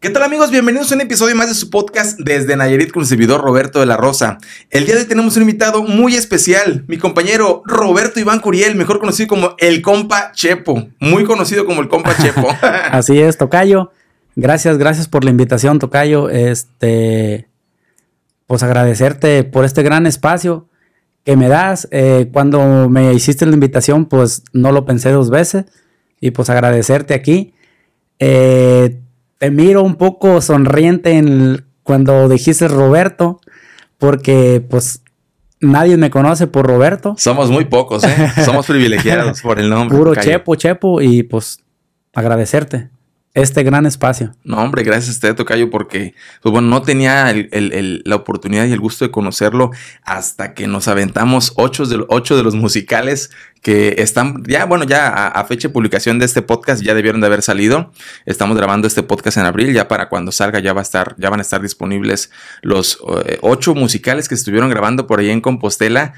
¿Qué tal amigos? Bienvenidos a un episodio más de su podcast desde Nayarit con el servidor Roberto de la Rosa. El día de hoy tenemos un invitado muy especial, mi compañero Roberto Iván Curiel, mejor conocido como el compa Chepo, muy conocido como el compa Chepo. Así es, Tocayo. Gracias, gracias por la invitación, Tocayo. Este, pues agradecerte por este gran espacio que me das. Eh, cuando me hiciste la invitación, pues no lo pensé dos veces y pues agradecerte aquí. Eh, te miro un poco sonriente en cuando dijiste Roberto, porque pues nadie me conoce por Roberto. Somos muy pocos, ¿eh? Somos privilegiados por el nombre. Puro Chepo, Chepo, y pues agradecerte este gran espacio. No, hombre, gracias a usted, Tocayo, porque, pues, bueno, no tenía la oportunidad y el gusto de conocerlo hasta que nos aventamos ocho de, ocho de los musicales que están, ya, bueno, ya a, fecha de publicación de este podcast ya debieron de haber salido. Estamos grabando este podcast en abril, ya para cuando salga ya va a estar, ya van a estar disponibles los eh, ocho musicales que estuvieron grabando por ahí en Compostela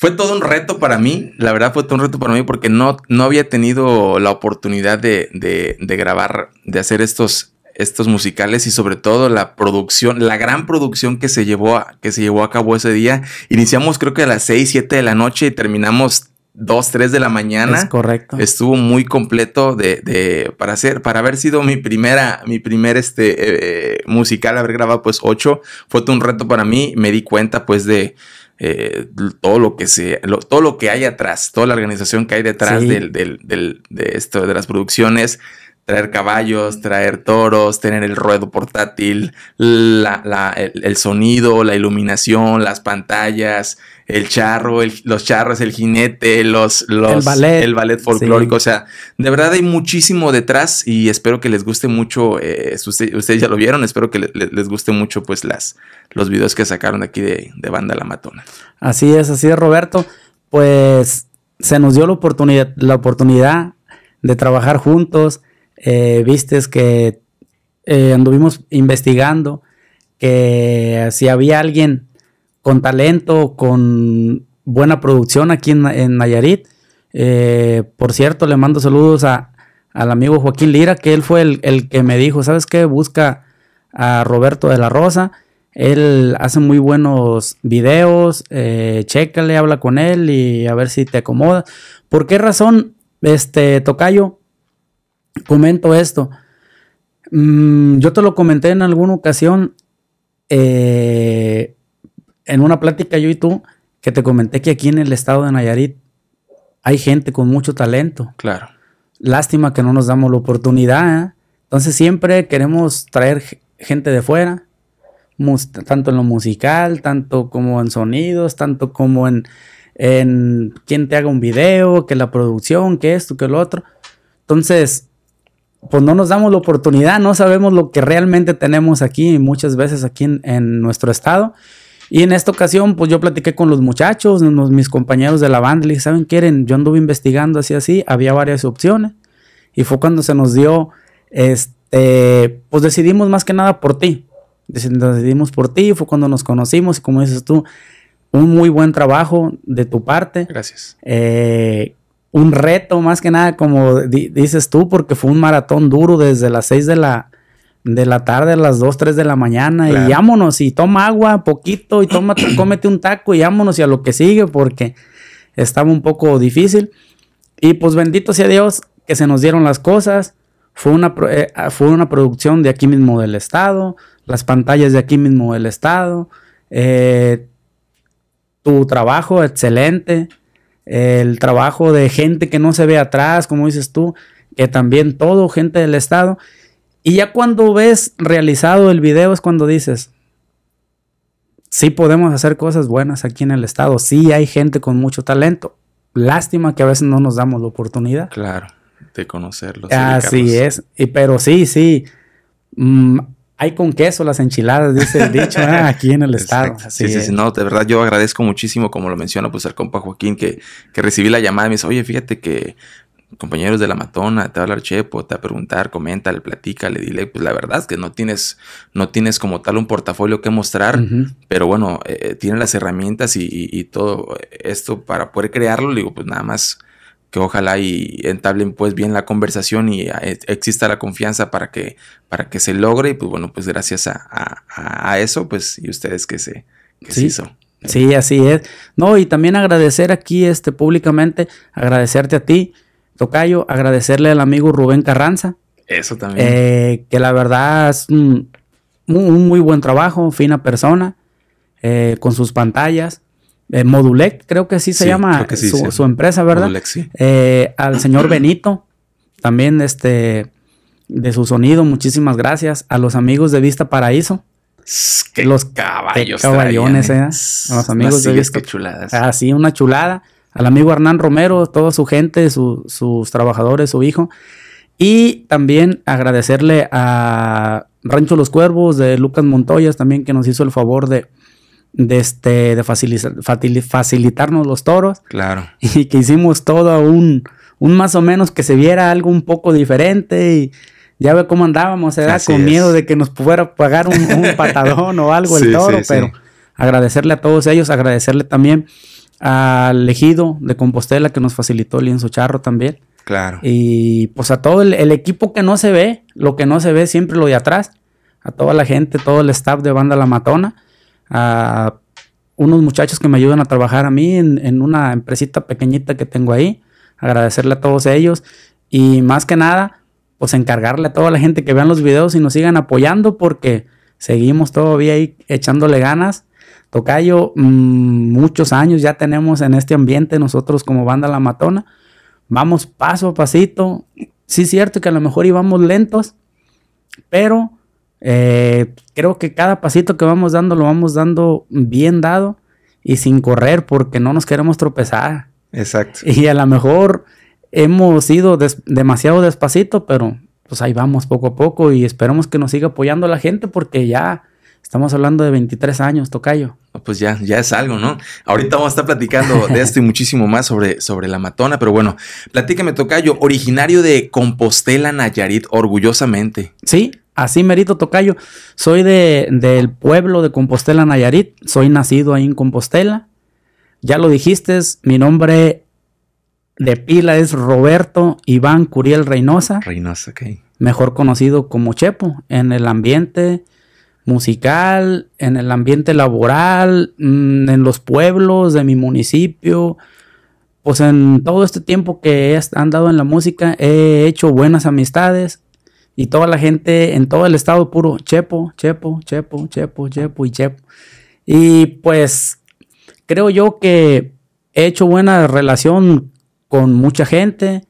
fue todo un reto para mí, la verdad fue todo un reto para mí porque no, no había tenido la oportunidad de, de, de grabar, de hacer estos, estos musicales y sobre todo la producción, la gran producción que se llevó a, que se llevó a cabo ese día. Iniciamos creo que a las 6, 7 de la noche y terminamos 2, 3 de la mañana. Es correcto. Estuvo muy completo de, de, para hacer, para haber sido mi primera, mi primer este eh, musical, haber grabado pues ocho. fue todo un reto para mí. Me di cuenta pues de, eh, todo lo que se, todo lo que hay atrás, toda la organización que hay detrás del, del, del, de esto, de las producciones, traer caballos, traer toros, tener el ruedo portátil, la, el, sonido, la iluminación, las pantallas, el charro, los charros, el jinete, los, el, ballet. folclórico. O sea, de verdad hay muchísimo detrás y espero que les guste mucho. Eh, ustedes ya lo vieron, espero que les guste mucho pues las, los videos que sacaron aquí de, de Banda La Matona. Así es, así es, Roberto. Pues se nos dio la oportunidad, la oportunidad de trabajar juntos eh, vistes que eh, anduvimos investigando que si había alguien con talento, con buena producción aquí en, Nayarit. Eh, por cierto, le mando saludos a, al amigo Joaquín Lira, que él fue el, que me dijo, ¿sabes qué? Busca a Roberto de la Rosa. Él hace muy buenos videos, eh, chécale, habla con él y a ver si te acomoda. ¿Por qué razón, este Tocayo? comento esto. Mm, yo te lo comenté en alguna ocasión, eh, en una plática yo y tú, que te comenté que aquí en el estado de Nayarit hay gente con mucho talento. Claro. Lástima que no nos damos la oportunidad. ¿eh? Entonces siempre queremos traer gente de fuera, tanto en lo musical, tanto como en sonidos, tanto como en, en quien te haga un video, que la producción, que esto, que lo otro. Entonces, pues no nos damos la oportunidad, no sabemos lo que realmente tenemos aquí, muchas veces aquí en, nuestro estado. Y en esta ocasión, pues yo platiqué con los muchachos, mis compañeros de la banda, le dije, ¿saben qué? Yo anduve investigando así, así, había varias opciones. Y fue cuando se nos dio, este, pues decidimos más que nada por ti. Decidimos por ti, fue cuando nos conocimos, y como dices tú, un muy buen trabajo de tu parte. Gracias. Eh, un reto más que nada, como dices tú, porque fue un maratón duro desde las 6 de la, de la tarde a las 2, 3 de la mañana y vámonos y toma agua poquito y toma, cómete un taco y vámonos y a lo que sigue porque estaba un poco difícil. Y pues bendito sea Dios que se nos dieron las cosas. Fue una, eh, ah, fue una producción de aquí mismo del estado, las pantallas de aquí mismo del estado, eh, tu trabajo excelente, el trabajo de gente que no se ve atrás, como dices tú, que eh, también todo, gente del Estado. Y ya cuando ves realizado el video es cuando dices, sí podemos hacer cosas buenas aquí en el Estado, sí hay gente con mucho talento. Lástima que a veces no nos damos la oportunidad. Claro, de conocerlos. Así es, y, pero sí, sí. Mm, hay con queso las enchiladas, dice el dicho, ¿eh? aquí en el estado. sí, sí, sí, no, de verdad yo agradezco muchísimo, como lo menciona pues al compa Joaquín, que, que recibí la llamada y me dice, oye, fíjate que compañeros de la matona, te va a hablar Chepo, te va a preguntar, comenta, le platica, le dile, pues la verdad es que no tienes, no tienes como tal un portafolio que mostrar, pero bueno, eh, eh, tiene las herramientas y, y, todo esto para poder crearlo, le digo, pues nada más que ojalá y entablen pues bien la conversación y ah, e, exista la confianza para que, para que se logre. Y pues bueno, pues gracias a, eso, pues y ustedes que se, hizo. Sí, así es. No, y también agradecer aquí este, públicamente, agradecerte a ti, Tocayo, agradecerle al amigo Rubén Carranza. Eso también. Eh, que la verdad es un, muy buen trabajo, fina persona, eh, con sus pantallas. Eh, Modulec, creo que sí se llama su, empresa, ¿verdad? Eh, al señor Benito, también este, de su sonido, muchísimas gracias. A los amigos de Vista Paraíso. los caballos. caballones, eh. los amigos de Vista. chuladas. Ah, sí, una chulada. Al amigo Hernán Romero, toda su gente, sus trabajadores, su hijo. Y también agradecerle a Rancho Los Cuervos de Lucas Montoyas, también que nos hizo el favor de, de, este, de facilitarnos los toros. Claro. Y que hicimos todo un, un más o menos que se viera algo un poco diferente y ya ve cómo andábamos, era con miedo de que nos pudiera pagar un, patadón o algo el toro, pero agradecerle a todos ellos, agradecerle también al ejido de Compostela que nos facilitó el lienzo charro también. Claro. Y pues a todo el, equipo que no se ve, lo que no se ve siempre lo de atrás, a toda la gente, todo el staff de Banda La Matona a unos muchachos que me ayudan a trabajar a mí en, una empresita pequeñita que tengo ahí, agradecerle a todos ellos y más que nada, pues encargarle a toda la gente que vean los videos y nos sigan apoyando porque seguimos todavía ahí echándole ganas. Tocayo, mm, muchos años ya tenemos en este ambiente nosotros como banda La Matona. Vamos paso a pasito. Sí es cierto que a lo mejor íbamos lentos, pero eh, creo que cada pasito que vamos dando lo vamos dando bien dado y sin correr porque no nos queremos tropezar. Exacto. Y a lo mejor hemos ido demasiado despacito, pero pues ahí vamos poco a poco y esperamos que nos siga apoyando la gente porque ya estamos hablando de 23 años, Tocayo. Pues ya, ya es algo, ¿no? Ahorita vamos a estar platicando de esto y muchísimo más sobre, sobre la matona, pero bueno, platícame, Tocayo, originario de Compostela, Nayarit, orgullosamente. Sí, Así merito Tocayo, soy de, del pueblo de Compostela, Nayarit, soy nacido ahí en Compostela. Ya lo dijiste, mi nombre de pila es Roberto Iván Curiel Reynosa. Reynosa, ok. Mejor conocido como Chepo, en el ambiente musical, en el ambiente laboral, mm, en los pueblos de mi municipio. Pues en todo este tiempo que he andado en la música he hecho buenas amistades, y toda la gente en todo el estado puro, chepo, chepo, chepo, chepo, chepo y chepo. Y pues creo yo que he hecho buena relación con mucha gente.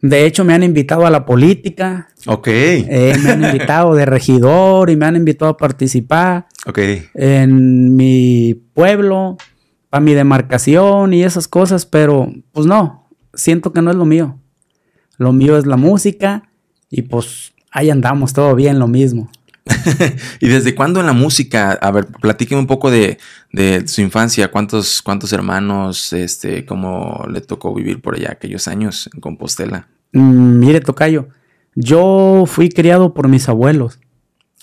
De hecho, me han invitado a la política. Ok. Eh, me han invitado de regidor y me han invitado a participar. Ok. En mi pueblo, para mi demarcación y esas cosas, pero pues no, siento que no es lo mío. Lo mío es la música y pues ahí andamos, todo bien, lo mismo. ¿Y desde cuándo en la música? A ver, platíqueme un poco de, su infancia. ¿Cuántos, ¿Cuántos hermanos? Este, ¿Cómo le tocó vivir por allá aquellos años en Compostela? Mm, mire, Tocayo, yo fui criado por mis abuelos.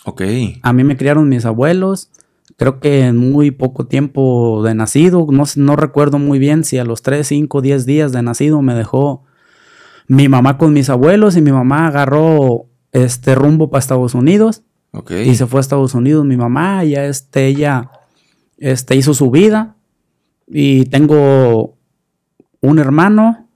Ok. A mí me criaron mis abuelos. Creo que en muy poco tiempo de nacido, no, no recuerdo muy bien si a los 3, 5, 10 días de nacido me dejó mi mamá con mis abuelos y mi mamá agarró este rumbo para Estados Unidos. Okay. Y se fue a Estados Unidos mi mamá, ya este, ella este, hizo su vida. Y tengo un hermano,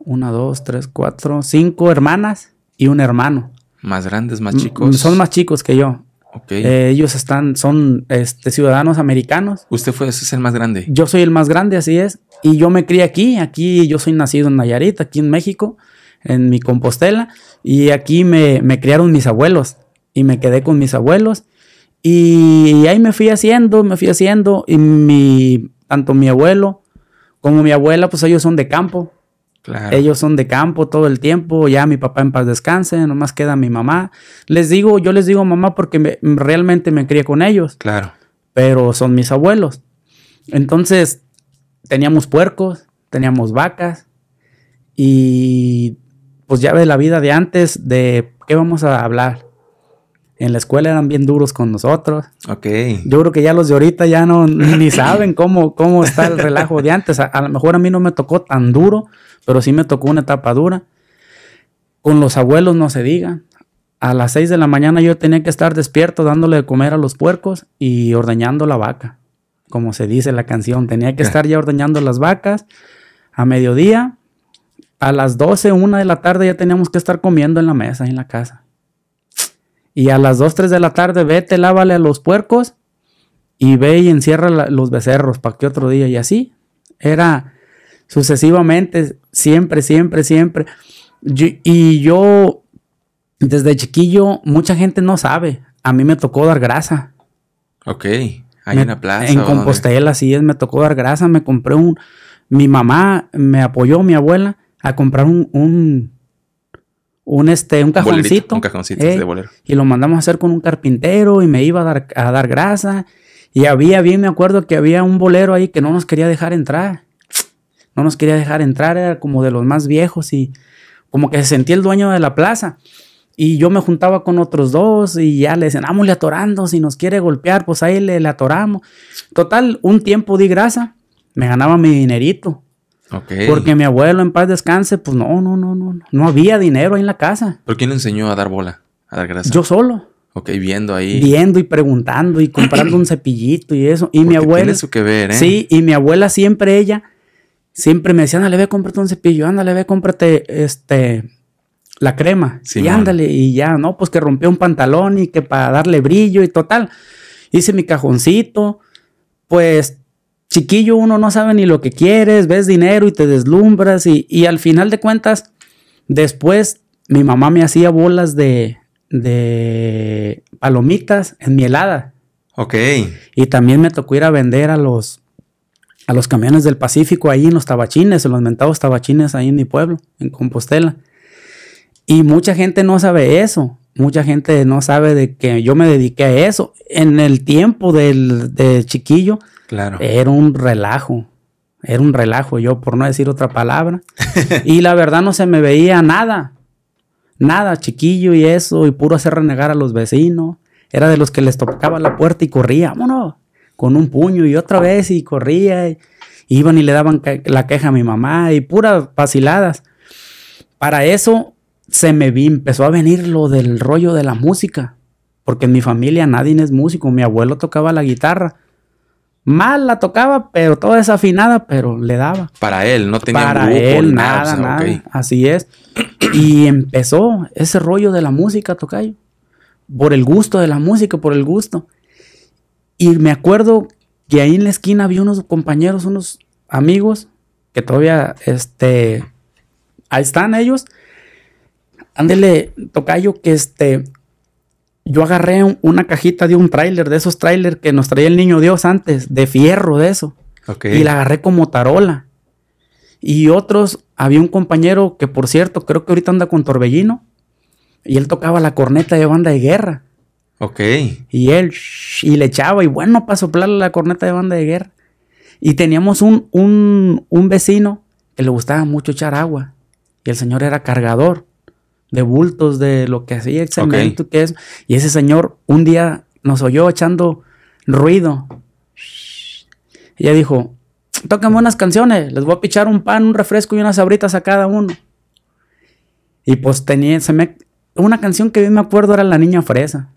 una, dos, tres, cuatro, cinco hermanas y un hermano. ¿Más grandes, más chicos? son más chicos que yo. Okay. Eh, ellos están, son este, ciudadanos americanos. ¿Usted fue es el más grande? Yo soy el más grande, así es. Y yo me crié aquí, aquí yo soy nacido en Nayarit, aquí en México, en mi Compostela, y aquí me, me criaron mis abuelos, y me quedé con mis abuelos, y ahí me fui haciendo, me fui haciendo, y mi, tanto mi abuelo como mi abuela, pues ellos son de campo. Ellos son de campo todo el tiempo, ya mi papá en paz descanse, nomás queda mi mamá. Les digo, yo les digo mamá porque realmente me crié con ellos. Claro. Pero son mis abuelos. Entonces, teníamos puercos, teníamos vacas y pues ya ves la vida de antes de qué vamos a hablar. En la escuela eran bien duros con nosotros. Ok. Yo creo que ya los de ahorita ya no ni saben cómo, cómo está el relajo de antes. A, lo mejor a mí no me tocó tan duro, pero sí me tocó una etapa dura. Con los abuelos no se diga. A las 6 de la mañana yo tenía que estar despierto dándole de comer a los puercos y ordeñando la vaca como se dice la canción. Tenía que estar ya ordeñando las vacas a mediodía. A las 12, 1 de la tarde ya teníamos que estar comiendo en la mesa, en la casa. Y a las 2, 3 de la tarde, vete, lávale a los puercos y ve y encierra los becerros para que otro día. Y así era sucesivamente, siempre, siempre, siempre. y yo, desde chiquillo, mucha gente no sabe. A mí me tocó dar grasa. Ok en En Compostela, sí, es, me tocó dar grasa, me compré un... Mi mamá me apoyó, mi abuela, a comprar un... un, un este, un cajoncito. un cajoncito eh, de bolero. Y lo mandamos a hacer con un carpintero y me iba a dar, a dar grasa. Y había, bien me acuerdo que había un bolero ahí que no nos quería dejar entrar. No nos quería dejar entrar, era como de los más viejos y como que se sentía el dueño de la plaza. Y yo me juntaba con otros dos y ya le decían, le atorando, si nos quiere golpear, pues ahí le, atoramos. Total, un tiempo di grasa, me ganaba mi dinerito. Porque mi abuelo en paz descanse, pues no, no, no, no, no había dinero ahí en la casa. ¿Pero quién le enseñó a dar bola, a dar grasa? Yo solo. Ok, viendo ahí. Viendo y preguntando y comprando un cepillito y eso. Y mi abuela. Tiene eso que ver, ¿eh? Sí, y mi abuela siempre, ella, siempre me decía, ándale, ve, cómprate un cepillo, ándale, ve, cómprate este la crema. y ándale, y ya, ¿no? Pues que rompió un pantalón y que para darle brillo y total. Hice mi cajoncito, pues chiquillo uno no sabe ni lo que quieres, ves dinero y te deslumbras y, al final de cuentas, después mi mamá me hacía bolas de, palomitas en mi helada. Ok. Y también me tocó ir a vender a los, a los camiones del Pacífico ahí en los tabachines, en los mentados tabachines ahí en mi pueblo, en Compostela. Y mucha gente no sabe eso. Mucha gente no sabe de que yo me dediqué a eso. En el tiempo del, chiquillo, claro. era un relajo. Era un relajo, yo por no decir otra palabra. y la verdad no se me veía nada. Nada, chiquillo y eso, y puro hacer renegar a los vecinos. Era de los que les tocaba la puerta y corría, vámonos, con un puño y otra vez y corría. iban y le daban la queja a mi mamá y puras vaciladas. Para eso se me vi, empezó a venir lo del rollo de la música, porque en mi familia nadie es músico, mi abuelo tocaba la guitarra. Mal la tocaba, pero toda desafinada, pero le daba. Para él, no tenía Para él, nada, nada. Así es. Y empezó ese rollo de la música, tocayo. Por el gusto de la música, por el gusto. Y me acuerdo que ahí en la esquina había unos compañeros, unos amigos, que todavía, este, ahí están ellos, Ándele, tocayo, que este, yo agarré una cajita de un tráiler, de esos tráiler que nos traía el niño Dios antes, de fierro de eso. Y la agarré como tarola. Y otros, había un compañero que por cierto, creo que ahorita anda con Torbellino, y él tocaba la corneta de banda de guerra. Ok. Y él, y le echaba, y bueno, para soplarle la corneta de banda de guerra. Y teníamos un, un, un vecino que le gustaba mucho echar agua, y el señor era cargador de bultos, de lo que hacía, exactamente es. Y ese señor un día nos oyó echando ruido. Y dijo, toquen buenas canciones, les voy a pichar un pan, un refresco y unas sabritas a cada uno. Y pues tenía, se me, una canción que yo me acuerdo era La Niña Fresa.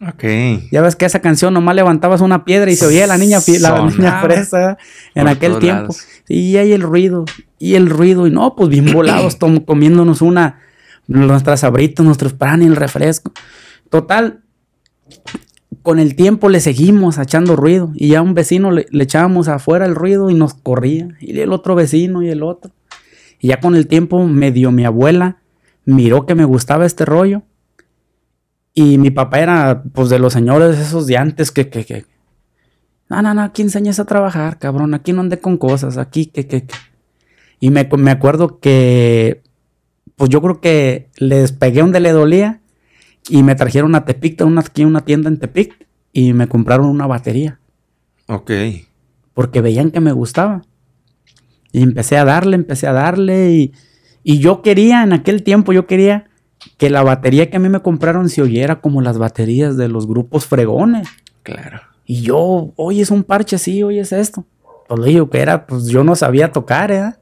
Ok. Ya ves que esa canción nomás levantabas una piedra y se oía la niña, la niña fresa en aquel tiempo. Y ahí el ruido, y el ruido, y no, pues bien volados, comiéndonos una, nuestras abritos, nuestros pan y el refresco. Total, con el tiempo le seguimos echando ruido y ya un vecino le, echábamos afuera el ruido y nos corría. Y el otro vecino y el otro. Y ya con el tiempo me dio mi abuela miró que me gustaba este rollo. Y mi papá era pues de los señores esos de antes que, que, que. No, no, no, aquí enseñas a trabajar, cabrón. Aquí no andé con cosas, aquí que, que, que. Y me, me acuerdo que pues yo creo que les pegué donde le dolía y me trajeron a Tepic, una, una tienda en Tepic y me compraron una batería. Ok. Porque veían que me gustaba. Y empecé a darle, empecé a darle y, yo quería, en aquel tiempo yo quería que la batería que a mí me compraron se oyera como las baterías de los grupos fregones. Claro. Y yo, oye, es un parche así, oye, es esto. Pues le digo que era, pues yo no sabía tocar, ¿eh?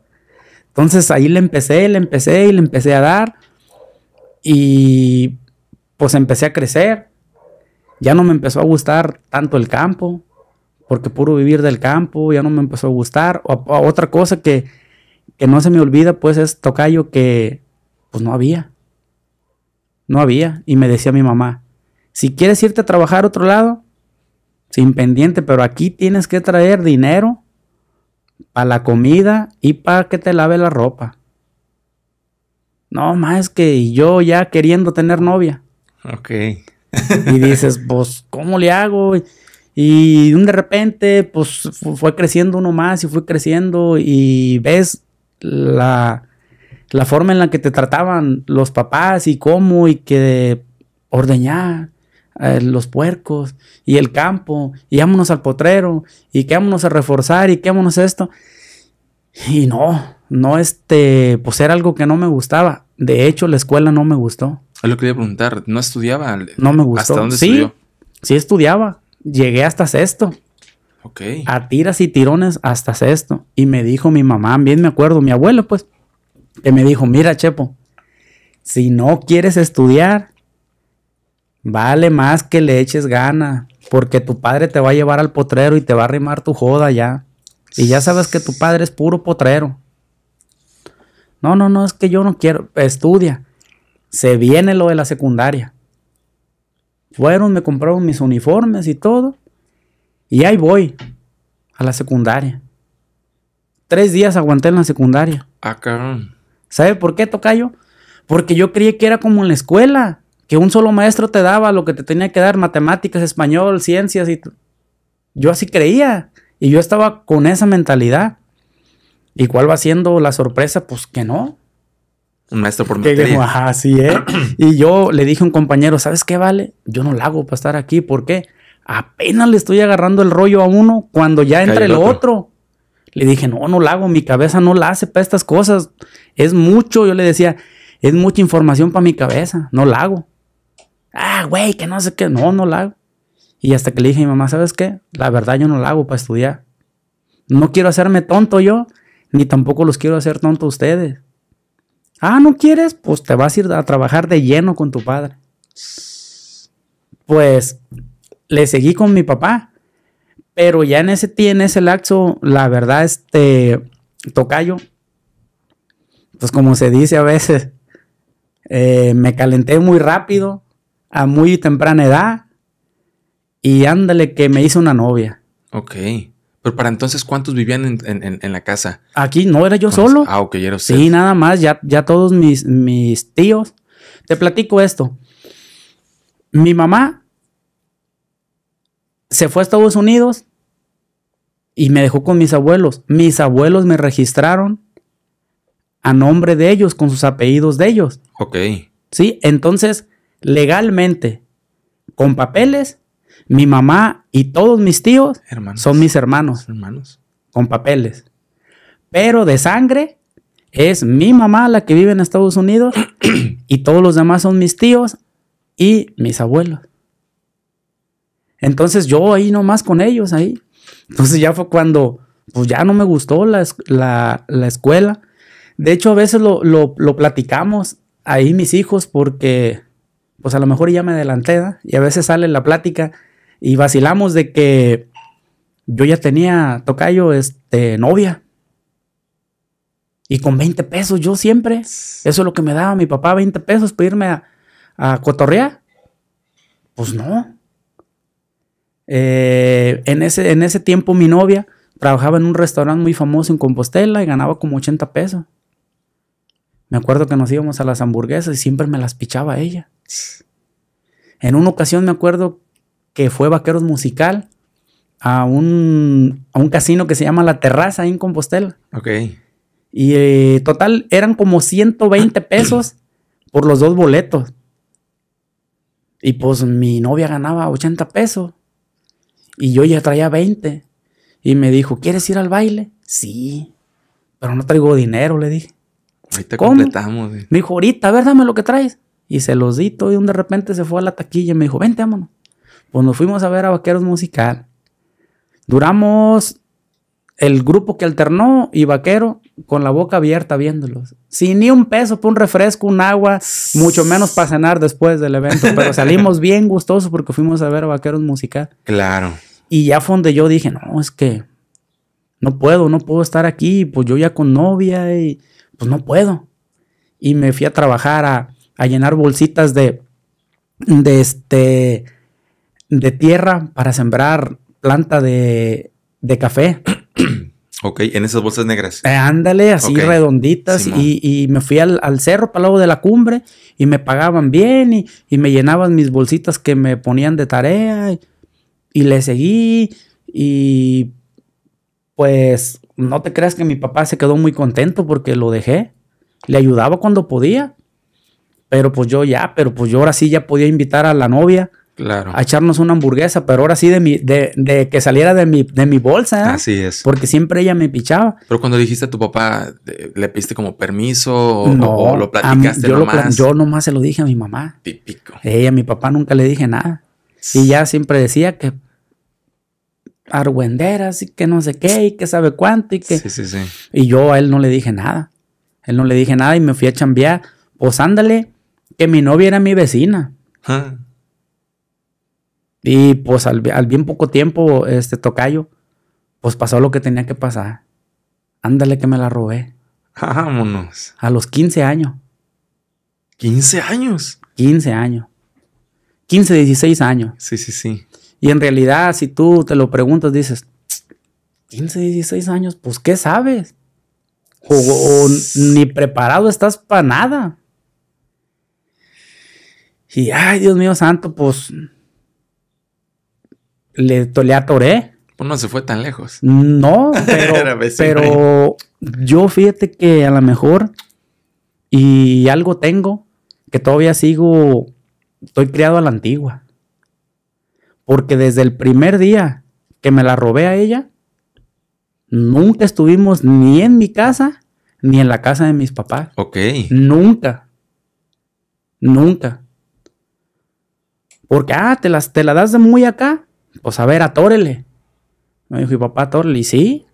Entonces ahí le empecé, le empecé y le empecé a dar. Y pues empecé a crecer. Ya no me empezó a gustar tanto el campo, porque puro vivir del campo ya no me empezó a gustar. otra cosa que, que no se me olvida, pues es tocayo que pues no había. No había. Y me decía mi mamá, si quieres irte a trabajar a otro lado, sin pendiente, pero aquí tienes que traer dinero para la comida y para que te lave la ropa. No, más que yo ya queriendo tener novia. Ok. y dices, pues, ¿cómo le hago? Y de repente, pues, fue creciendo uno más y fue creciendo y ves la, forma en la que te trataban los papás y cómo y que ordeñar eh, los puercos y el campo y vámonos al potrero y que vámonos a reforzar y quémonos vámonos esto. Y no, no este, pues era algo que no me gustaba. De hecho, la escuela no me gustó. Es lo quería preguntar, ¿no estudiaba? No me gustó. ¿Hasta dónde sí, Sí, estudiaba. Llegué hasta sexto. Ok. A tiras y tirones hasta sexto. Y me dijo mi mamá, bien me acuerdo, mi abuelo pues, que me dijo, mira Chepo, si no quieres estudiar, Vale más que le eches gana, porque tu padre te va a llevar al potrero y te va a arrimar tu joda ya. Y ya sabes que tu padre es puro potrero. No, no, no, es que yo no quiero. Estudia. Se viene lo de la secundaria. Fueron, me compraron mis uniformes y todo. Y ahí voy a la secundaria. Tres días aguanté en la secundaria. Acá. Ah, ¿Sabe por qué, Tocayo? Porque yo creí que era como en la escuela que un solo maestro te daba lo que te tenía que dar, matemáticas, español, ciencias, y yo así creía, y yo estaba con esa mentalidad. ¿Y cuál va siendo la sorpresa? Pues que no. Un maestro por materia. Que, ¿eh? y yo le dije a un compañero, ¿sabes qué vale? Yo no la hago para estar aquí, ¿por qué? Apenas le estoy agarrando el rollo a uno cuando ya entra el otro. otro. Le dije, no, no la hago, mi cabeza no la hace para estas cosas. Es mucho, yo le decía, es mucha información para mi cabeza, no la hago ah, güey, que no sé qué, no, no la hago. Y hasta que le dije a mi mamá, ¿sabes qué? La verdad yo no la hago para estudiar. No quiero hacerme tonto yo, ni tampoco los quiero hacer tonto ustedes. Ah, ¿no quieres? Pues te vas a ir a trabajar de lleno con tu padre. Pues le seguí con mi papá. Pero ya en ese en ese laxo, la verdad, este tocayo, pues como se dice a veces, eh, me calenté muy rápido a muy temprana edad y ándale que me hice una novia. Ok. Pero para entonces, ¿cuántos vivían en, la casa? Aquí no era yo solo. Ah, ok, era Sí, nada más, ya, ya todos mis, mis tíos. Te platico esto. Mi mamá se fue a Estados Unidos y me dejó con mis abuelos. Mis abuelos me registraron a nombre de ellos, con sus apellidos de ellos. Ok. Sí, entonces legalmente, con papeles, mi mamá y todos mis tíos son mis hermanos, hermanos, con papeles. Pero de sangre es mi mamá la que vive en Estados Unidos y todos los demás son mis tíos y mis abuelos. Entonces yo ahí nomás con ellos ahí. Entonces ya fue cuando pues ya no me gustó la, escuela. De hecho a veces lo platicamos ahí mis hijos porque pues a lo mejor ya me adelanté y a veces sale la plática y vacilamos de que yo ya tenía tocayo este novia. Y con 20 pesos yo siempre, eso es lo que me daba mi papá, 20 pesos pedirme a, a cotorrear. Pues no. Eh, en, ese, en ese tiempo mi novia trabajaba en un restaurante muy famoso en Compostela y ganaba como 80 pesos. Me acuerdo que nos íbamos a las hamburguesas y siempre me las pichaba ella. En una ocasión me acuerdo que fue Vaqueros Musical a un, a un casino que se llama La Terraza ahí en Compostela. Ok. Y eh, total, eran como 120 pesos por los dos boletos. Y pues mi novia ganaba 80 pesos. Y yo ya traía 20. Y me dijo, ¿quieres ir al baile? Sí, pero no traigo dinero, le dije. Ahorita completamos. Me dijo, ahorita, a ver, dame lo que traes. Y se los di y de repente se fue a la taquilla y me dijo, vente, vámonos. Pues nos fuimos a ver a Vaqueros Musical. Duramos el grupo que alternó y Vaquero con la boca abierta viéndolos. Sin ni un peso para un refresco, un agua, mucho menos para cenar después del evento. Pero salimos bien gustosos porque fuimos a ver a Vaqueros Musical. Claro. Y ya fue donde yo dije, no, es que no puedo, no puedo estar aquí. Pues yo ya con novia y pues no puedo. Y me fui a trabajar a a llenar bolsitas de, de, este, de tierra para sembrar planta de, de café. Ok, en esas bolsas negras. Eh, ándale, así redonditas. Y, me fui al, cerro, para luego de la cumbre, y me pagaban bien y, me llenaban mis bolsitas que me ponían de tarea. Y, y, le seguí. Y pues no te creas que mi papá se quedó muy contento porque lo dejé. Le ayudaba cuando podía. Pero pues yo ya, pero pues yo ahora sí ya podía invitar a la novia. Claro. A echarnos una hamburguesa, pero ahora sí de mi, de, de que saliera de mi, de mi bolsa. ¿eh? Así es. Porque siempre ella me pichaba. Pero cuando dijiste a tu papá, ¿le pediste como permiso o, no, o lo platicaste yo nomás? yo nomás se lo dije a mi mamá. Típico. Ella, a mi papá nunca le dije nada. Y ya siempre decía que argüenderas y que no sé qué y que sabe cuánto y que... Sí, sí, sí. Y yo a él no le dije nada. Él no le dije nada y me fui a chambear. Pues ándale, que mi novia era mi vecina. Ah. Y pues al, bien poco tiempo, este tocayo, pues pasó lo que tenía que pasar. Ándale que me la robé. Vámonos. A los 15 años. 15 años. 15 años. 15, 16 años. Sí, sí, sí. Y en realidad, si tú te lo preguntas, dices, 15, 16 años, pues ¿qué sabes? o ni preparado estás para nada. Y, ay, Dios mío santo, pues le, atoré. Pues no se fue tan lejos. No, pero, pero yo fíjate que a lo mejor y algo tengo que todavía sigo, estoy criado a la antigua. Porque desde el primer día que me la robé a ella, nunca estuvimos ni en mi casa ni en la casa de mis papás. Ok. Nunca. Nunca. Porque, ah, te, las, te la das de muy acá. Pues a ver, atórele. Me dijo, y papá, atórele. Y sí,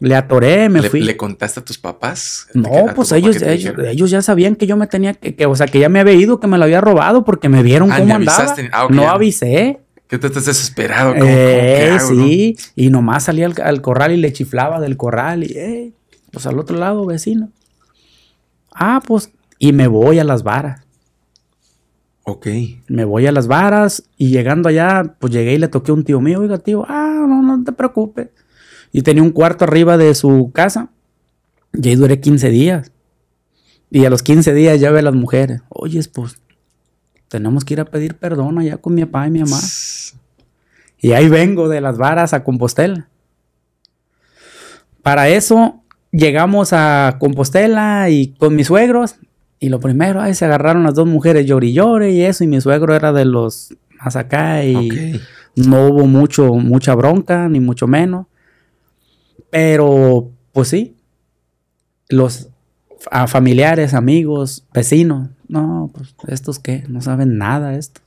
le atoré, me ¿Le, fui. ¿Le contaste a tus papás? No, pues ellos, ellos, ya sabían que yo me tenía que, que, o sea, que ya me había ido, que me lo había robado porque me vieron ah, cómo andaba. Ah, no avisé. Que te estás desesperado. ¿Cómo, eh, sí. Y nomás salía al, al, corral y le chiflaba del corral y, eh, pues al otro lado, vecino. Ah, pues, y me voy a las varas. Ok. Me voy a las varas y llegando allá, pues llegué y le toqué a un tío mío, oiga, tío, ah, no, no te preocupes. Y tenía un cuarto arriba de su casa. Y ahí duré 15 días. Y a los 15 días ya ve a las mujeres. Oye, pues, tenemos que ir a pedir perdón allá con mi papá y mi mamá. Y ahí vengo de las varas a Compostela. Para eso llegamos a Compostela y con mis suegros y lo primero, ahí se agarraron las dos mujeres y llore y eso, y mi suegro era de los más acá y no hubo mucho, mucha bronca, ni mucho menos. Pero, pues sí, los familiares, amigos, vecinos, no, pues estos qué, no saben nada esto,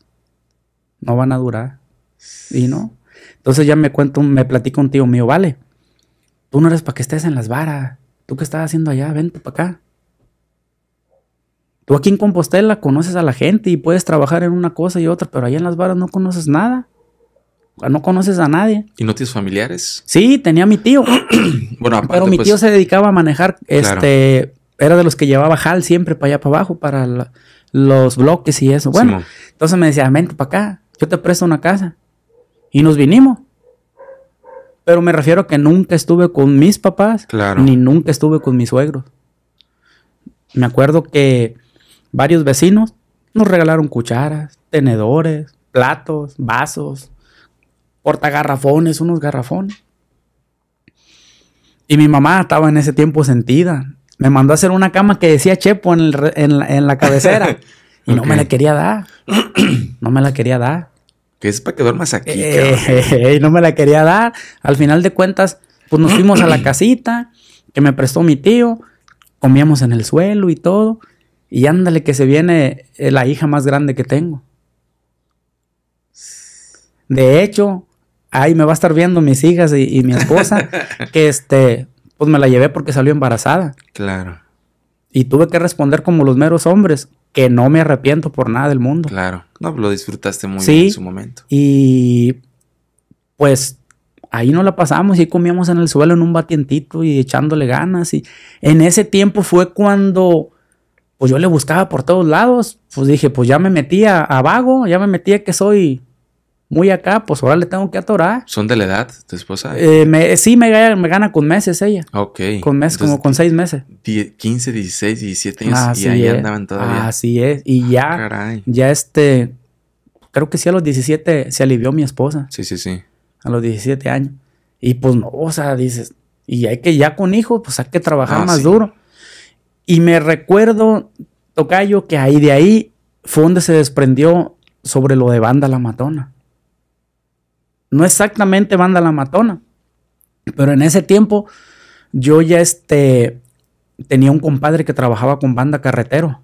no van a durar. Y no. Entonces ya me cuento, me platico un tío mío, vale, tú no eres para que estés en las varas, tú qué estás haciendo allá, vente para acá. Tú aquí en Compostela conoces a la gente y puedes trabajar en una cosa y otra, pero allá en las varas no conoces nada. No conoces a nadie. ¿Y no tienes familiares? Sí, tenía mi tío. bueno, Pero mi pues tío se dedicaba a manejar, este, era de los que llevaba HAL siempre para allá para abajo, para los bloques y eso. Bueno, entonces me decía, vente para acá, yo te presto una casa. Y nos vinimos. Pero me refiero a que nunca estuve con mis papás, claro. ni nunca estuve con mis suegros. Me acuerdo que varios vecinos nos regalaron cucharas, tenedores, platos, vasos, portagarrafones, unos garrafones. Y mi mamá estaba en ese tiempo sentida. Me mandó a hacer una cama que decía Chepo en, la, cabecera. y no me la quería dar. no me la quería dar. Que es para que duermas aquí. Y eh, eh, no me la quería dar. Al final de cuentas, pues nos fuimos a la casita que me prestó mi tío. Comíamos en el suelo y todo. Y ándale que se viene eh, la hija más grande que tengo. De hecho, ahí me va a estar viendo mis hijas y, mi esposa, que este, pues me la llevé porque salió embarazada. Claro. Y tuve que responder como los meros hombres, que no me arrepiento por nada del mundo. Claro. No, lo disfrutaste muy bien en su momento. Y pues ahí no la pasamos y comíamos en el suelo en un batientito y echándole ganas. Y en ese tiempo fue cuando pues yo le buscaba por todos lados, pues dije, pues ya me metía a vago, ya me metía que soy muy acá, pues ahora le tengo que atorar. ¿Son de la edad tu esposa? Eh, me, eh, sí, me, gana, con meses ella. Ok. Con meses, como con seis meses. 15, 16, 17 años y ahí andaban todavía. Así es. Y ah, ya, ya este, creo que sí a los 17 se alivió mi esposa. Sí, sí, sí. A los 17 años. Y pues no, o sea, dices, y hay que ya con hijos, pues hay que trabajar ah, más duro. Y me recuerdo, Tocayo, que ahí de ahí fue donde se desprendió sobre lo de Banda La Matona. No exactamente Banda La Matona, pero en ese tiempo yo ya este, tenía un compadre que trabajaba con Banda Carretero.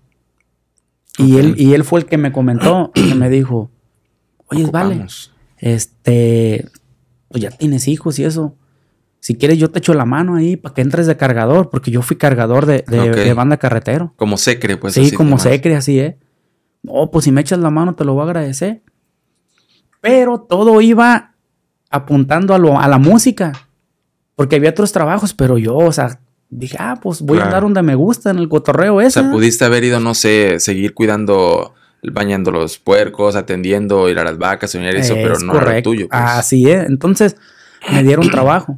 Y, él, y él fue el que me comentó, que me dijo, oye, vale, este, pues ya tienes hijos y eso. Si quieres, yo te echo la mano ahí para que entres de cargador, porque yo fui cargador de, de, banda carretero. Como secre, pues. Sí, así como secre, así eh No, pues si me echas la mano, te lo voy a agradecer. Pero todo iba apuntando a, lo, a la música, porque había otros trabajos, pero yo, o sea, dije, ah, pues voy a andar donde me gusta, en el cotorreo ese. O sea, pudiste haber ido, no sé, seguir cuidando, bañando los puercos, atendiendo, ir a las vacas, soñar eso, pero no era tuyo. Pues. Así es. Entonces, me dieron trabajo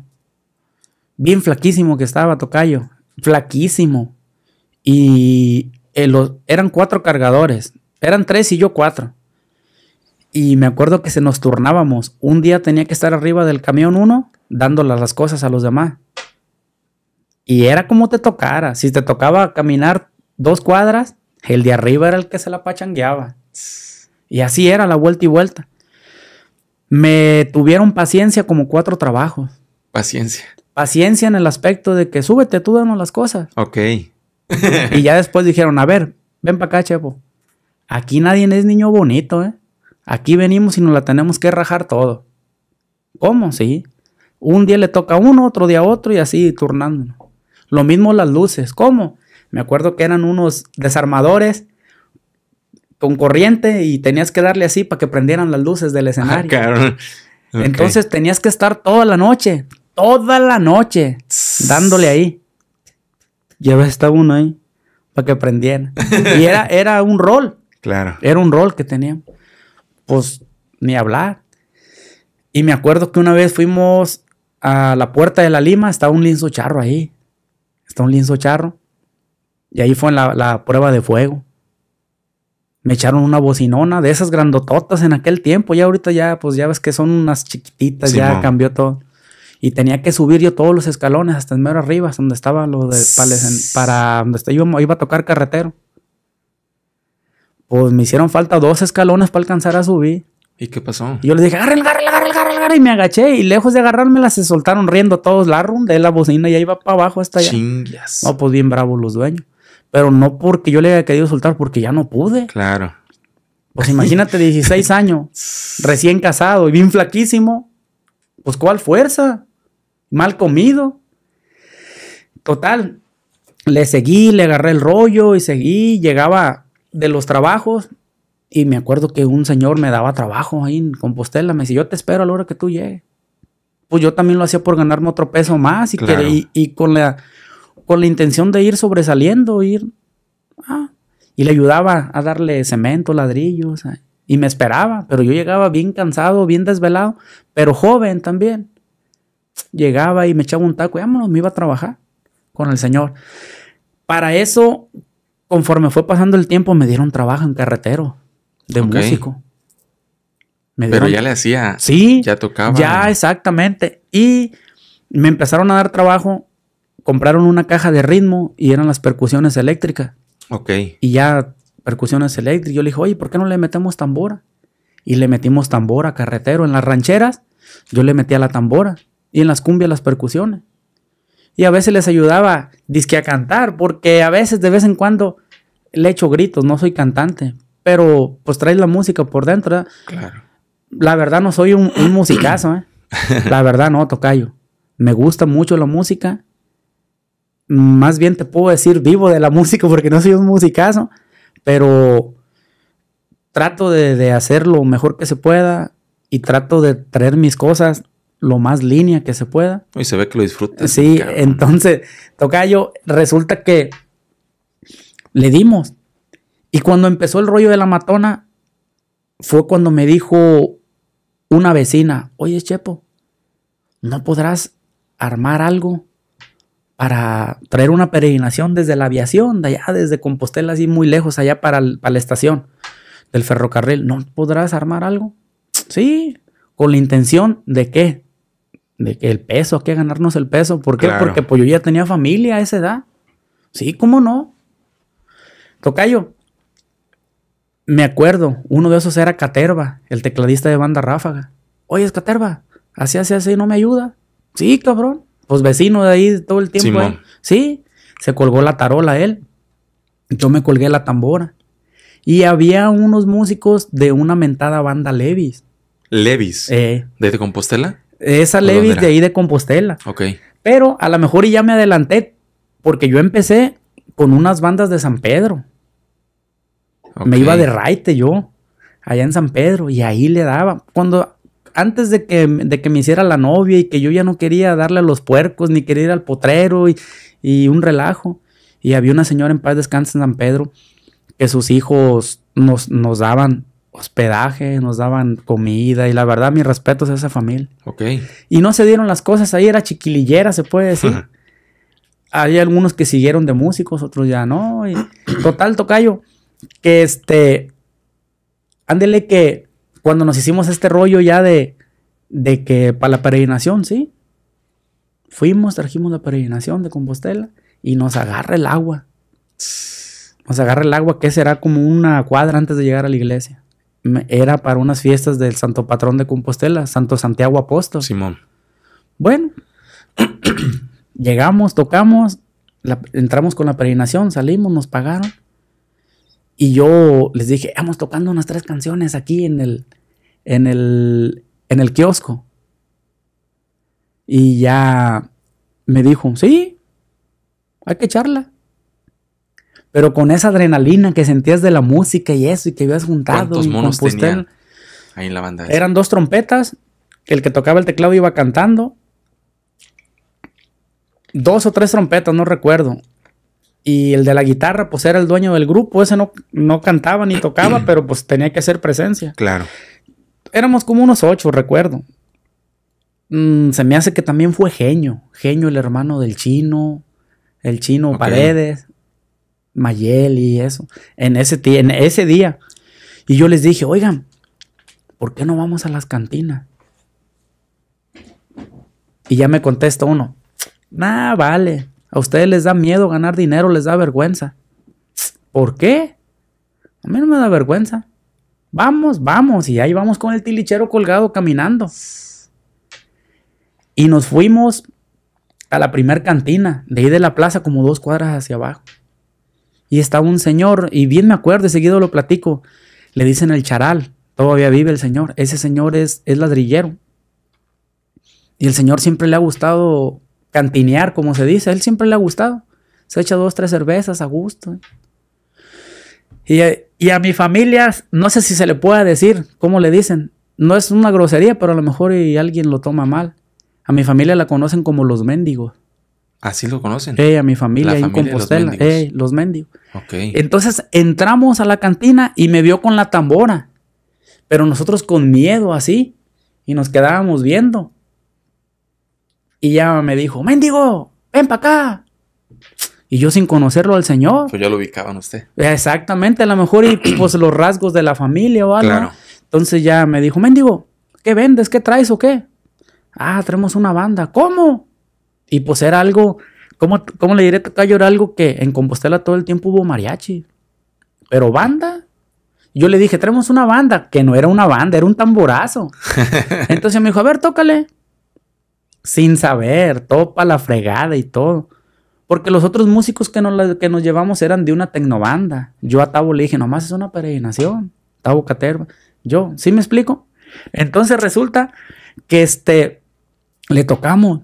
bien flaquísimo que estaba Tocayo, flaquísimo. Y eh, los eran cuatro cargadores, eran tres y yo cuatro. Y me acuerdo que se nos turnábamos. Un día tenía que estar arriba del camión uno, dándole las cosas a los demás. Y era como te tocara. Si te tocaba caminar dos cuadras, el de arriba era el que se la pachangueaba. Y así era la vuelta y vuelta. Me tuvieron paciencia como cuatro trabajos. Paciencia paciencia en el aspecto de que súbete, tú danos las cosas. Ok. y ya después dijeron, a ver, ven para acá, Chepo. Aquí nadie es niño bonito, ¿eh? Aquí venimos y nos la tenemos que rajar todo. ¿Cómo? Sí. Un día le toca a uno, otro día a otro y así turnándonos. Lo mismo las luces. ¿Cómo? Me acuerdo que eran unos desarmadores con corriente y tenías que darle así para que prendieran las luces del ah, escenario. Entonces tenías que estar toda la noche, toda la noche dándole ahí. Y a estaba uno ahí para que prendiera. Y era, era un rol. Claro. Era un rol que teníamos. Pues ni hablar. Y me acuerdo que una vez fuimos a la puerta de la Lima, estaba un linzo charro ahí. Está un linzo charro. Y ahí fue la, la prueba de fuego. Me echaron una bocinona de esas grandototas en aquel tiempo. Ya ahorita ya, pues ya ves que son unas chiquititas, ya cambió todo. Y tenía que subir yo todos los escalones hasta el mero arriba, donde estaba lo de para donde iba, iba a tocar carretero. Pues me hicieron falta dos escalones para alcanzar a subir. ¿Y qué pasó? yo le dije, agarra agarra agarra agarra y me agaché. Y lejos de agarrármela, se soltaron riendo todos. La de la bocina, y ahí va para abajo hasta allá. Chingas. No, pues bien bravos los dueños. Pero no porque yo le haya querido soltar, porque ya no pude. Claro. Pues imagínate, 16 años, recién casado y bien flaquísimo. Pues, ¿cuál fuerza? mal comido. Total, le seguí, le agarré el rollo y seguí, llegaba de los trabajos y me acuerdo que un señor me daba trabajo ahí en Compostela, me decía, yo te espero a la hora que tú llegues. Pues yo también lo hacía por ganarme otro peso más y, con, la, con la intención de ir sobresaliendo, ir... Ah, y le ayudaba a darle cemento, ladrillos, ah, y me esperaba, pero yo llegaba bien cansado, bien desvelado, pero joven también llegaba y me echaba un taco y vámonos, me iba a trabajar con el Señor. Para eso, conforme fue pasando el tiempo, me dieron trabajo en carretero de músico. Pero ya le hacía. Ya tocaba. Ya, exactamente. Y me empezaron a dar trabajo. Compraron una caja de ritmo y eran las percusiones eléctricas. Ok. Y ya percusiones eléctricas. Yo le dije, oye, ¿por qué no le metemos tambora? Y le metimos tambora, carretero. En las rancheras, yo le metía la tambora y en las cumbias las percusiones. Y a veces les ayudaba disque a cantar, porque a veces de vez en cuando le echo gritos, no soy cantante, pero pues traes la música por dentro. Claro. La verdad no soy un, un musicazo, ¿eh? La verdad no, tocayo. Me gusta mucho la música. Más bien te puedo decir vivo de la música porque no soy un musicazo, pero trato de, de hacer lo mejor que se pueda y trato de traer mis cosas lo más línea que se pueda. Y se ve que lo disfruta. Sí, entonces, tocayo, resulta que le dimos. Y cuando empezó el rollo de la matona, fue cuando me dijo una vecina, oye Chepo, ¿no podrás armar algo para traer una peregrinación desde la aviación, de allá, desde Compostela, así muy lejos, allá para, para la estación del ferrocarril? ¿No podrás armar algo? Sí, con la intención de que de que el peso, que ganarnos el peso. ¿Por qué? Porque pues yo ya tenía familia a esa edad. Sí, ¿cómo no? Tocayo, me acuerdo, uno de esos era Caterva, el tecladista de banda Ráfaga. Oye, es Caterva, así, así, así, no me ayuda. Sí, cabrón. Pues vecino de ahí todo el tiempo. Simón. ¿eh?". Sí, se colgó la tarola él. Yo me colgué la tambora. Y había unos músicos de una mentada banda Levis. ¿Levis? Eh. ¿De Compostela? Esa Levis de ahí de Compostela. Pero a lo mejor ya me adelanté, porque yo empecé con unas bandas de San Pedro. Me iba de raite yo, allá en San Pedro, y ahí le daba. Cuando, antes de que, me hiciera la novia y que yo ya no quería darle a los puercos, ni quería ir al potrero y, un relajo. Y había una señora en paz descansa en San Pedro que sus hijos nos, nos daban hospedaje, nos daban comida y la verdad mis respetos a esa familia. Ok. Y no se dieron las cosas, ahí era chiquilillera, se puede decir. Hay algunos que siguieron de músicos, otros ya no. Y total, tocayo, que este, ándele que cuando nos hicimos este rollo ya de, de que para la peregrinación, ¿sí? Fuimos, trajimos la peregrinación de Compostela y nos agarra el agua. Nos agarra el agua que será como una cuadra antes de llegar a la iglesia era para unas fiestas del Santo Patrón de Compostela, Santo Santiago Apóstol. Simón. Bueno, llegamos, tocamos, entramos con la peregrinación, salimos, nos pagaron. Y yo les dije, vamos tocando unas tres canciones aquí en el, en el, en el kiosco. Y ya me dijo, sí, hay que echarla. Pero con esa adrenalina que sentías de la música y eso, y que habías juntado. ¿Cuántos monos ahí en la banda? Eran dos trompetas. El que tocaba el teclado iba cantando. Dos o tres trompetas, no recuerdo. Y el de la guitarra, pues era el dueño del grupo. Ese no, no cantaba ni tocaba, pero pues tenía que hacer presencia. Claro. Éramos como unos ocho, recuerdo. Mm, se me hace que también fue genio. Genio, el hermano del chino. El chino Paredes. Mayel y eso, en ese, en ese día. Y yo les dije, oigan, ¿por qué no vamos a las cantinas? Y ya me contesta uno, nah, vale, a ustedes les da miedo ganar dinero, les da vergüenza. ¿Por qué? A mí no me da vergüenza. Vamos, vamos, y ahí vamos con el tilichero colgado caminando. Y nos fuimos a la primer cantina, de ahí de la plaza como dos cuadras hacia abajo. Y estaba un señor, y bien me acuerdo, y seguido lo platico, le dicen el charal, todavía vive el señor, ese señor es, es ladrillero. Y el señor siempre le ha gustado cantinear, como se dice, a él siempre le ha gustado. Se echa dos, tres cervezas a gusto. Y, a mi familia, no sé si se le pueda decir, ¿cómo le dicen? No es una grosería, pero a lo mejor alguien lo toma mal. A mi familia la conocen como los mendigos. Así lo conocen. Ey, a mi familia, en Compostela. Los los mendigos. Ok. Entonces entramos a la cantina y me vio con la tambora. Pero nosotros con miedo así. Y nos quedábamos viendo. Y ya me dijo, mendigo, ven para acá. Y yo sin conocerlo al señor. Pues ya lo ubicaban usted. Exactamente, a lo mejor y pues los rasgos de la familia o algo. Claro. Entonces ya me dijo, mendigo, ¿qué vendes? ¿Qué traes o qué? Ah, traemos una banda. ¿Cómo? Y pues era algo, ¿cómo, le diré yo Era algo que en Compostela todo el tiempo hubo mariachi. Pero banda. Yo le dije, traemos una banda, que no era una banda, era un tamborazo. Entonces me dijo, a ver, tócale. Sin saber, topa la fregada y todo. Porque los otros músicos que nos, que nos llevamos eran de una tecnobanda. Yo a Tabo le dije, nomás es una peregrinación. Tavo Caterva. Yo, ¿sí me explico? Entonces resulta que este, le tocamos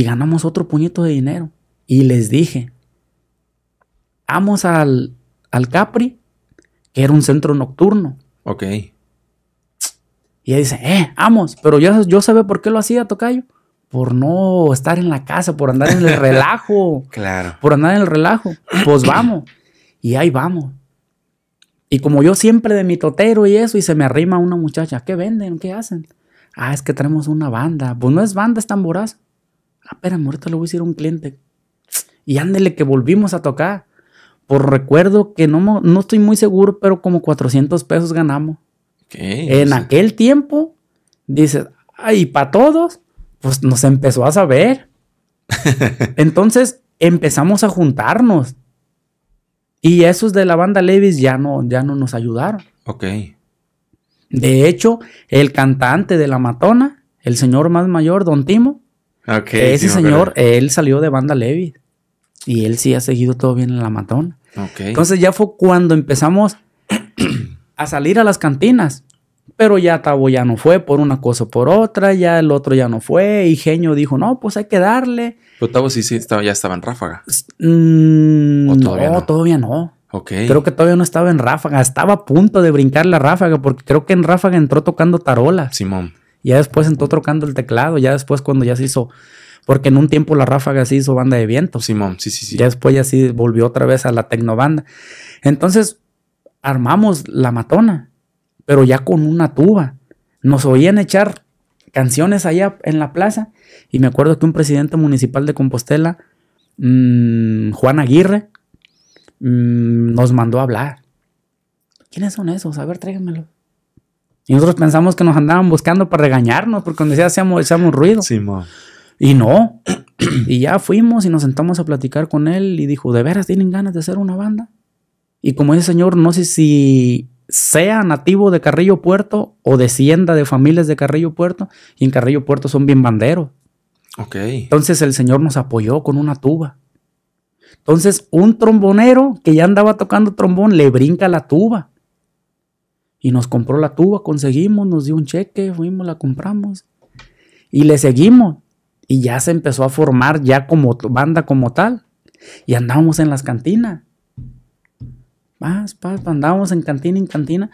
y ganamos otro puñito de dinero. Y les dije, vamos al, al Capri, que era un centro nocturno. Ok. Y ella dice, eh, vamos, pero yo, yo por qué lo hacía, Tocayo. Por no estar en la casa, por andar en el relajo. claro. Por andar en el relajo. Pues vamos. Y ahí vamos. Y como yo siempre de mi totero y eso, y se me arrima una muchacha, ¿qué venden? ¿Qué hacen? Ah, es que tenemos una banda. Pues no es banda, es tamborazo ah, pero ahorita lo voy a decir a un cliente. Y ándele que volvimos a tocar. Por recuerdo que no, no estoy muy seguro, pero como 400 pesos ganamos. ¿Qué? en aquel tiempo, dices, ay, para todos, pues nos empezó a saber. Entonces empezamos a juntarnos. Y esos de la banda Levis ya no, ya no nos ayudaron. Ok. De hecho, el cantante de La Matona, el señor más mayor, Don Timo, Okay, Ese señor, él salió de banda Levi y él sí ha seguido todo bien en la matón. Okay. Entonces ya fue cuando empezamos a salir a las cantinas. Pero ya Tabo ya no fue por una cosa o por otra, ya el otro ya no fue, y Genio dijo, no, pues hay que darle. Pero Tabo sí, sí, ya estaba en Ráfaga. Mm, todavía no, todavía no. Okay. Creo que todavía no estaba en Ráfaga, estaba a punto de brincar la Ráfaga, porque creo que en Ráfaga entró tocando tarola. Simón. Ya después entró trocando el teclado, ya después cuando ya se hizo, porque en un tiempo la ráfaga se hizo banda de viento. Simón, sí, sí, sí. Ya después ya sí volvió otra vez a la tecnobanda. Entonces armamos la matona, pero ya con una tuba. Nos oían echar canciones allá en la plaza y me acuerdo que un presidente municipal de Compostela, mm, Juan Aguirre, mm, nos mandó a hablar. ¿Quiénes son esos? A ver, tráiganmelo. Y nosotros pensamos que nos andaban buscando para regañarnos, porque cuando decía hacíamos, hacíamos ruido. Sí, Y no. y ya fuimos y nos sentamos a platicar con él y dijo, ¿de veras tienen ganas de hacer una banda? Y como ese señor, no sé si sea nativo de Carrillo Puerto o descienda de familias de Carrillo Puerto, y en Carrillo Puerto son bien banderos. Ok. Entonces el señor nos apoyó con una tuba. Entonces un trombonero que ya andaba tocando trombón le brinca la tuba. Y nos compró la tuba, conseguimos, nos dio un cheque, fuimos, la compramos. Y le seguimos. Y ya se empezó a formar ya como banda como tal. Y andábamos en las cantinas. más paz, andábamos en cantina, en cantina.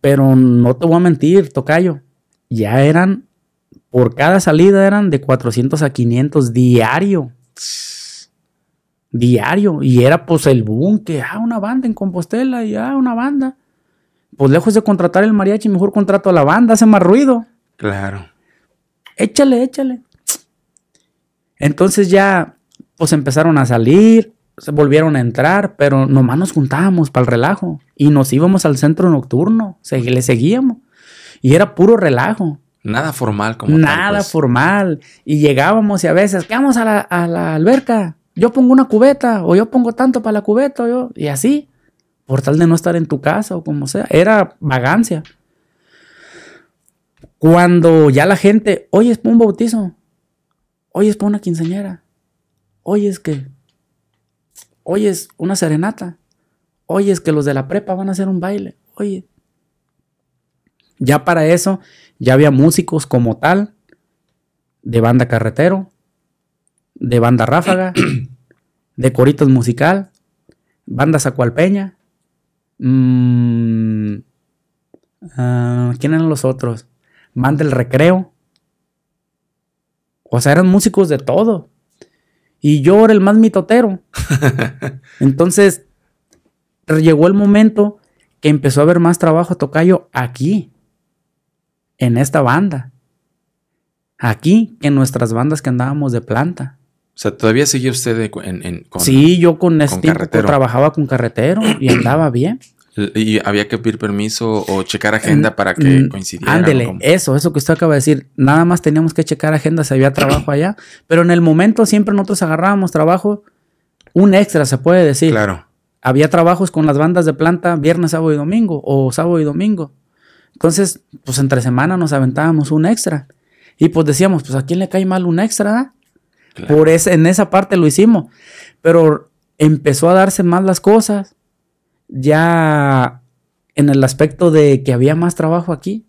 Pero no te voy a mentir, tocayo. Ya eran, por cada salida eran de 400 a 500 diario. Diario. Y era pues el boom, que ah, una banda en Compostela, y ah, una banda pues lejos de contratar el mariachi, mejor contrato a la banda, hace más ruido. Claro. Échale, échale. Entonces ya, pues empezaron a salir, se volvieron a entrar, pero nomás nos juntábamos para el relajo y nos íbamos al centro nocturno, le seguíamos y era puro relajo. Nada formal como Nada tal, pues. formal. Y llegábamos y a veces, vamos a la, a la alberca, yo pongo una cubeta o yo pongo tanto para la cubeta, yo, y así por tal de no estar en tu casa o como sea. Era vagancia. Cuando ya la gente, oye, es para un bautizo, oye, es para una quinceañera, oye, es que, oye, es una serenata, oye, es que los de la prepa van a hacer un baile, oye. Ya para eso, ya había músicos como tal, de banda carretero, de banda ráfaga, de coritos musical, banda zacualpeña, Mm, ah, ¿Quién eran los otros? Van del recreo. O sea, eran músicos de todo. Y yo era el más mitotero. Entonces, llegó el momento que empezó a haber más trabajo tocayo aquí, en esta banda. Aquí, en nuestras bandas que andábamos de planta. O sea, todavía seguía usted en, en, con. Sí, yo con este trabajaba con carretero y andaba bien. ¿Y había que pedir permiso o checar agenda para que coincidiera? Ándele, eso, eso que usted acaba de decir. Nada más teníamos que checar agenda si había trabajo allá. Pero en el momento siempre nosotros agarrábamos trabajo, un extra se puede decir. Claro. Había trabajos con las bandas de planta viernes, sábado y domingo o sábado y domingo. Entonces, pues entre semana nos aventábamos un extra. Y pues decíamos, pues a quién le cae mal un extra, ah? Por en esa parte lo hicimos. Pero empezó a darse más las cosas. Ya en el aspecto de que había más trabajo aquí.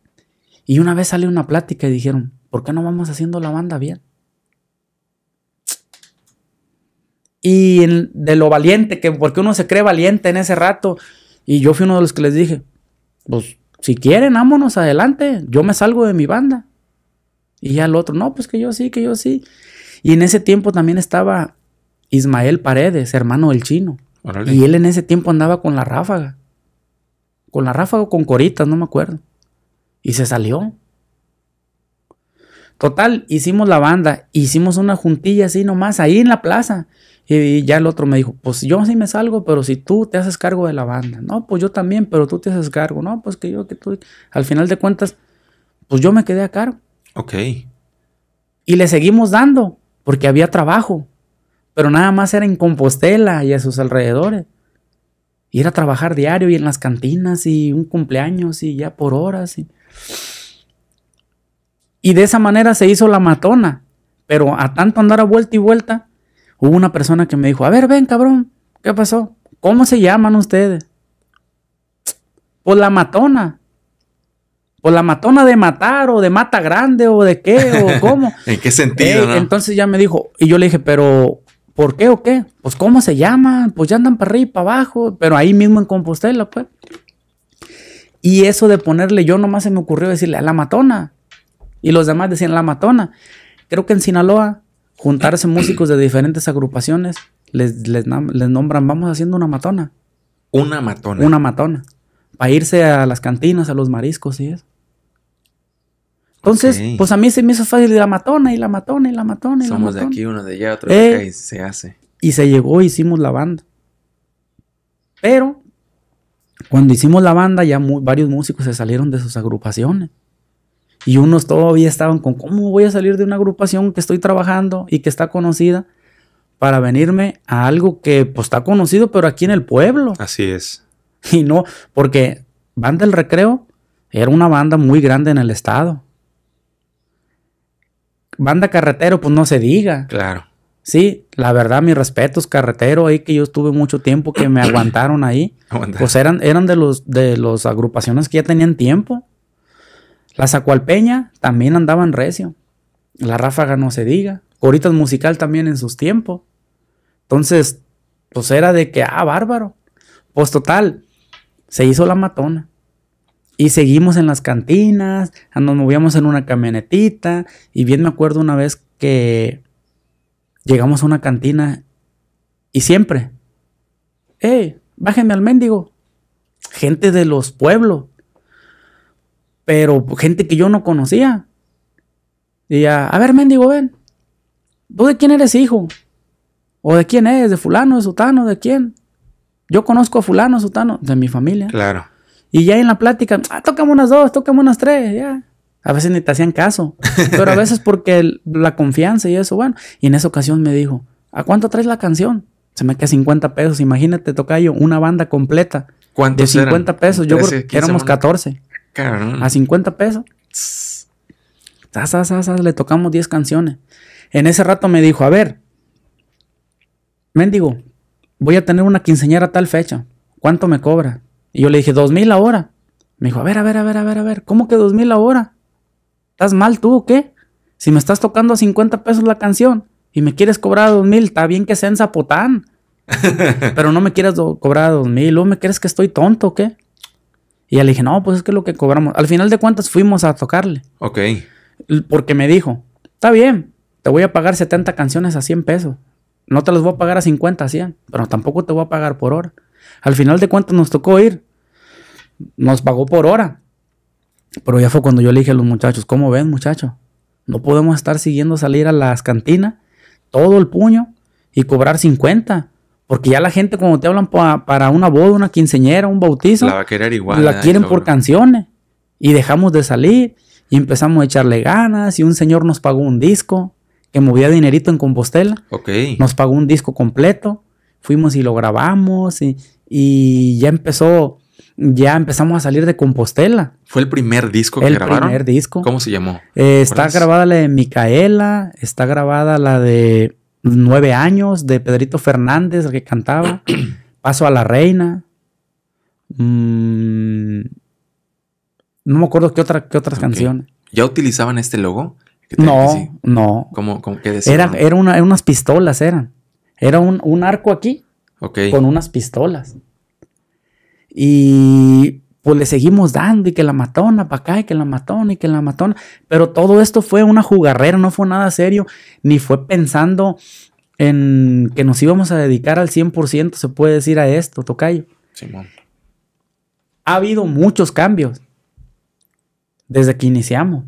Y una vez salió una plática y dijeron, ¿por qué no vamos haciendo la banda bien? Y de lo valiente, que porque uno se cree valiente en ese rato. Y yo fui uno de los que les dije, pues si quieren, vámonos adelante, yo me salgo de mi banda. Y ya el otro, no, pues que yo sí, que yo sí. Y en ese tiempo también estaba Ismael Paredes, hermano del chino. Y él en ese tiempo andaba con la ráfaga. Con la ráfaga o con coritas, no me acuerdo. Y se salió. Total, hicimos la banda, hicimos una juntilla así nomás, ahí en la plaza. Y ya el otro me dijo, pues yo sí me salgo, pero si tú te haces cargo de la banda. No, pues yo también, pero tú te haces cargo. No, pues que yo, que tú. Al final de cuentas, pues yo me quedé a cargo. Ok. Y le seguimos dando porque había trabajo, pero nada más era en Compostela y a sus alrededores. Y era trabajar diario y en las cantinas y un cumpleaños y ya por horas. Y, y de esa manera se hizo la matona. Pero a tanto andar a vuelta y vuelta, hubo una persona que me dijo, a ver, ven cabrón, ¿qué pasó? ¿Cómo se llaman ustedes? Pues la matona pues la matona de matar o de mata grande o de qué o cómo. ¿En qué sentido? Entonces ya me dijo, y yo le dije, pero ¿por qué o qué? Pues cómo se llama? pues ya andan para arriba y para abajo, pero ahí mismo en Compostela, pues. Y eso de ponerle, yo nomás se me ocurrió decirle a la matona. Y los demás decían la matona. Creo que en Sinaloa, juntarse músicos de diferentes agrupaciones, les, les, les nombran, vamos haciendo una matona. Una matona. Una matona. Para irse a las cantinas, a los mariscos y eso. Entonces, pues a mí se me hizo fácil la matona y la matona y la matona Somos de aquí, uno de allá, otro de eh, acá y se hace. Y se llegó, hicimos la banda. Pero cuando hicimos la banda ya varios músicos se salieron de sus agrupaciones. Y unos todavía estaban con, ¿cómo voy a salir de una agrupación que estoy trabajando y que está conocida para venirme a algo que pues está conocido, pero aquí en el pueblo? Así es. Y no, porque Banda del Recreo era una banda muy grande en el estado banda carretero, pues no se diga. Claro. Sí, la verdad, mis respetos, carretero, ahí que yo estuve mucho tiempo que me aguantaron ahí. Pues eran, eran de los de las agrupaciones que ya tenían tiempo. La Zacualpeña también andaban recio. La Ráfaga no se diga. Coritas musical también en sus tiempos. Entonces, pues era de que, ah, bárbaro. Pues total, se hizo la matona. Y seguimos en las cantinas, nos movíamos en una camionetita. Y bien me acuerdo una vez que llegamos a una cantina y siempre, ¡eh! Bájenme al mendigo. Gente de los pueblos. Pero gente que yo no conocía. Y ya, a ver, mendigo, ven. ¿Tú de quién eres hijo? ¿O de quién eres? ¿De fulano, de sutano, de quién? Yo conozco a fulano, sutano, de mi familia. Claro. Y ya en la plática, ah, tocamos unas dos, tocamos unas tres, ya. A veces ni te hacían caso, pero a veces porque la confianza y eso, bueno. Y en esa ocasión me dijo, ¿a cuánto traes la canción? Se me queda 50 pesos, imagínate, yo una banda completa. ¿Cuánto? De 50 pesos, yo creo que éramos 14. A 50 pesos. le tocamos 10 canciones. En ese rato me dijo, a ver, mendigo, voy a tener una quinceñera tal fecha. ¿Cuánto me cobra? Y yo le dije, dos mil ahora Me dijo, a ver, a ver, a ver, a ver, a ver, ¿cómo que dos mil ahora? ¿Estás mal tú o qué? Si me estás tocando a 50 pesos la canción y me quieres cobrar dos mil, está bien que se en Zapotán. pero no me quieres cobrar dos mil, o me crees que estoy tonto o qué. Y ya le dije, no, pues es que lo que cobramos. Al final de cuentas fuimos a tocarle. Ok. Porque me dijo, está bien, te voy a pagar 70 canciones a 100 pesos. No te las voy a pagar a 50, a 100, pero tampoco te voy a pagar por hora. Al final de cuentas nos tocó ir. Nos pagó por hora. Pero ya fue cuando yo le dije a los muchachos, ¿cómo ven muchacho? No podemos estar siguiendo salir a las cantinas todo el puño y cobrar 50. Porque ya la gente cuando te hablan para una boda, una quinceñera, un bautizo, la va a querer igual. La quieren por canciones. Y dejamos de salir y empezamos a echarle ganas y un señor nos pagó un disco que movía dinerito en Compostela. Okay. Nos pagó un disco completo. Fuimos y lo grabamos y, y ya empezó, ya empezamos a salir de Compostela. ¿Fue el primer disco que el grabaron? primer disco. ¿Cómo se llamó? Eh, está grabada la de Micaela, está grabada la de Nueve Años, de Pedrito Fernández, que cantaba, Paso a la Reina. Mm, no me acuerdo qué, otra, qué otras canciones. ¿Ya utilizaban este logo? No, no. ¿Cómo, que qué eran Era, unas pistolas, eran. Era un arco aquí con unas pistolas. Y pues le seguimos dando y que la matona para acá y que la matona y que la matona. Pero todo esto fue una jugarrera, no fue nada serio, ni fue pensando en que nos íbamos a dedicar al 100%, se puede decir, a esto, Tocayo. Simón. Ha habido muchos cambios desde que iniciamos.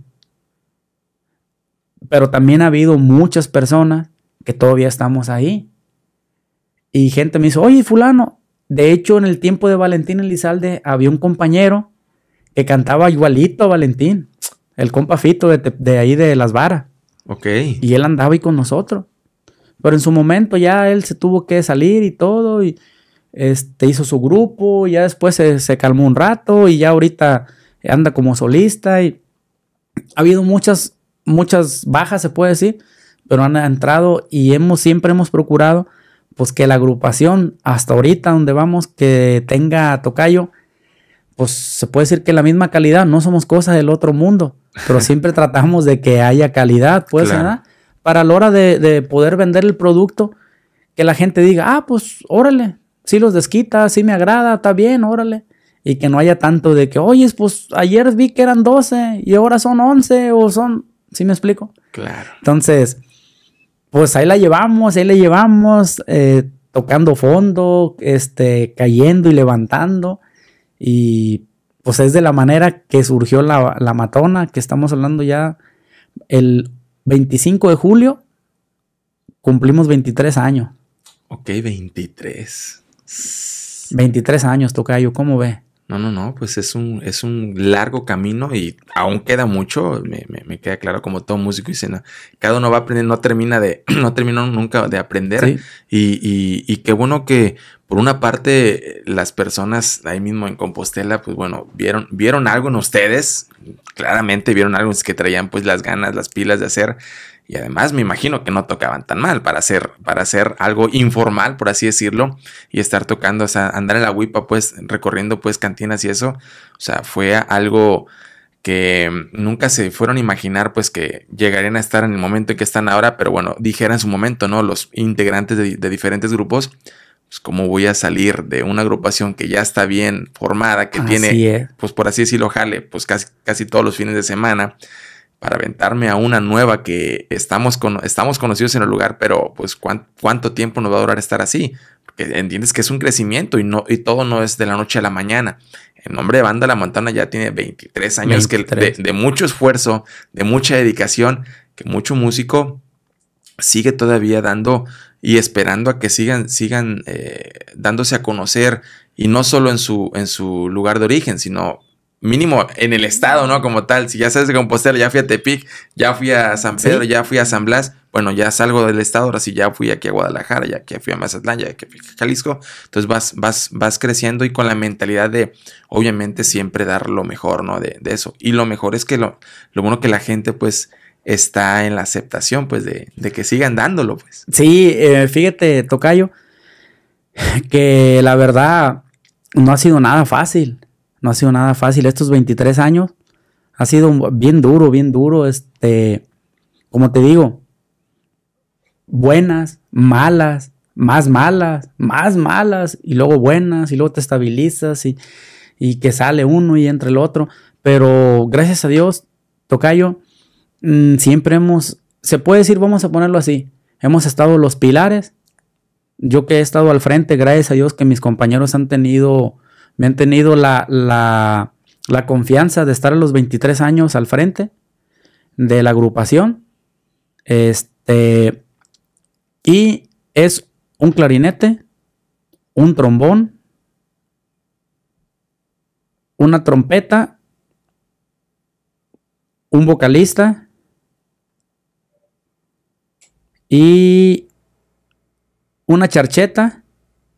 Pero también ha habido muchas personas que todavía estamos ahí. Y gente me dice, oye, fulano. De hecho, en el tiempo de Valentín Elizalde había un compañero que cantaba igualito a Valentín, el compa Fito de, ahí de Las Varas. Ok. Y él andaba ahí con nosotros. Pero en su momento ya él se tuvo que salir y todo, y este, hizo su grupo, ya después se, calmó un rato y ya ahorita anda como solista y ha habido muchas, muchas bajas, se puede decir, pero han entrado y hemos, siempre hemos procurado pues que la agrupación hasta ahorita donde vamos que tenga tocayo, pues se puede decir que la misma calidad, no somos cosas del otro mundo, pero siempre tratamos de que haya calidad, pues, ¿verdad? Para la hora de, poder vender el producto, que la gente diga, ah, pues, órale, si los desquita, si me agrada, está bien, órale. Y que no haya tanto de que, oye, pues ayer vi que eran 12 y ahora son 11 o son, ¿sí me explico? Claro. Entonces, pues ahí la llevamos, ahí la llevamos, eh, tocando fondo, este, cayendo y levantando. Y pues es de la manera que surgió la, la matona, que estamos hablando ya el 25 de julio, cumplimos 23 años. Ok, 23. 23 años, toca yo, ¿cómo ve? No, no, no, pues es un, es un largo camino y aún queda mucho, me, me, queda claro como todo músico y cena. Cada uno va aprendiendo, no termina de, no terminó nunca de aprender. Y, y, y qué bueno que, por una parte, las personas ahí mismo en Compostela, pues bueno, vieron, vieron algo en ustedes, claramente vieron algo que traían pues las ganas, las pilas de hacer, y además me imagino que no tocaban tan mal para hacer, para hacer algo informal, por así decirlo, y estar tocando, o sea, andar en la huipa, pues, recorriendo, pues, cantinas y eso. O sea, fue algo que nunca se fueron a imaginar pues que llegarían a estar en el momento en que están ahora, pero bueno, dijera en su momento, ¿no? Los integrantes de, diferentes grupos, pues cómo voy a salir de una agrupación que ya está bien formada, que tiene, pues por así decirlo, jale, pues casi, casi todos los fines de semana, para aventarme a una nueva que estamos, con, estamos conocidos en el lugar, pero pues ¿cuánto, tiempo nos va a durar estar así. Porque entiendes que es un crecimiento y, no, y todo no es de la noche a la mañana. El nombre de Banda La Montana ya tiene 23 años Que de, mucho esfuerzo, de mucha dedicación, que mucho músico sigue todavía dando y esperando a que sigan, sigan eh, dándose a conocer y no solo en su, en su lugar de origen, sino mínimo en el estado, ¿no? Como tal, si ya sabes de Compostela, ya fui a Tepic, ya fui a San Pedro, ya fui a San Blas, bueno, ya salgo del estado, ahora sí ya fui aquí a Guadalajara, ya que fui a Mazatlán, ya que fui a Jalisco, entonces vas, vas, vas creciendo y con la mentalidad de, obviamente, siempre dar lo mejor, ¿no? De, eso. Y lo mejor es que lo, lo bueno que la gente, pues, está en la aceptación, pues, de, de que sigan dándolo, pues. Sí, eh, fíjate, Tocayo, que la verdad no ha sido nada fácil no ha sido nada fácil estos 23 años. Ha sido bien duro, bien duro. Este, como te digo, buenas, malas, más malas, más malas, y luego buenas, y luego te estabilizas y, que sale uno y entre el otro. Pero gracias a Dios, Tocayo, mm, siempre hemos, se puede decir, vamos a ponerlo así, hemos estado los pilares. Yo que he estado al frente, gracias a Dios que mis compañeros han tenido me han tenido la, confianza de estar a los 23 años al frente de la agrupación. Este, y es un clarinete, un trombón, una trompeta, un vocalista y una charcheta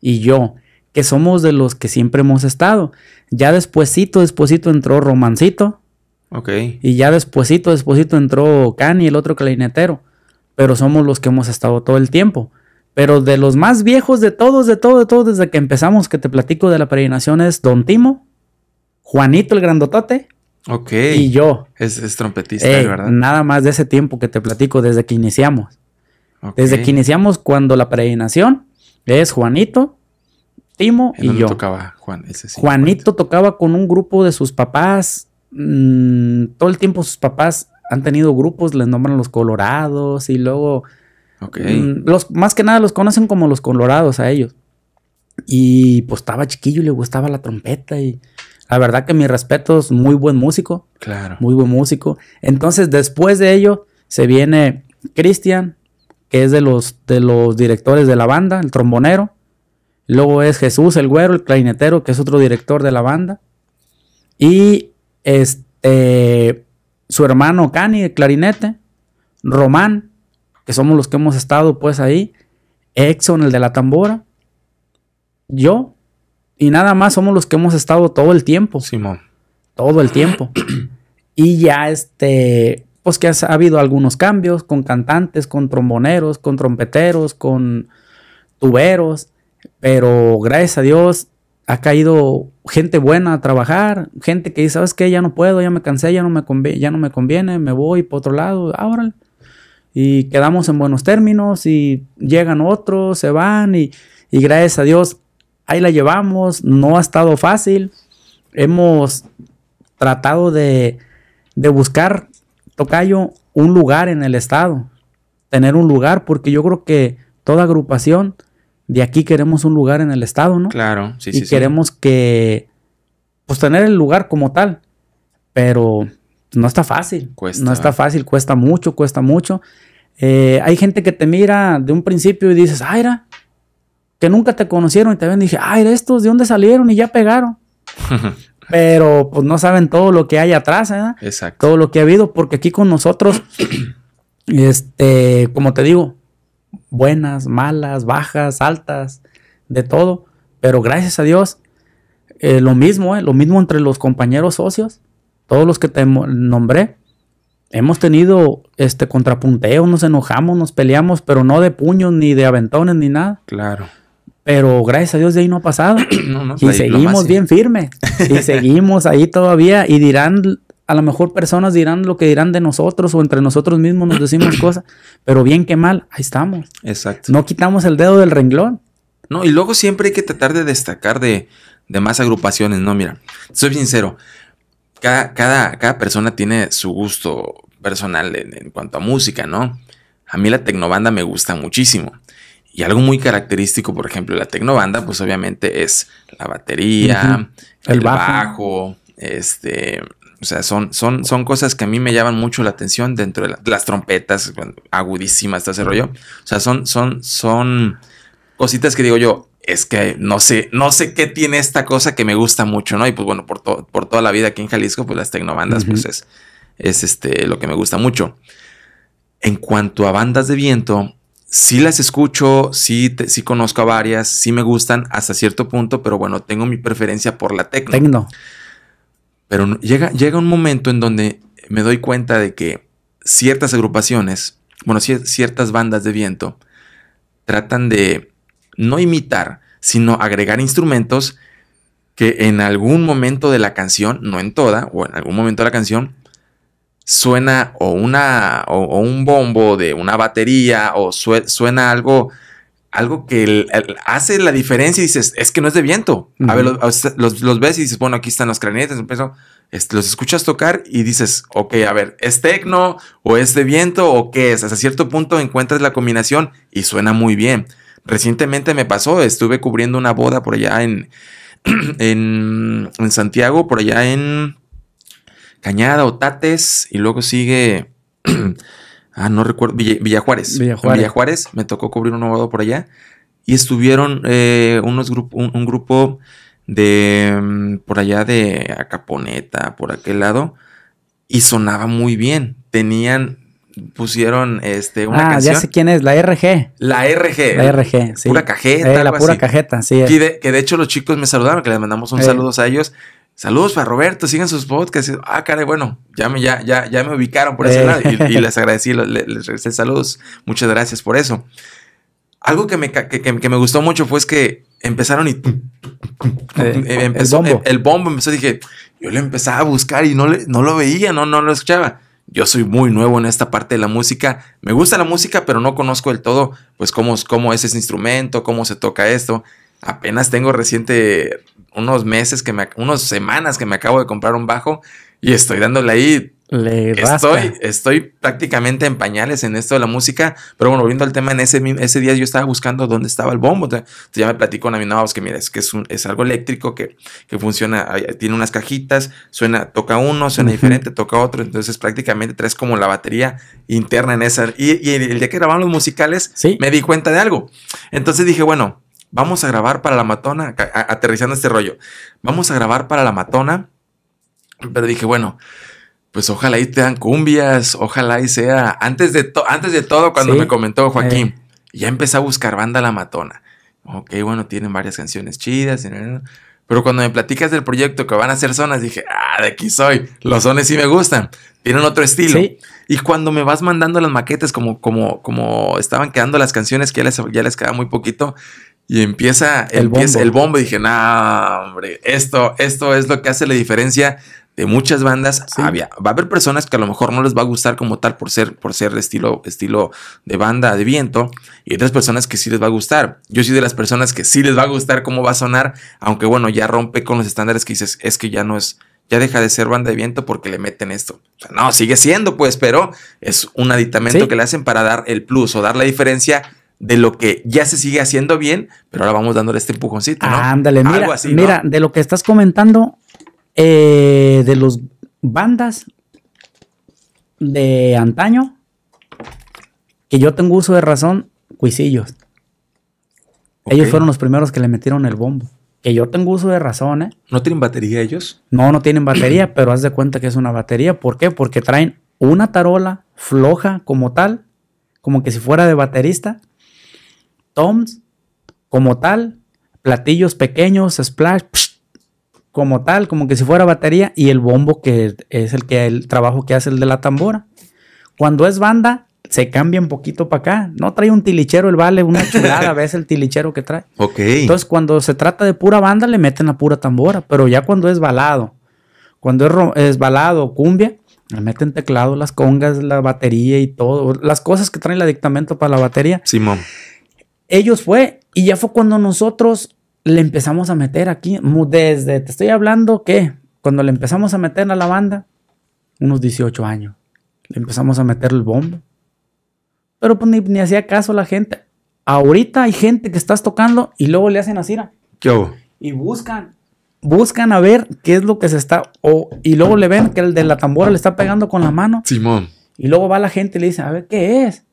y yo que somos de los que siempre hemos estado. Ya despuesito, despuesito entró Romancito. Ok. Y ya despuesito, despuesito entró Cani, el otro clarinetero. Pero somos los que hemos estado todo el tiempo. Pero de los más viejos de todos, de todos, de todos, desde que empezamos, que te platico de la peregrinación, es Don Timo, Juanito el Grandotote. Ok. Y yo. Es, trompetista, eh, ¿verdad? Nada más de ese tiempo que te platico, desde que iniciamos. Desde que iniciamos, cuando la peregrinación es Juanito, y yo. tocaba Juanito tocaba con un grupo de sus papás. Mm, todo el tiempo sus papás han tenido grupos, les nombran los Colorados y luego... Mm, los, más que nada los conocen como los Colorados a ellos. Y pues estaba chiquillo y le gustaba la trompeta y... La verdad que mi respeto es muy buen músico. Claro. Muy buen músico. Entonces, después de ello, se viene Cristian, que es de los, de los directores de la banda, el trombonero. Luego es Jesús, el güero, el clarinetero, que es otro director de la banda. Y este, su hermano Cani, el clarinete. Román, que somos los que hemos estado pues ahí. Exxon, el de la tambora. Yo. Y nada más somos los que hemos estado todo el tiempo. Simón. Todo el tiempo. y ya este, pues que ha habido algunos cambios con cantantes, con tromboneros, con trompeteros, con tuberos pero gracias a Dios ha caído gente buena a trabajar, gente que dice, ¿sabes qué? Ya no puedo, ya me cansé, ya no me conviene, ya no me, conviene me voy para otro lado, ahora. Y quedamos en buenos términos y llegan otros, se van y, gracias a Dios ahí la llevamos, no ha estado fácil, hemos tratado de, de buscar, Tocayo, un lugar en el Estado, tener un lugar, porque yo creo que toda agrupación de aquí queremos un lugar en el Estado, ¿no? Claro, sí, sí. Y queremos que, pues tener el lugar como tal, pero no está fácil. Cuesta. No está fácil, cuesta mucho, cuesta mucho. Eh, hay gente que te mira de un principio y dices, ¡aira! Ah, que nunca te conocieron y te ven y dije, ay, ah, estos, ¿de dónde salieron? Y ya pegaron. pero pues no saben todo lo que hay atrás, ¿eh? Exacto. Todo lo que ha habido, porque aquí con nosotros, este, como te digo, buenas, malas, bajas, altas, de todo. Pero gracias a Dios, eh, lo mismo, eh, lo mismo entre los compañeros socios, todos los que te nombré. Hemos tenido este contrapunteo, nos enojamos, nos peleamos, pero no de puños ni de aventones ni nada. Claro. Pero gracias a Dios de ahí no ha pasado. no, no, y pues seguimos bien firmes. Y seguimos ahí todavía. Y dirán a lo mejor personas dirán lo que dirán de nosotros o entre nosotros mismos nos decimos cosas, pero bien que mal, ahí estamos. Exacto. No quitamos el dedo del renglón. No, y luego siempre hay que tratar de destacar de, de más agrupaciones, ¿no? Mira, soy sincero, cada, cada, persona tiene su gusto personal en, cuanto a música, ¿no? A mí la tecnobanda me gusta muchísimo. Y algo muy característico, por ejemplo, la tecnobanda, pues obviamente es la batería, el, bajo, este, o sea, son, son, son cosas que a mí me llaman mucho la atención dentro de las trompetas agudísimas, de ese rollo. O sea, son, son, son cositas que digo yo, es que no sé, no sé qué tiene esta cosa que me gusta mucho, ¿no? Y pues bueno, por, todo por toda la vida aquí en Jalisco, pues las tecnobandas, pues es, es este, lo que me gusta mucho. En cuanto a bandas de viento, sí las escucho, sí, sí conozco a varias, sí me gustan hasta cierto punto, pero bueno, tengo mi preferencia por la Tecno. Pero llega, llega un momento en donde me doy cuenta de que ciertas agrupaciones, bueno, ciertas bandas de viento, tratan de no imitar, sino agregar instrumentos que en algún momento de la canción, no en toda, o en algún momento de la canción, suena o, una, o, o un bombo de una batería o suena algo algo que hace la diferencia y dices, es que no es de viento. A ver, los, ves y dices, bueno, aquí están los clarinetes, empezó, este, los escuchas tocar y dices, ok, a ver, ¿es tecno o es de viento o qué es? Hasta cierto punto encuentras la combinación y suena muy bien. Recientemente me pasó, estuve cubriendo una boda por allá en, en, en Santiago, por allá en Cañada, Otates, y luego sigue... Ah, no recuerdo. Villa, Villajuárez. Villa Juárez, Me tocó cubrir un abogado por allá. Y estuvieron eh, unos grupos, un, grupo de. Mm, por allá de Acaponeta, por aquel lado. Y sonaba muy bien. Tenían pusieron este una ah, ya sé quién es, la RG. La RG. La RG, sí. Pura cajeta. Eh, la pura cajeta, sí. Que de, hecho los chicos me saludaron, que les mandamos un saludos eh. saludo a ellos. Saludos para Roberto, sigan sus podcasts. Ah, caray, bueno, ya me, ya, ya, ya me ubicaron por ese eh. lado y, les agradecí, les, regresé saludos. Muchas gracias por eso. Algo que me, gustó mucho fue que empezaron y eh, empezó, el, bombo. El, empezó. Dije, yo le empezaba a buscar y no, le, no lo veía, no, no lo escuchaba. Yo soy muy nuevo en esta parte de la música. Me gusta la música, pero no conozco del todo, pues, cómo, cómo es ese instrumento, cómo se toca esto. Apenas tengo reciente unos meses que me, unas semanas que me acabo de comprar un bajo y estoy dándole ahí. Le estoy, estoy prácticamente en pañales en esto de la música, pero bueno, volviendo al tema, en ese, ese día yo estaba buscando dónde estaba el bombo. ya me platicó una mina, pues que mira, es que es, es algo eléctrico que, que, funciona, tiene unas cajitas, suena, toca uno, suena diferente, toca otro, entonces prácticamente traes como la batería interna en esa. Y, y el día que grabamos los musicales, me di cuenta de algo. Entonces dije, bueno, Vamos a grabar para la matona, aterrizando este rollo. Vamos a grabar para la matona. Pero dije, bueno, pues ojalá y te dan cumbias, ojalá y sea. Antes de, antes de todo, cuando me comentó Joaquín, eh. ya empecé a buscar banda La Matona. Ok, bueno, tienen varias canciones chidas. Pero cuando me platicas del proyecto que van a hacer zonas, dije, ah, de aquí soy. Los zones sí me gustan. Tienen otro estilo. Y cuando me vas mandando las maquetas, como, como, como estaban quedando las canciones, que ya les, ya les queda muy poquito, y empieza, el, bombo. Y dije, no, hombre, esto, esto es lo que hace la diferencia de muchas bandas. Había, va a haber personas que a lo mejor no les va a gustar como tal por ser, por ser estilo, estilo de banda de viento. Y otras personas que sí les va a gustar. Yo soy de las personas que sí les va a gustar cómo va a sonar. Aunque bueno, ya rompe con los estándares que dices, es que ya no es, ya deja de ser banda de viento porque le meten esto. no, sigue siendo pues, pero es un aditamento que le hacen para dar el plus o dar la diferencia de lo que ya se sigue haciendo bien, pero ahora vamos dándole este empujoncito, ¿no? Ándale, mira, mira, de lo que estás comentando, eh, de los bandas de antaño, que yo tengo uso de razón, Cuisillos. Ellos fueron los primeros que le metieron el bombo. Que yo tengo uso de razón, ¿eh? ¿No tienen batería ellos? No, no tienen batería, pero haz de cuenta que es una batería. ¿Por qué? Porque traen una tarola floja como tal, como que si fuera de baterista, toms como tal, platillos pequeños, splash, como tal, como que si fuera batería, y el bombo que es el, que, el trabajo que hace el de la tambora. Cuando es banda, se cambia un poquito para acá. No trae un tilichero, el vale una chulada, ves el tilichero que trae. Ok. Entonces, cuando se trata de pura banda, le meten la pura tambora, pero ya cuando es balado, cuando es, es balado cumbia, le meten teclado, las congas, la batería y todo, las cosas que trae el adictamento para la batería. Simón ellos fue, y ya fue cuando nosotros le empezamos a meter aquí, desde, te estoy hablando que cuando le empezamos a meter a la banda, unos 18 años, le empezamos a meter el bombo. Pero pues ni, hacía caso la gente. Ahorita hay gente que estás tocando y luego le hacen así. ¿Qué Y buscan, buscan a ver qué es lo que se está. O, y luego le ven que el de la tambora le está pegando con la mano. Simón. Y luego va la gente y le dice, a ver qué es.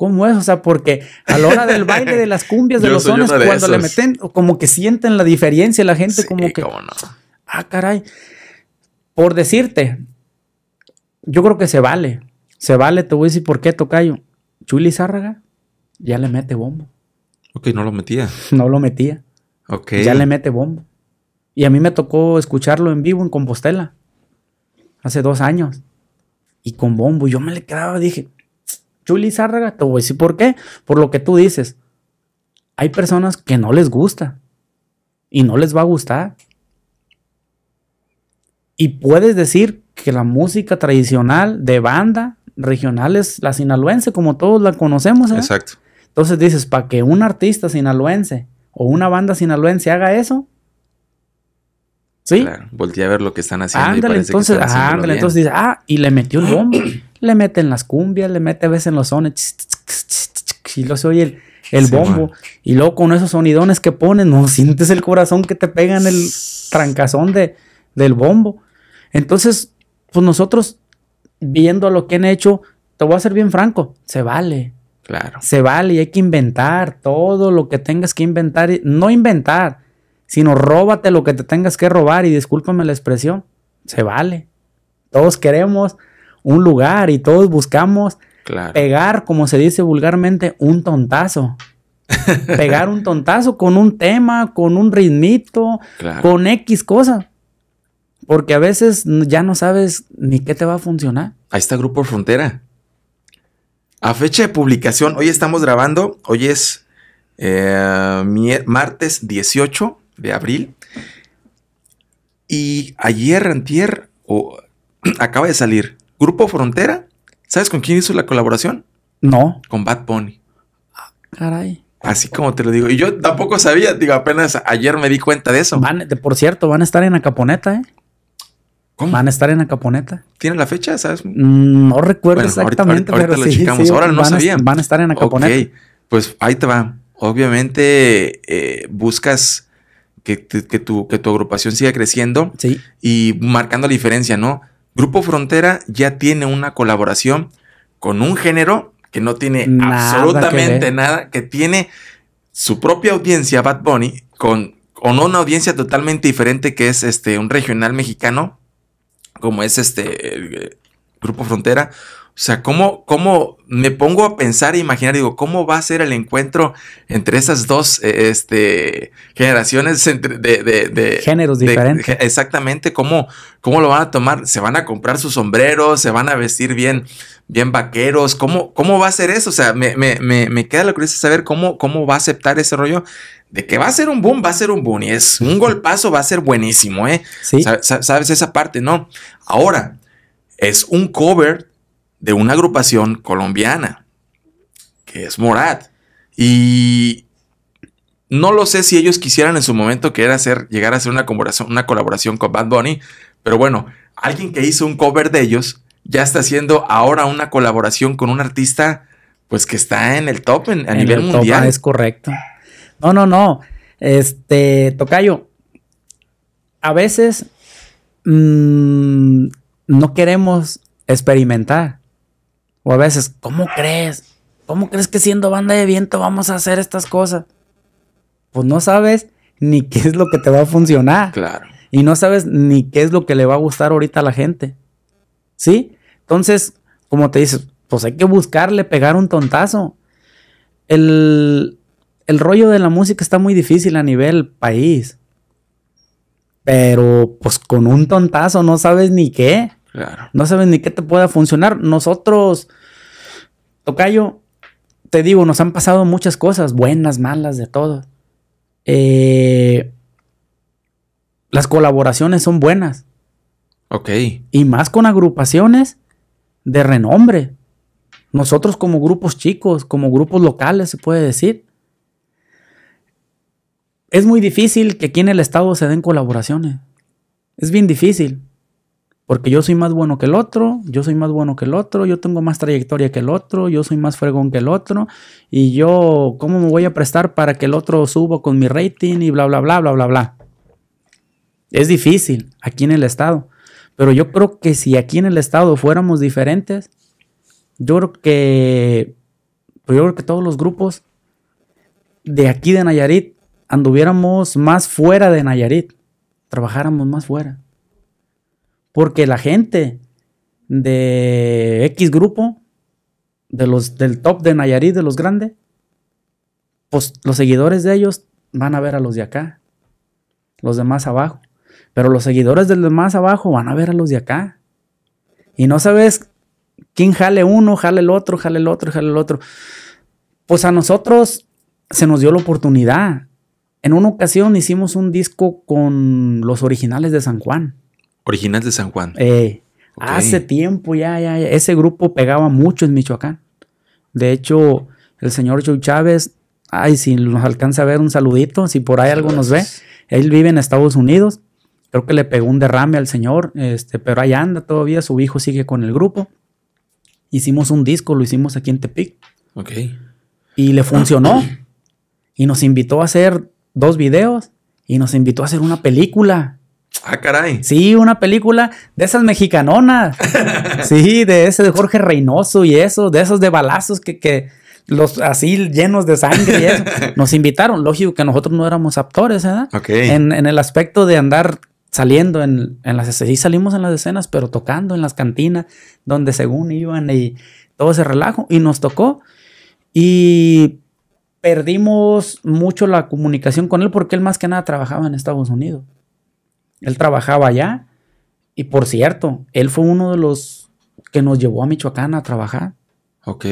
¿Cómo es? O sea, porque a la hora del baile de las cumbias de los sones, cuando le meten, como que sienten la diferencia, la gente como que. Ah, caray. Por decirte, yo creo que se vale. Se vale, te voy a decir por qué, Tocayo. Chuli Zárraga ya le mete bombo. Ok, no lo metía. No lo metía. Ok. Ya le mete bombo. Y a mí me tocó escucharlo en vivo en Compostela hace dos años. Y con bombo, yo me le quedaba, dije, y te voy a decir por qué, por lo que tú dices. Hay personas que no les gusta y no les va a gustar. Y puedes decir que la música tradicional de banda regional es la sinaloense, como todos la conocemos. ¿eh? Exacto. Entonces dices, para que un artista sinaloense o una banda sinaloense haga eso, ¿Sí? Claro, a ver lo que están haciendo. entonces, entonces dice, ah, y le metió el bombo. le mete en las cumbias, le mete a veces en los sones. Y luego se oye el, el bombo. Y luego con esos sonidones que ponen, no sientes el corazón que te pegan el trancazón de, del bombo. Entonces, pues nosotros, viendo lo que han hecho, te voy a ser bien franco, se vale. Claro. Se vale y hay que inventar todo lo que tengas que inventar. No inventar, sino róbate lo que te tengas que robar y discúlpame la expresión, se vale. Todos queremos un lugar y todos buscamos pegar, como se dice vulgarmente, un tontazo. pegar un tontazo con un tema, con un ritmito, con X cosa. Porque a veces ya no sabes ni qué te va a funcionar. Ahí está Grupo Frontera. A fecha de publicación, hoy estamos grabando, hoy es eh, martes 18 de abril. Y ayer, antier, o acaba de salir Grupo Frontera. ¿Sabes con quién hizo la colaboración? No. Con Bad Pony. Ah, caray. Así como te lo digo. Y yo tampoco sabía, digo, apenas ayer me di cuenta de eso. por cierto, van a estar en Acaponeta, ¿eh? ¿Cómo? Van a estar en Acaponeta. ¿Tienen la fecha? ¿Sabes? Mm, no recuerdo exactamente, pero Ahora no sabían. Van a estar en Acaponeta. Ok, pues ahí te va. Obviamente eh, buscas que, tu, que tu agrupación siga creciendo y marcando la diferencia, ¿no? Grupo Frontera ya tiene una colaboración con un género que no tiene absolutamente nada, que tiene su propia audiencia, Bad Bunny, con, con una audiencia totalmente diferente que es este, un regional mexicano, como es este Grupo Frontera, o sea, ¿cómo, ¿cómo, me pongo a pensar e imaginar? Digo, ¿cómo va a ser el encuentro entre esas dos eh, este, generaciones de, géneros diferentes? exactamente, ¿cómo, ¿cómo lo van a tomar? ¿Se van a comprar sus sombreros? ¿Se van a vestir bien, bien vaqueros? ¿Cómo, cómo va a ser eso? O sea, me, me, me, queda la curiosidad de saber cómo, cómo va a aceptar ese rollo de que va a ser un boom, va a ser un boom. Y es un golpazo, va a ser buenísimo, ¿eh? Sí. Sabes, sabes esa parte, ¿no? Ahora, es un cover de una agrupación colombiana, que es Morat. Y no lo sé si ellos quisieran en su momento Querer hacer, llegar a hacer una colaboración, con Bad Bunny, pero bueno, alguien que hizo un cover de ellos ya está haciendo ahora una colaboración con un artista pues que está en el top a nivel mundial. Ah, es correcto. No, no, no. Este, Tocayo, a veces mm, no queremos experimentar. O a veces, ¿cómo crees? ¿Cómo crees que siendo banda de viento vamos a hacer estas cosas? Pues no sabes ni qué es lo que te va a funcionar. Claro. Y no sabes ni qué es lo que le va a gustar ahorita a la gente. ¿Sí? Entonces, como te dices, pues hay que buscarle pegar un tontazo. El, el rollo de la música está muy difícil a nivel país. Pero pues con un tontazo no sabes ni qué. No sabes ni qué te pueda funcionar. Nosotros, Tocayo, te digo, nos han pasado muchas cosas, buenas, malas, de todo. Eh, las colaboraciones son buenas. Ok. Y más con agrupaciones de renombre. Nosotros como grupos chicos, como grupos locales, se puede decir. Es muy difícil que aquí en el Estado se den colaboraciones. Es bien difícil. Porque yo soy más bueno que el otro, yo soy más bueno que el otro, yo tengo más trayectoria que el otro, yo soy más fregón que el otro, y yo, ¿cómo me voy a prestar para que el otro suba con mi rating y bla, bla, bla, bla, bla, bla? Es difícil aquí en el Estado, pero yo creo que si aquí en el Estado fuéramos diferentes, yo creo que, pues yo creo que todos los grupos de aquí de Nayarit anduviéramos más fuera de Nayarit, trabajáramos más fuera. Porque la gente de X grupo, de los del top de Nayarit, de los grandes, pues los seguidores de ellos van a ver a los de acá, los de más abajo. Pero los seguidores de los más abajo van a ver a los de acá. Y no sabes quién jale uno, jale el otro, jale el otro, jale el otro. Pues a nosotros se nos dio la oportunidad. En una ocasión hicimos un disco con los originales de San Juan. Original de San Juan. Eh, hace tiempo ya, ya, ese grupo pegaba mucho en Michoacán. De hecho, el señor Joe Chávez, ay, si nos alcanza a ver un saludito, si por ahí algo nos ve, él vive en Estados Unidos, creo que le pegó un derrame al señor, este, pero ahí anda todavía, su hijo sigue con el grupo. Hicimos un disco, lo hicimos aquí en Tepic. Ok. Y le funcionó. y nos invitó a hacer dos videos y nos invitó a hacer una película. Ah, caray. Sí, una película de esas mexicanonas. sí, de ese de Jorge Reynoso y eso, de esos de balazos que, los así llenos de sangre y eso. Nos invitaron, lógico que nosotros no éramos actores, ¿verdad? En, el aspecto de andar saliendo en, en las escenas, sí salimos en las escenas, pero tocando en las cantinas, donde según iban y todo ese relajo, y nos tocó. Y perdimos mucho la comunicación con él porque él más que nada trabajaba en Estados Unidos. Él trabajaba allá. Y por cierto, él fue uno de los que nos llevó a Michoacán a trabajar. Ok.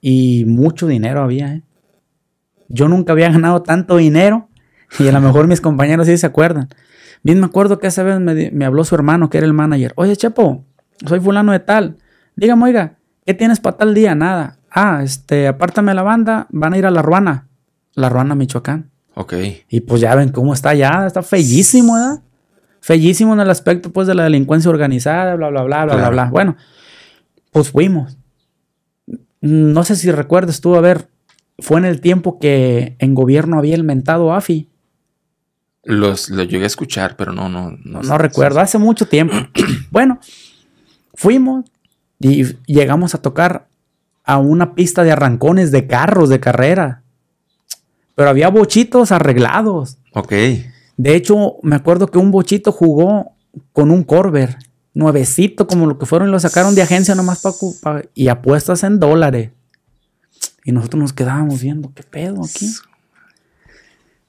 Y mucho dinero había, ¿eh? Yo nunca había ganado tanto dinero. Y a lo mejor mis compañeros sí se acuerdan. Bien me acuerdo que esa vez me, habló su hermano, que era el manager. Oye, Chepo, soy fulano de tal. Dígame, oiga, ¿qué tienes para tal día? Nada. Ah, este, apártame la banda, van a ir a La Ruana. La Ruana, Michoacán. Ok. Y pues ya ven cómo está allá, está fellísimo, ¿verdad? Fellísimo en el aspecto, pues, de la delincuencia organizada, bla, bla, bla, bla, bla, bla. Bueno, pues fuimos. No sé si recuerdas tú, a ver, fue en el tiempo que en gobierno había inventado AFI. Los, lo llegué a escuchar, pero no, no, no. No recuerdo, hace mucho tiempo. bueno, fuimos y llegamos a tocar a una pista de arrancones de carros, de carrera. Pero había bochitos arreglados. Ok. De hecho, me acuerdo que un bochito jugó con un Corver, nuevecito, como lo que fueron, y lo sacaron de agencia nomás para. y apuestas en dólares. Y nosotros nos quedábamos viendo, ¿qué pedo aquí?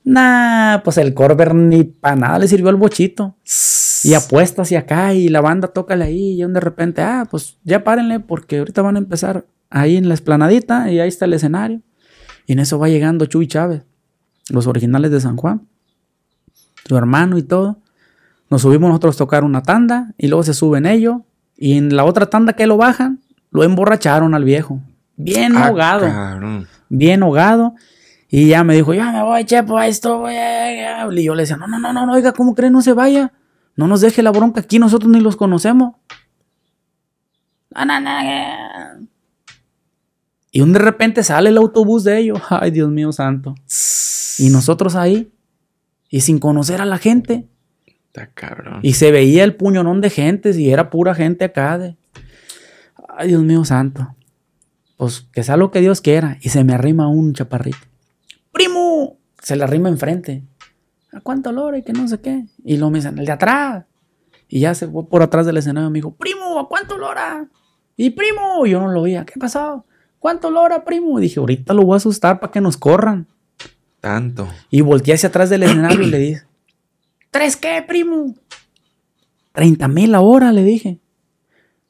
Nah, pues el Corver ni para nada le sirvió al bochito. Y apuestas y acá, y la banda tócale ahí, y de repente, ah, pues ya párenle, porque ahorita van a empezar ahí en la esplanadita, y ahí está el escenario. Y en eso va llegando Chuy Chávez, los originales de San Juan su hermano y todo. Nos subimos nosotros a tocar una tanda y luego se suben ellos. Y en la otra tanda que lo bajan, lo emborracharon al viejo. Bien ah, ahogado. Bien ahogado. Y ya me dijo, ya me voy, chepo, a esto, voy. Y yo le decía, no, no, no, no, oiga, ¿cómo cree? No se vaya. No nos deje la bronca aquí, nosotros ni los conocemos. y un de repente sale el autobús de ellos. Ay, Dios mío santo. Y nosotros ahí y sin conocer a la gente. Está cabrón. Y se veía el puñonón de gente, si era pura gente acá de... Ay, Dios mío santo. Pues que sea lo que Dios quiera. Y se me arrima un chaparrito. ¡Primo! Se le arrima enfrente. ¿A cuánto lora? Y que no sé qué. Y lo me dicen, el de atrás. Y ya se fue por atrás del escenario y me dijo, primo, ¿a cuánto lora? Y primo, yo no lo veía. ¿Qué ha pasado? ¿Cuánto lora, primo? Y dije, ahorita lo voy a asustar para que nos corran. Tanto. Y volteé hacia atrás del escenario y le dije, ¿tres qué, primo? Treinta mil ahora, le dije.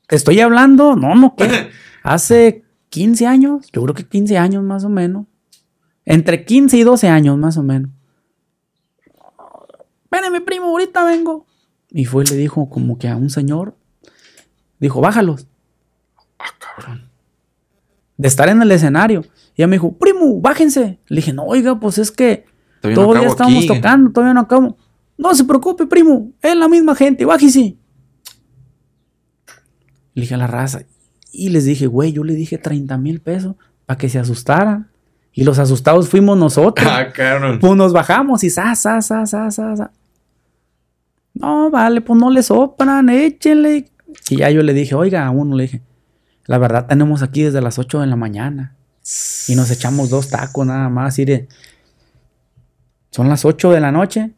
¿Te estoy hablando? No, no, ¿qué? Hace 15 años, yo creo que 15 años más o menos. Entre 15 y 12 años más o menos. Ven, mi primo, ahorita vengo. Y fue y le dijo como que a un señor, dijo, bájalos. Ah, cabrón. De estar en el escenario. Y me dijo, primo, bájense. Le dije, no, oiga, pues es que todavía, estamos tocando, todavía no acabo. No se preocupe, primo, es la misma gente, bájese. Le dije a la raza. Y les dije, güey, yo le dije 30 mil pesos para que se asustaran. Y los asustados fuimos nosotros. Ah, Pues nos bajamos y sa, sa, sa, sa, sa, sa. No, vale, pues no le sopran, échenle. Y ya yo le dije, oiga, a uno le dije, la verdad tenemos aquí desde las 8 de la mañana. Y nos echamos dos tacos nada más. Y de, son las 8 de la noche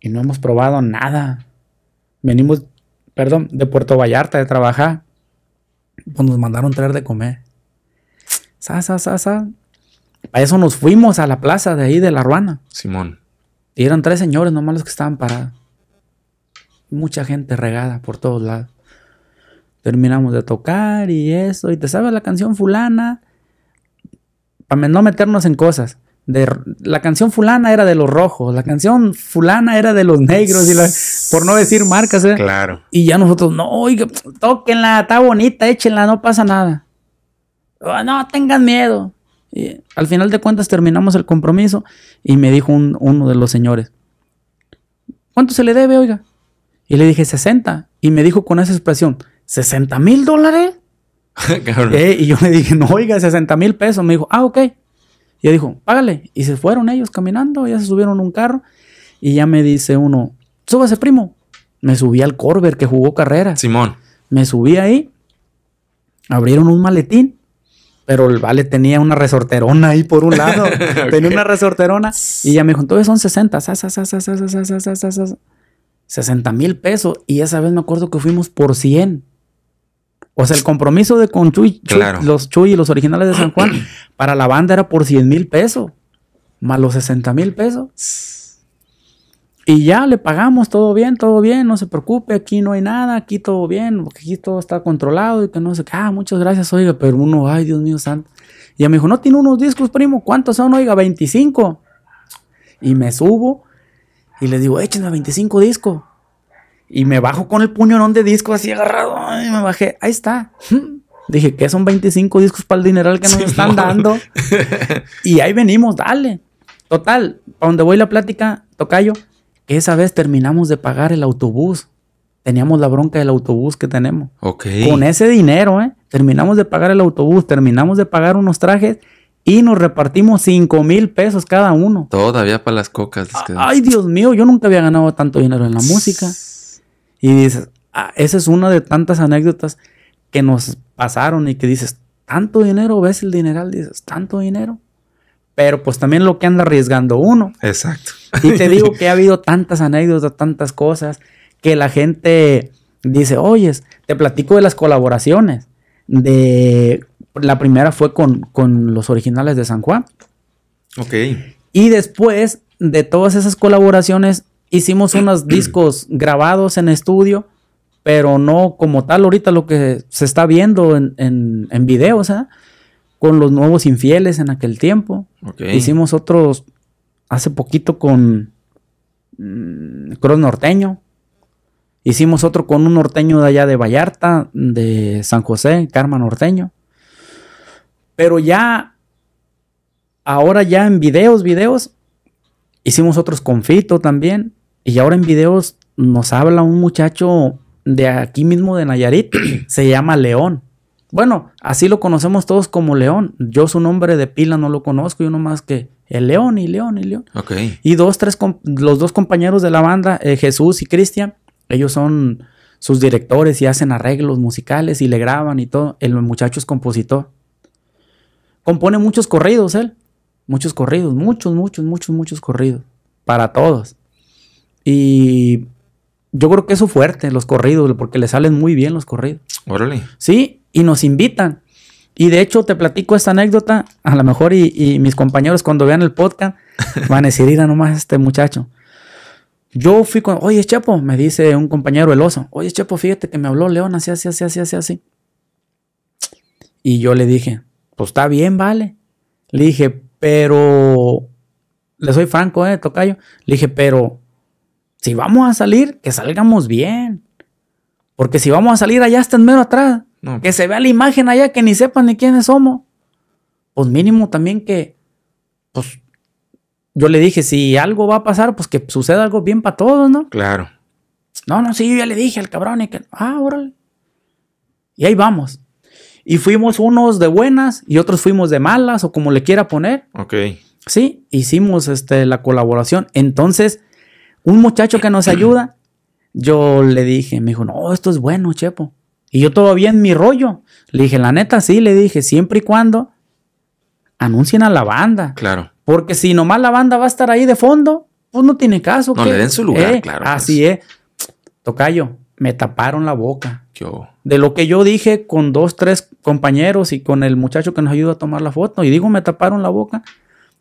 y no hemos probado nada. Venimos, perdón, de Puerto Vallarta de trabajar. Pues nos mandaron traer de comer. Sa, sa, sa, sa. Para eso nos fuimos a la plaza de ahí de La Ruana. Simón. Y eran tres señores nomás los que estaban parados. Mucha gente regada por todos lados. Terminamos de tocar y eso. Y te sabes la canción fulana para no meternos en cosas. la canción fulana era de los rojos, la canción fulana era de los negros, y por no decir marcas. ¿eh? Claro. Y ya nosotros, no, oiga, tóquenla, está bonita, échenla, no pasa nada. Ah, no, tengan miedo. Y al final de cuentas terminamos el compromiso y me dijo uno de los señores, ¿cuánto se le debe, oiga? Y le dije, 60. Y me dijo con esa expresión, ¿60 mil dólares? Eh, y yo le dije, no, oiga, 60 mil pesos. Me dijo, ah, ok. Y yo dijo, págale. Y se fueron ellos caminando, ya se subieron un carro. Y ya me dice uno, súbase, primo. Me subí al Corver que jugó carrera. Simón. Me subí ahí. Abrieron un maletín. Pero el vale tenía una resorterona ahí por un lado. Tenía una resorterona. Y ya me dijo, entonces son 60. 60 mil pesos. Y esa vez me acuerdo que fuimos por 100. O sea, el compromiso de con Chuy, los Chuy y los originales de San Juan, para la banda era por 100 mil pesos, más los 60 mil pesos. Y ya le pagamos, todo bien, todo bien, no se preocupe, aquí no hay nada, aquí todo bien, porque aquí todo está controlado y que no sé qué, ah, muchas gracias, oiga, pero uno, ay, Dios mío santo. Y me dijo, no tiene unos discos, primo, ¿cuántos son? Oiga, 25. Y me subo y le digo, échenme 25 discos. Y me bajo con el puñonón de disco así agarrado. Y me bajé. Ahí está. Dije, que son 25 discos para el dineral que nos están dando. y ahí venimos, dale. Total, a donde voy la plática, tocayo, que esa vez terminamos de pagar el autobús. Teníamos la bronca del autobús que tenemos. Ok. Con ese dinero, ¿eh? Terminamos de pagar el autobús, terminamos de pagar unos trajes y nos repartimos 5 mil pesos cada uno. Todavía para las cocas. Ay, Dios mío, yo nunca había ganado tanto dinero en la música. Y dices, ah, esa es una de tantas anécdotas que nos pasaron y que dices, tanto dinero, ves el dineral, dices, tanto dinero. Pero pues también lo que anda arriesgando uno. Exacto. Y te digo que ha habido tantas anécdotas, tantas cosas, que la gente dice, oyes, te platico de las colaboraciones. De, la primera fue con, con los originales de San Juan. Ok. Y después de todas esas colaboraciones, hicimos unos discos grabados en estudio, pero no como tal ahorita lo que se está viendo en, en, videos, ¿ah? con los nuevos infieles en aquel tiempo. Hicimos otros hace poquito con cruz mm, Cross Norteño. Hicimos otro con un norteño de allá de Vallarta, de San José, Karma Norteño. Pero ya, ahora ya en videos, videos, hicimos otros con Fito también. Y ahora en videos nos habla un muchacho de aquí mismo de Nayarit, se llama León. Bueno, así lo conocemos todos como León. Yo su nombre de pila no lo conozco, yo más que el León y León y León. Y dos, tres, los dos compañeros de la banda, eh, Jesús y Cristian, ellos son sus directores y hacen arreglos musicales y le graban y todo. El muchacho es compositor. Compone muchos corridos él. Muchos corridos, muchos, muchos, muchos, muchos corridos. Para todos. Y yo creo que es fuerte, los corridos, porque le salen muy bien los corridos. Órale. Sí, y nos invitan. Y de hecho, te platico esta anécdota, a lo mejor, y, mis compañeros cuando vean el podcast van a decir, nomás este muchacho. Yo fui con, oye, Chepo, me dice un compañero el oso, oye, Chepo, fíjate que me habló León así, así, así, así, así, así. Y yo le dije, pues está bien, vale. Le dije, pero, le soy franco, eh, tocayo. Le dije, pero si vamos a salir, que salgamos bien. Porque si vamos a salir allá hasta mero atrás, que pues. se vea la imagen allá, que ni sepan ni quiénes somos. Pues mínimo también que, pues, yo le dije, si algo va a pasar, pues que suceda algo bien para todos, ¿no? Claro. No, no, sí, yo ya le dije al cabrón y que, ah, órale. Y ahí vamos. Y fuimos unos de buenas y otros fuimos de malas o como le quiera poner. Ok. Sí, hicimos este, la colaboración. Entonces, un muchacho que nos ayuda, yo le dije, me dijo, no, esto es bueno, Chepo. Y yo todavía en mi rollo. Le dije, la neta, sí, le dije, siempre y cuando anuncien a la banda. Claro. Porque si nomás la banda va a estar ahí de fondo, pues no tiene caso. No le den su lugar, eh, claro. Así pues. es. Tocayo, me taparon la boca. Yo. De lo que yo dije con dos, tres compañeros y con el muchacho que nos ayuda a tomar la foto. Y digo, me taparon la boca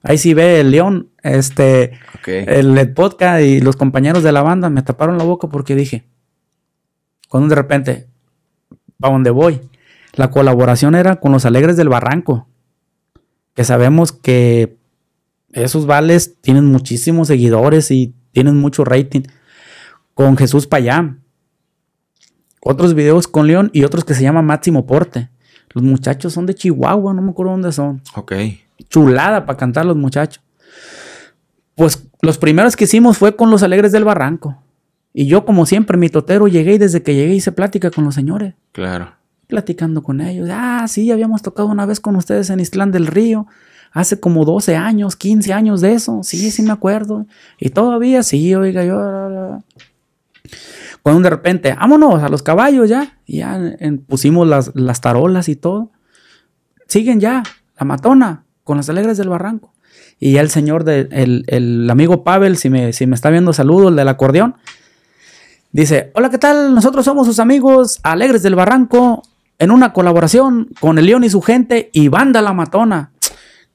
Ahí sí ve el León, este, el, el, podcast y los compañeros de la banda me taparon la boca porque dije, cuando de repente, ¿para dónde voy? La colaboración era con los Alegres del Barranco, que sabemos que esos vales tienen muchísimos seguidores y tienen mucho rating. Con Jesús Payán, otros videos con León y otros que se llama Máximo Porte. Los muchachos son de Chihuahua, no me acuerdo dónde son. Ok chulada para cantar los muchachos. Pues los primeros que hicimos fue con los Alegres del Barranco. Y yo, como siempre, mi totero, llegué y desde que llegué hice plática con los señores. Claro. Platicando con ellos. Ah, sí, habíamos tocado una vez con ustedes en Islán del Río. Hace como 12 años, 15 años de eso. Sí, sí me acuerdo. Y todavía sí, oiga, yo... Cuando de repente, vámonos a los caballos ya. Y ya pusimos las, las tarolas y todo. Siguen ya, la matona con las Alegres del Barranco. Y ya el señor, el, amigo Pavel, si me, si me está viendo, saludo, el del acordeón. Dice, hola, ¿qué tal? Nosotros somos sus amigos Alegres del Barranco en una colaboración con el León y su gente y Banda La Matona.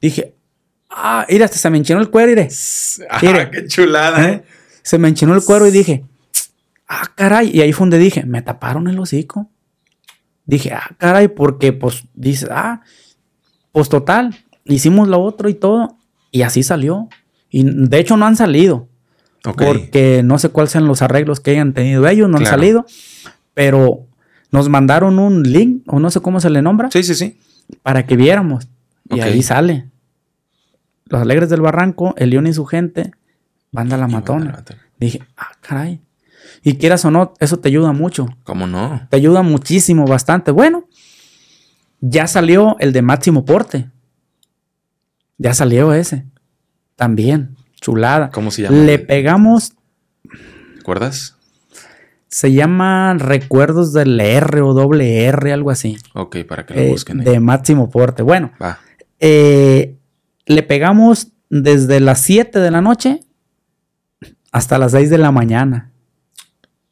Dije, ah, Y hasta se me enchinó el cuero, mire. Ah, qué chulada, ¿Eh? Se me enchinó el cuero y dije, ah, caray. Y ahí fue donde dije, me taparon el hocico. Dije, ah, caray, porque pues dice, ah, pues total, hicimos lo otro y todo, y así salió. Y de hecho no han salido, porque no sé cuáles sean los arreglos que hayan tenido ellos, no han salido, pero nos mandaron un link, o no sé cómo se le nombra. Sí, sí, sí. Para que viéramos. Y ahí sale. Los Alegres del Barranco, El León y su gente, Banda La Matona. Dije, ah, caray. Y quieras o no, eso te ayuda mucho. ¿Cómo no? Te ayuda muchísimo, bastante. Bueno, ya salió el de máximo porte. Ya salió ese. También. Chulada. ¿Cómo se llama? Le pegamos. ¿Recuerdas? Se llama Recuerdos del R o doble R, algo así. Ok, para que lo eh, busquen. De máximo porte. Bueno, Va. Eh, le pegamos desde las 7 de la noche hasta las 6 de la mañana.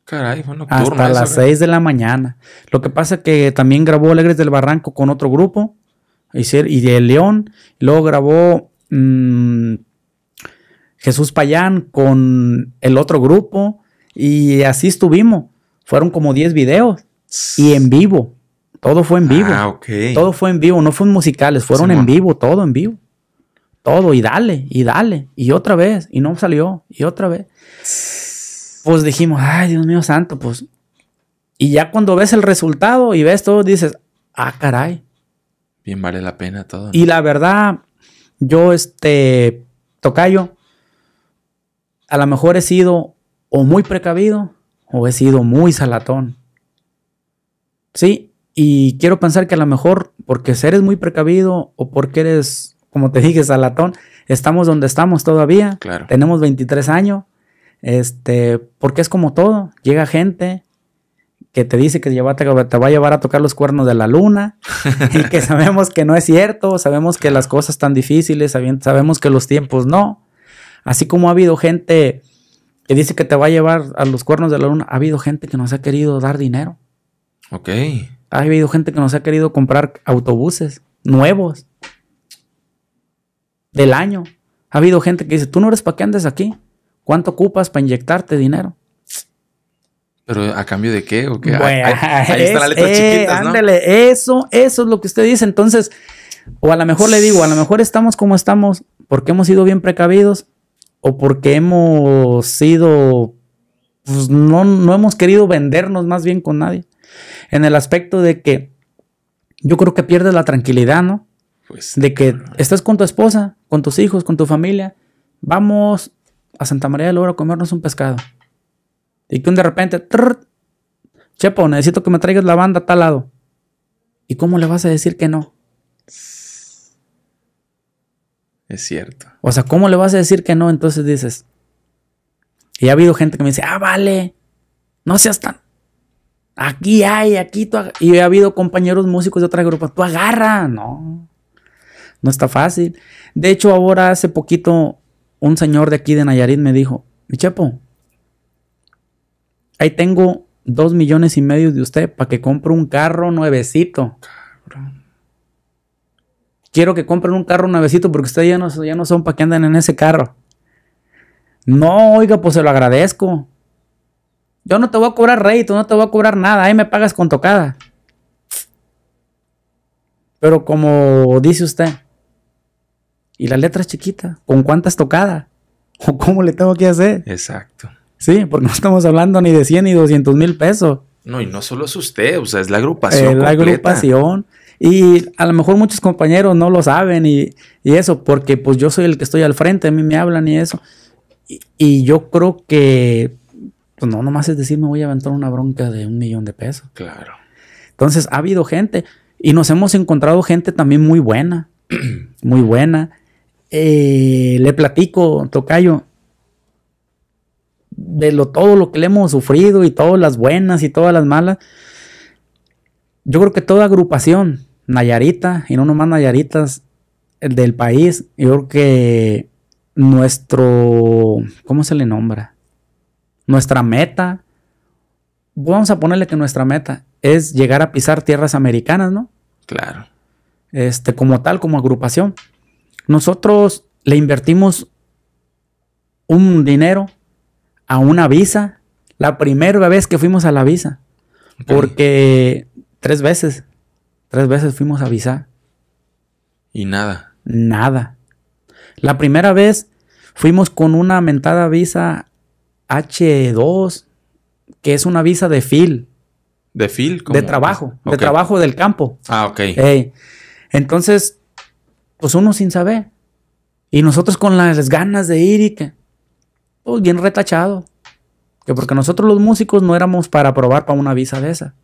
Caray, fue Hasta las 6 ¿eh? de la mañana. Lo que pasa es que también grabó Alegres del Barranco con otro grupo y de León. Luego grabó mm, Jesús Payán con el otro grupo y así estuvimos. Fueron como 10 videos y en vivo. Todo fue en ah, vivo. Todo fue en vivo, no fueron musicales, fueron en vivo, todo en vivo. Todo y dale, y dale, y otra vez, y no salió, y otra vez. Pues dijimos, ay, Dios mío santo, pues. Y ya cuando ves el resultado y ves todo, dices, ah, caray, vale la pena todo. Y la verdad, yo, este, tocayo, a lo mejor he sido o muy precavido o he sido muy salatón. Sí, y quiero pensar que a lo mejor porque eres muy precavido o porque eres, como te dije, salatón, estamos donde estamos todavía. Claro. Tenemos 23 años. Este, porque es como todo, llega gente, que te dice que te va a llevar a tocar los cuernos de la luna y que sabemos que no es cierto, sabemos que las cosas están difíciles, sabemos que los tiempos no. Así como ha habido gente que dice que te va a llevar a los cuernos de la luna, ha habido gente que nos ha querido dar dinero. Ok. Ha habido gente que nos ha querido comprar autobuses nuevos del año. Ha habido gente que dice, tú no eres para qué andes aquí. ¿Cuánto ocupas para inyectarte dinero? ¿Pero a cambio de qué? ¿O qué? ahí, están las eh, Ándale, eso, eso es lo que usted dice. Entonces, o a lo mejor le digo, a lo mejor estamos como estamos porque hemos sido bien precavidos o porque hemos sido, pues no, no hemos querido vendernos más bien con nadie. En el aspecto de que yo creo que pierdes la tranquilidad, ¿no? Pues, de que estás con tu esposa, con tus hijos, con tu familia. Vamos a Santa María del Oro a comernos un pescado. Y que de repente, Chepo, necesito que me traigas la banda a tal lado. ¿Y cómo le vas a decir que no? Es cierto. O sea, ¿cómo le vas a decir que no? Entonces dices. Y ha habido gente que me dice, ah, vale, no seas tan. Aquí hay, aquí tú. Y ha habido compañeros músicos de otras grupos, tú agarra. No, no está fácil. De hecho, ahora hace poquito, un señor de aquí de Nayarit me dijo, mi chepo, ahí tengo dos millones y medio de usted para que compre un carro nuevecito. Quiero que compren un carro nuevecito porque ustedes ya no, ya no son para que anden en ese carro. No, oiga, pues se lo agradezco. Yo no te voy a cobrar rédito, no te voy a cobrar nada, ahí me pagas con tocada. Pero como dice usted, y la letra es chiquita. ¿con cuántas tocadas? ¿O cómo le tengo que hacer? Exacto. Sí, porque no estamos hablando ni de 100 ni 200 mil pesos. No, y no solo es usted, o sea, es la agrupación. Es la agrupación. Y a lo mejor muchos compañeros no lo saben y, eso, porque pues yo soy el que estoy al frente, a mí me hablan y eso. Y, yo creo que, pues no, nomás es decir, me voy a aventar una bronca de un millón de pesos. Claro. Entonces ha habido gente y nos hemos encontrado gente también muy buena, muy buena. Eh, le platico, Tocayo, de todo lo que le hemos sufrido y todas las buenas y todas las malas, yo creo que toda agrupación, Nayarita y no nomás Nayaritas del país, yo creo que nuestro, ¿cómo se le nombra? Nuestra meta, vamos a ponerle que nuestra meta es llegar a pisar tierras americanas, ¿no? Claro. Este, como tal, como agrupación. Nosotros le invertimos un dinero a una visa. La primera vez que fuimos a la visa. Porque tres veces. Tres veces fuimos a visa. Y nada. Nada. La primera vez fuimos con una mentada visa H2, que es una visa de FIL. ¿De FIL? De trabajo, de trabajo del campo. Ah, ok. Entonces, pues uno sin saber. Y nosotros con las ganas de ir y que, Oh, bien retachado, Que porque nosotros los músicos no éramos para aprobar para una visa de esa.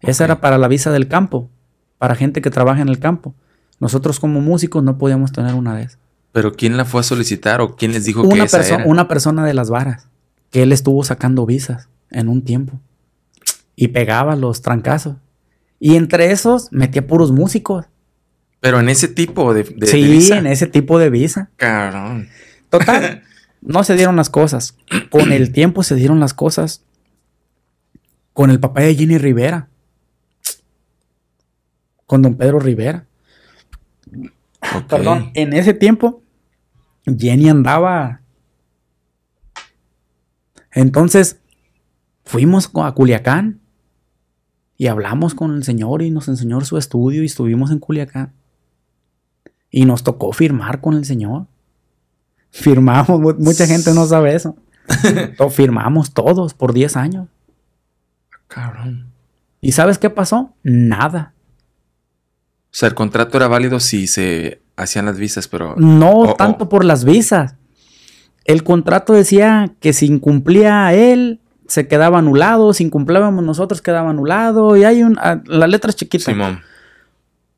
Esa era para la visa del campo, para gente que trabaja en el campo. Nosotros como músicos no podíamos tener una de esas. ¿Pero quién la fue a solicitar o quién les dijo que esa era? Una persona de las varas, que él estuvo sacando visas en un tiempo. Y pegaba los trancazos. Y entre esos metía puros músicos. Pero en ese tipo de, de sí, visa. en ese tipo de visa. Total. No se dieron las cosas. Con el tiempo se dieron las cosas. Con el papá de Jenny Rivera. Con don Pedro Rivera. Perdón, en ese tiempo Jenny andaba. Entonces, fuimos a Culiacán y hablamos con el señor y nos enseñó su estudio y estuvimos en Culiacán. Y nos tocó firmar con el señor. Firmamos, mucha gente no sabe eso. firmamos todos por 10 años. Cabrón. ¿Y sabes qué pasó? Nada. O sea, el contrato era válido si se hacían las visas, pero... No tanto por las visas. El contrato decía que si incumplía él, se quedaba anulado, si incumplábamos nosotros quedaba anulado, y hay un, ah, la letra es chiquita,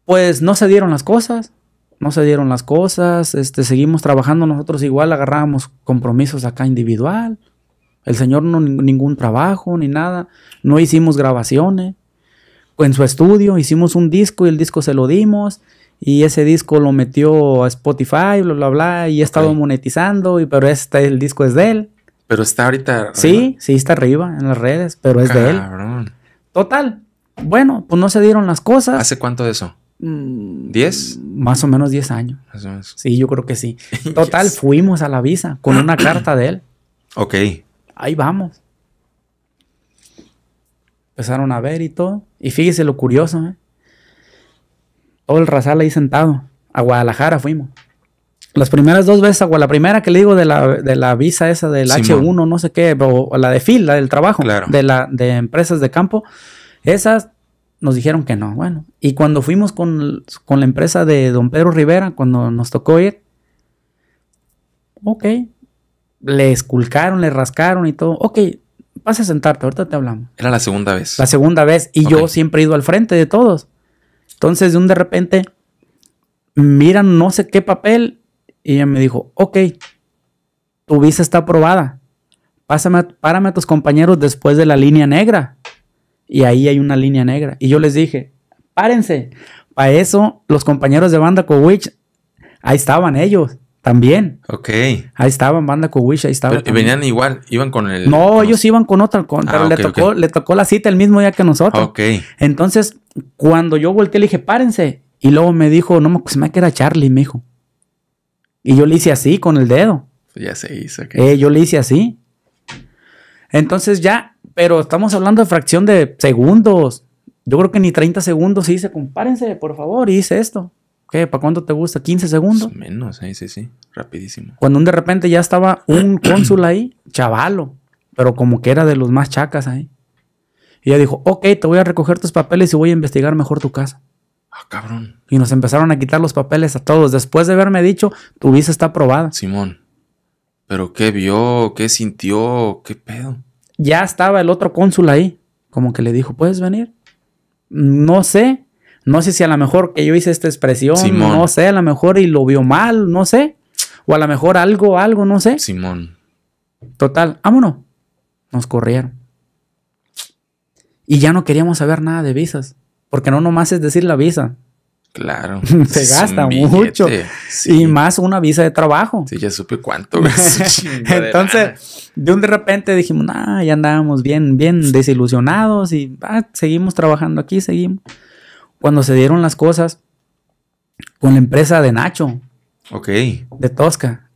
Pues no se dieron las cosas no se dieron las cosas, este, seguimos trabajando nosotros igual, agarrábamos compromisos acá individual, el Señor no ningún trabajo ni nada, no hicimos grabaciones, en su estudio hicimos un disco y el disco se lo dimos y ese disco lo metió a Spotify, bla, bla, bla, y he estado monetizando, y, pero este, el disco es de él. Pero está ahorita... Sí, sí, está arriba en las redes, pero es de él. Total. Bueno, pues no se dieron las cosas. ¿Hace cuánto de eso? 10? Mm, Más o menos 10 años. Sí, yo creo que sí. Total, fuimos a la visa con una carta de él. Ok. Ahí vamos. Empezaron a ver y todo. Y fíjese lo curioso, ¿eh? Todo el razal ahí sentado. A Guadalajara fuimos. Las primeras dos veces, a la primera que le digo de la, visa esa del H1, no sé qué, o, la de FIL, la del trabajo, de, la, de empresas de campo, esas nos dijeron que no. Bueno, y cuando fuimos con, la empresa de don Pedro Rivera, cuando nos tocó ir, ok, le esculcaron, le rascaron y todo. Ok, vas a sentarte, ahorita te hablamos. Era la segunda vez. La segunda vez. Y yo siempre he ido al frente de todos. Entonces, de un de repente, miran no sé qué papel. Y ella me dijo, ok, tu visa está aprobada. Pásame, párame a tus compañeros después de la línea negra. Y ahí hay una línea negra. Y yo les dije, párense. Para eso, los compañeros de Banda Cowich, ahí estaban ellos también. Ok. Ahí estaban Banda Cowich, ahí estaban. y ¿Venían igual? ¿Iban con el...? No, ellos iban con otra, ah, pero le, tocó, le tocó la cita el mismo día que nosotros. Ok. Entonces, cuando yo volteé, le dije, párense. Y luego me dijo, no, se me que era Charlie, me dijo. Y yo le hice así con el dedo. Pues ya se hizo. Eh, yo le hice así. Entonces ya pero estamos hablando de fracción de segundos. Yo creo que ni 30 segundos. hice. compárense, por favor, hice esto. ¿Qué? ¿Para cuánto te gusta? ¿15 segundos? Pues menos, ahí sí, sí. Rapidísimo. Cuando de repente ya estaba un cónsul ahí, chavalo. Pero como que era de los más chacas ahí. Y ella dijo, ok, te voy a recoger tus papeles y voy a investigar mejor tu casa. Ah, cabrón. Y nos empezaron a quitar los papeles a todos. Después de haberme dicho, tu visa está aprobada. Simón. ¿Pero qué vio? ¿Qué sintió? ¿Qué pedo? ya estaba el otro cónsul ahí, como que le dijo, ¿puedes venir? No sé, no sé si a lo mejor que yo hice esta expresión, no sé, a lo mejor y lo vio mal, no sé, o a lo mejor algo, algo, no sé. Simón. Total, vámonos. Nos corrieron. Y ya no queríamos saber nada de visas, porque no nomás es decir la visa, Claro. Se gasta mucho. Y más una visa de trabajo. Sí, ya supe cuánto. Entonces, de un de repente dijimos, ah, ya andábamos bien, bien desilusionados y ah, seguimos trabajando aquí, seguimos. Cuando se dieron las cosas con la empresa de Nacho. Ok. De Tosca.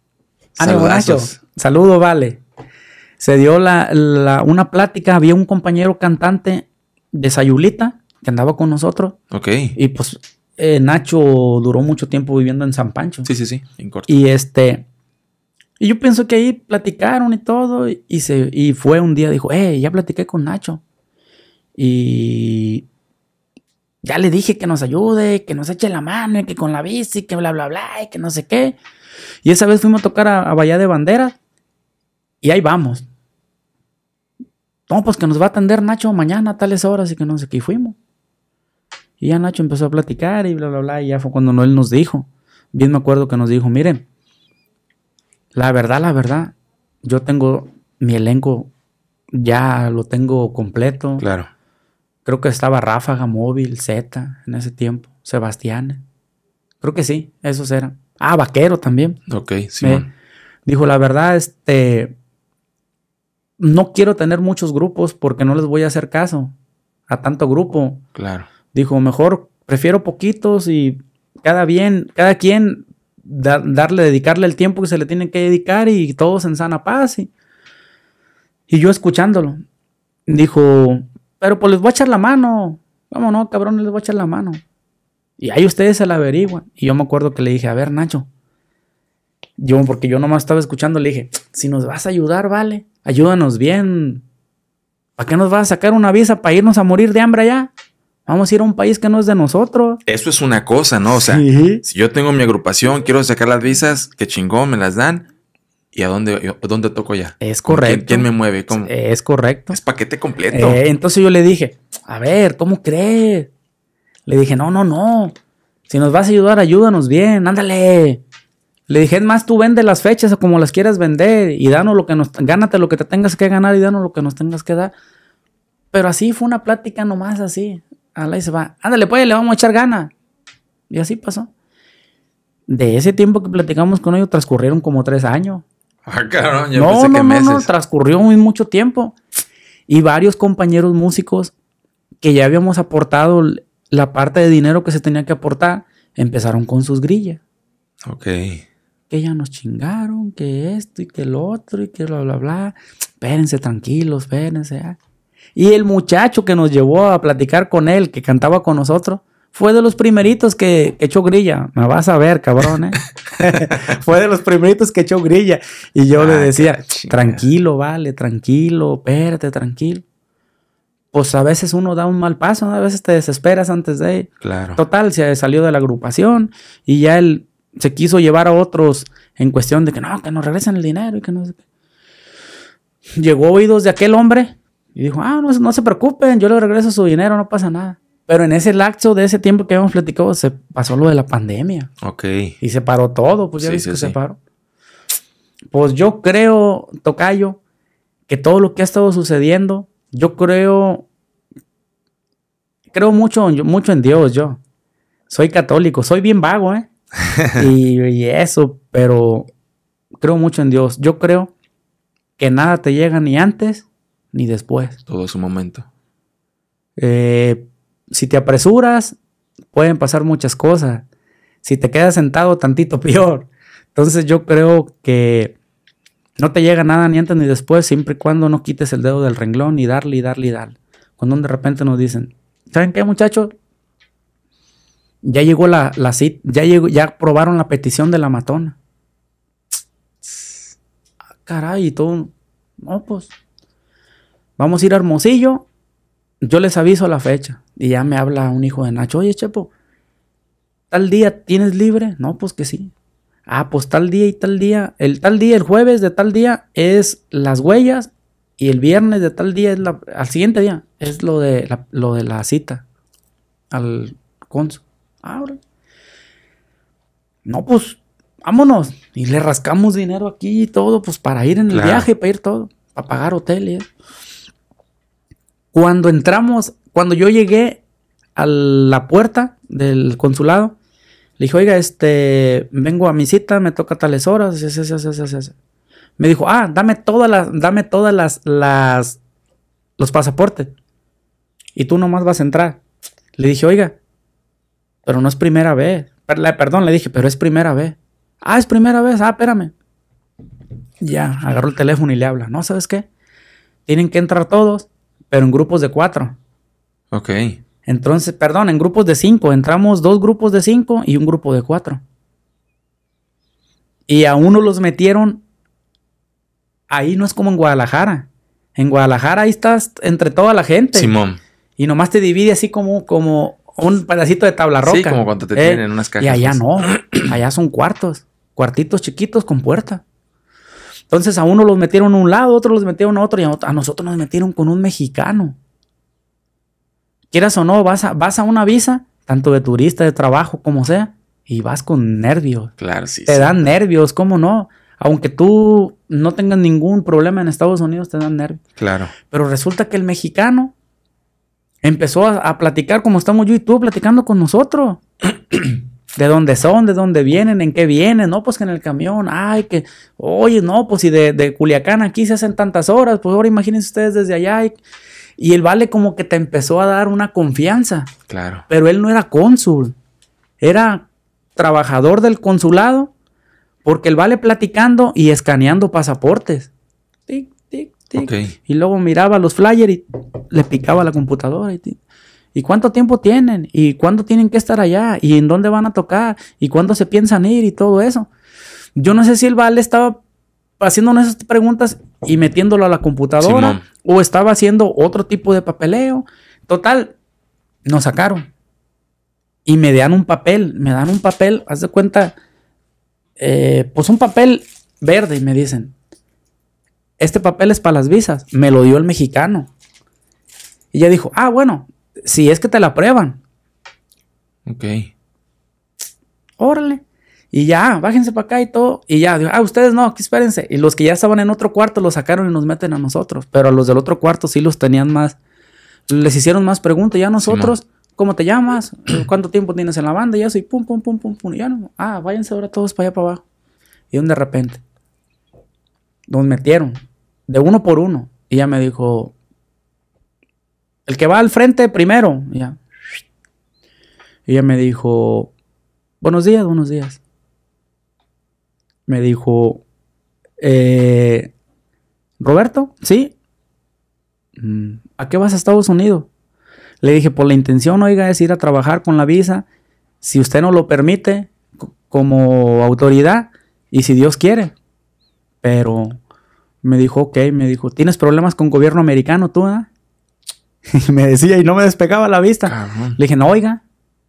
Ánimo, ah, Nacho. Saludo, vale. Se dio la, una plática, había un compañero cantante de Sayulita que andaba con nosotros. Ok. Y pues eh, Nacho duró mucho tiempo viviendo en San Pancho. Sí, sí, sí, en Y este, y yo pienso que ahí platicaron y todo, y, se, fue un día, dijo, eh, ya platiqué con Nacho. Y ya le dije que nos ayude, que nos eche la mano, que con la bici, que bla, bla, bla, y que no sé qué. Y esa vez fuimos a tocar a, a Bahía de Bandera, y ahí vamos. No, pues que nos va a atender Nacho mañana a tales horas y que no sé qué, y fuimos. Y ya Nacho empezó a platicar y bla, bla, bla. Y ya fue cuando Noel nos dijo. Bien me acuerdo que nos dijo, miren, la verdad, la verdad, yo tengo mi elenco, ya lo tengo completo. Claro. Creo que estaba Ráfaga, Móvil, Z en ese tiempo, Sebastián. Creo que sí, esos eran. Ah, Vaquero también. Ok, sí. dijo, la verdad, este, no quiero tener muchos grupos porque no les voy a hacer caso a tanto grupo. Claro. Dijo, mejor prefiero poquitos y cada bien, cada quien darle, dedicarle el tiempo que se le tiene que dedicar y todos en sana paz. Y, yo escuchándolo, dijo, pero pues les voy a echar la mano. Vamos, no, cabrón, les voy a echar la mano. Y ahí ustedes se la averiguan. Y yo me acuerdo que le dije, a ver, Nacho, yo, porque yo nomás estaba escuchando, le dije, si nos vas a ayudar, vale, ayúdanos bien. ¿Para qué nos vas a sacar una visa para irnos a morir de hambre allá? Vamos a ir a un país que no es de nosotros. Eso es una cosa, ¿no? O sea, si yo tengo mi agrupación, quiero sacar las visas, que chingón, me las dan. ¿Y a dónde, toco ya? Es correcto. Quién, me mueve? Es correcto. Es paquete completo. Eh, entonces yo le dije, a ver, ¿cómo crees? Le dije, no, no, no. Si nos vas a ayudar, ayúdanos bien, ándale. Le dije, es más, tú vende las fechas o como las quieras vender y danos lo que nos, gánate lo que te tengas que ganar y danos lo que nos tengas que dar. Pero así fue una plática nomás así y se va. Ándale, pues, le vamos a echar gana. Y así pasó. De ese tiempo que platicamos con ellos, transcurrieron como tres años. Ah, claro, yo no, pensé no, que meses. No, no, transcurrió muy mucho tiempo. Y varios compañeros músicos que ya habíamos aportado la parte de dinero que se tenía que aportar, empezaron con sus grillas. Ok. Que ya nos chingaron, que esto y que el otro y que bla, bla, bla. Espérense tranquilos, espérense. Ah. Y el muchacho que nos llevó a platicar con él, que cantaba con nosotros, fue de los primeritos que echó grilla. Me vas a ver, cabrón, ¿eh? fue de los primeritos que echó grilla. Y yo le ah, decía, tranquilo, vale, tranquilo, espérate, tranquilo. Pues a veces uno da un mal paso, a veces te desesperas antes de. Claro. Total, se salió de la agrupación y ya él se quiso llevar a otros en cuestión de que no, que nos regresen el dinero y que no Llegó oídos de aquel hombre y dijo, ah, no, no se preocupen, yo le regreso su dinero, no pasa nada. Pero en ese lapso de ese tiempo que habíamos platicado, se pasó lo de la pandemia. Ok. Y se paró todo, pues ya viste que se paró. Pues yo creo, Tocayo, que todo lo que ha estado sucediendo, yo creo, creo mucho, mucho en Dios, yo. Soy católico, soy bien vago, ¿eh? y, y eso, pero creo mucho en Dios. Yo creo que nada te llega ni antes ni después. Todo su momento. Eh, si te apresuras, pueden pasar muchas cosas. Si te quedas sentado tantito, peor. Entonces yo creo que no te llega nada ni antes ni después, siempre y cuando no quites el dedo del renglón y darle y darle y darle. Cuando de repente nos dicen, ¿saben qué muchacho? Ya llegó la, cita, ya, llegó, ya aprobaron la petición de la matona. Ah, caray, todo. No, pues Vamos a ir a Hermosillo. Yo les aviso la fecha. Y ya me habla un hijo de Nacho. Oye, Chepo, tal día tienes libre. No, pues que sí. Ah, pues tal día y tal día. El tal día, el jueves de tal día es las huellas. Y el viernes de tal día es la. Al siguiente día es lo de la, lo de la cita al Ah, Ahora. No, pues vámonos. Y le rascamos dinero aquí y todo, pues para ir en el viaje, para ir todo, para pagar hotel y eso. Cuando entramos, cuando yo llegué a la puerta del consulado, le dije, oiga, este, vengo a mi cita, me toca tales horas, Me dijo, ah, dame todas las, dame todas las, las, los pasaportes. Y tú nomás vas a entrar. Le dije, oiga, pero no es primera vez. Perdón, le dije, pero es primera vez. Ah, es primera vez, ah, espérame. Ya, agarró el teléfono y le habla. No, ¿sabes qué? Tienen que entrar todos pero en grupos de cuatro. Ok. Entonces, perdón, en grupos de cinco. Entramos dos grupos de cinco y un grupo de cuatro. Y a uno los metieron. Ahí no es como en Guadalajara. En Guadalajara ahí estás entre toda la gente. Simón. Y nomás te divide así como, como un pedacito de tabla roca. Sí, como cuando te tienen en unas eh, cajas. Y allá pues. no. allá son cuartos. Cuartitos chiquitos con puerta. Entonces a uno los metieron a un lado, a otro los metieron a otro y a, nosotros nos metieron con un mexicano. Quieras o no, vas a, vas a una visa, tanto de turista, de trabajo, como sea, y vas con nervios. Claro, sí. Te dan nervios, ¿cómo no? Aunque tú no tengas ningún problema en Estados Unidos, te dan nervios. Claro. Pero resulta que el mexicano empezó a, a platicar como estamos yo y tú platicando con nosotros. de dónde son, de dónde vienen, en qué vienen, no, pues que en el camión, ay, que, oye, no, pues si de, Culiacán aquí se hacen tantas horas, pues ahora imagínense ustedes desde allá. Y, el vale como que te empezó a dar una confianza. Claro. Pero él no era cónsul, era trabajador del consulado, porque el vale platicando y escaneando pasaportes. Tic, tic, tic. Y luego miraba los flyers y le picaba la computadora. Y tic. ¿Y cuánto tiempo tienen? ¿Y cuándo tienen que estar allá? ¿Y en dónde van a tocar? ¿Y cuándo se piensan ir? Y todo eso. Yo no sé si el Vale estaba haciéndonos esas preguntas y metiéndolo a la computadora o estaba haciendo otro tipo de papeleo. Total, nos sacaron. Y me dan un papel, me dan un papel, haz de cuenta, eh, pues un papel verde y me dicen, este papel es para las visas, me lo dio el mexicano. Y ella dijo, ah, bueno, si es que te la prueban. Ok. Órale. Y ya, bájense para acá y todo. Y ya, ah, ustedes no, aquí espérense. Y los que ya estaban en otro cuarto los sacaron y nos meten a nosotros. Pero a los del otro cuarto sí los tenían más. Les hicieron más preguntas. Ya a nosotros, ¿cómo te llamas? ¿Cuánto tiempo tienes en la banda? Y eso, y pum, pum, pum, pum, pum. Y ya no. Ah, váyanse ahora todos para allá para abajo. Y de repente, nos metieron, de uno por uno. Y ya me dijo, el que va al frente primero. ya. ella me dijo, buenos días, buenos días. Me dijo, eh, Roberto, ¿sí? Mm, ¿A qué vas a Estados Unidos? Le dije, por la intención, oiga, es ir a trabajar con la visa. Si usted no lo permite, como autoridad, y si Dios quiere. Pero me dijo, ok, me dijo, ¿tienes problemas con gobierno americano tú? Eh? Y me decía, y no me despegaba la vista. Le dije, no, oiga,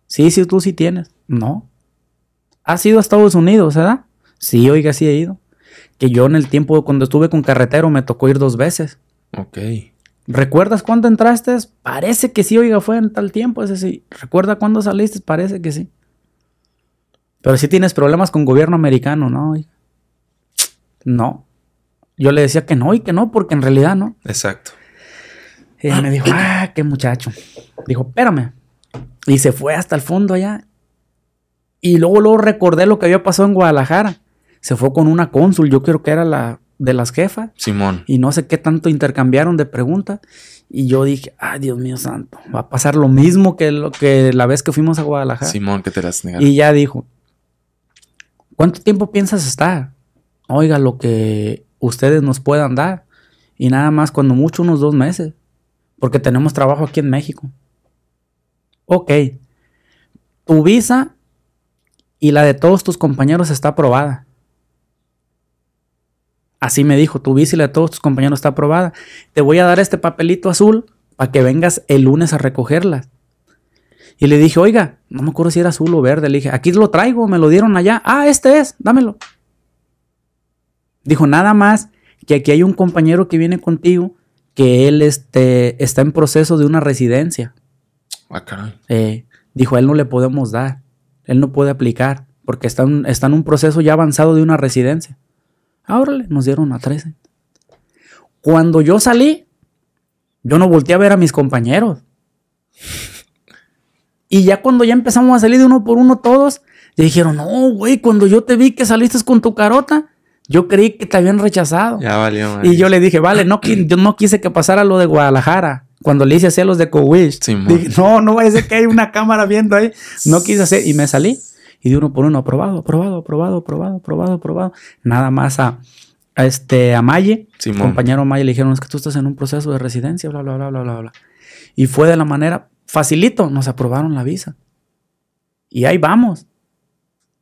sí, sí, tú sí tienes. No. ¿Has ido a Estados Unidos, verdad? Sí, oiga, sí he ido. Que yo en el tiempo, cuando estuve con carretero, me tocó ir dos veces. Ok. ¿Recuerdas cuándo entraste? Parece que sí, oiga, fue en tal tiempo, Es decir, ¿Recuerda cuándo saliste? Parece que sí. Pero si sí tienes problemas con gobierno americano, ¿no? No. Yo le decía que no y que no, porque en realidad no. Exacto. Y me dijo, ah, qué muchacho. Dijo, espérame. Y se fue hasta el fondo allá. Y luego, luego recordé lo que había pasado en Guadalajara. Se fue con una cónsul, yo creo que era la de las jefas. Simón. Y no sé qué tanto intercambiaron de preguntas. Y yo dije, ay, Dios mío santo, va a pasar lo mismo que, lo, que la vez que fuimos a Guadalajara. Simón, que te las negaron. Y ya dijo, ¿cuánto tiempo piensas estar? Oiga, lo que ustedes nos puedan dar. Y nada más, cuando mucho, unos dos meses porque tenemos trabajo aquí en México. Ok, tu visa y la de todos tus compañeros está aprobada. Así me dijo, tu visa y la de todos tus compañeros está aprobada. Te voy a dar este papelito azul para que vengas el lunes a recogerla. Y le dije, oiga, no me acuerdo si era azul o verde. Le dije, aquí lo traigo, me lo dieron allá. Ah, este es, dámelo. Dijo, nada más que aquí hay un compañero que viene contigo que él este, está en proceso de una residencia. Ah, eh, dijo, a él no le podemos dar, él no puede aplicar, porque está, está en un proceso ya avanzado de una residencia. Ahora nos dieron a 13. Cuando yo salí, yo no volteé a ver a mis compañeros. Y ya cuando ya empezamos a salir de uno por uno todos, le dijeron, no, güey, cuando yo te vi que saliste con tu carota, yo creí que te habían rechazado. Y yo le dije, vale, no, yo no quise que pasara lo de Guadalajara. Cuando le hice hacer los de Cowish, no, no vaya a ser que hay una cámara viendo ahí. No quise hacer y me salí. Y de uno por uno, aprobado, aprobado, aprobado, aprobado, aprobado, aprobado. Nada más a, este, a Maye, compañero Maye, le dijeron, es que tú estás en un proceso de residencia, bla, bla, bla, bla, bla, bla. Y fue de la manera, facilito, nos aprobaron la visa. Y ahí vamos.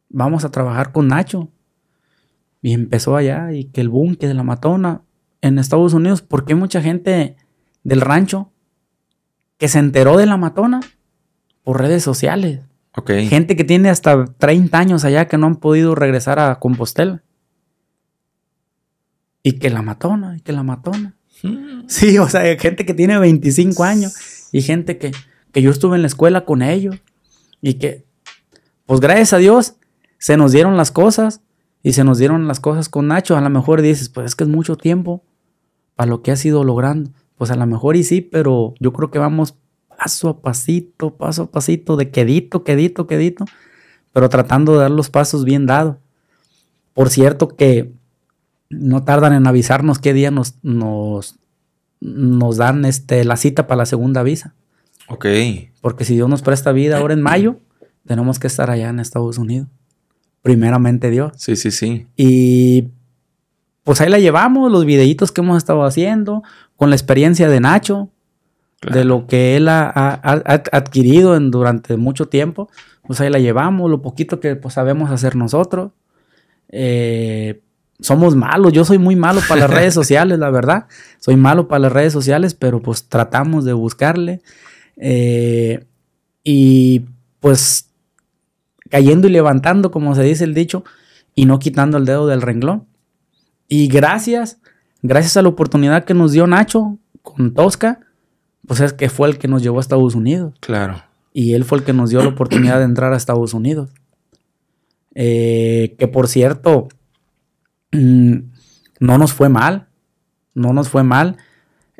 Vamos a trabajar con Nacho y empezó allá y que el boom, que de la matona en Estados Unidos, porque hay mucha gente del rancho que se enteró de la matona por redes sociales. Okay. Gente que tiene hasta 30 años allá que no han podido regresar a Compostela. Y que la matona, y que la matona. Mm. Sí, o sea, gente que tiene 25 años y gente que, que yo estuve en la escuela con ellos y que, pues gracias a Dios, se nos dieron las cosas y se nos dieron las cosas con Nacho. A lo mejor dices, pues es que es mucho tiempo para lo que has ido logrando. Pues a lo mejor y sí, pero yo creo que vamos paso a pasito, paso a pasito, de quedito, quedito, quedito, pero tratando de dar los pasos bien dados. Por cierto que no tardan en avisarnos qué día nos, nos, nos dan este, la cita para la segunda visa. Ok. Porque si Dios nos presta vida ahora en mayo, tenemos que estar allá en Estados Unidos primeramente Dios. Sí, sí, sí. Y pues ahí la llevamos, los videitos que hemos estado haciendo, con la experiencia de Nacho, de lo que él ha, adquirido en, durante mucho tiempo, pues ahí la llevamos, lo poquito que pues, sabemos hacer nosotros. Eh, somos malos, yo soy muy malo para las redes sociales, la verdad, soy malo para las redes sociales, pero pues tratamos de buscarle. Eh, y pues cayendo y levantando, como se dice el dicho, y no quitando el dedo del renglón. Y gracias, gracias a la oportunidad que nos dio Nacho con Tosca, pues es que fue el que nos llevó a Estados Unidos. Claro. Y él fue el que nos dio la oportunidad de entrar a Estados Unidos. Eh, que por cierto, mm, no nos fue mal, no nos fue mal.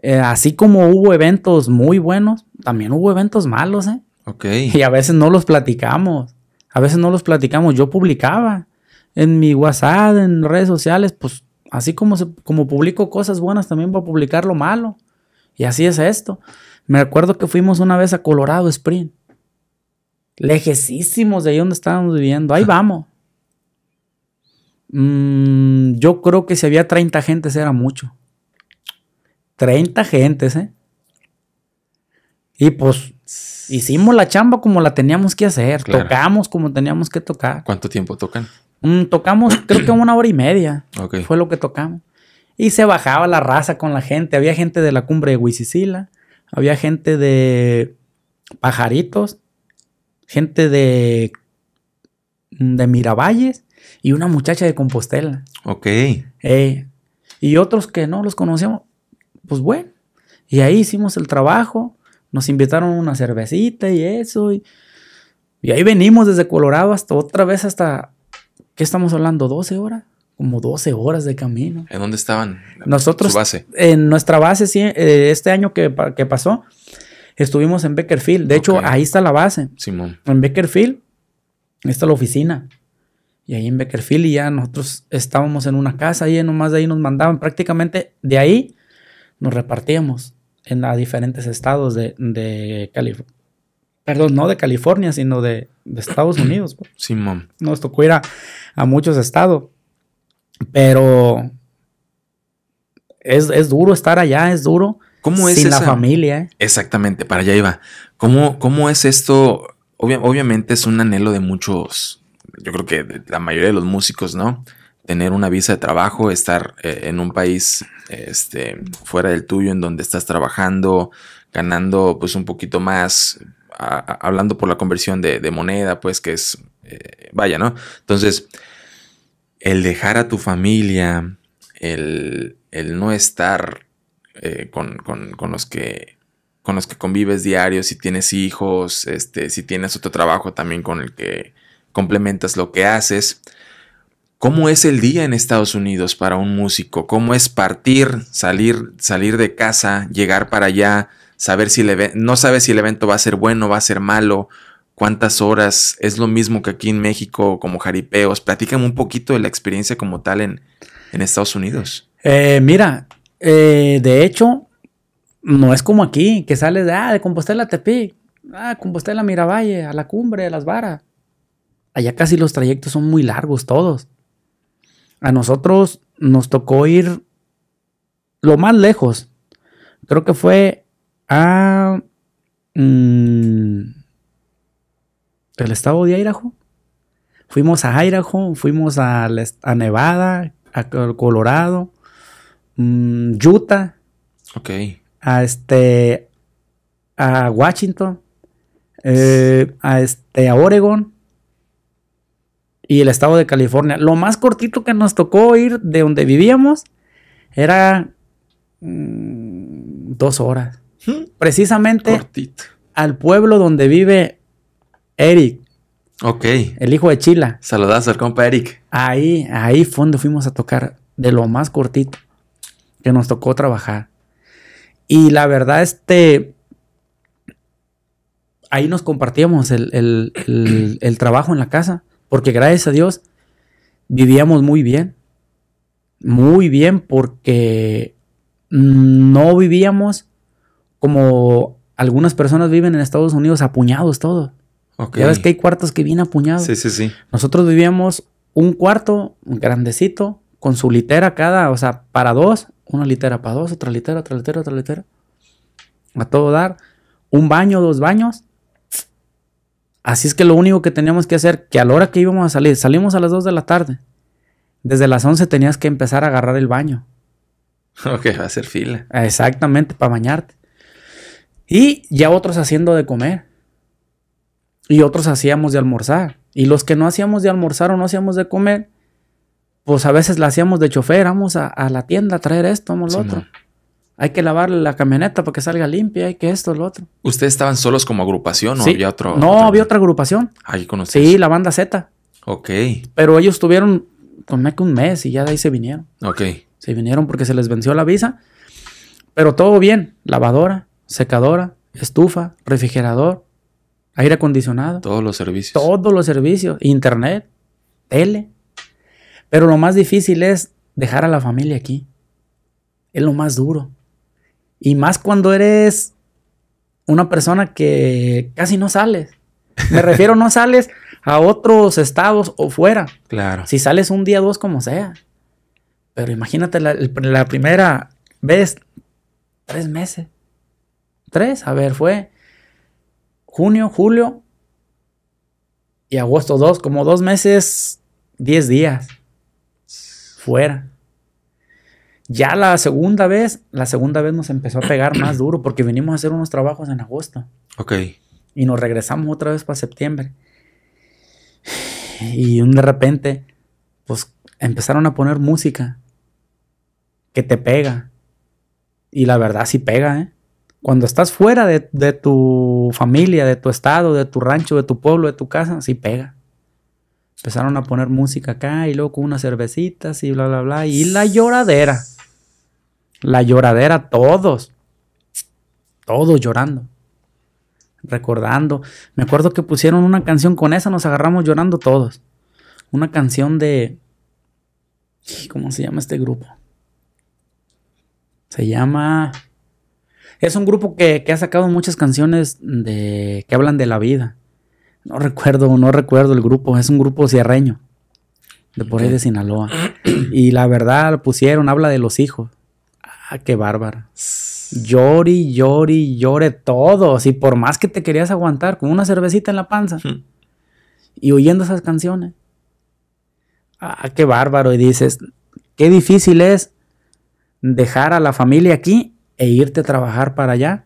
Eh, así como hubo eventos muy buenos, también hubo eventos malos, ¿eh? Ok. Y a veces no los platicamos a veces no los platicamos. Yo publicaba en mi WhatsApp, en redes sociales, pues así como, como publico cosas buenas, también va a publicar lo malo. Y así es esto. Me acuerdo que fuimos una vez a Colorado Spring, Lejesísimos de ahí donde estábamos viviendo. Ahí vamos. Mm, yo creo que si había 30 gentes era mucho. 30 gentes, ¿eh? Y pues hicimos la chamba como la teníamos que hacer, tocamos como teníamos que tocar. ¿Cuánto tiempo tocan? Mm, tocamos creo que una hora y media. Ok. Fue lo que tocamos. Y se bajaba la raza con la gente. Había gente de la cumbre de Huisicila. había gente de Pajaritos, gente de, de Miravalles y una muchacha de Compostela. Ok. Eh, y otros que no los conocíamos, pues bueno. Y ahí hicimos el trabajo nos invitaron una cervecita y eso. Y, ahí venimos desde Colorado hasta otra vez hasta, ¿qué estamos hablando? ¿12 horas? Como 12 horas de camino. ¿En dónde estaban? Nosotros, su base? En nuestra base, sí, eh, este año que, pasó, estuvimos en Beckerfield. De hecho, ahí está la base. Simón. En Beckerfield, está la oficina. Y ahí en Beckerfield, y ya nosotros estábamos en una casa, y nomás de ahí nos mandaban. Prácticamente de ahí nos repartíamos en a diferentes estados de, California. Perdón, no de California, sino de, Estados Unidos. Pues. Simón. no Nos tocó ir a, muchos estados. Pero es, duro estar allá, es duro. ¿Cómo es sin la familia? Eh? Exactamente, para allá iba. ¿Cómo, cómo es esto? obviamente es un anhelo de muchos, yo creo que la mayoría de los músicos, ¿no? tener una visa de trabajo, estar eh, en un país este, fuera del tuyo, en donde estás trabajando, ganando pues un poquito más, hablando por la conversión de, moneda, pues que es, eh, vaya, ¿no? Entonces, el dejar a tu familia, el, no estar eh, con, los que con los que convives diario, si tienes hijos, este, si tienes otro trabajo también con el que complementas lo que haces, ¿Cómo es el día en Estados Unidos para un músico? ¿Cómo es partir, salir, salir de casa, llegar para allá, saber si el no sabes si el evento va a ser bueno, va a ser malo, cuántas horas? ¿Es lo mismo que aquí en México, como jaripeos? Platícame un poquito de la experiencia como tal en, Estados Unidos. Eh, mira, eh, de hecho, no es como aquí, que sales de, ah, de Compostela a Tepic, ah, Compostela Miravalle, a la cumbre, a las varas. Allá casi los trayectos son muy largos todos. A nosotros nos tocó ir lo más lejos. Creo que fue a... Mm, el estado de Idaho. Fuimos a Idaho, fuimos a, Nevada, a Colorado, mm, Utah. Ok. A este... A Washington. Eh, a este... A Oregon y el estado de California. Lo más cortito que nos tocó ir de donde vivíamos era mm, dos horas. Precisamente al pueblo donde vive Eric. Ok. El hijo de Chila. Saludazo al compa Eric. Ahí, ahí fue donde fuimos a tocar de lo más cortito que nos tocó trabajar. Y la verdad, este, ahí nos compartíamos el, el trabajo en la casa. Porque gracias a Dios vivíamos muy bien. Muy bien porque no vivíamos como algunas personas viven en Estados Unidos apuñados todo. Okay. Ya ves que hay cuartos que vienen apuñados. Sí, sí, sí. Nosotros vivíamos un cuarto grandecito con su litera cada, o sea, para dos, una litera para dos, otra litera, otra litera, otra litera. A todo dar. Un baño, dos baños. Así es que lo único que teníamos que hacer, que a la hora que íbamos a salir, salimos a las 2 de la tarde. Desde las 11 tenías que empezar a agarrar el baño. Ok, va a ser fila. Exactamente, para bañarte. Y ya otros haciendo de comer. Y otros hacíamos de almorzar. Y los que no hacíamos de almorzar o no hacíamos de comer, pues a veces la hacíamos de chofer, vamos a, la tienda a traer esto, vamos lo otro hay que lavar la camioneta para que salga limpia, hay que esto, lo otro. ¿Ustedes estaban solos como agrupación o había otro? No, había otra agrupación. Ahí conocí. Sí, la banda Z. Ok. Pero ellos tuvieron con que un mes y ya de ahí se vinieron. Ok. Se vinieron porque se les venció la visa. Pero todo bien, lavadora, secadora, estufa, refrigerador, aire acondicionado. Todos los servicios. Todos los servicios, internet, tele. Pero lo más difícil es dejar a la familia aquí. Es lo más duro. Y más cuando eres una persona que casi no sales. Me refiero, no sales a otros estados o fuera. Claro. Si sales un día, dos, como sea. Pero imagínate la, la primera vez, tres meses. Tres, a ver, fue junio, julio y agosto, dos, como dos meses, diez días fuera. Ya la segunda vez, la segunda vez nos empezó a pegar más duro porque venimos a hacer unos trabajos en agosto. Ok. Y nos regresamos otra vez para septiembre. Y de repente, pues empezaron a poner música que te pega. Y la verdad sí pega, ¿eh? Cuando estás fuera de, de tu familia, de tu estado, de tu rancho, de tu pueblo, de tu casa, sí pega empezaron a poner música acá y luego con unas cervecitas y bla, bla, bla. Y la lloradera. La lloradera, todos. Todos llorando. Recordando. Me acuerdo que pusieron una canción con esa, nos agarramos llorando todos. Una canción de... ¿Cómo se llama este grupo? Se llama... Es un grupo que, ha sacado muchas canciones de, que hablan de la vida. No recuerdo, no recuerdo el grupo. Es un grupo sierreño. De por ahí de Sinaloa. Y la verdad pusieron, habla de los hijos Ah, qué bárbaro, Llori, llori, llore todos. Y por más que te querías aguantar con una cervecita en la panza y oyendo esas canciones. Ah, qué bárbaro. Y dices, qué difícil es dejar a la familia aquí e irte a trabajar para allá.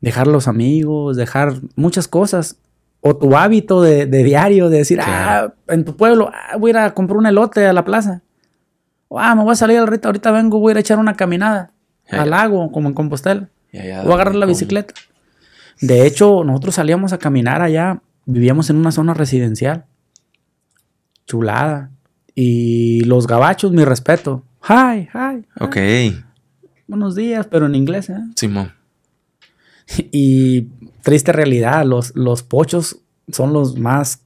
Dejar los amigos, dejar muchas cosas. O tu hábito de, diario, de decir, ah, en tu pueblo, ah, voy a ir a comprar un elote a la plaza ah, me voy a salir al ahorita vengo, voy a ir a echar una caminada al lago, como en Compostela. voy a agarrar la bicicleta. De hecho, nosotros salíamos a caminar allá, vivíamos en una zona residencial. Chulada. Y los gabachos, mi respeto. Hi, hi. Ok. Buenos días, pero en inglés, ¿eh? Simón. Y triste realidad, los, los pochos son los más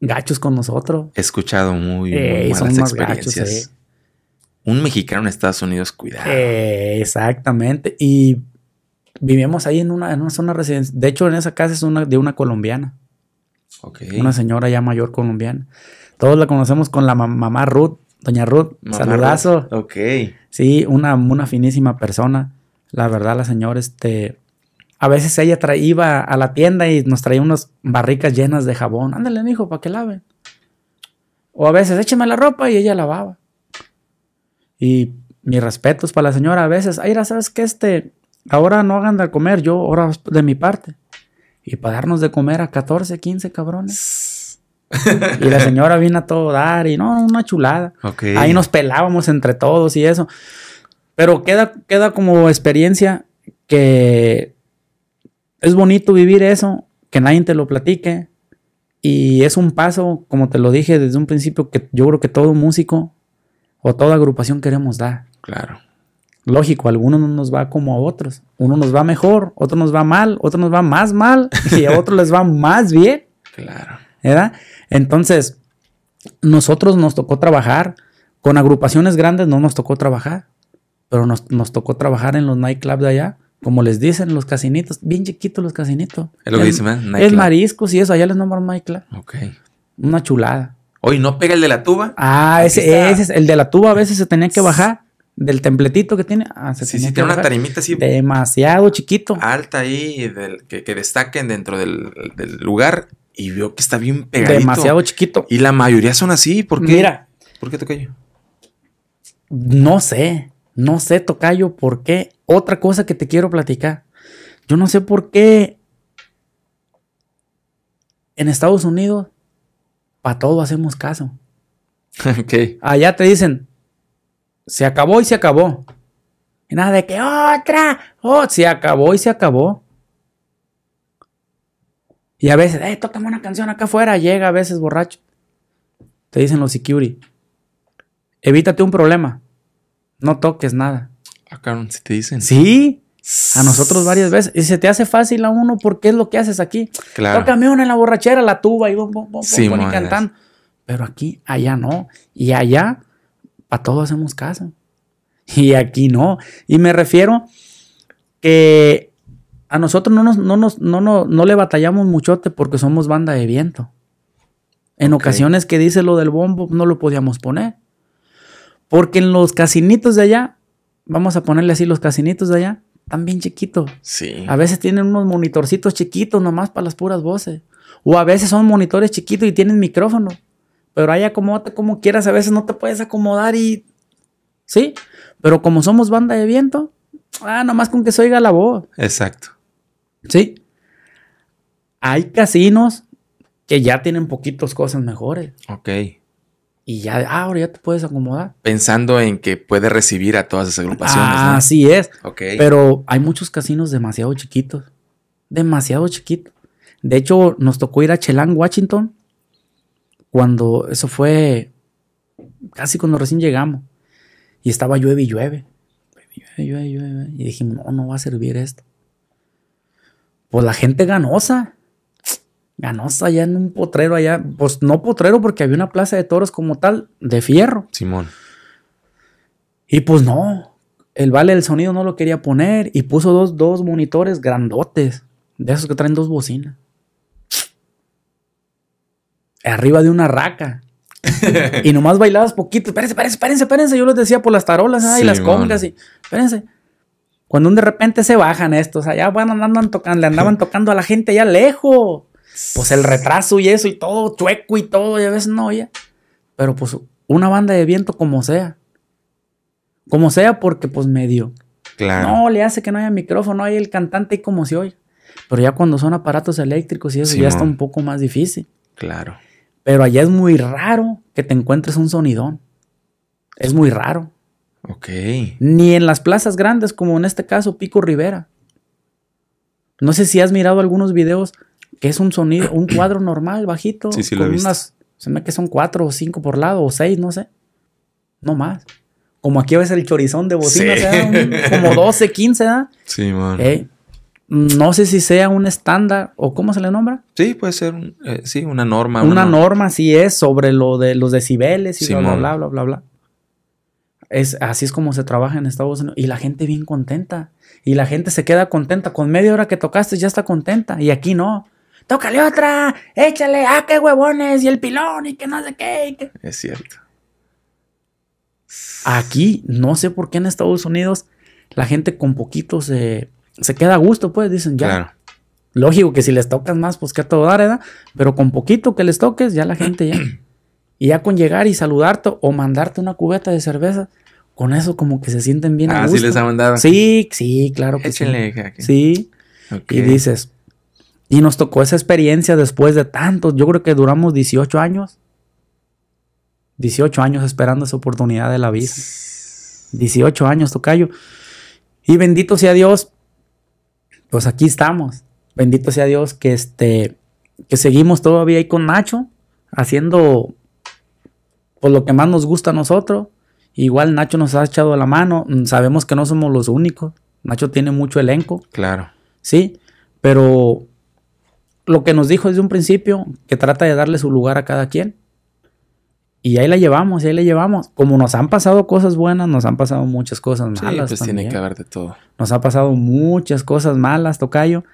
gachos con nosotros. He escuchado muy, bien. eh, son más Gachos, un mexicano en Estados Unidos, cuidado. exactamente. Y vivimos ahí en una, zona residencial. De hecho, en esa casa es una de una colombiana. Okay. Una señora ya mayor colombiana. Todos la conocemos con la mamá Ruth, doña Ruth. saludazo. Ok. Sí, una, una finísima persona. La verdad, la señora, este. A veces ella iba a la tienda y nos traía unas barricas llenas de jabón. Ándale, hijo, para que laven. O a veces, écheme la ropa y ella lavaba. Y mis respetos para la señora a veces, Aira, ¿sabes que Este, ahora no hagan de comer, yo ahora de mi parte. Y para darnos de comer a 14, 15 cabrones. y la señora vino a todo dar y no, una chulada. Ahí nos pelábamos entre todos y eso. Pero queda, queda como experiencia que es bonito vivir eso, que nadie te lo platique. Y es un paso, como te lo dije desde un principio, que yo creo que todo músico o toda agrupación queremos dar. Claro. Lógico, alguno no nos va como a otros. Uno nos va mejor, otro nos va mal, otro nos va más mal y a otro les va más bien. Claro. ¿Era? Entonces, nosotros nos tocó trabajar con agrupaciones grandes, no nos tocó trabajar, pero nos, tocó trabajar en los nightclubs de allá como les dicen los casinitos, bien chiquitos los casinitos. Es lo que dicen, ¿eh? Es mariscos y eso, allá les nombran nightclub Ok. Una chulada. Oye, ¿no pega el de la tuba? Ah, ese, es el de la tuba a veces se tenía que bajar del templetito que tiene. Ah, sí, sí, tiene una tarimita así. Demasiado chiquito. Alta ahí, que, destaquen dentro del, lugar. Y vio que está bien pegadito. Demasiado chiquito. Y la mayoría son así. ¿Por qué? Mira. ¿Por qué tocayo? No sé. No sé, tocayo, por qué. Otra cosa que te quiero platicar. Yo no sé por qué en Estados Unidos para todo hacemos caso. Ok Allá te dicen, se acabó y se acabó. Y nada de que otra, oh, se acabó y se acabó. Y a veces, eh, tócame una canción acá afuera, llega a veces borracho. Te dicen los security, evítate un problema, no toques nada. Acá ah, si te dicen. Sí, a nosotros varias veces. Y se te hace fácil a uno porque es lo que haces aquí. Claro. en la borrachera, la tuba y, bom, bom, bom, sí, y cantando. Pero aquí, allá no. Y allá, para todos hacemos caso. Y aquí no. Y me refiero que a nosotros no, nos, no, nos, no, le batallamos muchote porque somos banda de viento. En ocasiones que dice lo del bombo, no lo podíamos poner. Porque en los casinitos de allá, vamos a ponerle así los casinitos de allá, están bien chiquitos. Sí. A veces tienen unos monitorcitos chiquitos nomás para las puras voces. O a veces son monitores chiquitos y tienen micrófono. Pero ahí acomódate como quieras, a veces no te puedes acomodar y. Sí. Pero como somos banda de viento, ah, nomás con que se oiga la voz. Exacto. Sí. Hay casinos que ya tienen poquitos cosas mejores. Ok y ya, ah, ahora ya te puedes acomodar. Pensando en que puede recibir a todas esas agrupaciones. Así es. Pero hay muchos casinos demasiado chiquitos. Demasiado chiquitos. De hecho, nos tocó ir a Chelan, Washington, cuando eso fue casi cuando recién llegamos. Y estaba llueve y llueve. llueve. Y dijimos no, no va a servir esto. Pues la gente ganosa ganosa allá en un potrero allá, pues no potrero porque había una plaza de toros como tal, de fierro. Simón. Y pues no, el vale del sonido no lo quería poner y puso dos, monitores grandotes, de esos que traen dos bocinas. Arriba de una raca. y nomás bailabas poquito. Espérense, espérense, espérense, espérense. Yo les decía por las tarolas ah, y las congas y. Espérense. Cuando de repente se bajan estos, allá van, andando tocando, le andaban tocando a la gente allá lejos pues el retraso y eso y todo, chueco y todo, ya a no, ya. Pero pues una banda de viento como sea. Como sea porque pues medio. Claro. No, le hace que no haya micrófono, hay el cantante y como se oye. Pero ya cuando son aparatos eléctricos y eso ya está un poco más difícil. Claro. Pero allá es muy raro que te encuentres un sonidón. Es muy raro. Ok. Ni en las plazas grandes, como en este caso Pico Rivera. No sé si has mirado algunos videos que es un sonido, un cuadro normal, bajito. con Unas, se me que son cuatro o cinco por lado, o seis, no sé. No más. Como aquí veces el chorizón de bocina, como 12, 15, ¿da? Sí, man. no sé si sea un estándar o cómo se le nombra. Sí, puede ser, eh, sí, una norma. Una, norma, sí es, sobre lo de los decibeles y bla, bla, bla, bla, bla, Es, así es como se trabaja en Estados Unidos. Y la gente bien contenta. Y la gente se queda contenta. Con media hora que tocaste ya está contenta. Y aquí no tócale otra, échale, ah, qué huevones, y el pilón, y que no sé qué. Es cierto. Aquí, no sé por qué en Estados Unidos la gente con poquito se, se queda a gusto, pues dicen ya. Lógico que si les tocas más, pues que a todo dar, Pero con poquito que les toques, ya la gente ya. Y ya con llegar y saludarte o mandarte una cubeta de cerveza, con eso como que se sienten bien. Ah, a gusto. sí les ha mandado. Sí, sí, claro que Échenle, sí. Aquí. Sí. Y dices, y nos tocó esa experiencia después de tantos, yo creo que duramos 18 años. 18 años esperando esa oportunidad de la visa 18 años, tocayo. Y bendito sea Dios, pues aquí estamos. Bendito sea Dios que este que seguimos todavía ahí con Nacho haciendo pues lo que más nos gusta a nosotros. Igual Nacho nos ha echado la mano, mm, sabemos que no somos los únicos. Nacho tiene mucho elenco. Claro. Sí, pero lo que nos dijo desde un principio, que trata de darle su lugar a cada quien. Y ahí la llevamos, y ahí la llevamos. Como nos han pasado cosas buenas, nos han pasado muchas cosas malas. Sí, pues tiene que haber de todo. Nos ha pasado muchas cosas malas, Tocayo.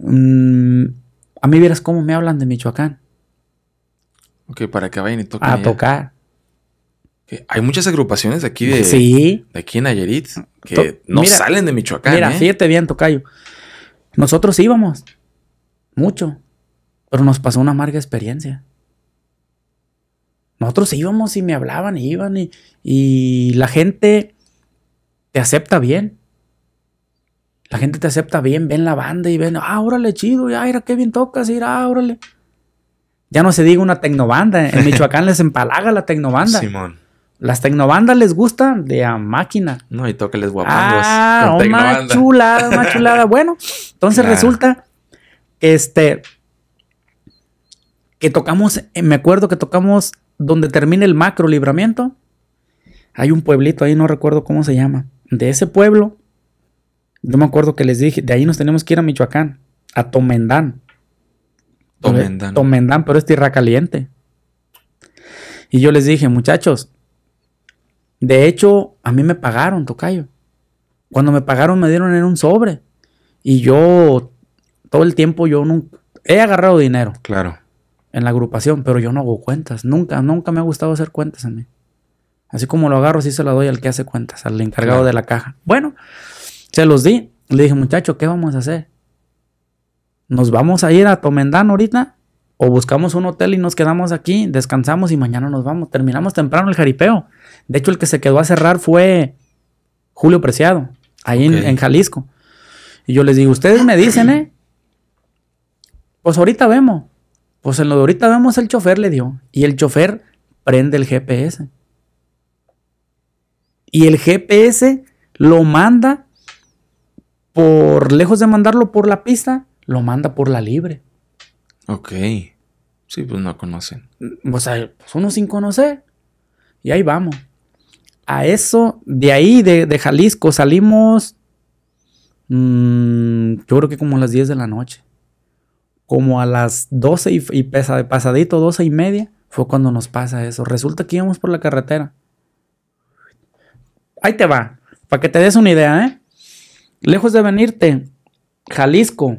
Mm, a mí vieras cómo me hablan de Michoacán. Ok, para que vayan y toquen. A tocar. Hay muchas agrupaciones aquí de, sí. de aquí en Ayerit que no salen de Michoacán. Mira, siete ¿eh? fíjate bien, Tocayo. Nosotros íbamos mucho, pero nos pasó una amarga experiencia. Nosotros íbamos y me hablaban y iban y, la gente te acepta bien. La gente te acepta bien, ven la banda y ven, ah, órale, chido, ya, mira qué bien tocas, ir, ah, órale. Ya no se diga una tecnobanda, en Michoacán les empalaga la tecnobanda. Simón. Las tecnobandas les gustan de a máquina. No, y les guapangos. Ah, una oh, chulada, una chulada. Bueno, entonces resulta este, que tocamos, eh, me acuerdo que tocamos donde termina el macro libramiento. Hay un pueblito ahí, no recuerdo cómo se llama. De ese pueblo, yo me acuerdo que les dije, de ahí nos tenemos que ir a Michoacán, a Tomendán. Tomendán. Tomendán, pero es tierra caliente. Y yo les dije, muchachos, de hecho, a mí me pagaron, Tocayo. Cuando me pagaron me dieron en un sobre. Y yo todo el tiempo yo nunca he agarrado dinero. Claro. En la agrupación, pero yo no hago cuentas. Nunca, nunca me ha gustado hacer cuentas a mí. Así como lo agarro, sí se la doy al que hace cuentas, al encargado de la caja. Bueno, se los di. Le dije, muchacho, ¿qué vamos a hacer? ¿Nos vamos a ir a Tomendán ahorita? ¿O buscamos un hotel y nos quedamos aquí, descansamos y mañana nos vamos? Terminamos temprano el jaripeo. De hecho, el que se quedó a cerrar fue Julio Preciado, ahí en Jalisco. Y yo les digo, ustedes me dicen, ¿eh? Pues ahorita vemos. Pues en lo de ahorita vemos el chofer le dio. Y el chofer prende el GPS. Y el GPS lo manda por, lejos de mandarlo por la pista, lo manda por la libre. Ok. Sí, pues no conocen. Mm, o sea, pues uno sin conocer. Y ahí vamos. A eso, de ahí, de, Jalisco, salimos. Mm, yo creo que como a las 10 de la noche como a las 12 y, y pasadito, 12 y media, fue cuando nos pasa eso. Resulta que íbamos por la carretera. Ahí te va, para que te des una idea, ¿eh? Lejos de venirte, Jalisco,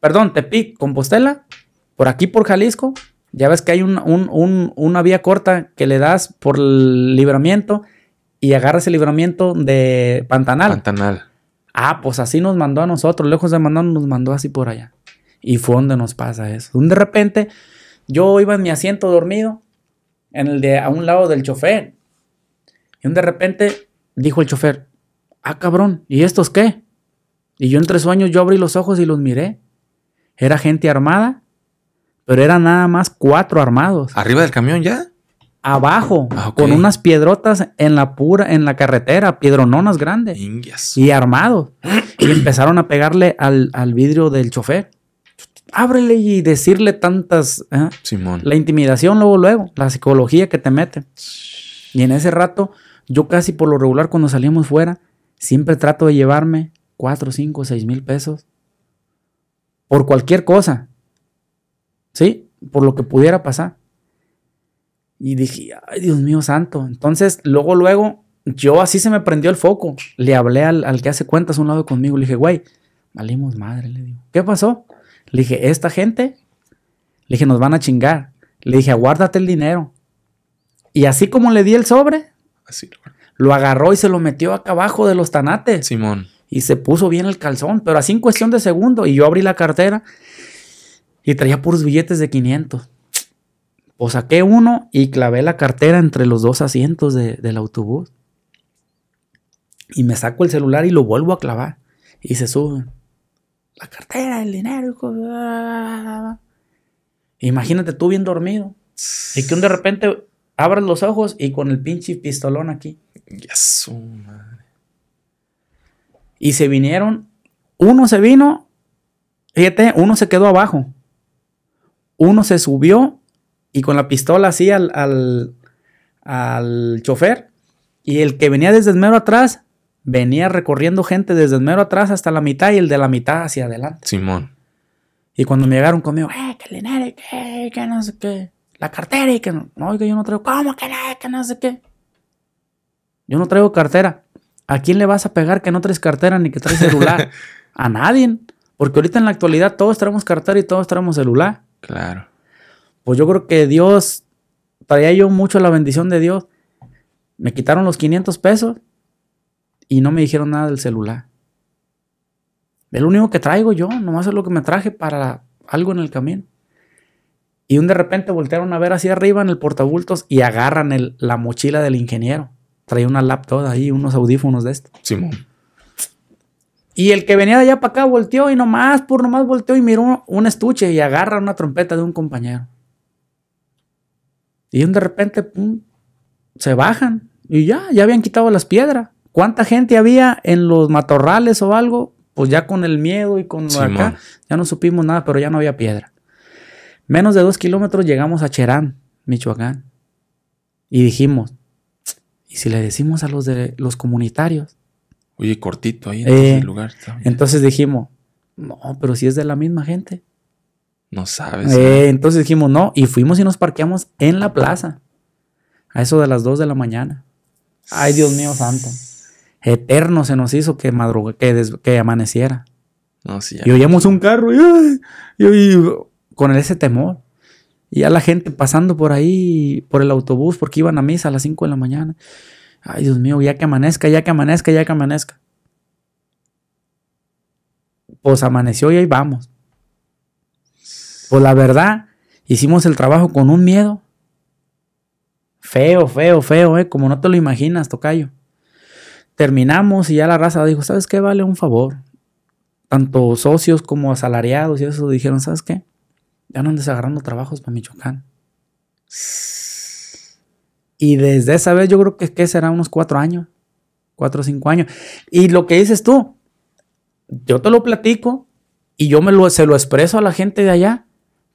perdón, Tepic, Compostela, por aquí por Jalisco, ya ves que hay una vía corta que le das por el libramiento y agarras el libramiento de Pantanal. Pantanal. Ah, pues así nos mandó a nosotros, lejos de mandarnos, nos mandó así por allá. Y fue donde nos pasa eso. Un de repente yo iba en mi asiento dormido, en el de a un lado del chofer. Y un de repente dijo el chofer, ah cabrón, ¿y estos qué? Y yo entre sueños yo abrí los ojos y los miré. Era gente armada, pero eran nada más cuatro armados. ¿Arriba del camión ya? Abajo, ah, con unas piedrotas en la pura, en la carretera, piedrononas grandes. Y armados. y empezaron a pegarle al, al vidrio del chofer ábrele y decirle tantas. ¿eh? Simón. La intimidación, luego, luego, la psicología que te mete. Y en ese rato, yo casi por lo regular, cuando salíamos fuera, siempre trato de llevarme cuatro, cinco, seis mil pesos por cualquier cosa. ¿Sí? Por lo que pudiera pasar. Y dije, ay, Dios mío santo. Entonces, luego, luego, yo así se me prendió el foco. Le hablé al, que hace cuentas a un lado conmigo. Le dije, güey, valimos madre. Le digo, ¿qué pasó? Le dije, esta gente, le dije, nos van a chingar. Le dije, aguárdate el dinero. Y así como le di el sobre, lo agarró y se lo metió acá abajo de los tanates. Simón. Y se puso bien el calzón, pero así en cuestión de segundo. Y yo abrí la cartera y traía puros billetes de 500. O saqué uno y clavé la cartera entre los dos asientos del autobús. Y me saco el celular y lo vuelvo a clavar. Y se sube la cartera, el dinero. Imagínate tú bien dormido. Y que un de repente abras los ojos y con el pinche pistolón aquí. Ya madre. Y se vinieron. Uno se vino. Fíjate, uno se quedó abajo. Uno se subió y con la pistola así al, al, al chofer. Y el que venía desde el mero atrás venía recorriendo gente desde el mero atrás hasta la mitad y el de la mitad hacia adelante. Simón. Y cuando me llegaron conmigo, eh, que dinero, que, no sé qué, la cartera y que no, no que yo no traigo, ¿cómo que no, no sé qué? Yo no traigo cartera. ¿A quién le vas a pegar que no traes cartera ni que traes celular? a nadie. Porque ahorita en la actualidad todos traemos cartera y todos traemos celular. Claro. Pues yo creo que Dios, traía yo mucho la bendición de Dios. Me quitaron los 500 pesos y no me dijeron nada del celular. El único que traigo yo, nomás es lo que me traje para algo en el camino. Y un de repente voltearon a ver hacia arriba en el portabultos y agarran la mochila del ingeniero. Traía una laptop ahí, unos audífonos de esto. Simón. Y el que venía de allá para acá volteó y nomás, por nomás volteó y miró un estuche y agarra una trompeta de un compañero. Y un de repente, se bajan y ya, ya habían quitado las piedras. ¿Cuánta gente había en los matorrales o algo? Pues ya con el miedo y con lo de acá, ya no supimos nada, pero ya no había piedra. Menos de dos kilómetros llegamos a Cherán, Michoacán. Y dijimos, ¿y si le decimos a los de los comunitarios? Oye, cortito ahí eh, en el lugar. Entonces dijimos, no, pero si es de la misma gente. No sabes. Eh, eh. entonces dijimos, no, y fuimos y nos parqueamos en la plaza. A eso de las dos de la mañana. Ay, Dios mío, santo eterno se nos hizo que que, que amaneciera. y oíamos un carro y, con ese temor. Y a la gente pasando por ahí, por el autobús, porque iban a misa a las 5 de la mañana. Ay, Dios mío, ya que amanezca, ya que amanezca, ya que amanezca. Pues amaneció y ahí vamos. Pues la verdad, hicimos el trabajo con un miedo. Feo, feo, feo, eh, Como no te lo imaginas, Tocayo terminamos y ya la raza dijo, ¿sabes qué? Vale un favor. Tanto socios como asalariados y eso dijeron, ¿sabes qué? Ya no andes agarrando trabajos para Michoacán. Y desde esa vez yo creo que, que será unos cuatro años, cuatro o cinco años. Y lo que dices tú, yo te lo platico y yo me lo, se lo expreso a la gente de allá.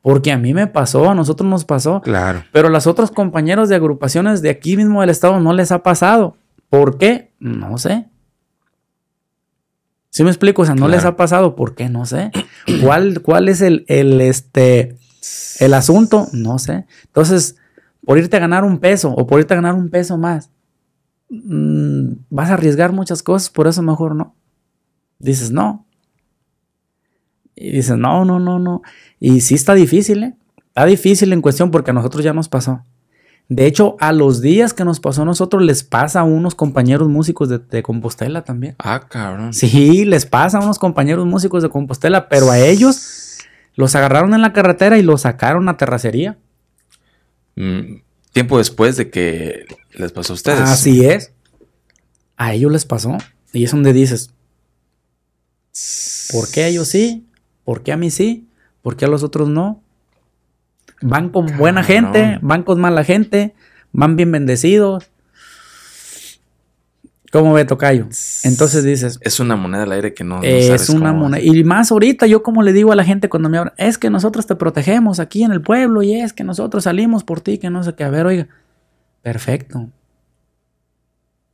Porque a mí me pasó, a nosotros nos pasó. Claro. Pero a los otros compañeros de agrupaciones de aquí mismo del estado no les ha pasado. ¿Por qué? No sé. si me explico? O sea, ¿no les ha pasado? ¿Por qué? No sé. ¿Cuál, cuál es el, el, este, el asunto? No sé. Entonces, por irte a ganar un peso o por irte a ganar un peso más, mm, vas a arriesgar muchas cosas, por eso mejor no. Dices, no. Y dices, no, no, no, no. Y sí está difícil, ¿eh? Está difícil en cuestión porque a nosotros ya nos pasó. De hecho, a los días que nos pasó a nosotros, les pasa a unos compañeros músicos de, Compostela también. Ah, cabrón. Sí, les pasa a unos compañeros músicos de Compostela, pero a ellos los agarraron en la carretera y los sacaron a terracería. Mm, tiempo después de que les pasó a ustedes. Así es. A ellos les pasó. Y es donde dices, ¿por qué a ellos sí? ¿Por qué a mí sí? ¿Por qué a los otros no? Van con buena gente, van con mala gente, van bien bendecidos. ¿Cómo ve Tocayo? Entonces dices. Es una moneda al aire que no. es una moneda. Y más ahorita, yo como le digo a la gente cuando me hablan, es que nosotros te protegemos aquí en el pueblo y es que nosotros salimos por ti, que no sé qué. A ver, oiga, perfecto.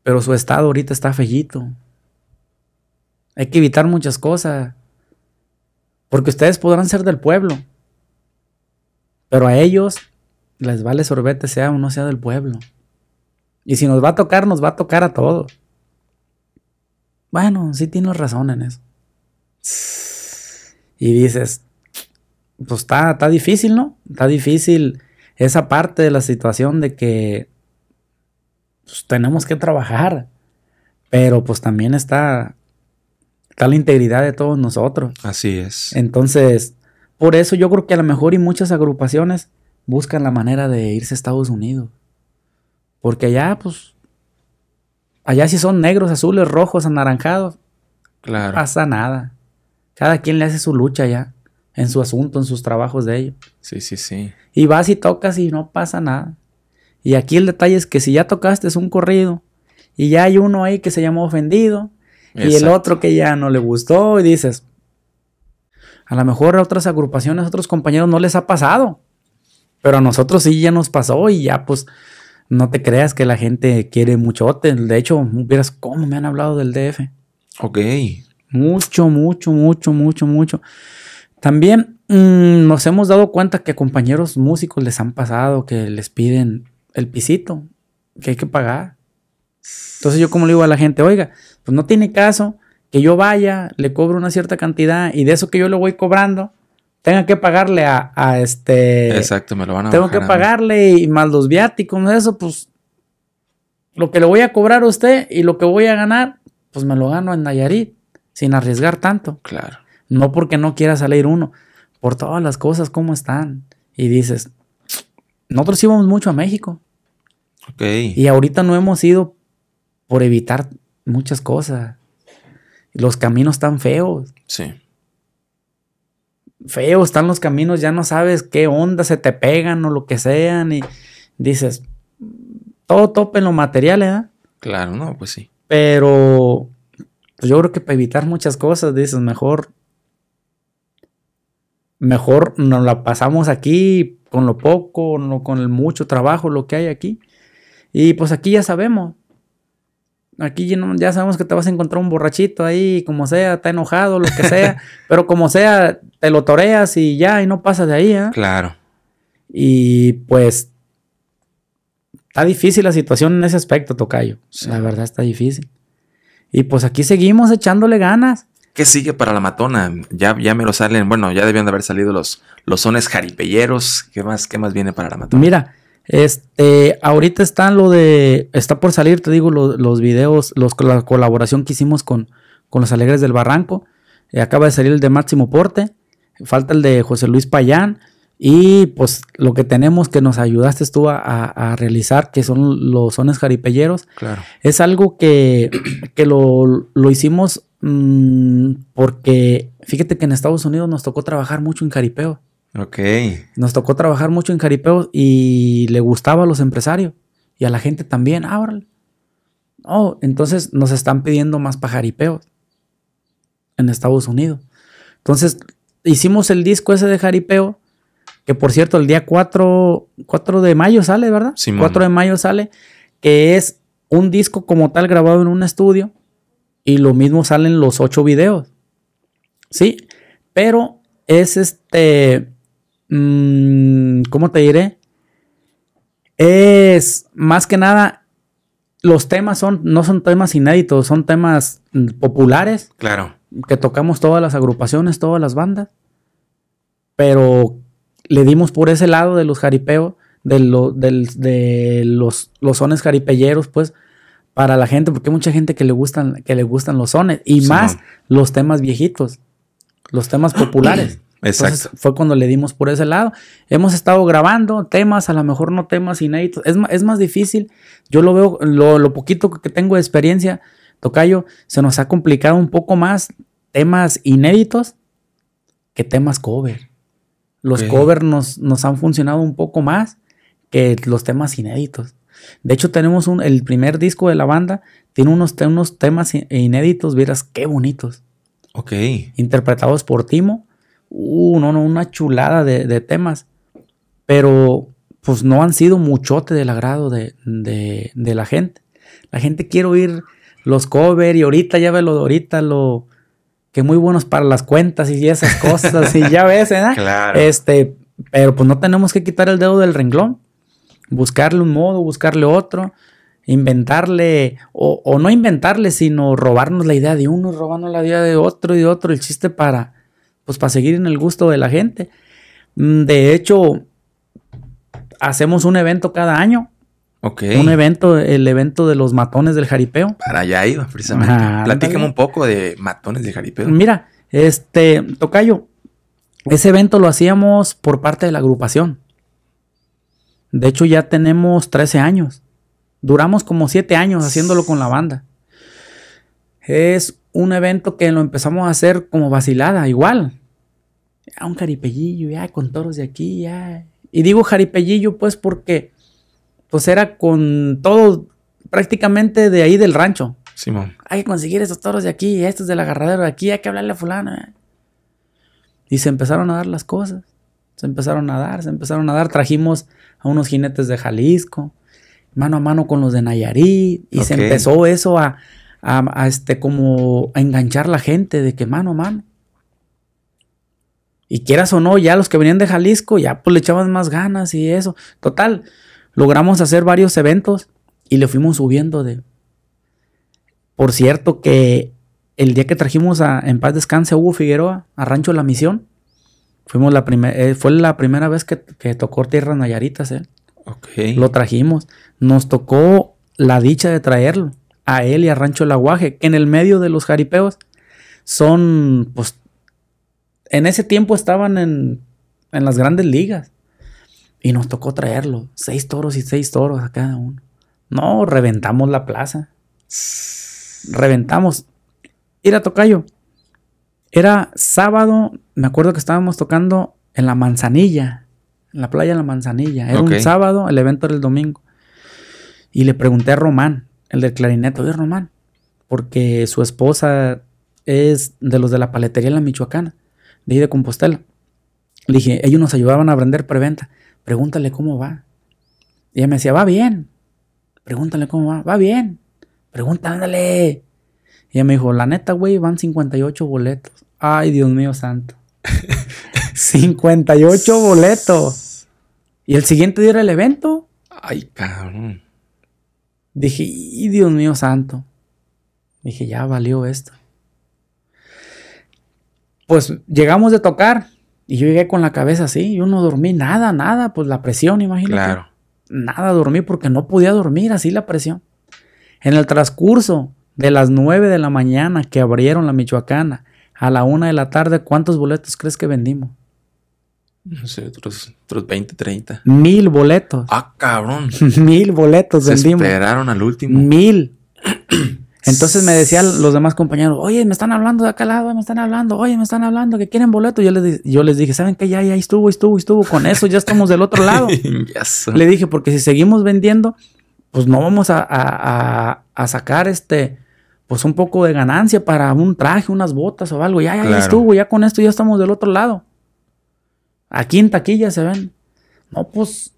Pero su estado ahorita está fellito. Hay que evitar muchas cosas. Porque ustedes podrán ser del pueblo, pero a ellos les vale sorbete sea o no sea del pueblo. Y si nos va a tocar, nos va a tocar a todos. Bueno, sí tienes razón en eso. Y dices, pues está, está difícil, ¿no? Está difícil esa parte de la situación de que pues, tenemos que trabajar. Pero pues también está, está la integridad de todos nosotros. Así es. Entonces, por eso yo creo que a lo mejor y muchas agrupaciones buscan la manera de irse a Estados Unidos. Porque allá, pues, allá si son negros, azules, rojos, anaranjados, claro. pasa nada. Cada quien le hace su lucha allá, en su asunto, en sus trabajos de ellos. Sí, sí, sí. Y vas y tocas y no pasa nada. Y aquí el detalle es que si ya tocaste es un corrido y ya hay uno ahí que se llamó ofendido y el otro que ya no le gustó y dices, a lo mejor a otras agrupaciones, a otros compañeros no les ha pasado, pero a nosotros sí ya nos pasó y ya pues no te creas que la gente quiere mucho De hecho, vieras cómo me han hablado del DF. Ok. Mucho, mucho, mucho, mucho, mucho. También mm, nos hemos dado cuenta que a compañeros músicos les han pasado que les piden el pisito, que hay que pagar. Entonces yo como le digo a la gente, oiga, pues no tiene caso que yo vaya, le cobro una cierta cantidad y de eso que yo le voy cobrando, tenga que pagarle a, este. Exacto, me lo van a Tengo que pagarle y más los viáticos, eso, pues. Lo que le voy a cobrar a usted y lo que voy a ganar, pues me lo gano en Nayarit, sin arriesgar tanto. Claro. No porque no quiera salir uno, por todas las cosas, cómo están. Y dices, nosotros íbamos mucho a México. Ok. Y ahorita no hemos ido por evitar muchas cosas. Los caminos están feos. Sí. Feos están los caminos, ya no sabes qué onda se te pegan o lo que sean. Y dices, todo tope en los materiales, ¿eh? Claro, no, pues sí. Pero pues yo creo que para evitar muchas cosas, dices, mejor. Mejor nos la pasamos aquí con lo poco, no, con el mucho trabajo, lo que hay aquí. Y pues aquí ya sabemos. Aquí ya sabemos que te vas a encontrar un borrachito ahí, como sea, está enojado, lo que sea, pero como sea, te lo toreas y ya, y no pasa de ahí, ¿eh? Claro. Y pues está difícil la situación en ese aspecto, Tocayo. La verdad está difícil. Y pues aquí seguimos echándole ganas. ¿Qué sigue para la matona? Ya, ya me lo salen, bueno, ya debían de haber salido los, los sones jaripelleros. ¿Qué más, ¿Qué más viene para la matona? Mira, este, ahorita están lo de, está por salir, te digo, los videos, los, la colaboración que hicimos con, con los Alegres del Barranco. Eh, acaba de salir el de Máximo Porte, falta el de José Luis Payán. Y pues lo que tenemos que nos ayudaste tú a, realizar, que son los sones jaripelleros, claro. es algo que, que lo, hicimos mm, porque fíjate que en Estados Unidos nos tocó trabajar mucho en jaripeo. Ok. Nos tocó trabajar mucho en jaripeos y le gustaba a los empresarios y a la gente también. Ahora, oh, entonces nos están pidiendo más para jaripeos en Estados Unidos. Entonces hicimos el disco ese de jaripeo, que por cierto el día 4, de mayo sale, ¿verdad? Sí, 4 de mayo sale, que es un disco como tal grabado en un estudio y lo mismo salen los 8 videos. Sí, pero es este Mm, ¿cómo te diré? Es más que nada, los temas son, no son temas inéditos, son temas populares. Claro. Que tocamos todas las agrupaciones, todas las bandas. Pero le dimos por ese lado de los jaripeos, de, los, los sones jaripelleros, pues para la gente, porque hay mucha gente que le gustan, que le gustan los sones, y más los temas viejitos, los temas populares. Exacto. fue cuando le dimos por ese lado. Hemos estado grabando temas, a lo mejor no temas inéditos. Es, más difícil. Yo lo veo, lo, poquito que tengo de experiencia, Tocayo, se nos ha complicado un poco más temas inéditos que temas cover. Los covers nos, han funcionado un poco más que los temas inéditos. De hecho, tenemos el primer disco de la banda, tiene unos, unos temas inéditos, verás qué bonitos. Ok. Interpretados por Timo no, una chulada de, temas, pero pues no han sido muchote del agrado de, de, la gente. La gente quiere oír los covers y ahorita ya ve lo de ahorita, lo que muy buenos para las cuentas y esas cosas y ya ves, ¿eh? Claro. Este, pero pues no tenemos que quitar el dedo del renglón, buscarle un modo, buscarle otro, inventarle o, no inventarle, sino robarnos la idea de uno, robarnos la idea de otro y de otro, el chiste para pues para seguir en el gusto de la gente. Mm, de hecho, hacemos un evento cada año. Ok. Un evento, el evento de los matones del jaripeo. Para allá iba, precisamente. Platíqueme un poco de matones del jaripeo. Mira, este, Tocayo, ese evento lo hacíamos por parte de la agrupación. De hecho, ya tenemos 13 años. Duramos como 7 años haciéndolo con la banda. Es un evento que lo empezamos a hacer como vacilada, igual. A un jaripellillo, ya, con toros de aquí, ya. Y digo jaripellillo, pues, porque pues era con todos prácticamente de ahí del rancho. Simón. Hay que conseguir esos toros de aquí, estos del agarradero de aquí, hay que hablarle a fulano. Eh. Y se empezaron a dar las cosas. Se empezaron a dar, se empezaron a dar. Trajimos a unos jinetes de Jalisco, mano a mano con los de Nayarit. Y se empezó eso a, a, este, como a enganchar la gente de que mano a mano. Y quieras o no, ya los que venían de Jalisco, ya pues le echaban más ganas y eso. Total, logramos hacer varios eventos y le fuimos subiendo de... Por cierto que el día que trajimos a En Paz Descanse a Hugo Figueroa a Rancho La Misión, fuimos la primera, eh, fue la primera vez que, tocó Tierra Nayaritas, ¿eh? Lo trajimos. Nos tocó la dicha de traerlo a él y a Rancho Laguaje, en el medio de los jaripeos. Son, pues, en ese tiempo estaban en, en las grandes ligas. Y nos tocó traerlo. Seis toros y seis toros a cada uno. No, reventamos la plaza. Reventamos. Era Tocayo. Era sábado, me acuerdo que estábamos tocando en la Manzanilla, en la playa de la Manzanilla. Era un sábado, el evento era el domingo. Y le pregunté a Román, el del clarinete de Román, porque su esposa es de los de la paletería La Michoacana, de ahí de Compostela. dije, ellos nos ayudaban a vender preventa, pregúntale cómo va. Y ella me decía, va bien, pregúntale cómo va, va bien, pregúntale. Y ella me dijo, la neta, güey, van 58 boletos. Ay, Dios mío santo. 58 boletos. Y el siguiente día era el evento. Ay, cabrón. Dije, y Dios mío santo. Dije, ya valió esto. Pues llegamos de tocar y yo llegué con la cabeza así. Yo no dormí nada, nada. Pues la presión, imagínate. Claro. Nada dormí porque no podía dormir así la presión. En el transcurso de las 9 de la mañana que abrieron la Michoacana a la 1 de la tarde, ¿cuántos boletos crees que vendimos? no sé, otros, otros 20, 30. Mil boletos. Ah, cabrón. Mil boletos Se vendimos. esperaron al último. Mil. Entonces me decían los demás compañeros, oye, me están hablando de acá lado, me están hablando, oye, me están hablando, que quieren boleto. Yo les, yo les dije, ¿saben qué? Ya, ya estuvo, estuvo, estuvo con eso, ya estamos del otro lado. Le dije, porque si seguimos vendiendo, pues no vamos a, a, sacar este, pues un poco de ganancia para un traje, unas botas o algo. Ya, ya estuvo, ya con esto ya estamos del otro lado. Aquí en taquilla se ven. No, pues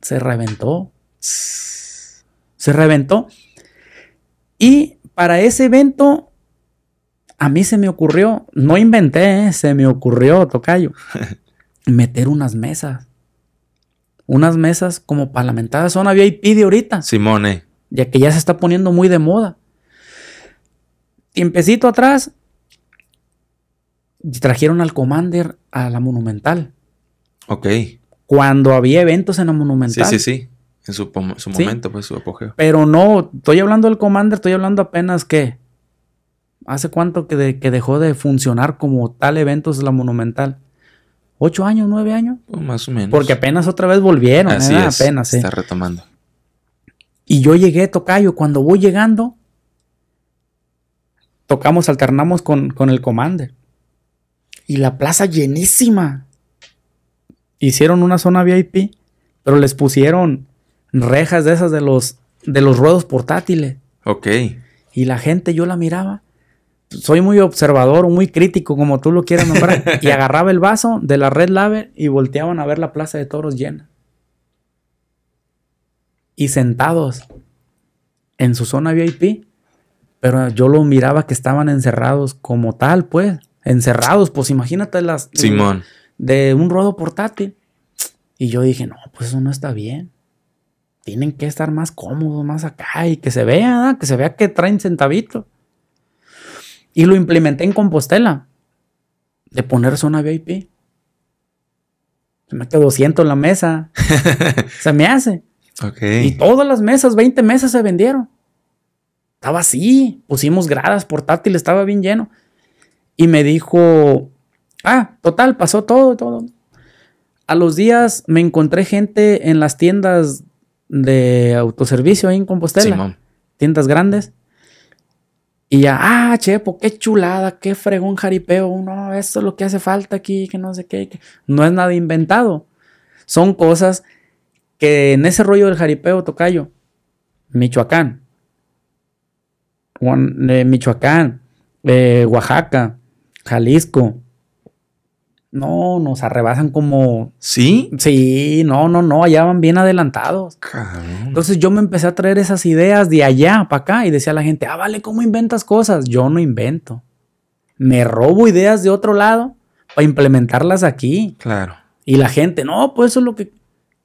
se reventó. Se reventó. Y para ese evento, a mí se me ocurrió, no inventé, eh, se me ocurrió, tocayo, meter unas mesas. Unas mesas como parlamentadas... Son había zona de ahorita. Simone. Ya que ya se está poniendo muy de moda. Tiempecito atrás, trajeron al Commander a la Monumental. Ok. Cuando había eventos en la Monumental. Sí, sí, sí. En su, momento, pues su apogeo. Pero no, estoy hablando del Commander, estoy hablando apenas que. ¿Hace cuánto que, dejó de funcionar como tal eventos la Monumental? ¿Ocho años, nueve años? más o menos. Porque apenas otra vez volvieron, Así ¿eh? es, Está retomando. Y yo llegué, Tocayo, cuando voy llegando, tocamos, alternamos con, con el Commander. Y la plaza llenísima hicieron una zona VIP, pero les pusieron rejas de esas de los, de los ruedos portátiles. Ok. Y la gente, yo la miraba. Soy muy observador, muy crítico, como tú lo quieras nombrar. y agarraba el vaso de la Red Laver y volteaban a ver la plaza de toros llena. Y sentados en su zona VIP. Pero yo lo miraba que estaban encerrados como tal, pues. Encerrados, pues imagínate las. Simón de un rodo portátil. Y yo dije, no, pues eso no está bien. Tienen que estar más cómodos, más acá y que se vea, que se vea que traen centavito. Y lo implementé en Compostela, de ponerse una VIP. Se me quedó 200 en la mesa. se me hace. Y todas las mesas, 20 mesas se vendieron. Estaba así, pusimos gradas portátil, estaba bien lleno. Y me dijo Ah, total, pasó todo, todo. A los días me encontré gente en las tiendas de autoservicio ahí en Compostela. Tiendas grandes. Y ya, ah, Chepo, qué chulada, qué fregón jaripeo. Uno, esto es lo que hace falta aquí, que no sé qué. No es nada inventado. Son cosas que en ese rollo del jaripeo, Tocayo, Michoacán, eh, Michoacán, eh, Oaxaca, Jalisco, no, nos arrebasan como. ¿Sí? Sí, no, no, no, allá van bien adelantados. Entonces yo me empecé a traer esas ideas de allá para acá y decía a la gente, ah, vale, ¿cómo inventas cosas? Yo no invento. Me robo ideas de otro lado para implementarlas aquí. Claro. Y la gente, no, pues eso es lo que,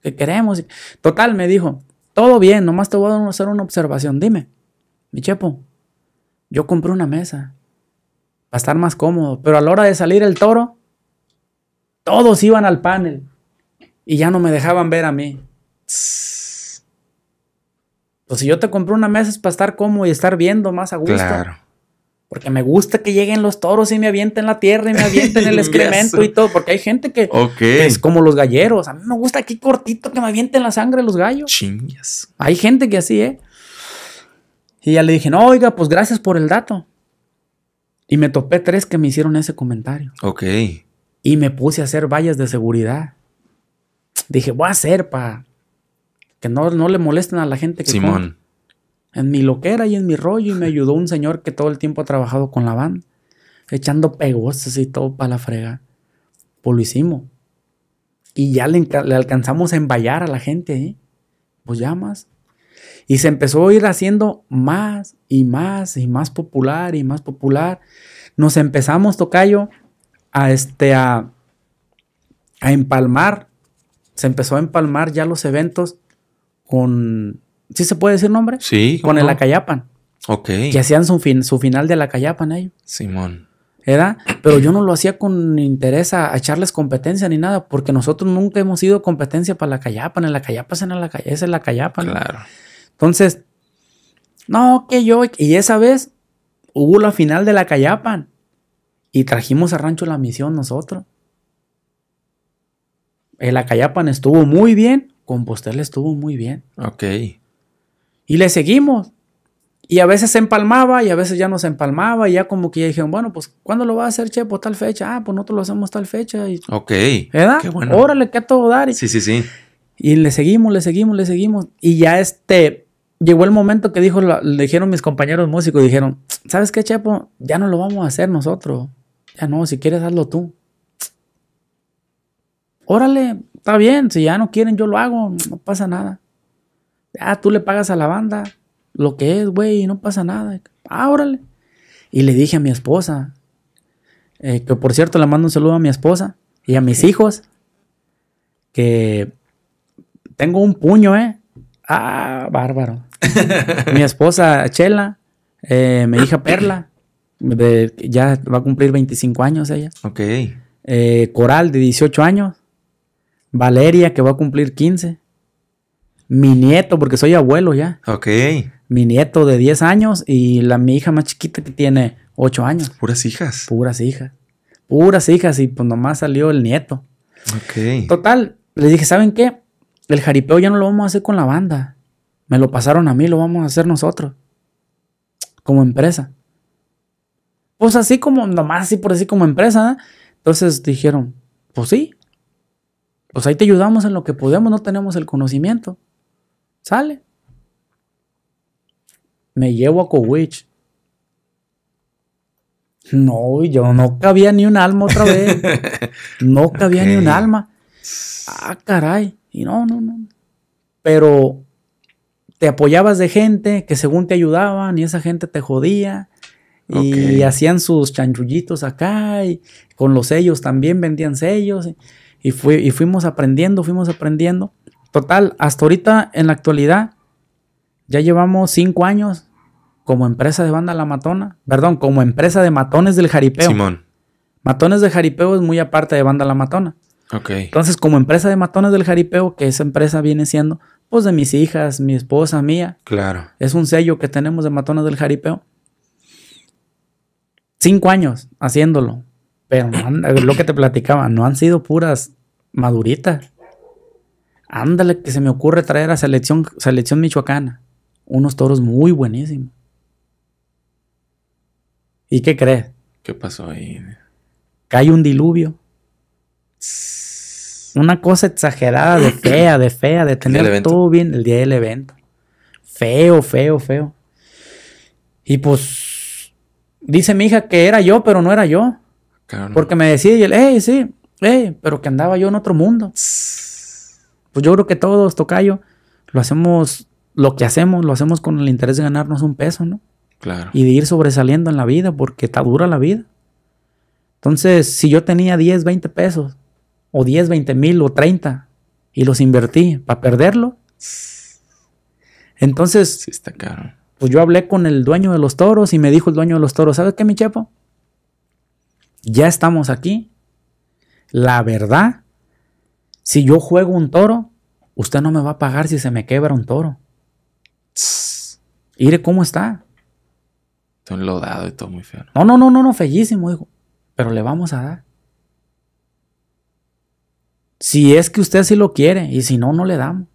que queremos. Total, me dijo, todo bien, nomás te voy a hacer una observación. Dime, mi chepo, yo compré una mesa para estar más cómodo, pero a la hora de salir el toro, todos iban al panel y ya no me dejaban ver a mí. Pues si yo te compré una mesa es para estar cómodo y estar viendo más a gusto. Claro. Porque me gusta que lleguen los toros y me avienten la tierra y me avienten el excremento y todo. Porque hay gente que, es como los galleros. A mí me gusta que cortito que me avienten la sangre los gallos. Chingas. Hay gente que así, ¿eh? Y ya le dije, no, oiga, pues gracias por el dato. Y me topé tres que me hicieron ese comentario. Ok. Y me puse a hacer vallas de seguridad. Dije, voy a hacer para que no, no le molesten a la gente que Simón. En mi loquera y en mi rollo. Y me ayudó un señor que todo el tiempo ha trabajado con la van. Echando pegos y todo para la frega. Pues lo hicimos. Y ya le, alcanzamos a envallar a la gente. ¿eh? Pues ya más. Y se empezó a ir haciendo más y más y más popular y más popular. Nos empezamos, Tocayo, a este a, a empalmar. Se empezó a empalmar ya los eventos con. ¿Sí se puede decir nombre? Sí. Con la el Acayapan. Ok. Que hacían su, su final de la Acayapan ellos. Simón. ¿Era? Pero yo no lo hacía con interés a, echarles competencia ni nada, porque nosotros nunca hemos ido competencia para la Acayapan En la es en la, es la Entonces, no, que yo. Y esa vez hubo la final de la Cayapan. Y trajimos a Rancho la misión nosotros. El Acayapan estuvo muy bien, Compostela estuvo muy bien. Ok. Y le seguimos. Y a veces se empalmaba y a veces ya nos empalmaba y ya como que ya dijeron, bueno, pues ¿cuándo lo va a hacer, Chepo? tal fecha. Ah, pues nosotros lo hacemos tal fecha. Y, ok. ¿Verdad? Qué bueno. Órale, qué todo dar. sí, sí, sí. Y le seguimos, le seguimos, le seguimos. Y ya este, llegó el momento que dijo, le dijeron mis compañeros músicos, dijeron, ¿sabes qué, Chepo? Ya no lo vamos a hacer nosotros. Ya no, si quieres hazlo tú. Órale, está bien, si ya no quieren yo lo hago, no pasa nada. Ya tú le pagas a la banda lo que es, güey, no pasa nada. Ah, órale. Y le dije a mi esposa, eh, que por cierto le mando un saludo a mi esposa y a mis hijos, que tengo un puño, ¿eh? Ah, bárbaro. mi esposa Chela, eh, mi hija Perla, de, ya va a cumplir 25 años ella. Ok. Eh, Coral, de 18 años. Valeria, que va a cumplir 15. Mi nieto, porque soy abuelo ya. Ok. Mi nieto de 10 años y la mi hija más chiquita que tiene 8 años. Puras hijas. Puras hijas. Puras hijas y pues nomás salió el nieto. Ok. Total, le dije, ¿saben qué? El jaripeo ya no lo vamos a hacer con la banda. Me lo pasaron a mí, lo vamos a hacer nosotros. Como empresa. Pues así como, nomás así por así como empresa. Entonces dijeron, pues sí, pues ahí te ayudamos en lo que podemos, no tenemos el conocimiento. Sale. Me llevo a Cowich. No, yo no cabía ni un alma otra vez. No cabía ni un alma. Ah, caray. Y no, no, no. Pero te apoyabas de gente que según te ayudaban y esa gente te jodía. Y hacían sus chanchullitos acá y con los sellos también vendían sellos y, y fuimos aprendiendo, fuimos aprendiendo. Total, hasta ahorita en la actualidad ya llevamos cinco años como empresa de banda La Matona, perdón, como empresa de Matones del Jaripeo. Simón. Matones del Jaripeo es muy aparte de banda La Matona. Ok. Entonces, como empresa de Matones del Jaripeo, que esa empresa viene siendo, pues de mis hijas, mi esposa, mía. Claro. Es un sello que tenemos de Matones del Jaripeo cinco años haciéndolo, pero eh, lo que te platicaba, no han sido puras maduritas. Ándale, que se me ocurre traer a selección, selección michoacana unos toros muy buenísimos. ¿Y qué crees? ¿Qué pasó ahí? Cae un diluvio. Una cosa exagerada, de fea, de fea, de tener todo bien el día del evento. Feo, feo, feo. Y pues Dice mi hija que era yo, pero no era yo. Porque me decía y hey, sí, hey, pero que andaba yo en otro mundo. Pues yo creo que todos, tocayo, lo hacemos, lo que hacemos, lo hacemos con el interés de ganarnos un peso, ¿no? Claro. Y de ir sobresaliendo en la vida, porque está dura la vida. Entonces, si yo tenía 10, 20 pesos, o 10, 20 mil, o 30, y los invertí para perderlo, entonces. Sí, está caro pues yo hablé con el dueño de los toros y me dijo el dueño de los toros, ¿sabes qué, mi chepo? Ya estamos aquí. La verdad, si yo juego un toro, usted no me va a pagar si se me quebra un toro. Mire cómo está. Está enlodado y todo muy feo. No, no, no, no, no, fellísimo, Pero le vamos a dar. Si es que usted sí lo quiere y si no, no le damos.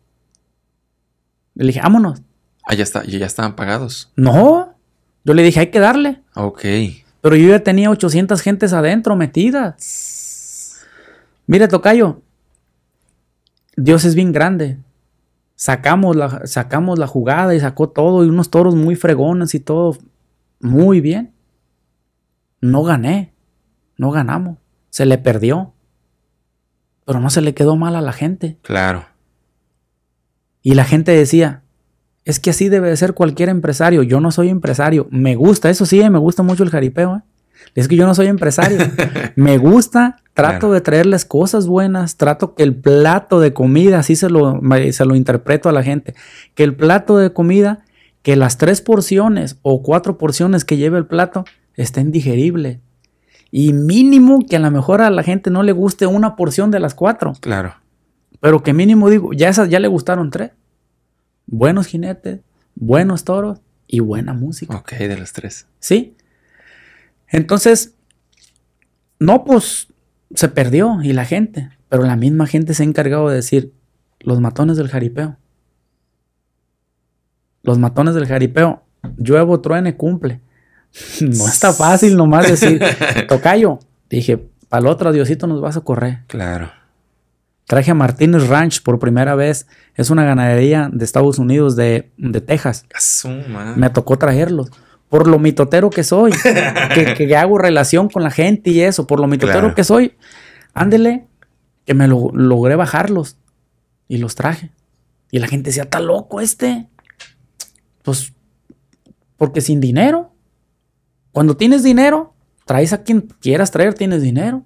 Le dije, vámonos. Ah, ya está, ya estaban pagados. No, yo le dije, hay que darle. Ok. Pero yo ya tenía 800 gentes adentro metidas. Mire, Tocayo, Dios es bien grande. Sacamos la, sacamos la jugada y sacó todo y unos toros muy fregones y todo muy bien. No gané, no ganamos, se le perdió. Pero no se le quedó mal a la gente. Claro. Y la gente decía, es que así debe de ser cualquier empresario. Yo no soy empresario. Me gusta, eso sí, me gusta mucho el jaripeo. ¿eh? Es que yo no soy empresario. me gusta, trato de traerles cosas buenas, trato que el plato de comida, así se lo, se lo interpreto a la gente, que el plato de comida, que las tres porciones o cuatro porciones que lleve el plato estén digeribles. Y mínimo que a lo mejor a la gente no le guste una porción de las cuatro. Claro. Pero que mínimo digo, ya esas ya le gustaron tres buenos jinetes, buenos toros y buena música. Ok, de los tres. Sí. Entonces, no, pues se perdió y la gente, pero la misma gente se ha encargado de decir los matones del jaripeo. Los matones del jaripeo, lluevo, truene, cumple. no está fácil nomás decir, tocayo. Dije, para el otro Diosito, nos vas a correr. Claro. Traje a Martínez Ranch por primera vez. Es una ganadería de Estados Unidos, de, de Texas. Me tocó traerlos. Por lo mitotero que soy, que, hago relación con la gente y eso, por lo mitotero que soy, ándele, que me lo, logré bajarlos y los traje. Y la gente decía, está loco este. Pues, porque sin dinero. Cuando tienes dinero, traes a quien quieras traer, tienes dinero.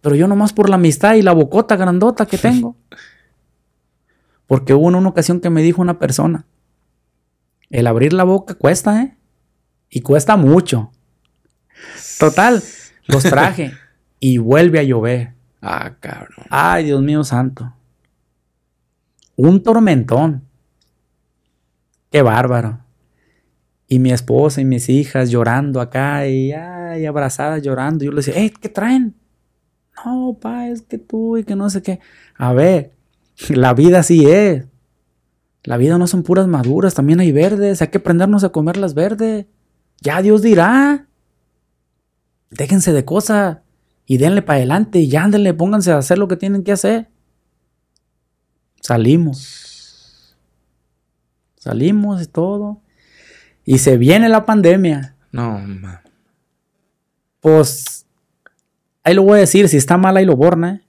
Pero yo nomás por la amistad y la bocota grandota que tengo. Porque hubo una ocasión que me dijo una persona, el abrir la boca cuesta, ¿eh? Y cuesta mucho. Total, los traje y vuelve a llover. Ah, cabrón. Ay, Dios mío santo. Un tormentón. Qué bárbaro. Y mi esposa y mis hijas llorando acá y, abrazadas llorando. Yo le decía, eh ¿qué traen? No, pa, es que tú y que no sé qué. A ver, la vida así es. La vida no son puras maduras, también hay verdes. Hay que aprendernos a comer las verdes. Ya Dios dirá. Déjense de cosas y denle para adelante y ya pónganse a hacer lo que tienen que hacer. Salimos. Salimos y todo. Y se viene la pandemia. No, man. Pues ahí lo voy a decir, si está mal ahí lo borna,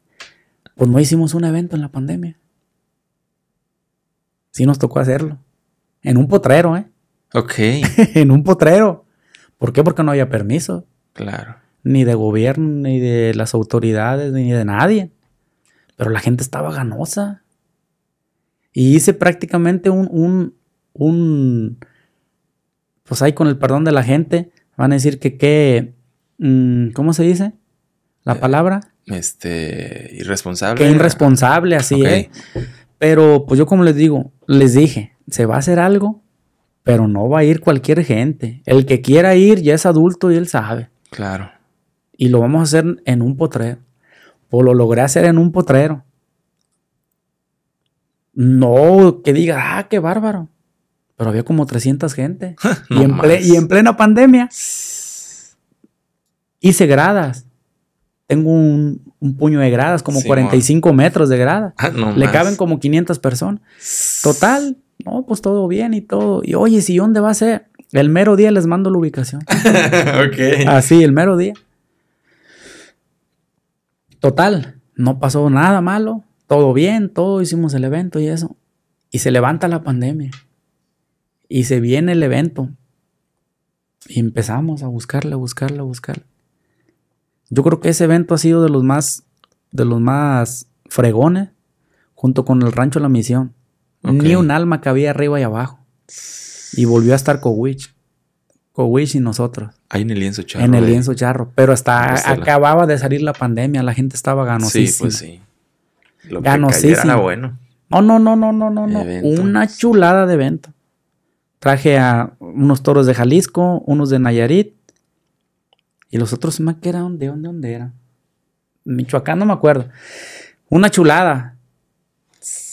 pues no hicimos un evento en la pandemia. Sí nos tocó hacerlo. En un potrero, ¿eh? Ok. en un potrero. ¿Por qué? Porque no había permiso. Claro. Ni de gobierno, ni de las autoridades, ni de nadie. Pero la gente estaba ganosa. Y hice prácticamente un, un, un, pues ahí con el perdón de la gente, van a decir que qué, mm, ¿cómo se dice? ¿La eh, palabra? Este, irresponsable. que irresponsable, así, es ¿eh? Pero, pues yo como les digo, les dije, se va a hacer algo, pero no va a ir cualquier gente. El que quiera ir ya es adulto y él sabe. Claro. Y lo vamos a hacer en un potrero. Pues lo logré hacer en un potrero. No que diga, ah, qué bárbaro. Pero había como 300 gente. y, en y en plena pandemia. Hice gradas tengo un, puño de gradas, como 45 metros de grada. Ah, Le caben como 500 personas. Total, no, pues todo bien y todo. Y oye, ¿si dónde va a ser? El mero día les mando la ubicación. ok. Así, el mero día. Total, no pasó nada malo. Todo bien, todo hicimos el evento y eso. Y se levanta la pandemia. Y se viene el evento. Y empezamos a buscarla, a buscarla, a buscarla. Yo creo que ese evento ha sido de los más, de los más fregones, junto con el Rancho La Misión. Ni un alma cabía arriba y abajo. Y volvió a estar Cowich. Cowich y nosotros. Ahí en el lienzo charro. En el lienzo charro. Pero hasta acababa de salir la pandemia, la gente estaba pues ganosísima. Sí, pues sí. Lo ganosísima. era bueno. No, no, no, no, no, no, no. Una chulada de evento. Traje a unos toros de Jalisco, unos de Nayarit, y los otros ¿qué era de dónde, dónde era. Michoacán, no me acuerdo. Una chulada.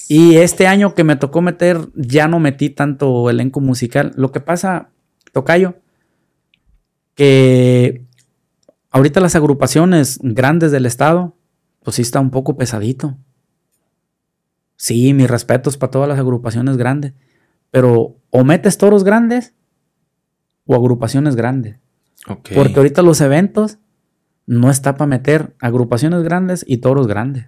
Y este año que me tocó meter, ya no metí tanto elenco musical. Lo que pasa, Tocayo, que ahorita las agrupaciones grandes del estado, pues sí está un poco pesadito. Sí, mis respetos para todas las agrupaciones grandes. Pero o metes toros grandes o agrupaciones grandes. Porque ahorita los eventos no está para meter agrupaciones grandes y toros grandes.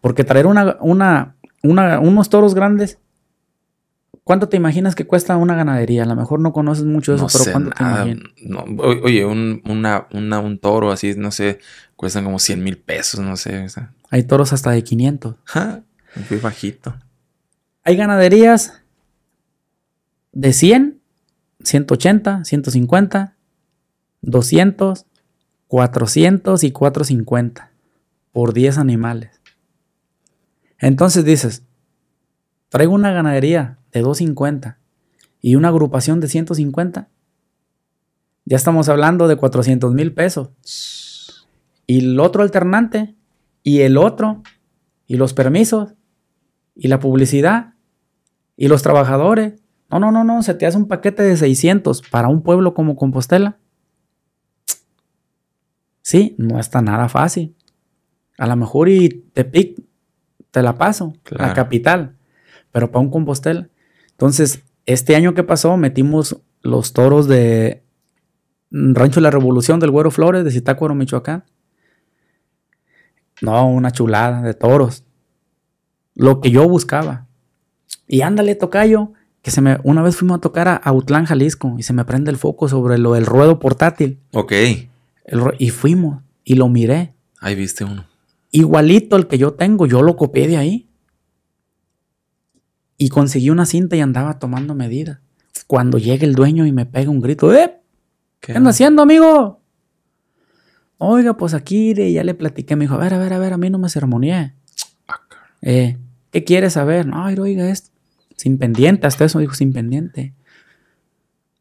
Porque traer una, unos toros grandes, ¿cuánto te imaginas que cuesta una ganadería? A lo mejor no conoces mucho eso, pero oye, un, toro así, no sé, cuestan como 100 mil pesos, no sé. Hay toros hasta de 500. Muy bajito. Hay ganaderías de 100, 180, 150, 200, 400 y 450 por 10 animales. Entonces dices, traigo una ganadería de 250 y una agrupación de 150. Ya estamos hablando de 400 mil pesos. Y el otro alternante, y el otro, y los permisos, y la publicidad, y los trabajadores. No, no, no, no, se te hace un paquete de 600 para un pueblo como Compostela. Sí, no está nada fácil. A lo mejor y pico, te la paso, la capital, pero para un compostel. Entonces, este año que pasó metimos los toros de Rancho La Revolución del Güero Flores de Zitácuaro, Michoacán. No, una chulada de toros. Lo que yo buscaba. Y ándale, tocayo, que se me una vez fuimos a tocar a Autlán, Jalisco, y se me prende el foco sobre lo del ruedo portátil. Ok y fuimos y lo miré. Ahí viste uno. Igualito el que yo tengo, yo lo copié de ahí. Y conseguí una cinta y andaba tomando medidas. Cuando llega el dueño y me pega un grito, eh, ¿Qué, ¿Qué anda haciendo, amigo? Oiga, pues aquí ya le platiqué. Me dijo, a ver, a ver, a ver, a mí no me ceremonié ah, eh, ¿Qué quieres saber? No, oiga, esto. Sin pendiente, hasta eso dijo, sin pendiente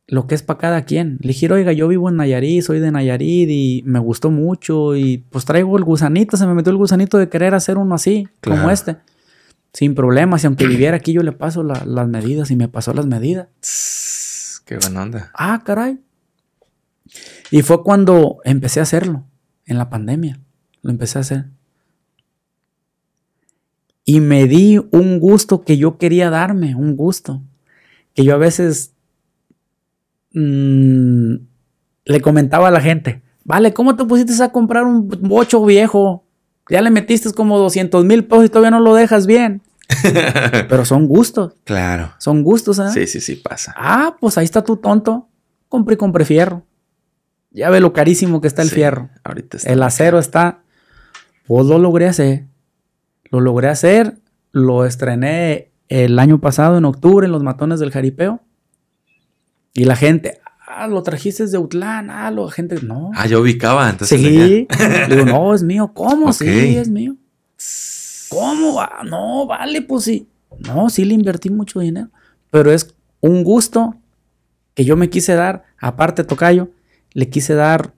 lo que es para cada quien. Elegir, oiga, yo vivo en Nayarit, soy de Nayarit y me gustó mucho y pues traigo el gusanito, se me metió el gusanito de querer hacer uno así, como este. Sin problemas, y aunque viviera aquí yo le paso las medidas y me pasó las medidas. Qué buena onda. Ah, caray. Y fue cuando empecé a hacerlo, en la pandemia, lo empecé a hacer. Y me di un gusto que yo quería darme, un gusto. Que yo a veces Mm, le comentaba a la gente, vale, ¿cómo te pusiste a comprar un bocho viejo? Ya le metiste como 200 mil pesos y todavía no lo dejas bien. Pero son gustos. Claro. Son gustos, ¿eh? Sí, sí, sí, pasa. Ah, pues ahí está tu tonto. Compré y compré fierro. Ya ve lo carísimo que está el fierro. Ahorita El acero está. Pues lo logré hacer. Lo logré hacer. Lo estrené el año pasado, en octubre, en Los Matones del Jaripeo. Y la gente, ah, lo trajiste de Utlán, ah, la gente, no. Ah, yo ubicaba, entonces. Sí, digo, no, es mío, ¿cómo? Sí, es mío. ¿Cómo? Ah, no, vale, pues sí. No, sí le invertí mucho dinero, pero es un gusto que yo me quise dar, aparte Tocayo, le quise dar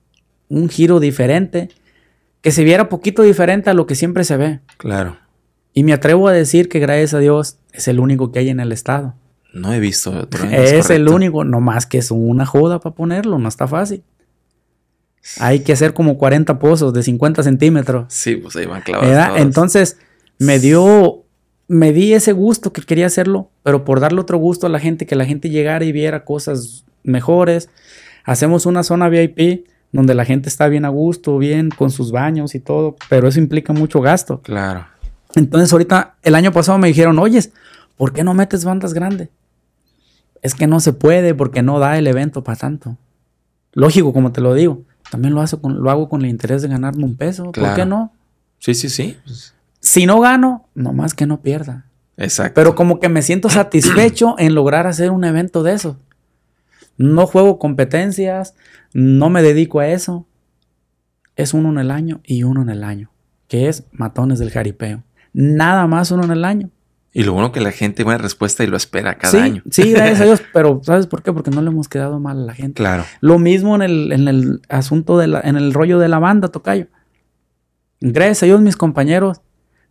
un giro diferente, que se viera poquito diferente a lo que siempre se ve. Claro. Y me atrevo a decir que gracias a Dios es el único que hay en el estado. No he visto. Otro es el único, nomás que es una joda para ponerlo, no está fácil. Hay que hacer como 40 pozos de 50 centímetros. Sí, pues ahí van clavados. Entonces, me dio, me di ese gusto que quería hacerlo, pero por darle otro gusto a la gente, que la gente llegara y viera cosas mejores. Hacemos una zona VIP donde la gente está bien a gusto, bien con sus baños y todo, pero eso implica mucho gasto. Claro. Entonces, ahorita, el año pasado me dijeron, oyes, ¿por qué no metes bandas grandes? es que no se puede porque no da el evento para tanto. Lógico, como te lo digo. También lo, hago con, el interés de ganarme un peso. ¿Por qué no? Sí, sí, sí. Si no gano, nomás que no pierda. Exacto. Pero como que me siento satisfecho en lograr hacer un evento de eso. No juego competencias, no me dedico a eso. Es uno en el año y uno en el año, que es Matones del Jaripeo. Nada más uno en el año. Y lo bueno que la gente buena respuesta y lo espera cada año. Sí, gracias a Dios, pero ¿sabes por qué? Porque no le hemos quedado mal a la gente. Claro. Lo mismo en el, en el asunto de la, en el rollo de la banda, Tocayo. Gracias a Dios, mis compañeros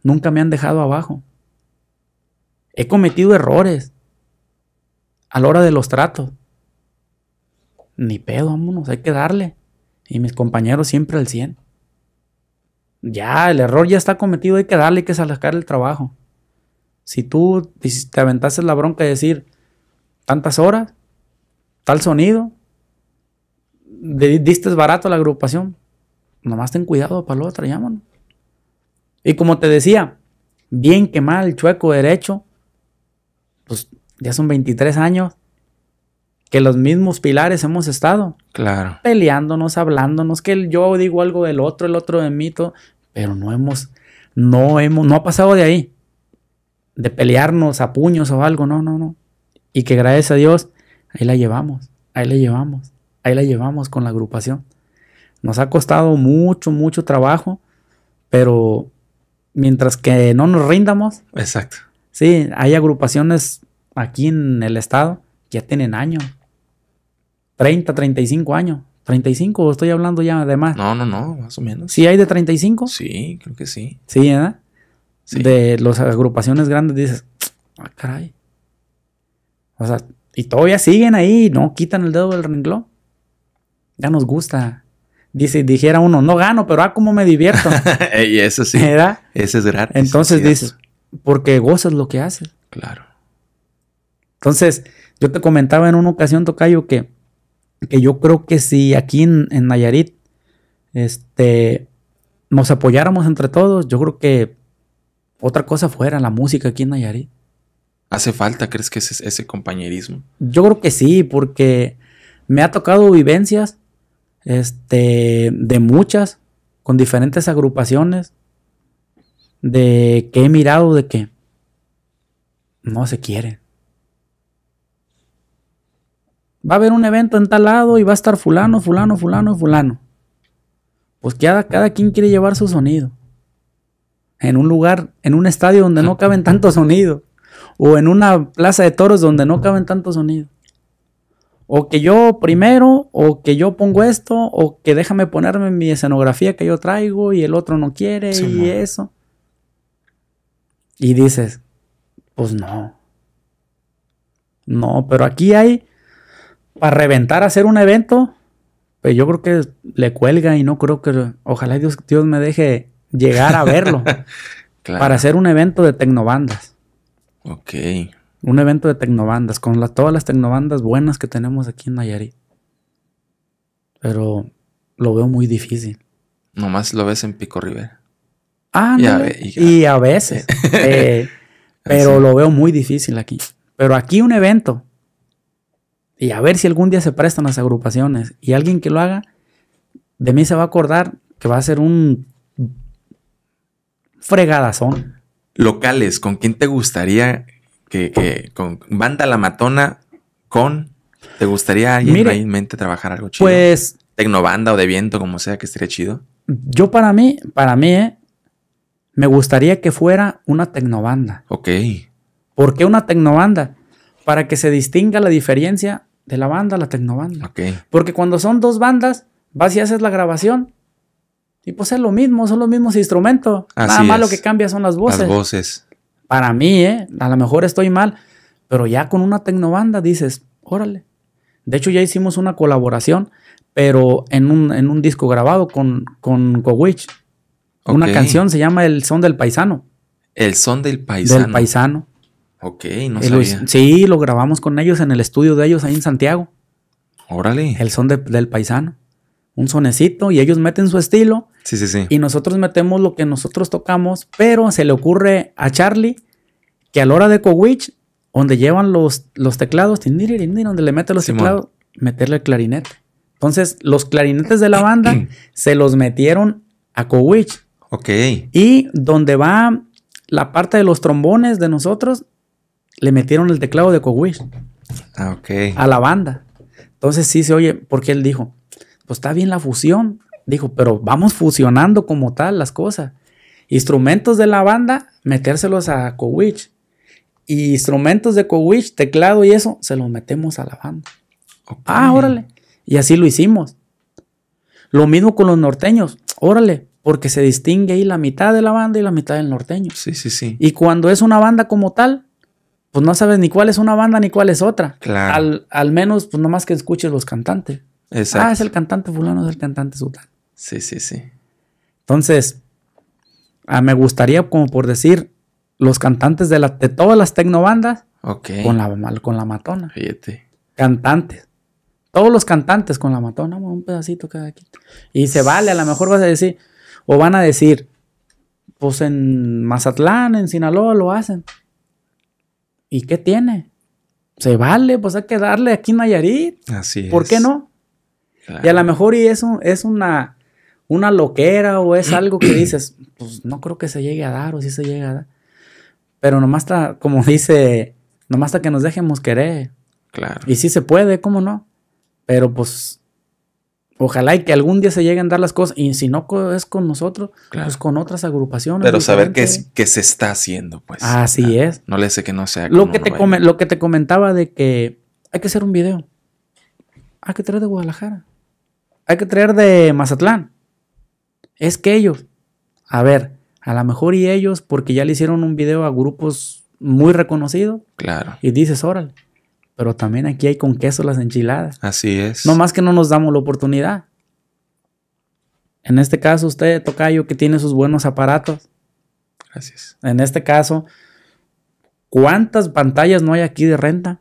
nunca me han dejado abajo. He cometido errores a la hora de los tratos. Ni pedo, vámonos, hay que darle. Y mis compañeros siempre al 100. Ya, el error ya está cometido, hay que darle, hay que sacar el trabajo. Si tú te aventaste la bronca de decir tantas horas, tal sonido, diste barato a la agrupación, nomás ten cuidado para lo otro, llámanos. Y como te decía, bien que mal, chueco derecho, pues ya son 23 años que los mismos pilares hemos estado. Claro. Peleándonos, hablándonos, que yo digo algo del otro, el otro de mí, pero no hemos, no hemos, no ha pasado de ahí de pelearnos a puños o algo, no, no, no. Y que gracias a Dios, ahí la llevamos, ahí la llevamos, ahí la llevamos con la agrupación. Nos ha costado mucho, mucho trabajo, pero mientras que no nos rindamos. Exacto. Sí, hay agrupaciones aquí en el estado que ya tienen años. 30, 35 años. 35, estoy hablando ya de más. No, no, no, más o menos. ¿Sí hay de 35? Sí, creo que sí. Sí, ¿verdad? de las agrupaciones grandes, dices, ah, caray. O sea, y todavía siguen ahí, no quitan el dedo del renglón. Ya nos gusta. Dice, dijera uno, no gano, pero ah, cómo me divierto. y eso sí. es gratis. Entonces dices, porque gozas lo que haces. Claro. Entonces, yo te comentaba en una ocasión, Tocayo, que, que yo creo que si aquí en, en Nayarit este, nos apoyáramos entre todos, yo creo que otra cosa fuera, la música aquí en Nayarit. ¿Hace falta, crees que ese, ese compañerismo? Yo creo que sí, porque me ha tocado vivencias este, de muchas, con diferentes agrupaciones, de que he mirado de que no se quiere Va a haber un evento en tal lado y va a estar fulano, fulano, fulano, fulano. Pues cada quien quiere llevar su sonido en un lugar, en un estadio donde no caben tanto sonido, o en una plaza de toros donde no caben tanto sonido. O que yo primero, o que yo pongo esto, o que déjame ponerme mi escenografía que yo traigo y el otro no quiere y eso. Y dices, pues no. No, pero aquí hay, para reventar, hacer un evento, pues yo creo que le cuelga y no creo que, ojalá Dios, Dios me deje llegar a verlo para hacer un evento de tecnobandas. Ok. Un evento de tecnobandas con todas las tecnobandas buenas que tenemos aquí en Nayarit. Pero lo veo muy difícil. Nomás lo ves en Pico Rivera. Ah, y, a, y, a, veces. Eh, pero lo veo muy difícil aquí. Pero aquí un evento. Y a ver si algún día se prestan las agrupaciones. Y alguien que lo haga, de mí se va a acordar que va a ser un Fregadas son. Locales, ¿con quién te gustaría que, con Banda La Matona, con, ¿te gustaría alguien en mente trabajar algo chido? Pues. Tecnobanda o de viento, como sea, que esté chido. Yo para mí, para mí, eh, me gustaría que fuera una tecnobanda. Ok. ¿Por qué una tecnobanda? Para que se distinga la diferencia de la banda a la tecnobanda. Ok. Porque cuando son dos bandas, vas y haces la grabación y pues es lo mismo, son los mismos instrumentos. Nada más lo que cambia son las voces. Las voces. Para mí, ¿eh? A lo mejor estoy mal, pero ya con una tecnobanda dices, órale. De hecho, ya hicimos una colaboración, pero en un, en un disco grabado con, con Cowich... Una canción se llama El Son del Paisano. El Son del Paisano. Del Paisano. Ok, no sabía. Sí, lo grabamos con ellos en el estudio de ellos ahí en Santiago. Órale. El Son del Paisano. Un sonecito y ellos meten su estilo y nosotros metemos lo que nosotros tocamos, pero se le ocurre a Charlie que a la hora de Cowich donde llevan los, los teclados, donde le mete los teclados, meterle el clarinete. Entonces, los clarinetes de la banda se los metieron a Cowich Ok. Y donde va la parte de los trombones de nosotros, le metieron el teclado de Cowich Ah, A la banda. Entonces sí se oye, porque él dijo, pues está bien la fusión, dijo, pero vamos fusionando como tal las cosas. Instrumentos de la banda, metérselos a Cowich. Y instrumentos de Cowich, teclado y eso, se los metemos a la banda. Ah, órale. Y así lo hicimos. Lo mismo con los norteños, órale, porque se distingue ahí la mitad de la banda y la mitad del norteño. Sí, sí, sí. Y cuando es una banda como tal, pues no sabes ni cuál es una banda ni cuál es otra. Al, menos, pues nomás que escuches los cantantes. Exacto. Ah, es el cantante fulano, es el cantante sultán. Sí, sí, sí. Entonces, ah, me gustaría, como por decir, los cantantes de, la, de todas las tecnobandas okay. con, la, con la matona. Fíjate. Cantantes. Todos los cantantes con la matona, un pedacito cada aquí. Y se vale, a lo mejor vas a decir, o van a decir, pues en Mazatlán, en Sinaloa lo hacen. ¿Y qué tiene? Se vale, pues hay que darle aquí en Nayarit. Así es. ¿Por qué no? Y a lo mejor y eso es una una loquera o es algo que dices, pues no creo que se llegue a dar o si se llega a dar. Pero nomás está, como dice, nomás hasta que nos dejemos querer. Claro. Y si se puede, ¿cómo no? Pero pues Ojalá y que algún día se lleguen a dar las cosas. Y si no es con nosotros, pues con otras agrupaciones. Pero saber qué es, que, se está haciendo, pues. Así es. No le sé que no sea. Lo, que te, lo que te comentaba de que hay que hacer un video. Hay que traer de Guadalajara. Hay que traer de Mazatlán es que ellos, a ver, a lo mejor y ellos, porque ya le hicieron un video a grupos muy reconocidos. Claro. Y dices, órale. Pero también aquí hay con queso las enchiladas. Así es. No más que no nos damos la oportunidad. En este caso, usted, Tocayo, que tiene sus buenos aparatos. Gracias. En este caso, ¿cuántas pantallas no hay aquí de renta?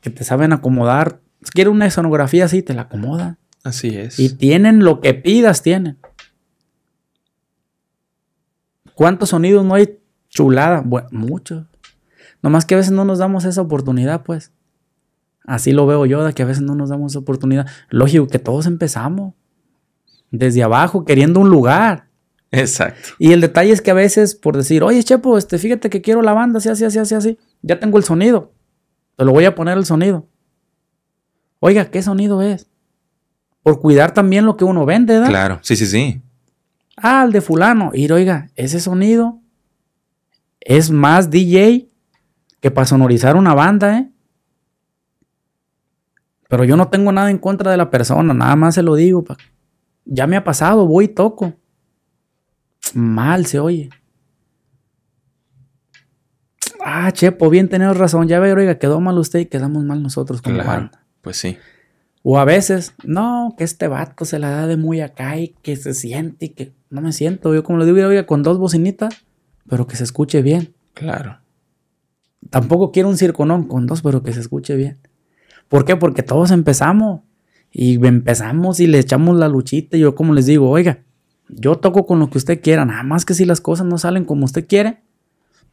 Que te saben acomodar. Si quiere una escenografía así, te la acomoda. Así es. Y tienen lo que pidas, tienen. ¿Cuántos sonidos no hay? Chulada. Bueno, muchos. Nomás que a veces no nos damos esa oportunidad, pues. Así lo veo yo, de que a veces no nos damos esa oportunidad. Lógico que todos empezamos desde abajo, queriendo un lugar. Exacto. Y el detalle es que a veces, por decir, oye, Chepo, este, fíjate que quiero la banda, así, así, así, así, así. Ya tengo el sonido. Te lo voy a poner el sonido. Oiga, ¿qué sonido es? Por cuidar también lo que uno vende, ¿verdad? Claro, sí, sí, sí. Ah, el de fulano. Y oiga, ese sonido es más DJ que para sonorizar una banda, ¿eh? Pero yo no tengo nada en contra de la persona, nada más se lo digo. Ya me ha pasado, voy y toco. Mal se oye. Ah, Chepo, bien tenés razón. Ya ve, oiga, quedó mal usted y quedamos mal nosotros con la banda. Pues sí. O a veces, no, que este vato se la da de muy acá y que se siente y que no me siento. Yo como lo digo, oiga, con dos bocinitas, pero que se escuche bien. Claro. Tampoco quiero un circonón con dos, pero que se escuche bien. ¿Por qué? Porque todos empezamos. Y empezamos y le echamos la luchita. Y yo como les digo, oiga, yo toco con lo que usted quiera. Nada más que si las cosas no salen como usted quiere,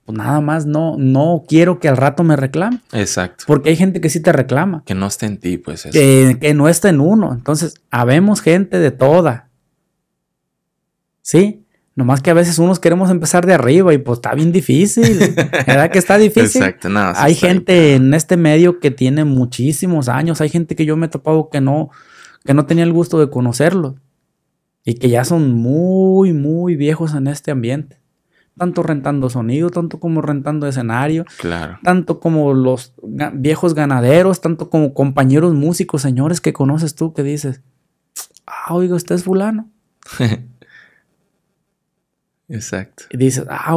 pues nada más no, no quiero que al rato me reclame. Exacto. Porque hay gente que sí te reclama. Que no esté en ti, pues. Eso. Que, que, no está en uno. Entonces, habemos gente de toda. Sí, nomás que a veces unos queremos empezar de arriba y pues está bien difícil. ¿Verdad que está difícil? Exacto, nada. Hay gente en este medio que tiene muchísimos años, hay gente que yo me he topado que no, que no tenía el gusto de conocerlo y que ya son muy, muy viejos en este ambiente tanto rentando sonido, tanto como rentando escenario, claro. tanto como los viejos ganaderos, tanto como compañeros músicos, señores que conoces tú que dices, ah, oiga, usted es fulano. Exacto. Y dices, ah,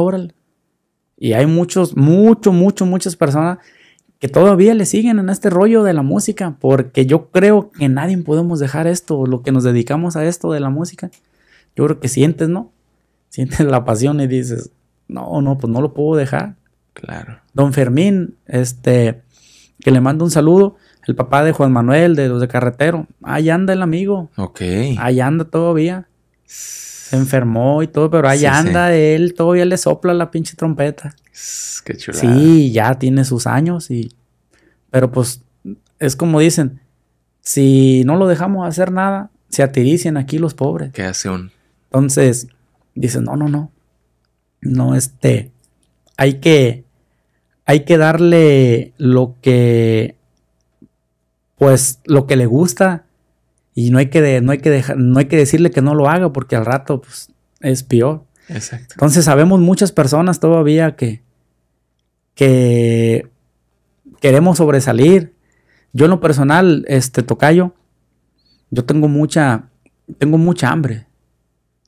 Y hay muchos, mucho, mucho, muchas personas que todavía le siguen en este rollo de la música, porque yo creo que nadie podemos dejar esto, lo que nos dedicamos a esto de la música. Yo creo que sientes, ¿no? Sientes la pasión y dices, no, no, pues no lo puedo dejar. Claro. Don Fermín, este, que le mando un saludo, el papá de Juan Manuel, de los de Carretero. Ahí anda el amigo. Ok. Ahí anda todavía. Se enfermó y todo, pero ahí anda él, todavía le sopla la pinche trompeta. Qué chulada. Sí, ya tiene sus años y... Pero pues es como dicen, si no lo dejamos hacer nada, se atiricen aquí los pobres. ¿Qué hace un? Entonces, dicen, no, no, no. No, este, hay que, hay que darle lo que, pues, lo que le gusta y no hay que, no hay que, no hay que decirle que no lo haga porque al rato pues, es peor. Exacto. Entonces sabemos muchas personas todavía que, que queremos sobresalir. Yo en lo personal, este tocayo, yo tengo mucha, tengo mucha hambre.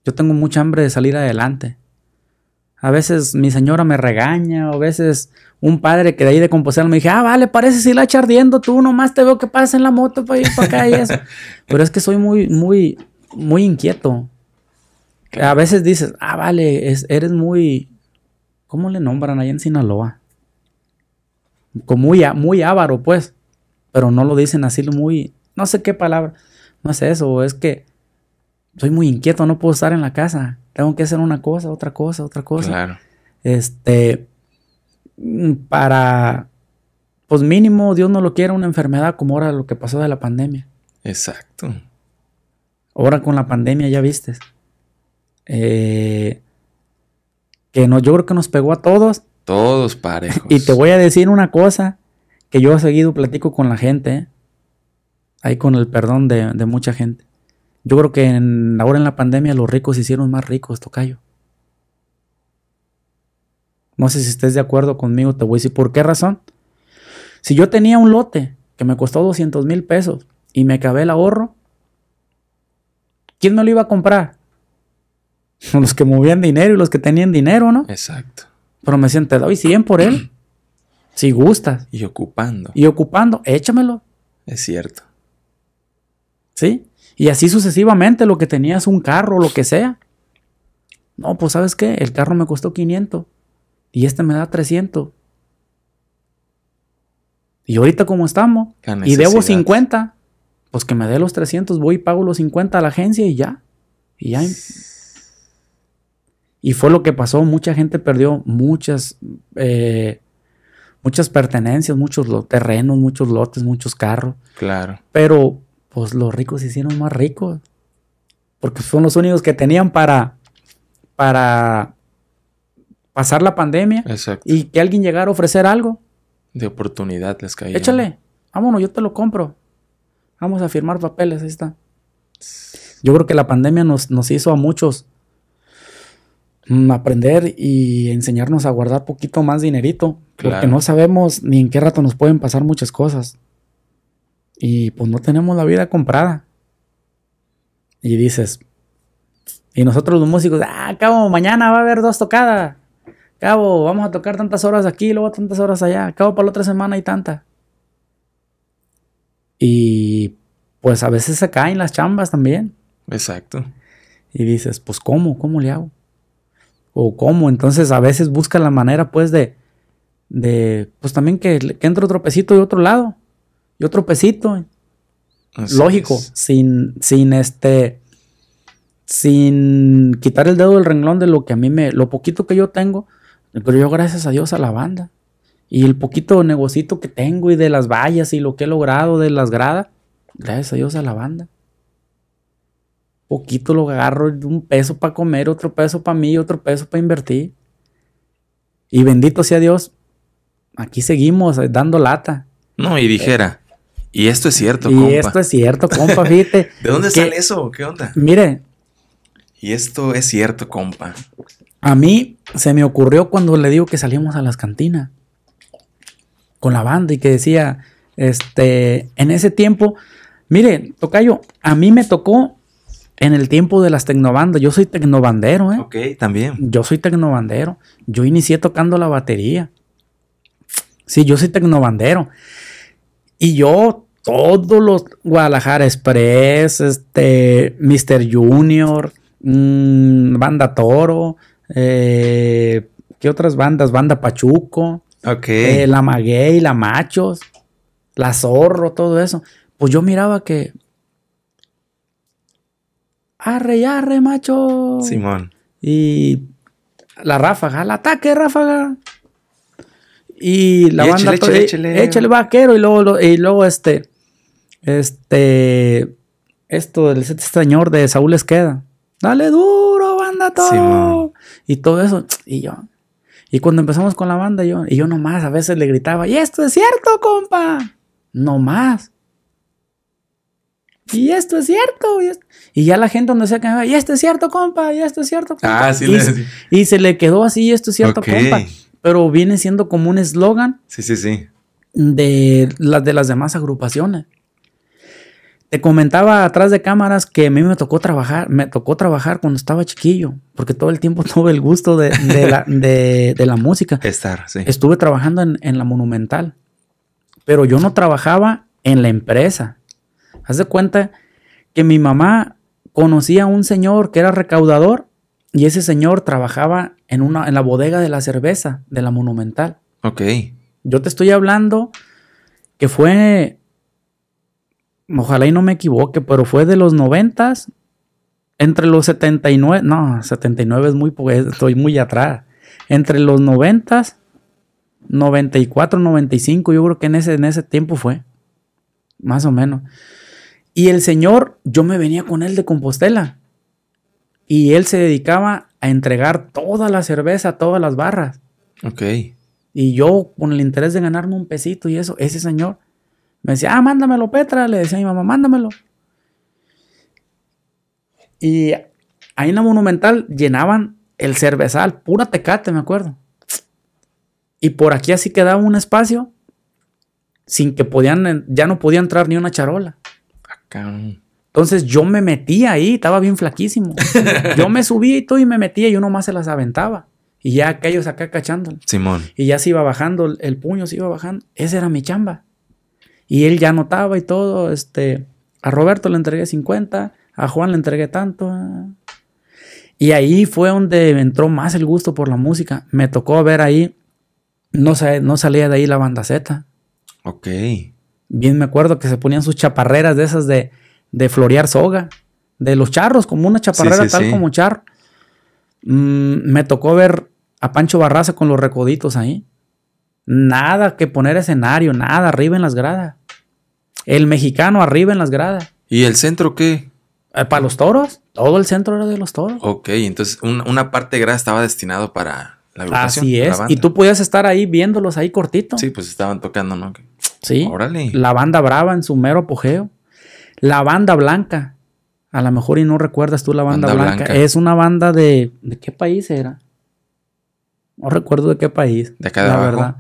Yo tengo mucha hambre de salir adelante. A veces mi señora me regaña, o a veces un padre que de ahí de Compostela me dije, ah, vale, parece si la ardiendo tú, nomás te veo que pasas en la moto para ir para acá y eso. Pero es que soy muy, muy, muy inquieto. A veces dices, ah, vale, es, eres muy. ¿Cómo le nombran ahí en Sinaloa? Como muy, muy avaro, pues. Pero no lo dicen así, muy. No sé qué palabra. No es eso, es que soy muy inquieto, no puedo estar en la casa. Tengo que hacer una cosa, otra cosa, otra cosa. Claro. Este para, pues mínimo, Dios no lo quiera, una enfermedad como ahora lo que pasó de la pandemia. Exacto. Ahora con la pandemia, ya viste. Eh, que no, yo creo que nos pegó a todos. Todos parejos. Y te voy a decir una cosa que yo he seguido platico con la gente, ahí con el perdón de, mucha gente. Yo creo que ahora en la pandemia los ricos se hicieron más ricos, Tocayo. No sé si estés de acuerdo conmigo, te voy a decir por qué razón. Si yo tenía un lote que me costó 200 mil pesos y me acabé el ahorro, ¿quién me lo iba a comprar? Los que movían dinero y los que tenían dinero, ¿no? Exacto. Pero me decían, te doy 100 por él. si gustas. Y ocupando. Y ocupando, échamelo. Es cierto. ¿Sí? Y así sucesivamente, lo que tenías un carro, lo que sea. No, pues sabes qué, el carro me costó 500 y este me da 300. Y ahorita como estamos, y debo 50, pues que me dé los 300, voy y pago los 50 a la agencia y ya. Y ya. Y fue lo que pasó, mucha gente perdió muchas, eh, muchas pertenencias, muchos terrenos, muchos lotes, muchos carros. Claro. Pero pues los ricos se hicieron más ricos, porque son los únicos que tenían para, para pasar la pandemia y que alguien llegara a ofrecer algo. De oportunidad les caía. Échale, vámonos, yo te lo compro. Vamos a firmar papeles, ahí está. Yo creo que la pandemia nos, nos hizo a muchos mm, aprender y enseñarnos a guardar poquito más dinerito, porque no sabemos ni en qué rato nos pueden pasar muchas cosas. Y pues no tenemos la vida comprada. Y dices, y nosotros los músicos, ah, acabo, mañana va a haber dos tocadas. Cabo, vamos a tocar tantas horas aquí, luego tantas horas allá. Cabo, para la otra semana y tanta. Y pues a veces se caen las chambas también. Exacto. Y dices, pues ¿cómo? ¿Cómo le hago? O cómo. Entonces a veces busca la manera pues de, de pues también que, entre otro pesito de otro lado. Y otro pesito. Lógico, sin, sin este, sin quitar el dedo del renglón de lo que a mí me, lo poquito que yo tengo, pero yo gracias a Dios a la banda. Y el poquito negocito que tengo y de las vallas y lo que he logrado de las gradas, gracias a Dios a la banda. Poquito lo agarro, un peso para comer, otro peso para mí, otro peso para invertir. Y bendito sea Dios, aquí seguimos eh, dando lata. No, y dijera, y esto es cierto, compa. Y esto es cierto, compa, fíjate. ¿De dónde sale eso? ¿Qué onda? Mire. Y esto es cierto, compa a mí se me ocurrió cuando le digo que salimos a las cantinas con la banda y que decía, este, en ese tiempo, mire, Tocayo, a mí me tocó en el tiempo de las tecnobandas, yo soy tecnobandero, ¿eh? Ok, también. Yo soy tecnobandero, yo inicié tocando la batería. Sí, yo soy tecnobandero. Y yo, todos los Guadalajara Express, este, Mr. Junior, mm, Banda Toro, eh, ¿Qué otras bandas? Banda Pachuco. Ok. Eh, la Maguey, la Machos, la Zorro, todo eso. Pues yo miraba que. Arre, arre, macho. Simón. Y la ráfaga, el ataque, ráfaga. Y la banda. Échale, échale, eh, vaquero. Y luego, y luego este. Este. Esto del set señor de Saúl Esqueda. Dale duro, banda todo. Simón y todo eso. Y yo, y cuando empezamos con la banda, yo, y yo nomás a veces le gritaba, y esto es cierto, compa, nomás. Y esto es cierto. Y, ya la gente donde sea que y esto es cierto, compa, y esto es cierto. Ah, y, se, le quedó así, y esto es cierto, compa. Pero viene siendo como un eslogan. Sí, sí, sí. De, de las demás agrupaciones. Te comentaba atrás de cámaras que a mí me tocó trabajar, me tocó trabajar cuando estaba chiquillo, porque todo el tiempo tuve el gusto de, la, música. Estar, sí. Estuve trabajando en, la Monumental, pero yo no trabajaba en la empresa. Haz de cuenta que mi mamá conocía a un señor que era recaudador y ese señor trabajaba en, una, en la bodega de la cerveza de la Monumental. Ok. Yo te estoy hablando que fue ojalá y no me equivoque, pero fue de los 90 entre los 79, no, 79 es muy, estoy muy atrás. Entre los 90, 94, 95, yo creo que en ese, en ese tiempo fue, más o menos. Y el señor, yo me venía con él de Compostela. Y él se dedicaba a entregar toda la cerveza, todas las barras. Ok. Y yo, con el interés de ganarme un pesito y eso, ese señor me decía, ah, mándamelo, Petra. Le decía a mi mamá, mándamelo. Y ahí en la Monumental llenaban el cervezal, pura tecate, me acuerdo. Y por aquí así quedaba un espacio sin que podían, ya no podía entrar ni una charola. Ah, Entonces yo me metía ahí, estaba bien flaquísimo. yo me subí y todo y me metía y uno más se las aventaba. Y ya aquellos acá cachando Simón. Y ya se iba bajando el puño, se iba bajando. Esa era mi chamba. Y él ya notaba y todo, este, a Roberto le entregué 50, a Juan le entregué tanto. Ah. Y ahí fue donde entró más el gusto por la música. Me tocó ver ahí, no, no salía de ahí la banda Z. Ok. Bien me acuerdo que se ponían sus chaparreras de esas de, de florear soga, de los charros, como una chaparrera tal como charro. Mm, me tocó ver a Pancho Barraza con los recoditos ahí. Nada que poner escenario, nada, arriba en las gradas. El mexicano arriba en las gradas. ¿Y el centro qué? Eh, para los toros. Todo el centro era de los toros. Ok, entonces una parte grada estaba destinado para la agrupación. Así es. y tú podías estar ahí viéndolos ahí cortito. Sí, pues estaban tocando, ¿no? Sí. Órale. La banda brava en su mero apogeo. La banda blanca. A lo mejor y no recuerdas tú la banda, blanca. Es una banda de. ¿De qué país era? No recuerdo de qué país. De acá de la verdad.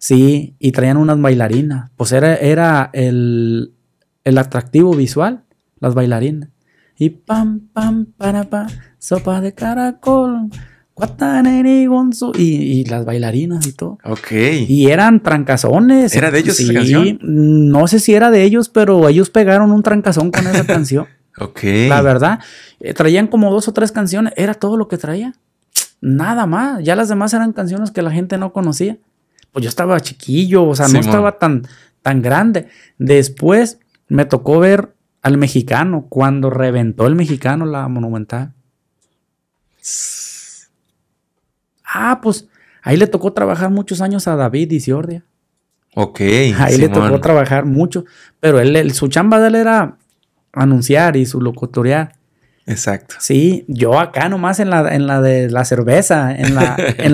Sí, y traían unas bailarinas. Pues era, era el, atractivo visual, las bailarinas. Y pam, pam, para, pa, sopa de caracol. Y, y las bailarinas y todo. Ok. Y eran trancazones. ¿Era de ellos sí, esa canción? No sé si era de ellos, pero ellos pegaron un trancazón con esa canción. ok. La verdad, eh, traían como dos o tres canciones. Era todo lo que traía. Nada más. Ya las demás eran canciones que la gente no conocía pues yo estaba chiquillo, o sea, no estaba tan, tan grande. Después me tocó ver al mexicano cuando reventó el mexicano la monumental. Ah, pues ahí le tocó trabajar muchos años a David Isiordia. Ok. Ahí le tocó trabajar mucho, pero él, su chamba de él era anunciar y su locutorear. Exacto. Sí, yo acá nomás en la, en la de la cerveza, en la,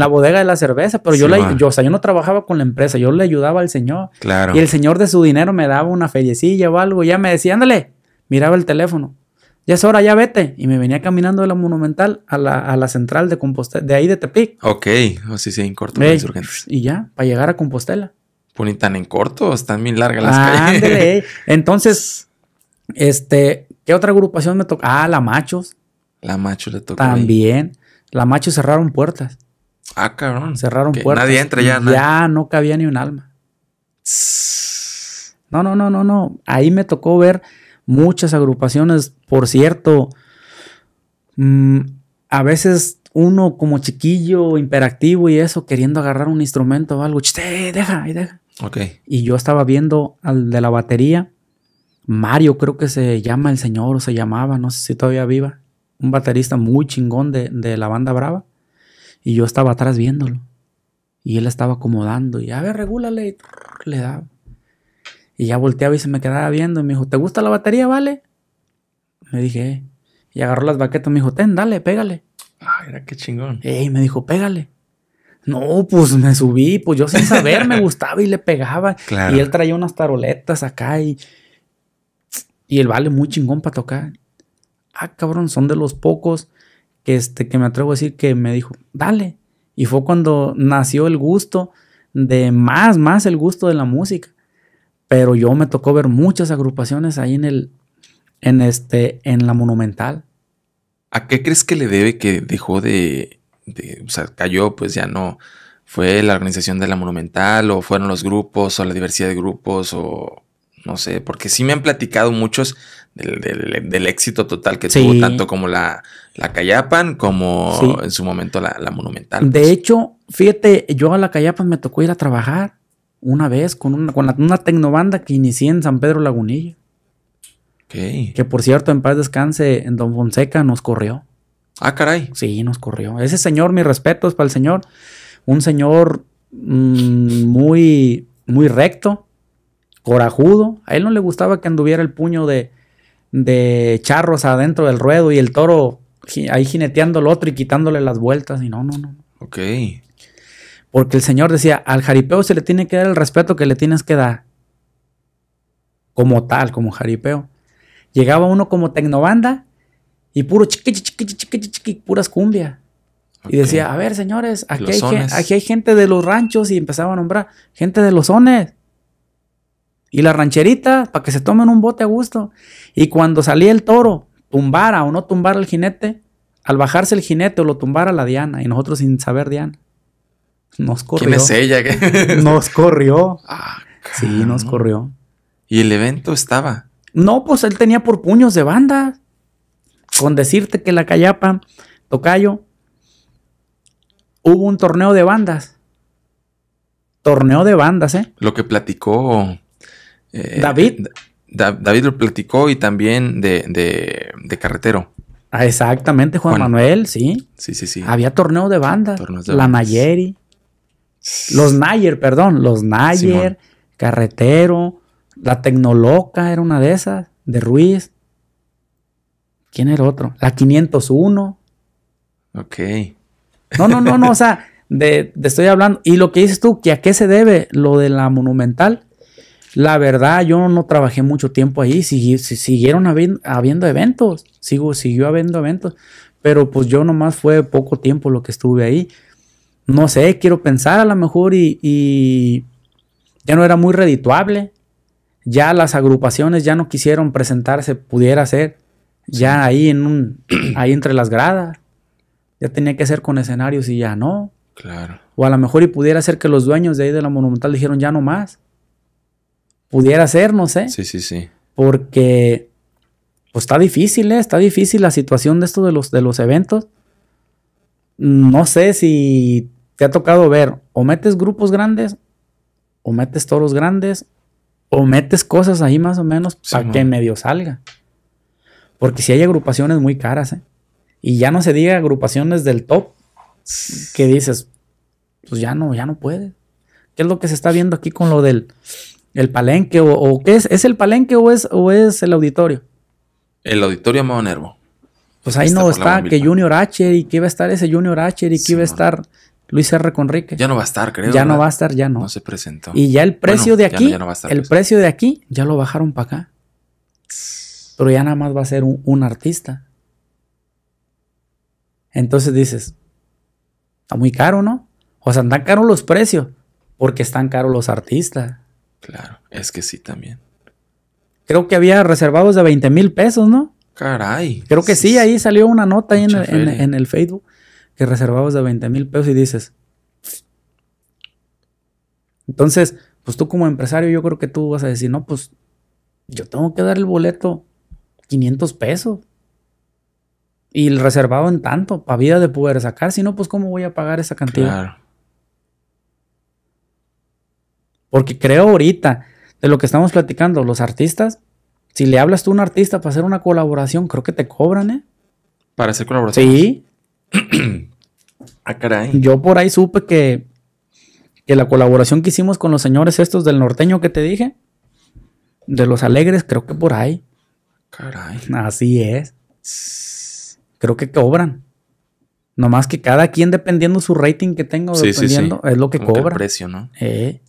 bodega de la cerveza, pero yo, la, yo, sea, yo no trabajaba con la empresa, yo le ayudaba al señor. Claro. Y el señor de su dinero me daba una fellecilla o algo, ya me decía, ándale, miraba el teléfono, ya es hora, ya vete. Y me venía caminando de la Monumental a la, a la central de Compostela, de ahí de Tepic. Ok, así se sí, en corto, Y ya, para llegar a Compostela. Pues tan en corto, están bien largas las calles. Ándale, entonces, este, ¿Qué otra agrupación me tocó? Ah, la Machos. La Machos le tocó. También. La Machos cerraron puertas. Ah, cabrón. Cerraron puertas. Nadie entra ya. Ya no cabía ni un alma. No, no, no, no, no. Ahí me tocó ver muchas agrupaciones. Por cierto, mm, a veces uno como chiquillo, imperactivo y eso, queriendo agarrar un instrumento o algo, ¡Eh, deja, deja. Ok. Y yo estaba viendo al de la batería Mario creo que se llama el señor o se llamaba, no sé si todavía viva, un baterista muy chingón de, la banda Brava. Y yo estaba atrás viéndolo. Y él estaba acomodando y a ver, regúlale. Y le daba. Y ya volteaba y se me quedaba viendo. Y me dijo, ¿te gusta la batería, vale? Me dije, eh. Y agarró las baquetas. Me dijo, ten, dale, pégale. Ay, ah, era qué chingón. Eh, y me dijo, pégale. No, pues me subí, pues yo sin saber me gustaba y le pegaba. Y él traía unas taroletas acá y, y él vale muy chingón para tocar. Ah, cabrón, son de los pocos que, este, que me atrevo a decir que me dijo, dale. Y fue cuando nació el gusto de más, más el gusto de la música. Pero yo me tocó ver muchas agrupaciones ahí en el, en este, en la Monumental. ¿A qué crees que le debe que dejó de, de, o sea, cayó, pues ya no, fue la organización de la Monumental o fueron los grupos o la diversidad de grupos o no sé, porque sí me han platicado muchos del, éxito total que tuvo, tanto como la, la Callapan, como en su momento la, Monumental. De pues. hecho, fíjate, yo a la Callapan me tocó ir a trabajar una vez con una, con tecnobanda que inicié en San Pedro Lagunilla. Que por cierto, en paz descanse, en Don Fonseca nos corrió. Ah, caray. Sí, nos corrió. Ese señor, mis respetos para el señor. Un señor mm, muy, muy recto corajudo. A él no le gustaba que anduviera el puño de, de charros adentro del ruedo y el toro ahí jineteando al otro y quitándole las vueltas. Y no, no, no. Ok. Porque el Señor decía, al jaripeo se le tiene que dar el respeto que le tienes que dar. Como tal, como jaripeo. Llegaba uno como tecnobanda y puro chiqui, chiqui, chiqui, chiqui, puras cumbia. Y decía, a ver, señores, aquí hay, aquí hay, gente de los ranchos y empezaba a nombrar, gente de los zones, y la rancherita, para que se tomen un bote a gusto. Y cuando salía el toro, tumbara o no tumbara el jinete, al bajarse el jinete o lo tumbara la Diana, y nosotros sin saber Diana. Nos corrió. ¿Quién es ella? nos corrió. Ah, sí, nos corrió. ¿Y el evento estaba? No, pues él tenía por puños de banda. Con decirte que la callapa, Tocayo, hubo un torneo de bandas. Torneo de bandas, ¿eh? Lo que platicó eh, David. Eh, David lo platicó y también de, carretero. Ah, exactamente, Juan, Manuel, sí. Sí, sí, sí. Había torneo de banda. la Nayeri. Los Nayer, perdón. Los Nayer, Carretero. La Tecnoloca era una de esas, de Ruiz. ¿Quién era otro? La 501. Ok. No, no, no, no, o sea, de, de estoy hablando. Y lo que dices tú, que a qué se debe lo de la monumental, la verdad, yo no trabajé mucho tiempo ahí, sí siguieron habiendo eventos, sigo, siguió habiendo eventos, pero pues yo nomás fue poco tiempo lo que estuve ahí. No sé, quiero pensar a lo mejor y, ya no era muy redituable, ya las agrupaciones ya no quisieron presentarse, pudiera ser, ya ahí en un, ahí entre las gradas, ya tenía que ser con escenarios y ya no. Claro. O a lo mejor y pudiera ser que los dueños de ahí de la Monumental dijeron ya no más. Pudiera ser, no sé. Sí, sí, sí. Porque pues está difícil, ¿eh? está difícil la situación de esto de los, de los eventos. No sé si te ha tocado ver, o metes grupos grandes, o metes toros grandes, o metes cosas ahí más o menos para que medio salga. Porque si hay agrupaciones muy caras, ¿eh? Y ya no se diga agrupaciones del top que dices, pues ya no, ya no puedes. ¿Qué es lo que se está viendo aquí con lo del ¿El palenque o, qué es? ¿Es el palenque o es, o es el auditorio? El auditorio Amado Nervo. Pues ahí no está que Junior H y que iba a estar ese Junior H y que iba a estar Luis R. Conrique. Ya no va a estar, creo. Ya no va a estar, ya no. No se presentó. Y ya el precio de aquí, ya el pues. precio de aquí, ya lo bajaron para acá. Pero ya nada más va a ser un, un artista. Entonces dices, está muy caro, ¿no? O sea, están caros los precios porque están caros los artistas. Claro, es que sí también. Creo que había reservados de 20 mil pesos, ¿no? Caray. Creo que sí, ahí salió una nota ahí en el, Facebook que reservados de 20 mil pesos y dices. Entonces, pues tú como empresario, yo creo que tú vas a decir, no, pues yo tengo que dar el boleto 500 pesos y el reservado en tanto, para vida de poder sacar, si no, pues cómo voy a pagar esa cantidad. Claro. Porque creo ahorita, de lo que estamos platicando, los artistas, si le hablas tú a un artista para hacer una colaboración, creo que te cobran, ¿eh? Para hacer colaboración. Sí. ah, caray. Yo por ahí supe que, que la colaboración que hicimos con los señores estos del norteño que te dije, de los alegres, creo que por ahí. Caray. Así es. Creo que cobran. Nomás que cada quien, dependiendo su rating que tengo... dependiendo, es lo que cobra. precio, ¿no? Eh.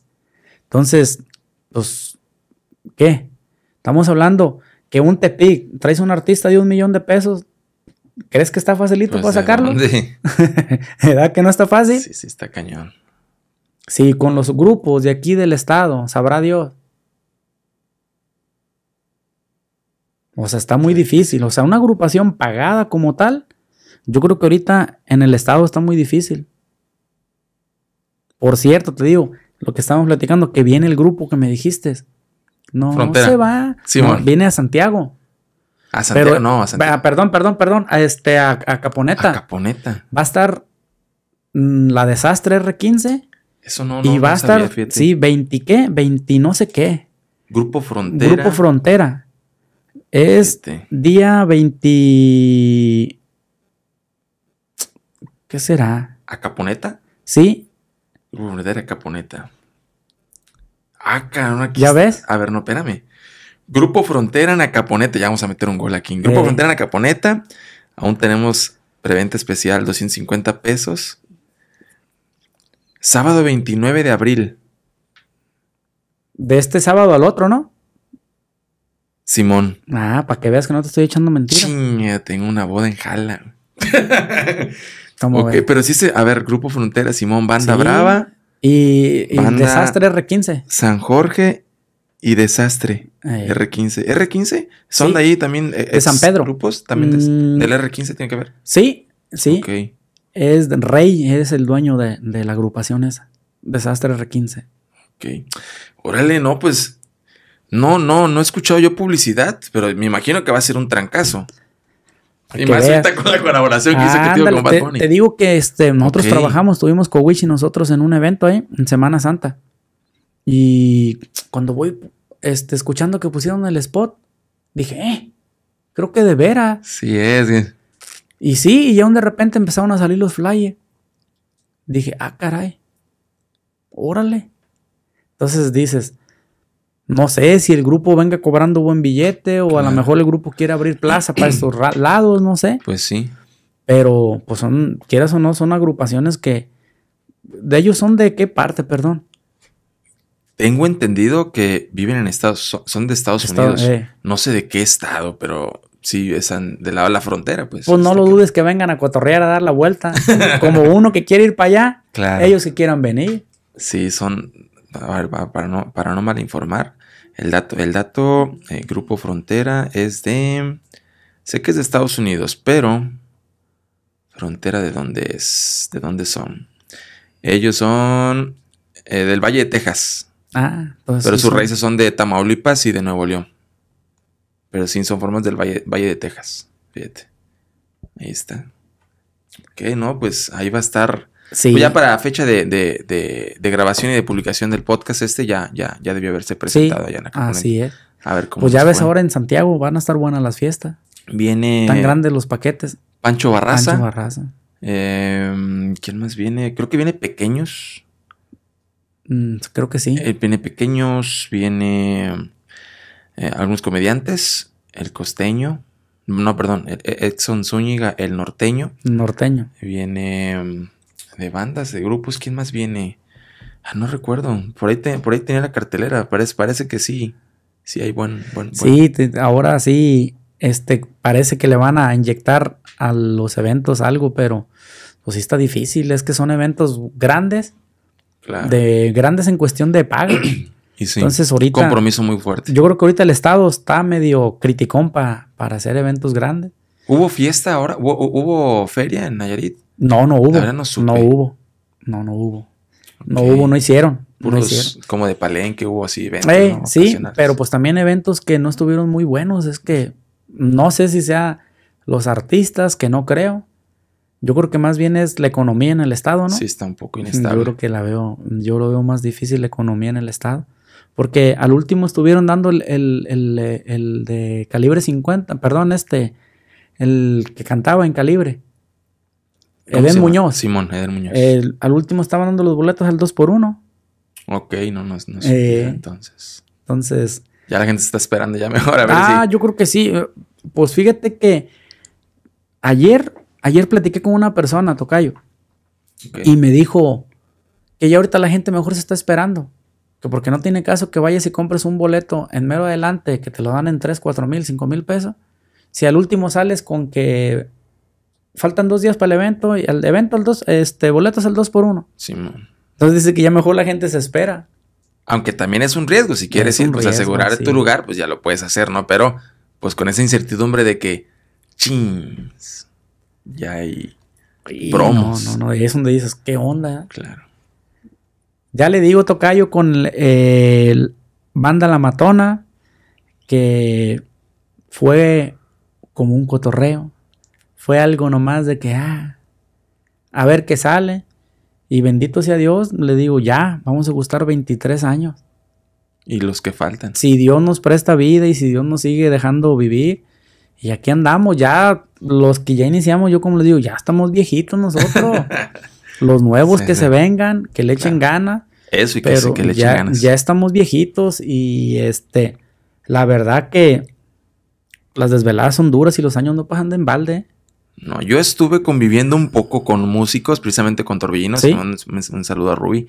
Entonces, pues, ¿qué? Estamos hablando que un Tepic, traes a un artista de un millón de pesos, ¿crees que está facilito pues para sacarlo? ¿Verdad que no está fácil? Sí, sí, está cañón. Sí, con los grupos de aquí del estado, sabrá Dios. O sea, está muy difícil. O sea, una agrupación pagada como tal, yo creo que ahorita en el estado está muy difícil. Por cierto, te digo, lo que estábamos platicando, que viene el grupo que me dijiste. No, se va. viene a Santiago. A Santiago, no, a Santiago. Ah, perdón, perdón, perdón. A este, a, Caponeta. A Caponeta. Va a estar mm, la desastre R15. Eso no, no Y va a estar, sí, 20 qué, 20 no sé qué. Grupo Frontera. Grupo Frontera. Es este. día 20. ¿Qué será? ¿A Caponeta? Sí, Grupo caponeta. Ah, caramba, aquí ¿Ya ves? A ver, no, espérame. Grupo Frontera en Acaponeta Ya vamos a meter un gol aquí. Grupo eh. Frontera en Acaponeta Aún tenemos preventa especial, 250 pesos. Sábado 29 de abril. De este sábado al otro, ¿no? Simón. Ah, para que veas que no te estoy echando mentiras. Tengo una boda en Jala. Ok, pero sí a ver, Grupo Frontera, Simón, Banda Brava. Y, Desastre R15. San Jorge y Desastre R15. ¿R15? ¿Son de ahí también? Eh, San Pedro. ¿Grupos también mm. del R15 tiene que ver? Sí, sí. Ok. Es Rey, es el dueño de, de la agrupación esa. Desastre R15. Ok. Órale, no, pues. No, no, no he escuchado yo publicidad, pero me imagino que va a ser un trancazo. Y más ahorita con la colaboración que que con Bad Te, digo que este, nosotros trabajamos, tuvimos y nosotros en un evento ahí, en Semana Santa. Y cuando voy este, escuchando que pusieron el spot, dije, eh, creo que de veras. Sí es. Y sí, y ya de repente empezaron a salir los flyers. Eh. Dije, ah, caray. Órale. Entonces dices, no sé si el grupo venga cobrando buen billete o a lo mejor el grupo quiere abrir plaza para estos lados, no sé. Pues sí. Pero, pues son, quieras o no, son agrupaciones que. ¿De ellos son de qué parte, perdón? Tengo entendido que viven en Estados son de Estados Unidos. Eh. No sé de qué estado, pero sí, están del lado de la frontera, pues. Pues no este lo dudes que vengan a cotorrear a dar la vuelta. Como uno que quiere ir para allá, claro. ellos que quieran venir. Sí, son, a ver, para no, para no malinformar, el dato, el dato eh, Grupo Frontera es de... Sé que es de Estados Unidos, pero... Frontera de dónde es, de dónde son. Ellos son eh, del Valle de Texas. Ah, pues Pero sus raíces son de Tamaulipas y de Nuevo León. Pero sí son formas del Valle, Valle de Texas. Fíjate. Ahí está. Ok, no, pues ahí va a estar pues ya para fecha de, grabación y de publicación del podcast este ya, ya, ya debió haberse presentado sí, allá en Así es. A ver Pues ya ves, ahora en Santiago van a estar buenas las fiestas. Viene. Tan grandes los paquetes. Pancho Barraza. Pancho Barraza. Em, ¿Quién más viene? Creo que viene Pequeños. Mm, creo que sí. Eh, viene Pequeños, viene eh, algunos comediantes, El Costeño. No, perdón, e-, e-, Edson Zúñiga, El Norteño. Norteño. Viene em, de bandas, de grupos, ¿quién más viene? Ah, no recuerdo. Por ahí, por ahí tenía la cartelera. Parece, parece que sí. Sí, hay buen. Sí, ahora sí. Este, parece que le van a inyectar a los eventos algo, pero pues sí está difícil. Es que son eventos grandes. Claro. De grandes en cuestión de pago. y sí, Entonces ahorita. compromiso muy fuerte. Yo creo que ahorita el Estado está medio criticón para hacer eventos grandes. ¿Hubo fiesta ahora? ¿Hubo feria en Nayarit? No, no hubo. no, hubo. No, no hubo. No hubo, no hicieron. como de palenque hubo así eventos. Eh, sí, pero pues también eventos que no estuvieron muy buenos. Es que no sé si sea los artistas, que no creo. Yo creo que más bien es la economía en el estado, ¿no? Sí, está un poco inestable. Yo creo que la veo, yo lo veo más difícil la economía en el estado. Porque al último estuvieron dando el, el, el, eh, el de calibre 50, perdón, este, el que cantaba en calibre. Eden Muñoz. Simón, Eden Muñoz. al último estaban dando los boletos al 2 por 1 Ok, no, no, no eh, entonces. Entonces. Ya la gente está esperando ya mejor a ver Ah, yo creo que sí. Pues fíjate que ayer, ayer platiqué con una persona, Tocayo. Y me dijo que ya ahorita la gente mejor se está esperando. Que porque no tiene caso que vayas y compres un boleto en mero adelante que te lo dan en 3, 4 mil, 5 mil pesos. Si al último sales con que faltan dos días para el evento y al evento al dos, este, boletos al 2 por 1 Entonces dice que ya mejor la gente se espera. Aunque también es un riesgo, si quieres ir, pues asegurar tu lugar, pues ya lo puedes hacer, ¿no? Pero pues con esa incertidumbre de que, chins, ya hay y promos. No, no, no, es donde dices, ¿qué onda? Claro. Ya le digo, Tocayo, con el Banda La Matona, que fue como un cotorreo. Fue algo nomás de que, ah, a ver qué sale. Y bendito sea Dios, le digo, ya, vamos a gustar 23 años. Y los que faltan. Si Dios nos presta vida y si Dios nos sigue dejando vivir. Y aquí andamos, ya los que ya iniciamos, yo como les digo, ya estamos viejitos nosotros. los nuevos que se vengan, que le echen gana. Eso y que, le echen ya, Ya estamos viejitos y este, la verdad que las desveladas son duras y los años no pasan de embalde. No, yo estuve conviviendo un poco con músicos, precisamente con Torbellinos. Un, saludo a Ruby.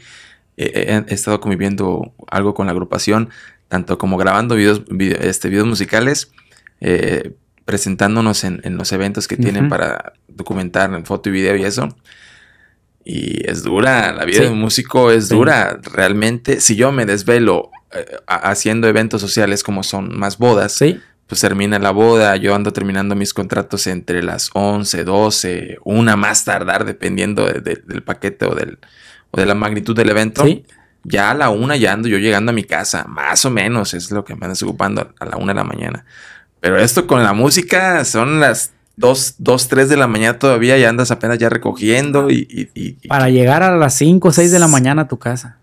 Eh, eh, he, estado conviviendo algo con la agrupación, tanto como grabando videos, este, videos musicales, eh, presentándonos en, los eventos que tienen para documentar en foto y video y eso. Y es dura, la vida de un músico es dura. Realmente, si yo me desvelo haciendo eventos sociales como son más bodas, ¿Sí? pues termina la boda, yo ando terminando mis contratos entre las 11, 12, una más tardar, dependiendo del paquete o, de la magnitud del evento. Ya a la una ya ando yo llegando a mi casa, más o menos, es lo que me andas ocupando a la una de la mañana. Pero esto con la música son las dos, dos, tres de la mañana todavía y andas apenas ya recogiendo y... Para llegar a las cinco o seis de la mañana a tu casa.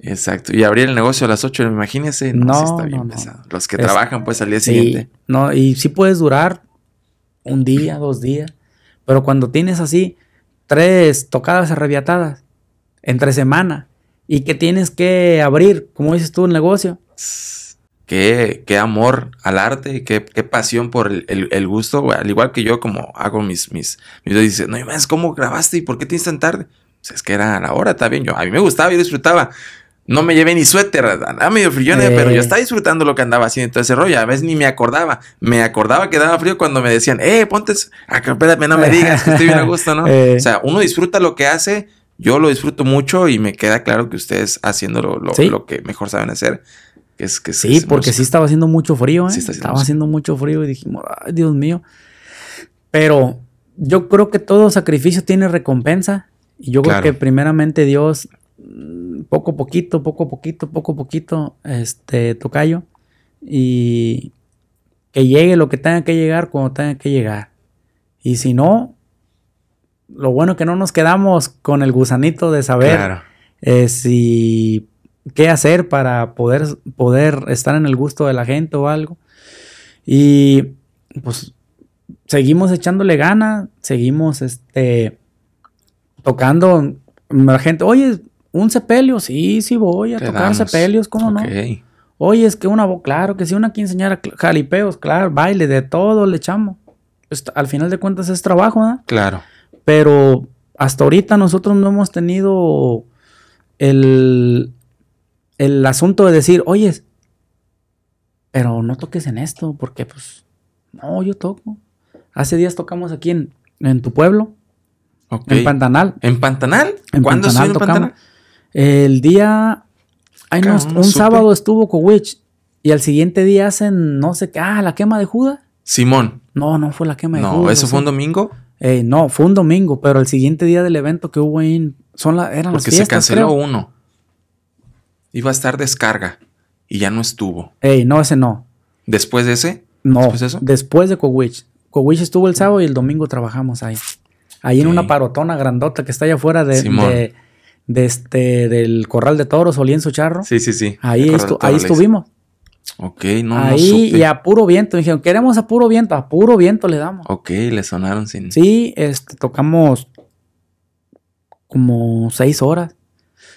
Exacto. Y abrir el negocio a las 8, imagínense, no, no Los que trabajan pues al día siguiente. no, y sí puedes durar un día, dos días, pero cuando tienes así tres tocadas arrebiatadas entre semana y que tienes que abrir, como dices tú, un negocio. Qué, qué amor al arte, qué, qué pasión por el, gusto, Al igual que yo, como hago mis, mis, mis dice, no, más, ¿cómo grabaste y por qué tienes tan tarde? Pues es que era a la hora, está bien. Yo, a mí me gustaba, y disfrutaba no me llevé ni suéter, ah medio frío, eh. pero yo estaba disfrutando lo que andaba haciendo todo ese rollo. A veces ni me acordaba. Me acordaba que daba frío cuando me decían, eh, ponte, acá, espérame, no me digas que estoy bien a gusto, ¿no? Eh. O sea, uno disfruta lo que hace. Yo lo disfruto mucho y me queda claro que ustedes haciendo lo, que mejor saben hacer. es, que sí, porque sí estaba haciendo mucho frío, ¿eh? Sí estaba haciendo mucho frío y dijimos, ay, Dios mío. Pero yo creo que todo sacrificio tiene recompensa. Y yo creo que primeramente Dios poco a poquito, poco a poquito, poco a poquito, este tocayo. Y que llegue lo que tenga que llegar cuando tenga que llegar. Y si no, lo bueno que no nos quedamos con el gusanito de saber eh, si qué hacer para poder, poder estar en el gusto de la gente o algo. Y pues seguimos echándole gana, seguimos este tocando la gente, oye, ¿Un sepelio? Sí, sí voy a tocar sepelios, ¿cómo no? Oye, es que una, voz, claro, que si sí, una enseñara jalipeos, claro, baile, de todo le echamos. Pues, al final de cuentas es trabajo, ¿verdad? Claro. Pero hasta ahorita nosotros no hemos tenido el, el asunto de decir, oye, pero no toques en esto, porque pues, no, yo toco. Hace días tocamos aquí en, tu pueblo, en Pantanal. ¿En Pantanal? En ¿Cuándo Pantanal, en Pantanal? El día. Ay, un sábado estuvo Cowich y al siguiente día hacen, no sé qué. Ah, la quema de juda. Simón. No, no fue la quema de juda. No, ¿eso fue un domingo? Eh, no, fue un domingo, pero el siguiente día del evento que hubo ahí... Son la, eran Porque las fiestas, se canceló uno. Iba a estar descarga y ya no estuvo. Ey, no, ese no. ¿Después de ese? No. ¿Después de eso? Después de Cowich. Cowich estuvo el sábado y el domingo trabajamos ahí. Ahí en una parotona grandota que está allá afuera de, de de este, del Corral de Toros o Lienzo Charro. Sí, sí, sí. Ahí, ahí estuvimos. Ok, no, Ahí y a puro viento, me dijeron, queremos a puro viento, a puro viento le damos. Ok, le sonaron sin... Sí, este, tocamos como seis horas.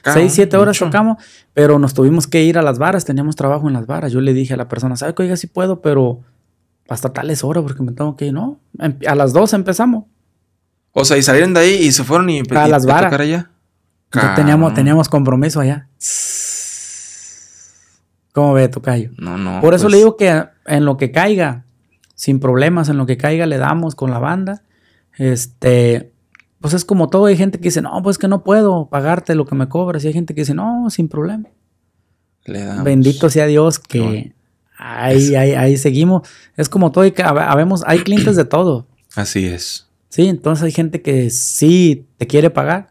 Ah, seis, siete horas tocamos, pero nos tuvimos que ir a las varas, teníamos trabajo en las varas. Yo le dije a la persona, ¿sabe oiga sí puedo, pero hasta tales horas porque me tengo que ir? No, em, a las dos empezamos. O sea, y salieron de ahí y se fueron y, empezaron A tocar allá. Entonces, teníamos, teníamos compromiso allá. ¿Cómo ve, tu No, no. Por eso le pues. digo que en lo que caiga, sin problemas, en lo que caiga, le damos con la banda. Este, pues es como todo, hay gente que dice, no, pues que no puedo pagarte lo que me cobras. Y hay gente que dice, no, sin problema. Le Bendito sea Dios que ahí, ahí, ahí, seguimos. Es como todo, hay, hay clientes de todo. Así es. Sí, entonces hay gente que sí te quiere pagar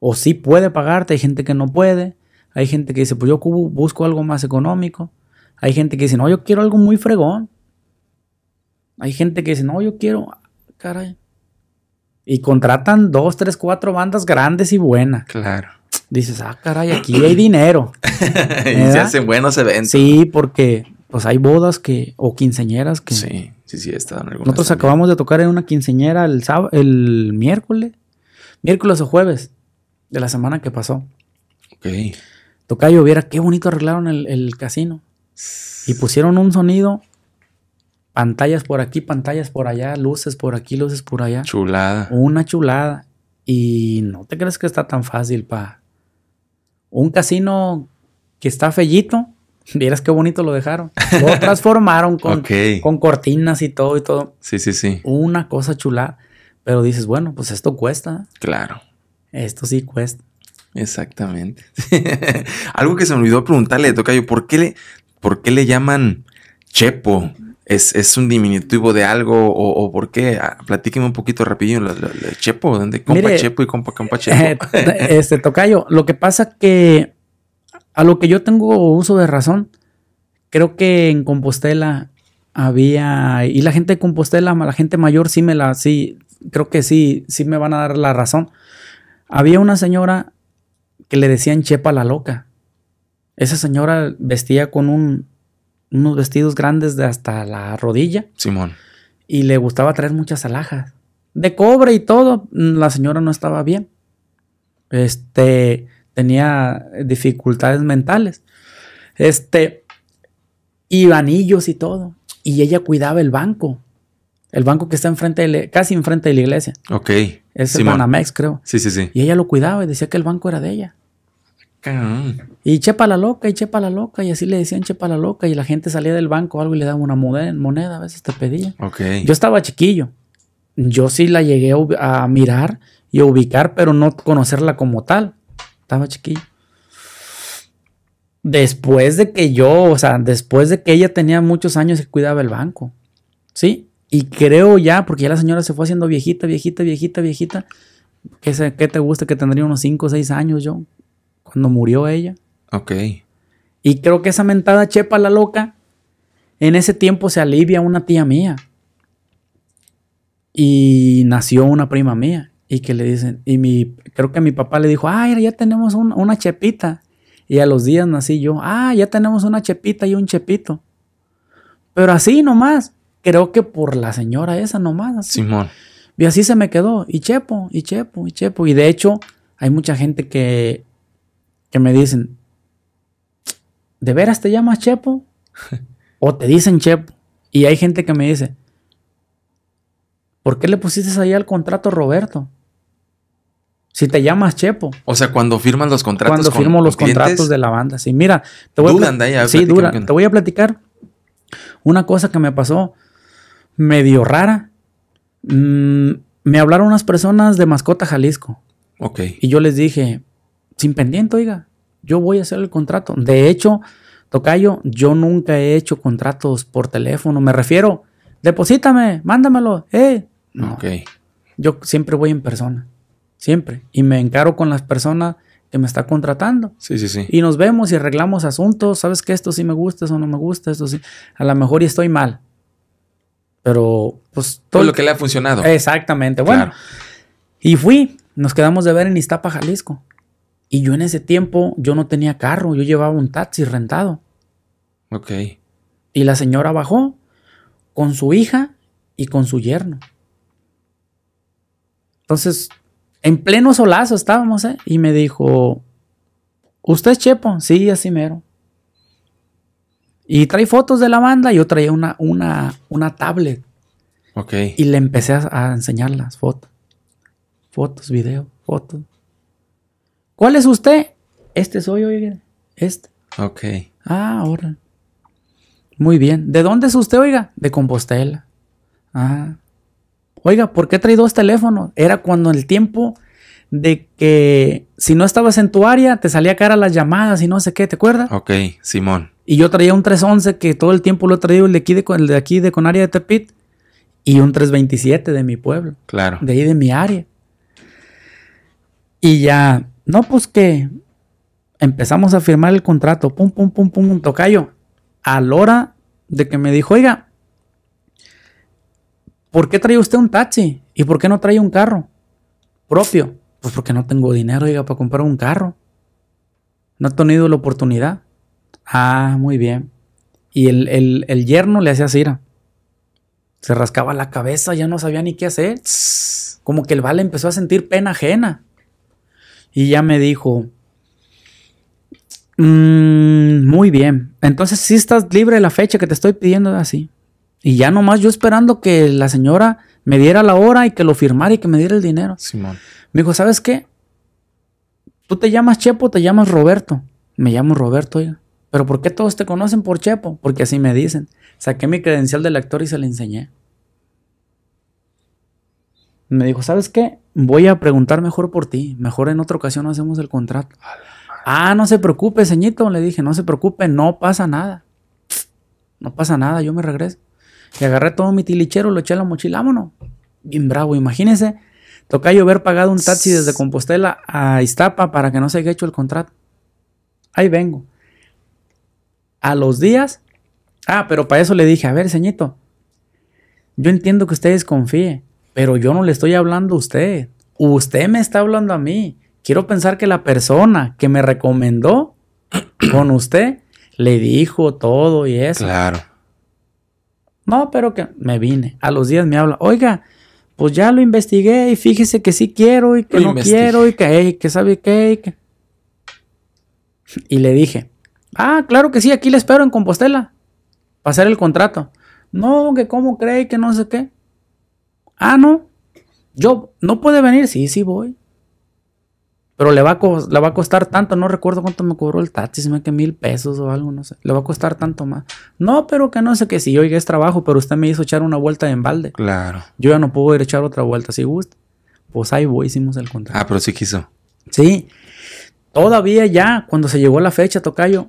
o sí puede pagarte, hay gente que no puede, hay gente que dice, pues yo busco algo más económico, hay gente que dice, no, yo quiero algo muy fregón, hay gente que dice, no, yo quiero, ah, caray. Y contratan dos, tres, cuatro bandas grandes y buenas. Claro. Dices, ah, caray, aquí hay dinero. y se hacen buenos eventos. Sí, porque pues hay bodas que, o quinceñeras que. Sí, sí, sí, están algunas. Nosotros acabamos de tocar en una quinceñera el, el miércoles, miércoles o jueves de la semana que pasó. Ok. Tocayo, viera qué bonito arreglaron el, casino. Y pusieron un sonido pantallas por aquí, pantallas por allá, luces por aquí, luces por allá. Chulada. Una chulada. Y no te crees que está tan fácil pa. Un casino que está fellito, vieras qué bonito lo dejaron. Lo transformaron con, con cortinas y todo y todo. Sí, sí, sí. Una cosa chulada. Pero dices, bueno, pues esto cuesta. Claro. Esto sí cuesta. Exactamente. Algo que se me olvidó preguntarle, Tocayo, ¿por qué le, por qué le llaman Chepo? ¿Es, un diminutivo de algo o, por qué? Ah, platíqueme un poquito rapidito Chepo, ¿dónde? Compa Chepo y compa, compa Chepo. Eh, este, Tocayo, lo que pasa que a lo que yo tengo uso de razón, creo que en Compostela había, y la gente de Compostela, la gente mayor sí me la, sí, creo que sí, sí me van a dar la razón había una señora que le decían Chepa la loca. Esa señora vestía con unos vestidos grandes de hasta la rodilla. Simón. Y le gustaba traer muchas alhajas. De cobre y todo. La señora no estaba bien. Este tenía dificultades mentales. Este y anillos y todo. Y ella cuidaba el banco. El banco que está enfrente de casi enfrente de la iglesia. Ok. Es el Banamex, creo. Sí, sí, sí. Y ella lo cuidaba y decía que el banco era de ella. Y chepa la loca, y chepa la loca, y así le decían chepa la loca, y la gente salía del banco algo y le daba una moneda, a veces te pedía. Ok. Yo estaba chiquillo. Yo sí la llegué a mirar y a ubicar, pero no conocerla como tal. Estaba chiquillo. Después de que yo, o sea, después de que ella tenía muchos años y cuidaba el banco. ¿Sí? Y creo ya, porque ya la señora se fue haciendo viejita, viejita, viejita, viejita. ¿Qué, te gusta? Que tendría unos 5 o 6 años yo, cuando murió ella. Ok. Y creo que esa mentada chepa la loca, en ese tiempo se alivia una tía mía. Y nació una prima mía. Y que le dicen, y mi, creo que mi papá le dijo, ah, ya tenemos una chepita. Y a los días nací yo, ah, ya tenemos una chepita y un chepito. Pero así nomás creo que por la señora esa nomás. Simón. Y así se me quedó. Y chepo, y chepo, y chepo. Y de hecho, hay mucha gente que, que me dicen, ¿de veras te llamas chepo? o te dicen chepo. Y hay gente que me dice, ¿por qué le pusiste ahí al contrato Roberto? Si te llamas Chepo. O sea, cuando firman los contratos. Cuando firmo los contratos de la banda. Sí, mira, te voy a sí, Te voy a platicar una cosa que me pasó medio rara. Mm, me hablaron unas personas de Mascota Jalisco. Ok. Y yo les dije, sin pendiente, oiga, yo voy a hacer el contrato. De hecho, Tocayo, yo nunca he hecho contratos por teléfono. Me refiero, deposítame, mándamelo, eh. No. Yo siempre voy en persona. Siempre. Y me encaro con las personas que me está contratando. Sí, sí, sí. Y nos vemos y arreglamos asuntos. Sabes que esto sí me gusta, eso no me gusta, esto sí. A lo mejor estoy mal. Pero, pues. Todo lo que le ha funcionado. Exactamente. Bueno. Y fui. Nos quedamos de ver en Iztapa, Jalisco. Y yo en ese tiempo, yo no tenía carro. Yo llevaba un taxi rentado. Ok. Y la señora bajó con su hija y con su yerno. Entonces, en pleno solazo estábamos, ¿eh? Y me dijo, ¿usted es Chepo? Sí, así mero. Y trae fotos de la banda. Yo traía una, una, una tablet. Ok. Y le empecé a, enseñar las fotos. Fotos, video, fotos. ¿Cuál es usted? Este soy, oiga. Este. Ok. Ah, ahora. Muy bien. ¿De dónde es usted, oiga? De Compostela. Ah. Oiga, ¿por qué trae dos teléfonos? Era cuando el tiempo de que si no estabas en tu área, te salía cara las llamadas y no sé qué, ¿te acuerdas? Ok, Simón. Y yo traía un 311 que todo el tiempo lo he traído el de aquí de, el de, aquí de con área de Tepit y un 327 de mi pueblo. Claro. De ahí de mi área. Y ya, no, pues que empezamos a firmar el contrato. Pum, pum, pum, pum, un tocayo. A la hora de que me dijo, oiga, ¿por qué trae usted un taxi? ¿Y por qué no trae un carro propio? Pues porque no tengo dinero, oiga, para comprar un carro. No he tenido la oportunidad. Ah, muy bien. Y el, yerno le hacía cira. Se rascaba la cabeza, ya no sabía ni qué hacer. Como que el vale empezó a sentir pena ajena. Y ya me dijo, mm, muy bien, entonces sí estás libre de la fecha que te estoy pidiendo así. Y ya nomás yo esperando que la señora me diera la hora y que lo firmara y que me diera el dinero. Me dijo, ¿sabes qué? Tú te llamas Chepo, te llamas Roberto. Me llamo Roberto, oiga. ¿Pero por qué todos te conocen por Chepo? Porque así me dicen. Saqué mi credencial del actor y se le enseñé. Me dijo, ¿sabes qué? Voy a preguntar mejor por ti. Mejor en otra ocasión hacemos el contrato. Ah, no se preocupe, señito. Le dije, no se preocupe, no pasa nada. No pasa nada, yo me regreso. Y agarré todo mi tilichero, lo eché a la mochila, Bien bravo, imagínense. Toca yo haber pagado un taxi desde Compostela a Iztapa para que no se haya hecho el contrato. Ahí vengo a los días. Ah, pero para eso le dije, a ver, señito, yo entiendo que usted desconfíe, pero yo no le estoy hablando a usted. Usted me está hablando a mí. Quiero pensar que la persona que me recomendó con usted le dijo todo y eso. Claro. No, pero que me vine. A los días me habla, oiga, pues ya lo investigué y fíjese que sí quiero y que no quiero y que, que sabe qué. que... y le dije, Ah, claro que sí, aquí le espero en Compostela. Pasar el contrato. No, que cómo cree, que no sé qué. Ah, no. Yo, ¿no puede venir? Sí, sí voy. Pero le va, a va a costar tanto, no recuerdo cuánto me cobró el taxi, Se me que mil pesos o algo, no sé. Le va a costar tanto más. No, pero que no sé qué. si yo es trabajo, pero usted me hizo echar una vuelta en balde. Claro. Yo ya no puedo ir a echar otra vuelta, si gusta. Pues ahí voy, hicimos el contrato. Ah, pero sí quiso. Sí. Todavía ya, cuando se llegó la fecha, Tocayo,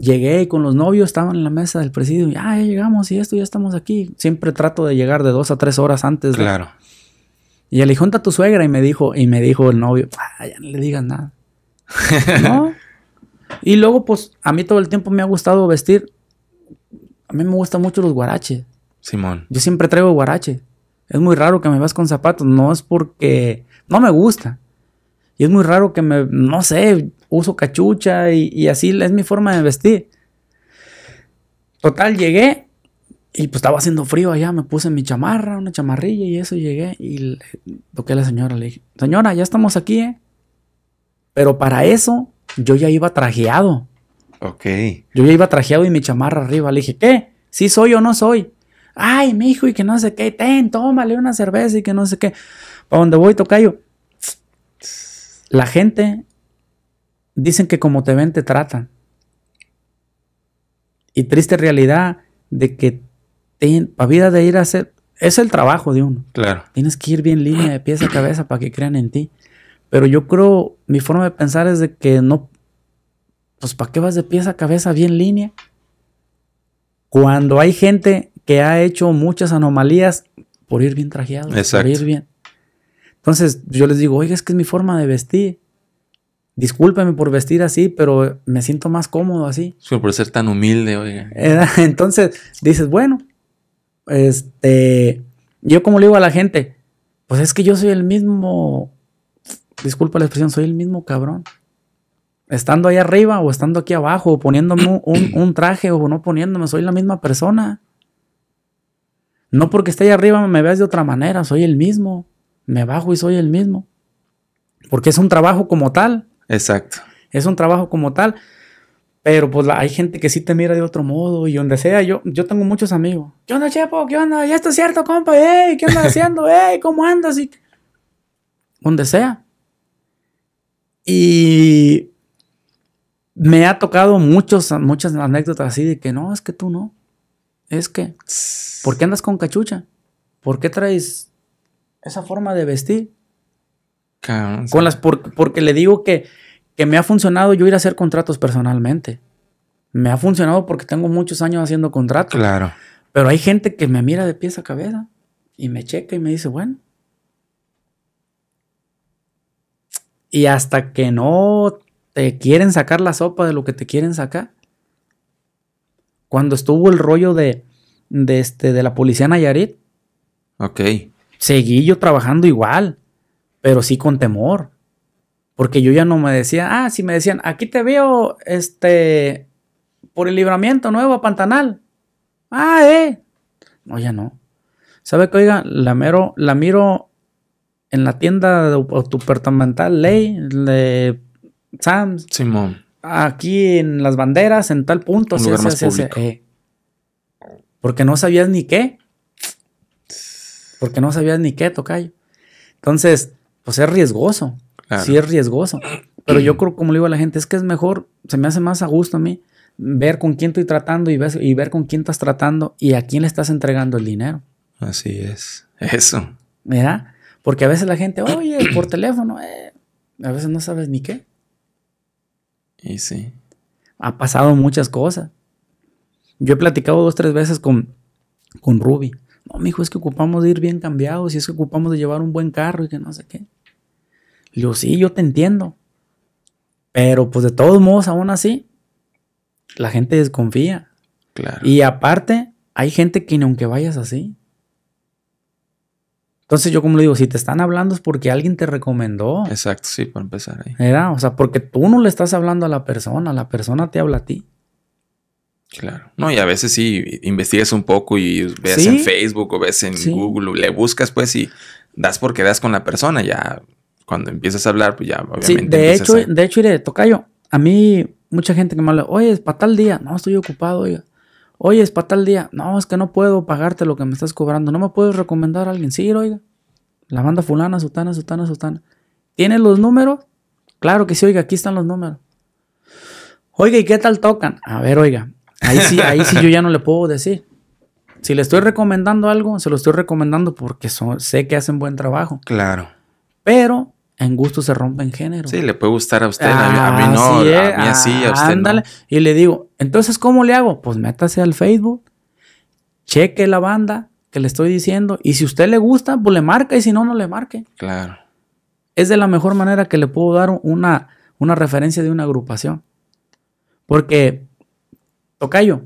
llegué y con los novios estaban en la mesa del presidio. Y, ah, ya llegamos y esto, ya estamos aquí. Siempre trato de llegar de dos a tres horas antes. Claro. Y le dije, a tu suegra. Y me dijo, y me dijo el novio, ah, ya no le digas nada. ¿No? Y luego, pues, a mí todo el tiempo me ha gustado vestir. A mí me gustan mucho los guaraches. Simón. Yo siempre traigo guaraches. Es muy raro que me vas con zapatos. No es porque... No me gusta. Y es muy raro que me... No sé uso cachucha y, así es mi forma de vestir. Total, llegué y pues estaba haciendo frío allá, me puse mi chamarra, una chamarrilla y eso, llegué y toqué a la señora, le dije, señora, ya estamos aquí, ¿eh? Pero para eso yo ya iba trajeado. Ok. Yo ya iba trajeado y mi chamarra arriba, le dije, ¿qué? ¿Sí soy o no soy? Ay, mi hijo, y que no sé qué, ten, tómale una cerveza y que no sé qué. ¿Para dónde voy, tocayo? La gente Dicen que como te ven te tratan. Y triste realidad de que para vida de ir a hacer, es el trabajo de uno. Claro. Tienes que ir bien línea de pies a cabeza para que crean en ti. Pero yo creo, mi forma de pensar es de que no, pues ¿para qué vas de pies a cabeza bien línea? Cuando hay gente que ha hecho muchas anomalías por ir bien trajeado, Exacto. por ir bien. Entonces yo les digo, oiga, es que es mi forma de vestir discúlpeme por vestir así, pero me siento más cómodo así. Sí, por ser tan humilde, oiga. Eh, entonces dices, bueno, este, yo como le digo a la gente, pues es que yo soy el mismo, disculpa la expresión, soy el mismo cabrón. Estando ahí arriba o estando aquí abajo, o poniéndome un, un traje o no poniéndome, soy la misma persona. No porque esté ahí arriba me veas de otra manera, soy el mismo. Me bajo y soy el mismo. Porque es un trabajo como tal. Exacto. Es un trabajo como tal, pero pues hay gente que sí te mira de otro modo y donde sea. Yo, yo tengo muchos amigos. ¿Qué onda, Chepo? ¿Qué onda? ¿Ya está cierto, compa? ¡Ey! ¿Qué andas haciendo? ¡Ey! ¿Cómo andas? Y... Donde sea. Y me ha tocado muchos, muchas anécdotas así de que no, es que tú no. Es que, ¿por qué andas con cachucha? ¿Por qué traes esa forma de vestir? Con las, porque le digo que que me ha funcionado yo ir a hacer contratos personalmente. Me ha funcionado porque tengo muchos años haciendo contratos. Claro. Pero hay gente que me mira de pies a cabeza y me checa y me dice, bueno. Y hasta que no te quieren sacar la sopa de lo que te quieren sacar. Cuando estuvo el rollo de, este, de la policía Nayarit. Ok. Seguí yo trabajando igual, pero sí con temor. Porque yo ya no me decía, ah, si me decían, aquí te veo, este, por el libramiento nuevo a Pantanal. Ah, eh. No, ya no. ¿Sabe qué? oiga, la, mero, la miro en la tienda tu de departamental Ley de Sam... Simón. Aquí en las banderas, en tal punto. Un sí, lugar sí, eh. Porque no sabías ni qué. Porque no sabías ni qué, tocayo. Entonces, pues es riesgoso si Sí es riesgoso. Pero yo creo, como le digo a la gente, es que es mejor, se me hace más a gusto a mí ver con quién estoy tratando y ver, y ver con quién estás tratando y a quién le estás entregando el dinero. Así es. Eso. ¿Verdad? Porque a veces la gente, oye, por teléfono, eh, a veces no sabes ni qué. Y sí. Ha pasado muchas cosas. Yo he platicado dos, tres veces con, con Ruby. No, mijo, es que ocupamos de ir bien cambiados y es que ocupamos de llevar un buen carro y que no sé qué. Le digo, sí, yo te entiendo. Pero pues de todos modos, aún así, la gente desconfía. Claro. Y aparte, hay gente que ni aunque vayas así. Entonces yo como le digo, si te están hablando es porque alguien te recomendó. Exacto, sí, para empezar ahí. Era, o sea, porque tú no le estás hablando a la persona, la persona te habla a ti. Claro. No, y a veces sí, investigas un poco y ves en Facebook o ves en Google, le buscas pues y das porque das con la persona, ya cuando empiezas a hablar, pues ya obviamente. Sí, de hecho, de hecho, iré, tocayo. A mí, mucha gente que me habla, oye, es para tal día. No, estoy ocupado, oiga. Oye, es para tal día. No, es que no puedo pagarte lo que me estás cobrando. No me puedes recomendar a alguien. Sí, oiga. La banda fulana, sutana, sutana, sutana. ¿Tienes los números? Claro que sí, oiga, aquí están los números. Oiga, ¿y qué tal tocan? A ver, oiga, ahí sí, ahí yo ya no le puedo decir. Si le estoy recomendando algo, se lo estoy recomendando porque sé que hacen buen trabajo. Claro. Pero en gusto se rompe en género. Sí, le puede gustar a usted, a mí no, a mí ah, así, a usted Y le digo, entonces, ¿cómo le hago? Pues métase al Facebook, cheque la banda que le estoy diciendo, y si usted le gusta, pues le marca, y si no, no le marque. Claro. Es de la mejor manera que le puedo dar una, una referencia de una agrupación. Porque, Tocayo,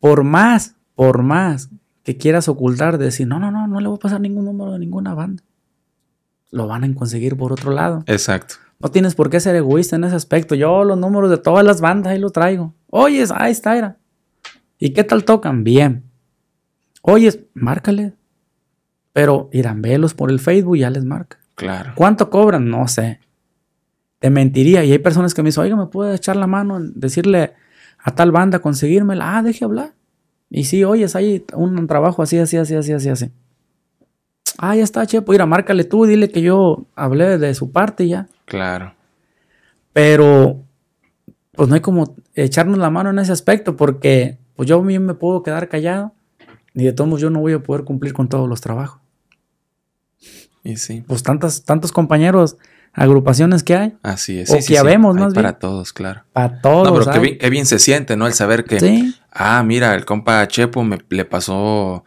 por más, por más que quieras ocultar, decir, no, no, no, no le voy a pasar ningún número de ninguna banda lo van a conseguir por otro lado. Exacto. No tienes por qué ser egoísta en ese aspecto. Yo los números de todas las bandas ahí lo traigo. Oyes, ahí está, ¿Y qué tal tocan? Bien. Oyes, márcale. Pero irán velos por el Facebook y ya les marca. Claro. ¿Cuánto cobran? No sé. Te mentiría. Y hay personas que me dicen, oiga, ¿me puede echar la mano? Decirle a tal banda, conseguírmela. Ah, deje hablar. Y sí, oyes, hay un trabajo así, así, así, así, así, así ah, ya está, Chepo, pues mira, márcale tú, dile que yo hablé de su parte y ya. Claro. Pero, pues no hay como echarnos la mano en ese aspecto, porque pues yo bien me puedo quedar callado y de todos modos yo no voy a poder cumplir con todos los trabajos. Y sí. Pues tantas, tantos compañeros, agrupaciones que hay. Así es. O que sí, para todos, claro. Para todos. No, pero qué bien, qué bien, se siente, ¿no? El saber que, ah, mira, el compa Chepo me, le pasó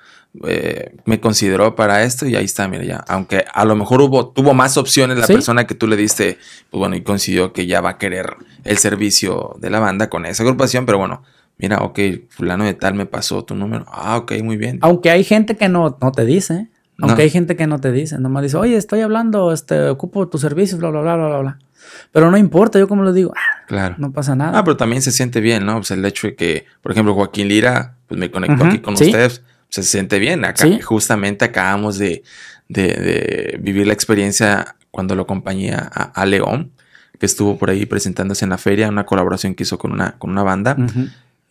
eh, me consideró para esto y ahí está, mira ya. Aunque a lo mejor hubo, tuvo más opciones la persona que tú le diste, pues bueno, y consiguió que ya va a querer el servicio de la banda con esa agrupación, pero bueno, mira, ok, fulano de tal me pasó tu número. Ah, ok, muy bien. Aunque hay gente que no, no te dice, ¿eh? aunque hay gente que no te dice, nomás dice, oye, estoy hablando, este, ocupo tu servicio, bla, bla, bla, bla, bla. Pero no importa, yo como lo digo, ah, claro. no pasa nada. Ah, pero también se siente bien, ¿no? Pues el hecho de que, por ejemplo, Joaquín Lira, pues me conectó aquí con ¿Sí? ustedes se siente bien. Acá, Justamente acabamos de, de, vivir la experiencia cuando lo acompañé a, a, León, que estuvo por ahí presentándose en la feria, una colaboración que hizo con una, con una banda.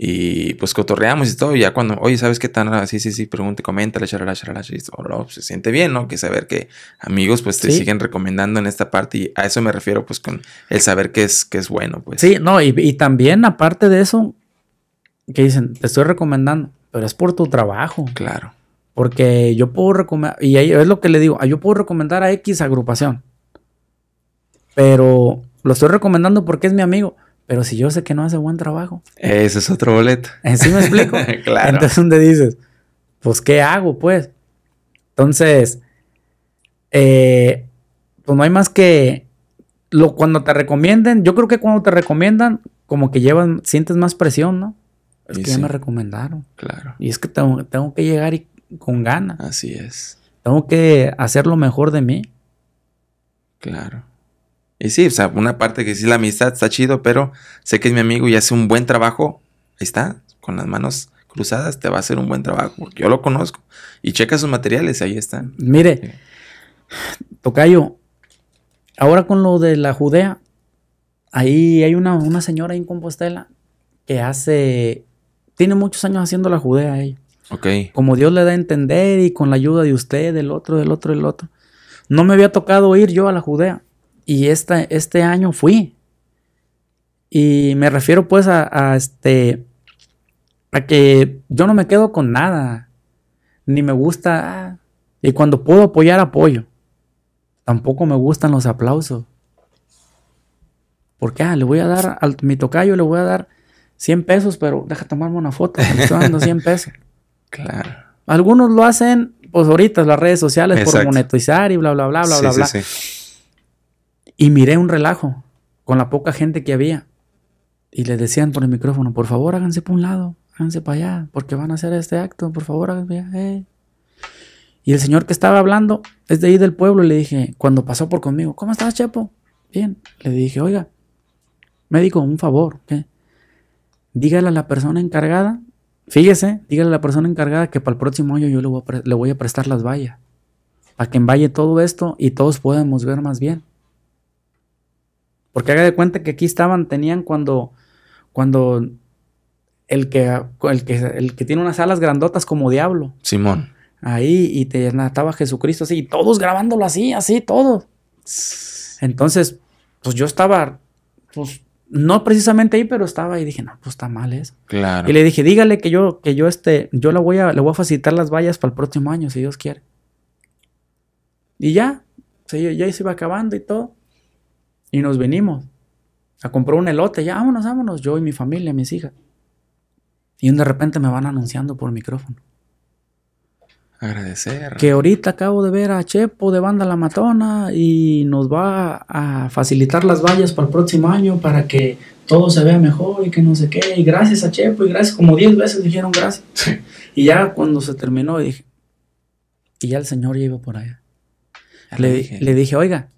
Y pues cotorreamos y todo. Y ya cuando, oye, ¿sabes qué tan? Sí, sí, sí, pregunte, coméntale, charla, charla, pues, se siente bien, ¿no? Que saber que amigos pues te siguen recomendando en esta parte. Y a eso me refiero pues con el saber que es, que es bueno, pues. Sí, no, y, y también aparte de eso, que dicen, te estoy recomendando pero es por tu trabajo. Claro. Porque yo puedo recomendar, y es lo que le digo, yo puedo recomendar a X agrupación, pero lo estoy recomendando porque es mi amigo, pero si yo sé que no hace buen trabajo. Ese es otro boleto. ¿Eh, ¿Sí me explico? claro. Entonces, ¿dónde dices? Pues, ¿qué hago, pues? Entonces, eh, pues no hay más que lo, cuando te recomienden, yo creo que cuando te recomiendan, como que llevan, sientes más presión, ¿no? Es que ya me recomendaron. Claro. Y es que tengo, tengo que llegar con ganas. Así es. Tengo que hacer lo mejor de mí. Claro. Y sí, o sea, una parte que sí la amistad está chido, pero sé que es mi amigo y hace un buen trabajo. Ahí está, con las manos cruzadas te va a hacer un buen trabajo, porque yo lo conozco. Y checa sus materiales, ahí están. Mire, Tocayo, ahora con lo de la Judea, ahí hay una, una señora en Compostela que hace tiene muchos años haciendo la judea ahí. Ok. Como Dios le da a entender y con la ayuda de usted, del otro, del otro, del otro. No me había tocado ir yo a la judea. Y esta, este año fui. Y me refiero pues a, este a que yo no me quedo con nada. Ni me gusta. Ah, y cuando puedo apoyar, apoyo. Tampoco me gustan los aplausos. Porque ah, le voy a dar al mi tocayo, le voy a dar 100 pesos, pero deja tomarme una foto, me estoy dando 100 pesos. claro. Algunos lo hacen, pues ahorita, las redes sociales por monetizar y bla, bla, bla, bla, bla, bla. Y miré un relajo con la poca gente que había. Y le decían por el micrófono, por favor, háganse por un lado, háganse para allá, porque van a hacer este acto, por favor, háganse allá. Eh". Y el señor que estaba hablando es de ahí del pueblo. Y le dije, cuando pasó por conmigo, ¿cómo estás, Chepo? Bien. Le dije, oiga, médico, un favor. ¿qué? dígale a la persona encargada, fíjese, dígale a la persona encargada que para el próximo año yo le voy a, le voy a prestar las vallas, para que envalle todo esto y todos podamos ver más bien. Porque haga de cuenta que aquí estaban, tenían cuando, cuando el que, el que, el que tiene unas alas grandotas como diablo. Simón. Ahí y te estaba Jesucristo así, y todos grabándolo así, así, todo. Entonces, pues yo estaba, pues no precisamente ahí, pero estaba ahí y dije, no, pues está mal eso. Claro. Y le dije, dígale que yo, que yo este, yo la voy a, le voy a facilitar las vallas para el próximo año, si Dios quiere. Y ya, ya se iba acabando y todo. Y nos venimos a compró un elote, ya vámonos, vámonos, yo y mi familia, mis hijas. Y de repente me van anunciando por micrófono. Agradecer. Que ahorita acabo de ver a Chepo de Banda La Matona y nos va a facilitar las vallas para el próximo año para que todo se vea mejor y que no sé qué. Y gracias a Chepo y gracias, como 10 veces dijeron gracias. Y ya cuando se terminó dije, y ya el señor ya iba por allá. Le dije. le dije, oiga,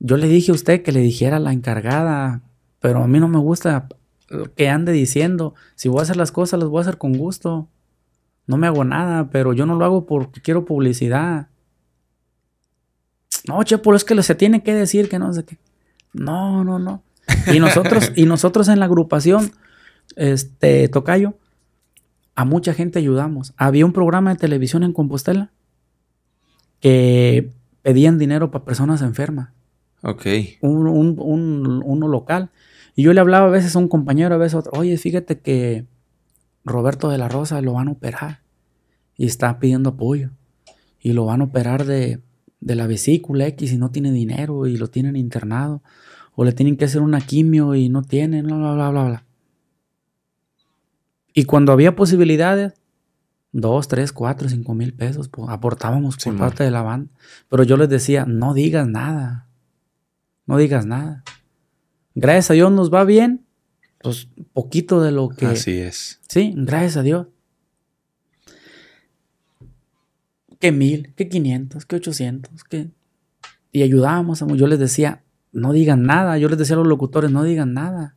yo le dije a usted que le dijera la encargada, pero a mí no me gusta que ande diciendo, si voy a hacer las cosas, las voy a hacer con gusto no me hago nada, pero yo no lo hago porque quiero publicidad. No, pero es que se tiene que decir que no sé qué. No, no, no. Y nosotros, y nosotros en la agrupación, este, Tocayo, a mucha gente ayudamos. Había un programa de televisión en Compostela que pedían dinero para personas enfermas. Ok. Un, un, uno local. Y yo le hablaba a veces a un compañero, a veces a otro, oye, fíjate que Roberto de la Rosa lo van a operar y está pidiendo apoyo. Y lo van a operar de, la vesícula X y no tiene dinero y lo tienen internado. O le tienen que hacer una quimio y no tienen, bla, bla, bla, bla, Y cuando había posibilidades, dos, tres, cuatro, cinco mil pesos aportábamos por parte de la banda. Pero yo les decía, no digas nada. No digas nada. Gracias a Dios nos va bien. Pues poquito de lo que. Así es. Sí, gracias a Dios. que mil, que quinientos, que ochocientos, que... Y ayudábamos, yo les decía, no digan nada, yo les decía a los locutores, no digan nada.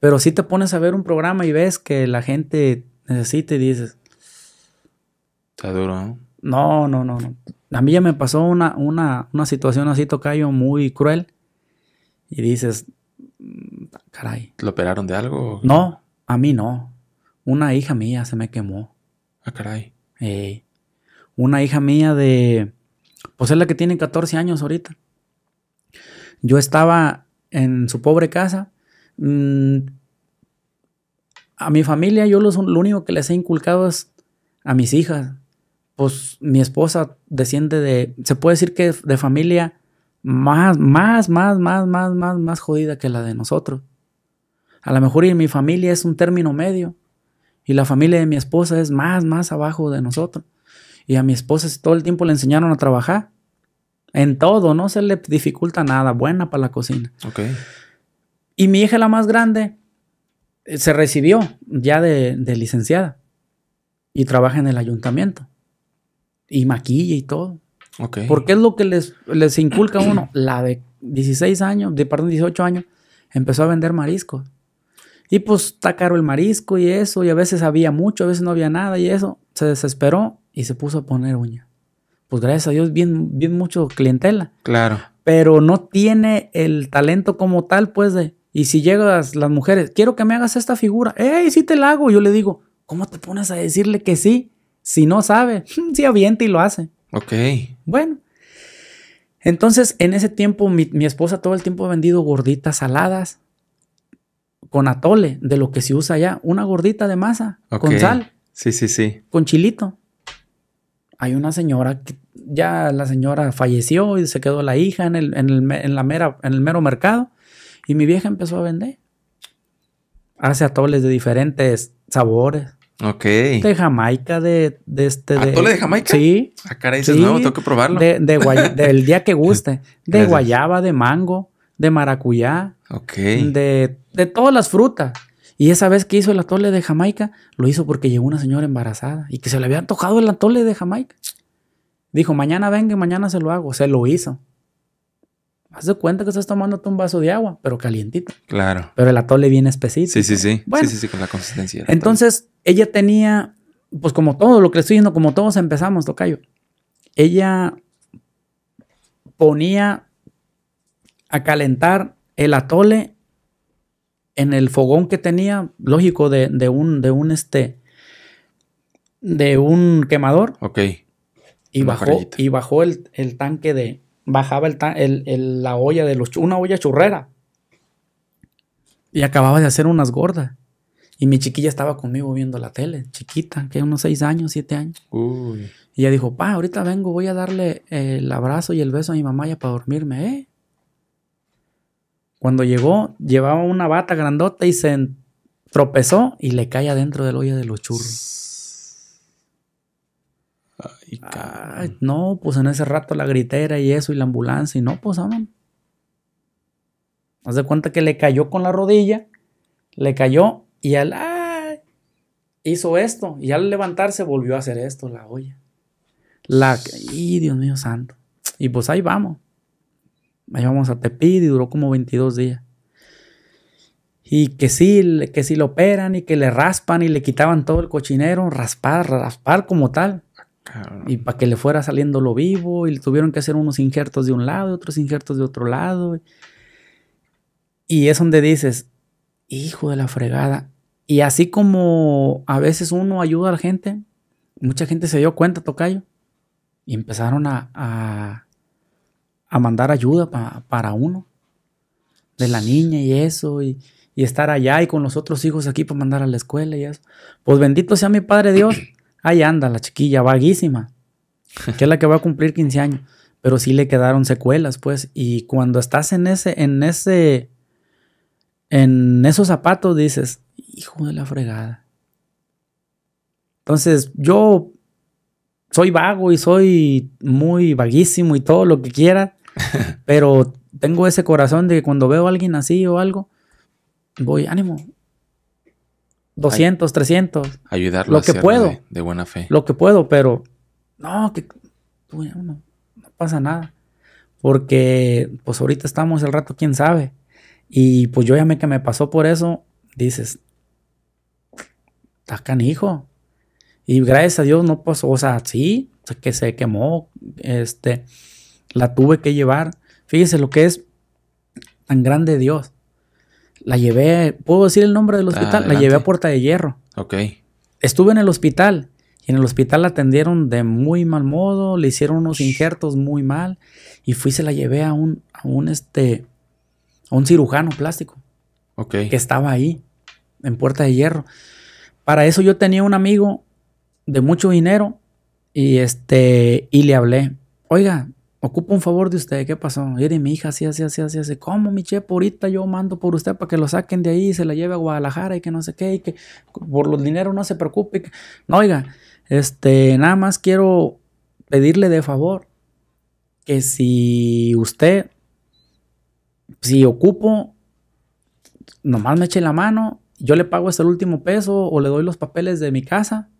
Pero si te pones a ver un programa y ves que la gente necesita y dices... Está duro, ¿no? No, no, no, no. A mí ya me pasó una, una, una situación así, tocayo, muy cruel. Y dices, mm, caray. ¿Lo operaron de algo? No, a mí no. Una hija mía se me quemó. Ah, caray. Eh, una hija mía de, pues es la que tiene 14 años ahorita. Yo estaba en su pobre casa. Mm, a mi familia yo lo único que les he inculcado es a mis hijas. Pues mi esposa desciende de, se puede decir que de familia más, más, más, más, más, más, más jodida que la de nosotros. A lo mejor y mi familia es un término medio y la familia de mi esposa es más, más abajo de nosotros. Y a mi esposa todo el tiempo le enseñaron a trabajar. En todo, no se le dificulta nada. Buena para la cocina. Ok. Y mi hija, la más grande, eh, se recibió ya de, licenciada. Y trabaja en el ayuntamiento. Y maquilla y todo. Ok. Porque es lo que les, les inculca a uno. La de 16 años, de perdón, 18 años, empezó a vender marisco Y pues está caro el marisco y eso, y a veces había mucho, a veces no había nada y eso. Se desesperó y se puso a poner uña. Pues gracias a Dios, bien, bien mucho clientela. Claro. Pero no tiene el talento como tal, pues de. Y si llegas las mujeres, quiero que me hagas esta figura. ¡Ey, sí te la hago! Yo le digo, ¿cómo te pones a decirle que sí? Si no sabe, sí avienta y lo hace. Ok. Bueno. Entonces, en ese tiempo, mi, esposa todo el tiempo ha vendido gorditas saladas con atole, de lo que se usa allá. Una gordita de masa con sal. Sí, sí, sí. Con chilito hay una señora que ya la señora falleció y se quedó la hija en el, en el, en la mera, en el mero mercado y mi vieja empezó a vender. Hace atoles de diferentes sabores. Ok. De Jamaica, de, de este. De, ¿Atole de Jamaica? Sí. Acá ah, cara dices, no, tengo que probarlo. De, de del día que guste. De guayaba, de mango, de maracuyá. Ok. De, de todas las frutas. Y esa vez que hizo el atole de Jamaica, lo hizo porque llegó una señora embarazada y que se le había antojado el atole de Jamaica. Dijo, mañana venga y mañana se lo hago. Se lo hizo. Haz de cuenta que estás tomándote un vaso de agua, pero calientito. Claro. Pero el atole viene espesito. Sí, sí, sí. Bueno, sí, sí, sí, con la consistencia. Entonces, ella tenía, pues como todo lo que le estoy diciendo, como todos empezamos, Tocayo. Ella ponía a calentar el atole en el fogón que tenía, lógico, de, un, de un este, de un quemador. Ok. Y bajó, y bajó el, tanque de, bajaba el, la olla de los, una olla churrera. Y acababa de hacer unas gordas. Y mi chiquilla estaba conmigo viendo la tele, chiquita, que unos seis años, siete años. Uy. Y ella dijo, pa, ahorita vengo, voy a darle eh, el abrazo y el beso a mi mamá ya para dormirme, ¿eh? Cuando llegó, llevaba una bata grandota y se tropezó y le cae adentro del olla de los churros. Ay, no, pues en ese rato la gritera y eso y la ambulancia y no, pues aman. Haz de cuenta que le cayó con la rodilla, le cayó y al hizo esto y al levantarse volvió a hacer esto, la olla. La, y Dios mío santo. Y pues ahí vamos. Llevamos a Tepid y duró como 22 días. Y que sí, que sí lo operan y que le raspan y le quitaban todo el cochinero, raspar, raspar como tal. Y para que le fuera saliendo lo vivo, y tuvieron que hacer unos injertos de un lado, y otros injertos de otro lado. Y es donde dices, hijo de la fregada. Y así como a veces uno ayuda a la gente, mucha gente se dio cuenta, Tocayo, y empezaron a a mandar ayuda para uno, de la niña y eso, y, y, estar allá y con los otros hijos aquí para mandar a la escuela y eso. Pues bendito sea mi Padre Dios, ahí anda la chiquilla, vaguísima, que es la que va a cumplir 15 años, pero sí le quedaron secuelas, pues, y cuando estás en ese, en ese, en esos zapatos dices, hijo de la fregada. Entonces, yo soy vago y soy muy vaguísimo y todo lo que quiera, Pero tengo ese corazón de que cuando veo a alguien así o algo, voy, ánimo. 200, 300. Ayudarlo lo que puedo. De, buena fe. Lo que puedo, pero no, que no, pasa nada. Porque pues ahorita estamos el rato, quién sabe. Y pues yo ya me que me pasó por eso, dices, está canijo. Y gracias a Dios no pasó, o sea, sí, que se quemó, este, la tuve que llevar. Fíjese lo que es tan grande Dios. La llevé, ¿puedo decir el nombre del ah, hospital? La llevé a Puerta de Hierro. Ok. Estuve en el hospital y en el hospital la atendieron de muy mal modo, le hicieron unos injertos muy mal y fui se la llevé a un, a un, este, a un cirujano plástico. Ok. Que estaba ahí, en Puerta de Hierro. Para eso yo tenía un amigo de mucho dinero y este, y le hablé, oiga, ocupo un favor de usted, ¿qué pasó? Mire, mi hija así, así, así, así, así. ¿Cómo, mi chepo? Ahorita yo mando por usted para que lo saquen de ahí y se la lleve a Guadalajara y que no sé qué, y que por los dineros no se preocupe. No, oiga, este, nada más quiero pedirle de favor que si usted, si ocupo, nomás me eche la mano, yo le pago hasta el último peso o le doy los papeles de mi casa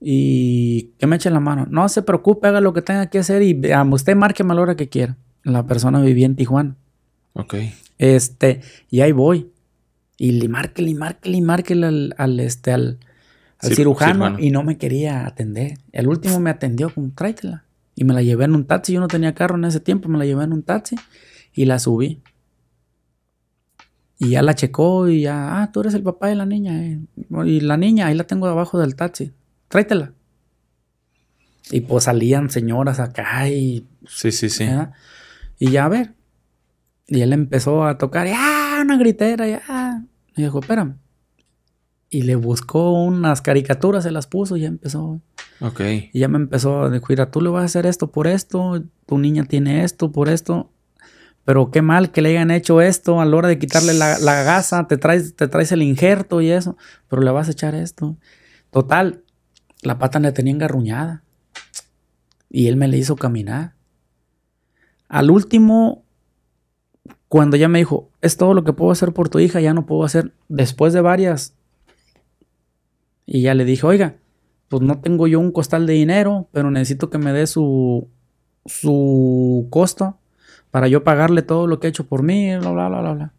y que me echen la mano. No se preocupe, haga lo que tenga que hacer y usted marque a la hora que quiera. La persona vivía en Tijuana. Ok. Este, y ahí voy. Y le márquele, y márquele, y márquele al, este, al, cirujano y no me quería atender. El último me atendió con tráitela. Y me la llevé en un taxi. Yo no tenía carro en ese tiempo. Me la llevé en un taxi y la subí. Y ya la checó y ya, ah, tú eres el papá de la niña. Eh". Y la niña, ahí la tengo abajo del taxi tráetela. Y pues salían señoras acá y. Sí, sí, sí. Y ya a ver. Y él empezó a tocar, ¡ah! Una gritera, ya. Y dijo, espérame. Y le buscó unas caricaturas, se las puso y ya empezó. Ok. Y ya me empezó a decir, mira, tú le vas a hacer esto por esto, tu niña tiene esto por esto. Pero qué mal que le hayan hecho esto a la hora de quitarle la, la gasa, te traes, te traes el injerto y eso, pero le vas a echar esto. Total, la pata la tenía engarruñada. Y él me le hizo caminar. Al último, cuando ya me dijo, es todo lo que puedo hacer por tu hija, ya no puedo hacer. Después de varias. Y ya le dije, oiga, pues no tengo yo un costal de dinero, pero necesito que me dé su, su costo para yo pagarle todo lo que ha he hecho por mí, bla, bla, bla, bla.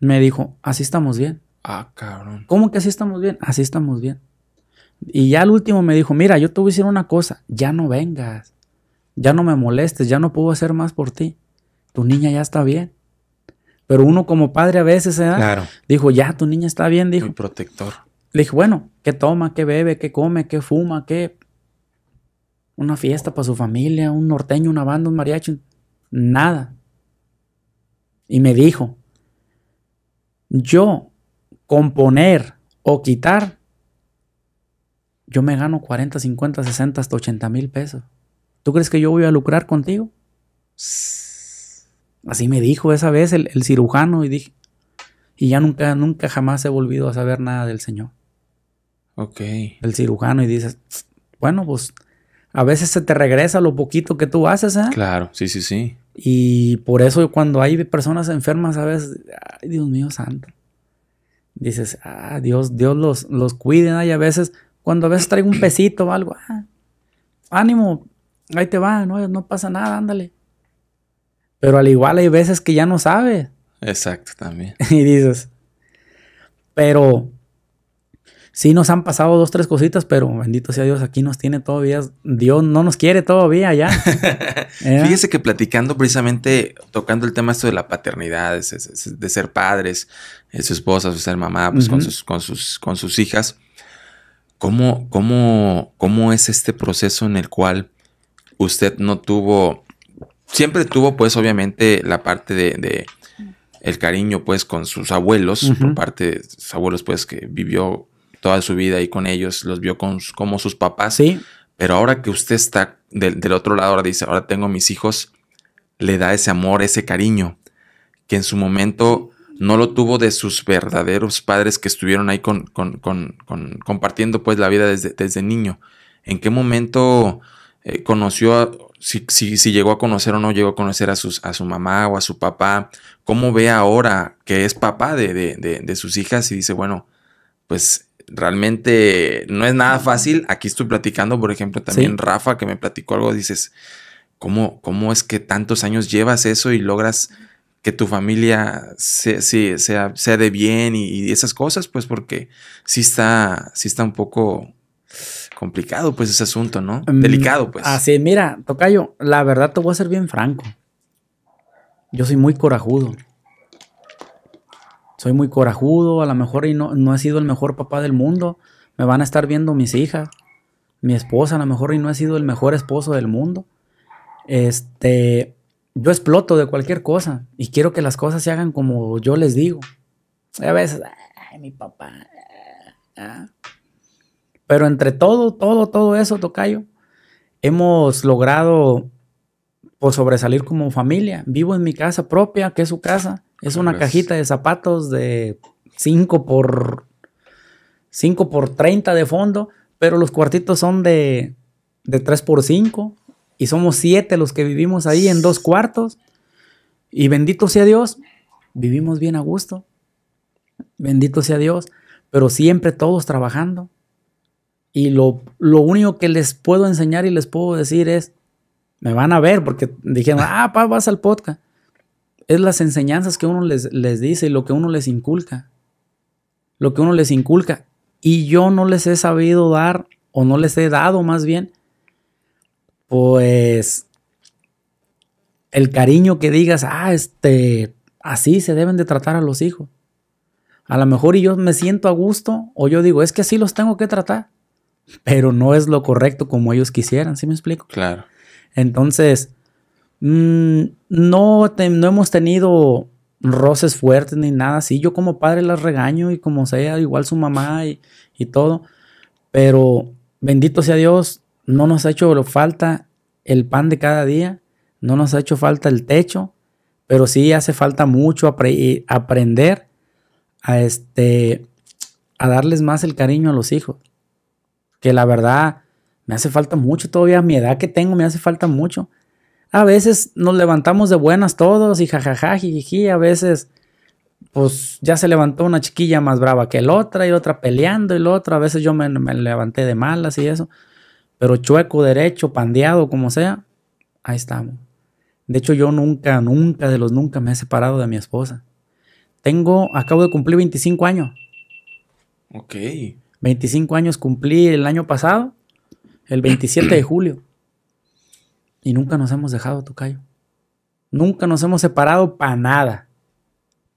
Me dijo, así estamos bien. Ah, cabrón. ¿Cómo que así estamos bien? Así estamos bien. Y ya al último me dijo, mira, yo te voy a decir una cosa, ya no vengas, ya no me molestes, ya no puedo hacer más por ti. Tu niña ya está bien. Pero uno como padre a veces, se ¿eh? da, dijo, ya tu niña está bien, dijo. protector. Le dije, bueno, ¿qué toma, qué bebe, qué come, qué fuma, qué? Una fiesta para su familia, un norteño, una banda, un mariachi, nada. Y me dijo, yo componer o quitar yo me gano 40, 50, 60, hasta 80 mil pesos. ¿Tú crees que yo voy a lucrar contigo? Así me dijo esa vez el, cirujano y dije, y ya nunca, nunca jamás he volvido a saber nada del Señor. Ok. El cirujano y dices, bueno, pues a veces se te regresa lo poquito que tú haces, ¿eh? Claro, sí, sí, sí. Y por eso cuando hay personas enfermas, a veces, ay, Dios mío santo. Dices, ah, Dios, Dios los, los cuide, a veces cuando a veces traigo un pesito o algo, ah, ánimo, ahí te va, no, pasa nada, ándale. Pero al igual hay veces que ya no sabe. Exacto, también. y dices, pero sí nos han pasado dos, tres cositas, pero bendito sea Dios, aquí nos tiene todavía, Dios no nos quiere todavía ya. ¿Eh? Fíjese que platicando precisamente, tocando el tema esto de la paternidad, de, ser padres, de eh, su esposa, de ser mamá, pues con, sus, con, sus, con sus hijas ¿Cómo, cómo, es este proceso en el cual usted no tuvo, siempre tuvo pues obviamente la parte de, el cariño pues con sus abuelos, por parte de sus abuelos pues que vivió toda su vida ahí con ellos, los vio como sus papás, ¿Sí? pero ahora que usted está del, del otro lado, ahora dice, ahora tengo mis hijos, le da ese amor, ese cariño, que en su momento no lo tuvo de sus verdaderos padres que estuvieron ahí con, compartiendo pues la vida desde, niño. ¿En qué momento eh, conoció, si, llegó a conocer o no llegó a conocer a, sus, a su mamá o a su papá? ¿Cómo ve ahora que es papá de, de, sus hijas y dice, bueno, pues realmente no es nada fácil. Aquí estoy platicando, por ejemplo, también Rafa que me platicó algo, dices, ¿cómo, ¿cómo es que tantos años llevas eso y logras que tu familia se, sea, de bien y, esas cosas, pues porque sí está, está un poco complicado, pues ese asunto, ¿no? Mm, Delicado, pues. Así, mira, Tocayo, la verdad te voy a ser bien franco. Yo soy muy corajudo. Soy muy corajudo, a lo mejor y no, no he sido el mejor papá del mundo. Me van a estar viendo mis hijas, mi esposa, a lo mejor y no he sido el mejor esposo del mundo. Este, yo exploto de cualquier cosa y quiero que las cosas se hagan como yo les digo. A veces, mi papá. Ah, ah". Pero entre todo, todo, todo eso, Tocayo, hemos logrado pues, sobresalir como familia. Vivo en mi casa propia, que es su casa. Es ah, una cajita de zapatos de 5 por 5 por 30 de fondo, pero los cuartitos son de, de 3 por 5 y somos siete los que vivimos ahí en dos cuartos. Y bendito sea Dios, vivimos bien a gusto. Bendito sea Dios, pero siempre todos trabajando. Y lo, único que les puedo enseñar y les puedo decir es, me van a ver porque dijeron, ah, vas al podcast. Es las enseñanzas que uno les, les dice y lo que uno les inculca. Lo que uno les inculca. Y yo no les he sabido dar, o no les he dado más bien, pues el cariño que digas, ah, este, así se deben de tratar a los hijos. A lo mejor y yo me siento a gusto o yo digo, es que así los tengo que tratar, pero no es lo correcto como ellos quisieran, ¿sí me explico? Claro. Entonces, mm, no, hemos tenido roces fuertes ni nada así. Yo como padre las regaño y como sea, igual su mamá y, y todo. Pero bendito sea Dios, no nos ha hecho falta el pan de cada día, no nos ha hecho falta el techo, pero sí hace falta mucho eh, aprender a este a darles más el cariño a los hijos. Que la verdad me hace falta mucho todavía, mi edad que tengo me hace falta mucho. A veces nos levantamos de buenas todos y jajaja, a veces pues ya se levantó una chiquilla más brava que la otra y otra peleando y la otra, a veces yo me levanté de malas y eso pero chueco, derecho, pandeado, como sea, ahí estamos. De hecho, yo nunca, nunca de los nunca me he separado de mi esposa. Tengo, acabo de cumplir 25 años. Ok. 25 años cumplí el año pasado, el 27 de julio. Y nunca nos hemos dejado, Tocayo. Nunca nos hemos separado para nada.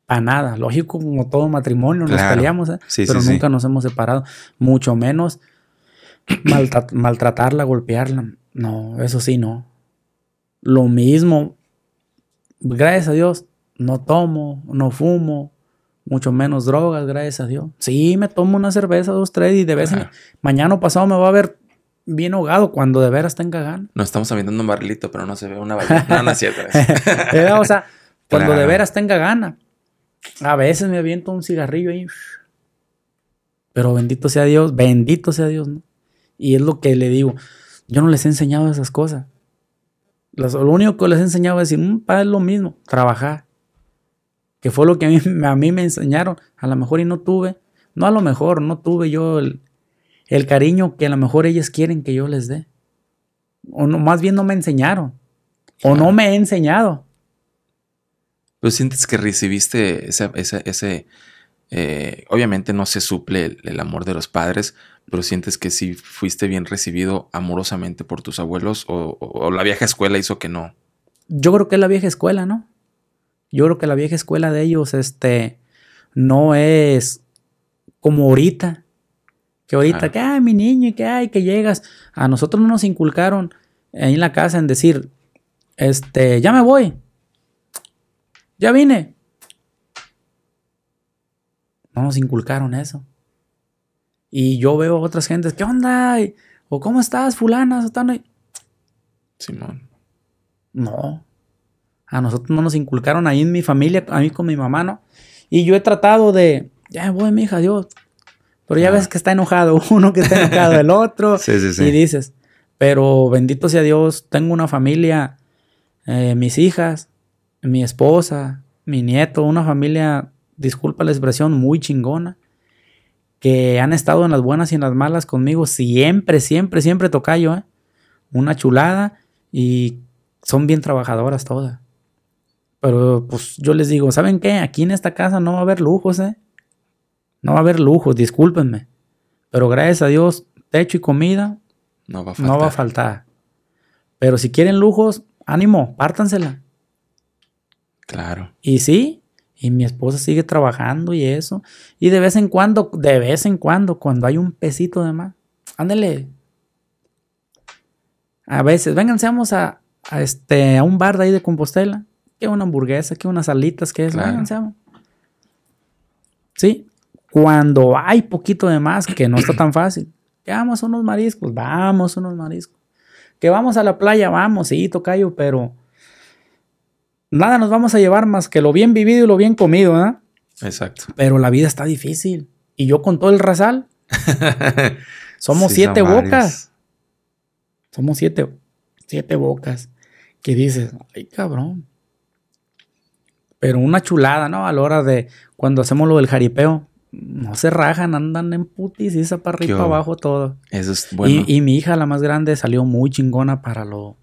Para nada. Lógico, como todo matrimonio, nos peleamos, ¿eh? sí, pero nunca nos hemos separado. Mucho menos maltratarla, golpearla. No, eso sí, no. Lo mismo, gracias a Dios, no tomo, no fumo, mucho menos drogas, gracias a Dios. Sí, me tomo una cerveza, dos, tres y de vez en mañana o pasado me va a ver bien ahogado cuando de veras tenga ganas. No estamos aventando un barrilito, pero no se ve una ballena. no, no eh, o sea, cuando de veras tenga gana. A veces me aviento un cigarrillo ahí. Pero bendito sea Dios, bendito sea Dios, ¿no? Y es lo que le digo. Yo no les he enseñado esas cosas. lo único que les he enseñado es decir, un mm, padre es lo mismo, trabajar. Que fue lo que a mí, me enseñaron. A lo mejor y no tuve, no a lo mejor, no tuve yo el, el cariño que a lo mejor ellas quieren que yo les dé. O no, más bien no me enseñaron. O no me he enseñado. ¿Tú pues, sientes que recibiste ese... Eh, obviamente no se suple el amor de los padres, pero sientes que si fuiste bien recibido amorosamente por tus abuelos o, la vieja escuela hizo que no? Yo creo que es la vieja escuela, ¿no? Yo creo que la vieja escuela de ellos, este, no es como ahorita, que ahorita, que ay, mi niño, que hay que llegas. A nosotros no nos inculcaron ahí en la casa en decir, este, ya me voy. Ya vine. No nos inculcaron eso. Y yo veo a otras gentes, ¿qué onda? o ¿cómo estás, fulana, están Simón. No. A nosotros no nos inculcaron ahí en mi familia, a mí con mi mamá, ¿no? Y yo he tratado de, ya voy, mi hija, Dios. Pero ya ves que está enojado uno, que está enojado el otro. sí, sí, sí. Y dices, pero bendito sea Dios, tengo una familia, eh, mis hijas, mi esposa, mi nieto, una familia, disculpa la expresión, muy chingona que han estado en las buenas y en las malas conmigo, siempre, siempre, siempre yo, ¿eh? Una chulada y son bien trabajadoras todas. Pero pues yo les digo, ¿saben qué? Aquí en esta casa no va a haber lujos, ¿eh? No va a haber lujos, discúlpenme. Pero gracias a Dios, techo y comida no va a faltar. No va a faltar. Pero si quieren lujos, ánimo, pártansela. Claro. Y sí, y mi esposa sigue trabajando y eso. Y de vez en cuando, de vez en cuando, cuando hay un pesito de más, ándale. A veces, vengan, a, este, a un bar de ahí de Compostela. Que una hamburguesa, que unas alitas, que es, Claro. Sí, cuando hay poquito de más, que no está tan fácil. Que vamos a unos mariscos, vamos a unos mariscos. Que vamos a la playa, vamos, sí, tocayo, pero nada nos vamos a llevar más que lo bien vivido y lo bien comido, ¿verdad? ¿eh? Exacto. Pero la vida está difícil. Y yo con todo el rasal. somos siete bocas. Somos siete, siete bocas. Que dices, ay cabrón. Pero una chulada, ¿no? A la hora de cuando hacemos lo del jaripeo, no se rajan, andan en putis y esa para arriba abajo todo. Eso es bueno. Y, mi hija, la más grande, salió muy chingona para lo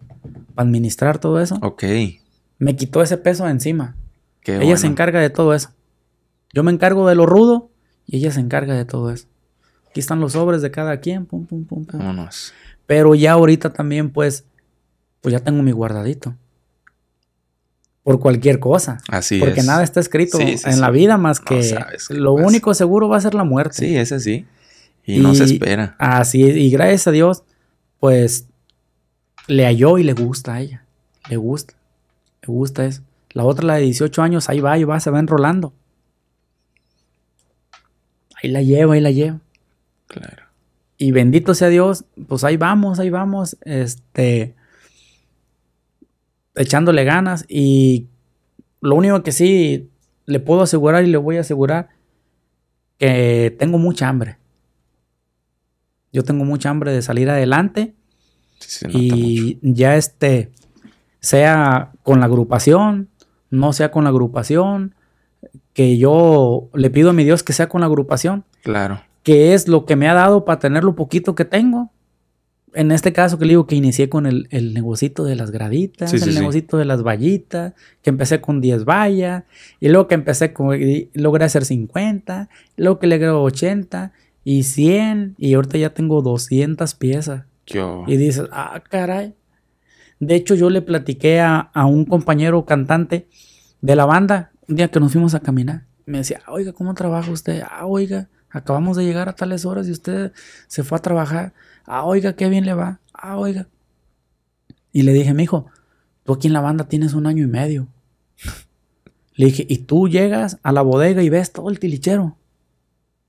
para administrar todo eso. Ok me quitó ese peso de encima. ella se encarga de todo eso. Yo me encargo de lo rudo y ella se encarga de todo eso. Aquí están los sobres de cada quien, Pero ya ahorita también, pues, pues ya tengo mi guardadito. Por cualquier cosa. Así Porque nada está escrito en la vida más que lo único seguro va a ser la muerte. Sí, ese sí. Y, no se espera. Así, y gracias a Dios, pues le halló y le gusta a ella. Le gusta gusta es, La otra, la de 18 años, ahí va, y va, se va enrolando. Ahí la llevo, ahí la llevo Claro. Y bendito sea Dios, pues ahí vamos, ahí vamos, este, echándole ganas. Y lo único que sí le puedo asegurar y le voy a asegurar, que tengo mucha hambre. Yo tengo mucha hambre de salir adelante. y ya este, sea con la agrupación, no sea con la agrupación, que yo le pido a mi Dios que sea con la agrupación. Claro. Que es lo que me ha dado para tener lo poquito que tengo. En este caso que le digo que inicié con el, el negocito de las graditas, el negocito de las vallitas, que empecé con 10 vallas, y luego que empecé con, logré hacer 50, luego que logré 80 y 100, y ahorita ya tengo 200 piezas. Yo. Y dices, ah, caray, de hecho, yo le platiqué a, un compañero cantante de la banda un día que nos fuimos a caminar. Me decía, ah, oiga, ¿cómo trabaja usted? Ah, oiga, acabamos de llegar a tales horas y usted se fue a trabajar. Ah, oiga, qué bien le va. Ah, oiga. Y le dije, mi hijo, tú aquí en la banda tienes un año y medio. Le dije, y tú llegas a la bodega y ves todo el tilichero.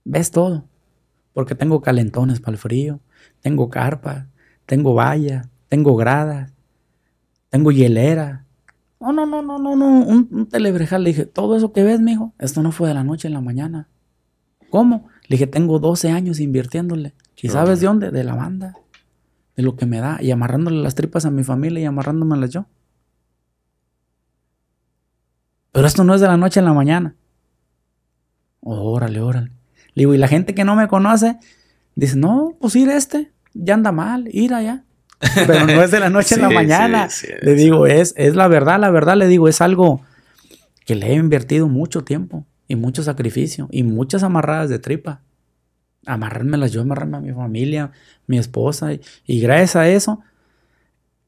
Ves todo. Porque tengo calentones para el frío, tengo carpa, tengo valla, tengo gradas, tengo hielera. No, no, no, no, no, no, un, telebrejal. Le dije, todo eso que ves, mijo, esto no fue de la noche en la mañana. ¿Cómo? Le dije, tengo 12 años invirtiéndole. ¿Y sabes de dónde? De la banda. De lo que me da. Y amarrándole las tripas a mi familia y amarrándomelas yo. Pero esto no es de la noche en la mañana. Órale, órale. Le digo, y la gente que no me conoce, dice, no, pues ir este, ya anda mal, ir allá pero no es de la noche en la mañana. le digo, es, es la verdad, la verdad, le digo, es algo que le he invertido mucho tiempo y mucho sacrificio y muchas amarradas de tripa. Amarrármelas yo, amarrarme a mi familia, mi esposa, y, gracias a eso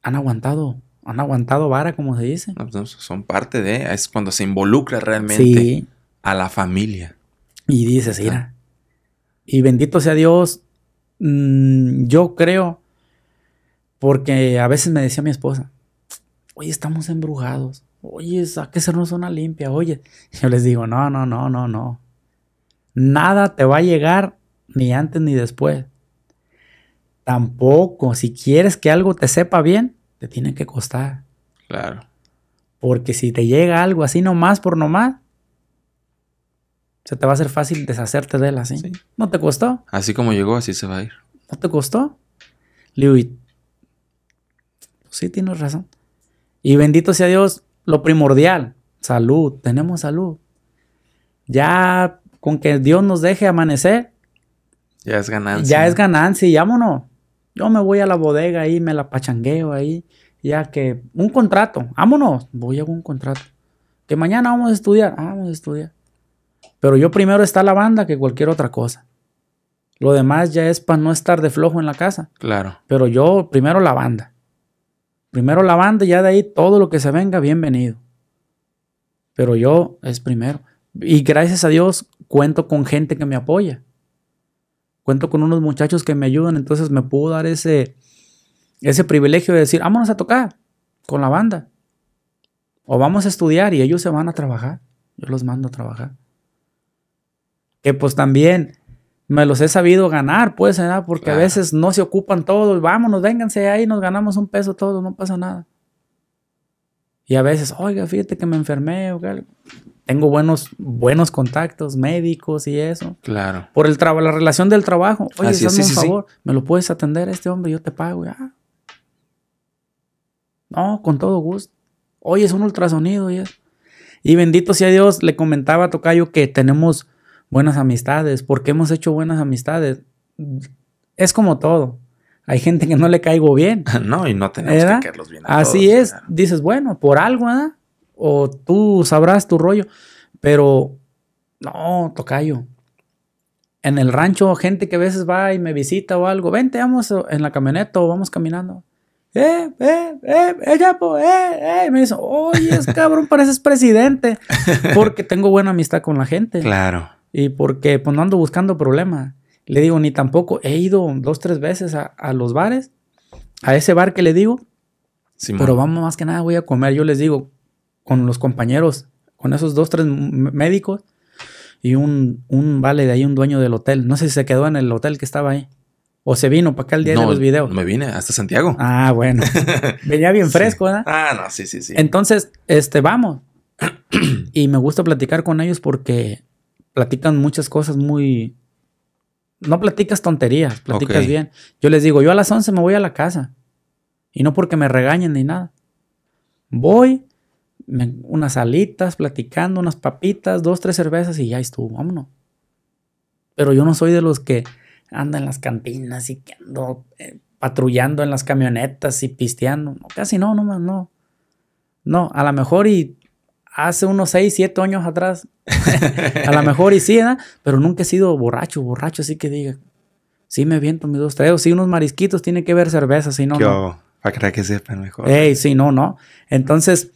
han aguantado han aguantado vara, como se dice. Pues son parte de, es cuando se involucra realmente a la familia. Y dices, mira, y bendito sea Dios, mm, yo creo porque a veces me decía mi esposa, oye, estamos embrujados, oye, ¿a qué hacernos una limpia? Oye, yo les digo, no, no, no, no, no. Nada te va a llegar ni antes ni después. Tampoco, si quieres que algo te sepa bien, te tiene que costar. Claro. Porque si te llega algo así nomás por nomás, se te va a hacer fácil deshacerte de él así. No te costó. Así como llegó, así se va a ir. No te costó. Le sí, tienes razón. Y bendito sea Dios, lo primordial, salud, tenemos salud. Ya con que Dios nos deje amanecer. Ya es ganancia. Ya es ganancia, y vámonos. Yo me voy a la bodega ahí, me la pachangueo ahí, ya que un contrato, vámonos, voy a un contrato. Que mañana vamos a estudiar, ah, vamos a estudiar. Pero yo primero está la banda que cualquier otra cosa. Lo demás ya es para no estar de flojo en la casa. Claro. Pero yo primero la banda. Primero la banda y ya de ahí todo lo que se venga, bienvenido. Pero yo es primero. Y gracias a Dios cuento con gente que me apoya. Cuento con unos muchachos que me ayudan, entonces me pudo dar ese, ese privilegio de decir, vámonos a tocar con la banda. O vamos a estudiar y ellos se van a trabajar. Yo los mando a trabajar. Que pues también me los he sabido ganar, pues, ¿verdad? Porque a veces no se ocupan todos, vámonos, vénganse ahí, nos ganamos un peso todos, no pasa nada. Y a veces, oiga, fíjate que me enfermé, o que tengo buenos, buenos contactos médicos y eso. Claro. Por el trabajo, la relación del trabajo. Oye, un favor, ¿me lo puedes atender a este hombre? Yo te pago, ya. No, con todo gusto. Oye, es un ultrasonido, ya. Y bendito sea Dios, le comentaba a Tocayo que tenemos buenas amistades, porque hemos hecho buenas amistades. Es como todo. Hay gente que no le caigo bien. No, y no tenemos que caerlos bien. Así es. Dices, bueno, por algo, ¿verdad? O tú sabrás tu rollo. Pero, no, tocayo. En el rancho, gente que a veces va y me visita o algo. Vente, vamos en la camioneta o vamos caminando. Eh, eh, eh, eh, eh, me dice, oye, es cabrón, pareces presidente. Porque tengo buena amistad con la gente. Claro. Y porque pues no ando buscando problemas Le digo, ni tampoco he ido dos, tres veces a, los bares, a ese bar que le digo. Sí, pero vamos más que nada, voy a comer. Yo les digo, con los compañeros, con esos dos, tres médicos y un, un vale de ahí, un dueño del hotel. No sé si se quedó en el hotel que estaba ahí. ¿O se vino para acá el día de los videos? No, me vine hasta Santiago. Ah, bueno. Venía bien fresco, sí. Ah, no, sí, sí, sí. Entonces, este, vamos. y me gusta platicar con ellos porque platican muchas cosas muy... No platicas tonterías, platicas bien. Yo les digo, yo a las 11 me voy a la casa. Y no porque me regañen ni nada. Voy, unas alitas, platicando, unas papitas, dos, tres cervezas y ya estuvo, vámonos. Pero yo no soy de los que andan en las cantinas y que ando eh, patrullando en las camionetas y pisteando. casi no, no, no. No, a lo mejor y hace unos 6, 7 años atrás, a lo mejor y sí, ¿verdad? Pero nunca he sido borracho, borracho, así que diga, sí me viento mis dos tragos, sí unos marisquitos, tiene que ver cerveza, si no, Yo, no. Para que sepan mejor. Ey, sí, no, no. Entonces,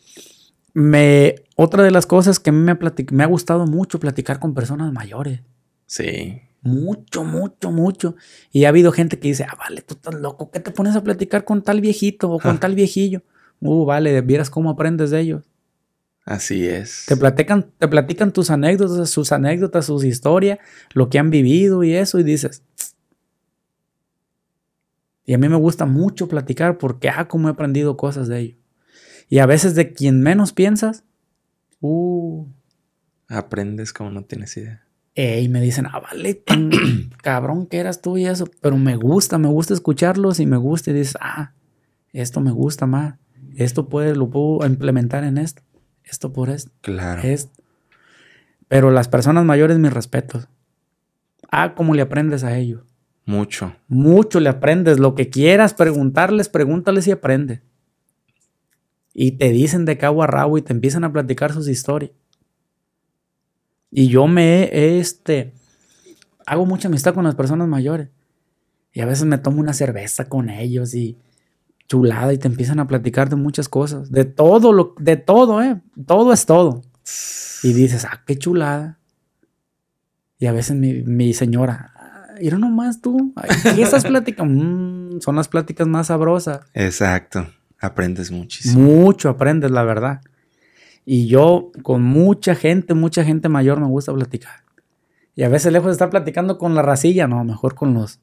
me, otra de las cosas que me, me ha gustado mucho platicar con personas mayores. Sí. Mucho, mucho, mucho. Y ha habido gente que dice, ah, vale, tú estás loco, ¿qué te pones a platicar con tal viejito o con tal viejillo? Uh, vale, vieras cómo aprendes de ellos. Así es. Te platican, te platican tus anécdotas, sus anécdotas, sus historias, lo que han vivido y eso, y dices. Y a mí me gusta mucho platicar porque, ah, cómo he aprendido cosas de ellos. Y a veces de quien menos piensas, uh. Aprendes como no tienes idea. y me dicen, ah, vale, cabrón que eras tú y eso. Pero me gusta, me gusta escucharlos y me gusta. Y dices, ah, esto me gusta más. Esto puede, lo puedo implementar en esto esto por esto. Claro. Pero las personas mayores, mis respetos. Ah, cómo le aprendes a ellos. Mucho. Mucho le aprendes. Lo que quieras preguntarles, pregúntales y aprende. Y te dicen de cabo a rabo y te empiezan a platicar sus historias. Y yo me, este, hago mucha amistad con las personas mayores. Y a veces me tomo una cerveza con ellos y chulada y te empiezan a platicar de muchas cosas, de todo, lo, de todo, ¿eh? Todo es todo. Y dices, ah, qué chulada. Y a veces mi, señora, era ah, nomás tú, y esas pláticas mm, son las pláticas más sabrosas. Exacto, aprendes muchísimo. Mucho aprendes, la verdad. Y yo con mucha gente, mucha gente mayor me gusta platicar. Y a veces lejos de estar platicando con la racilla, no, mejor con los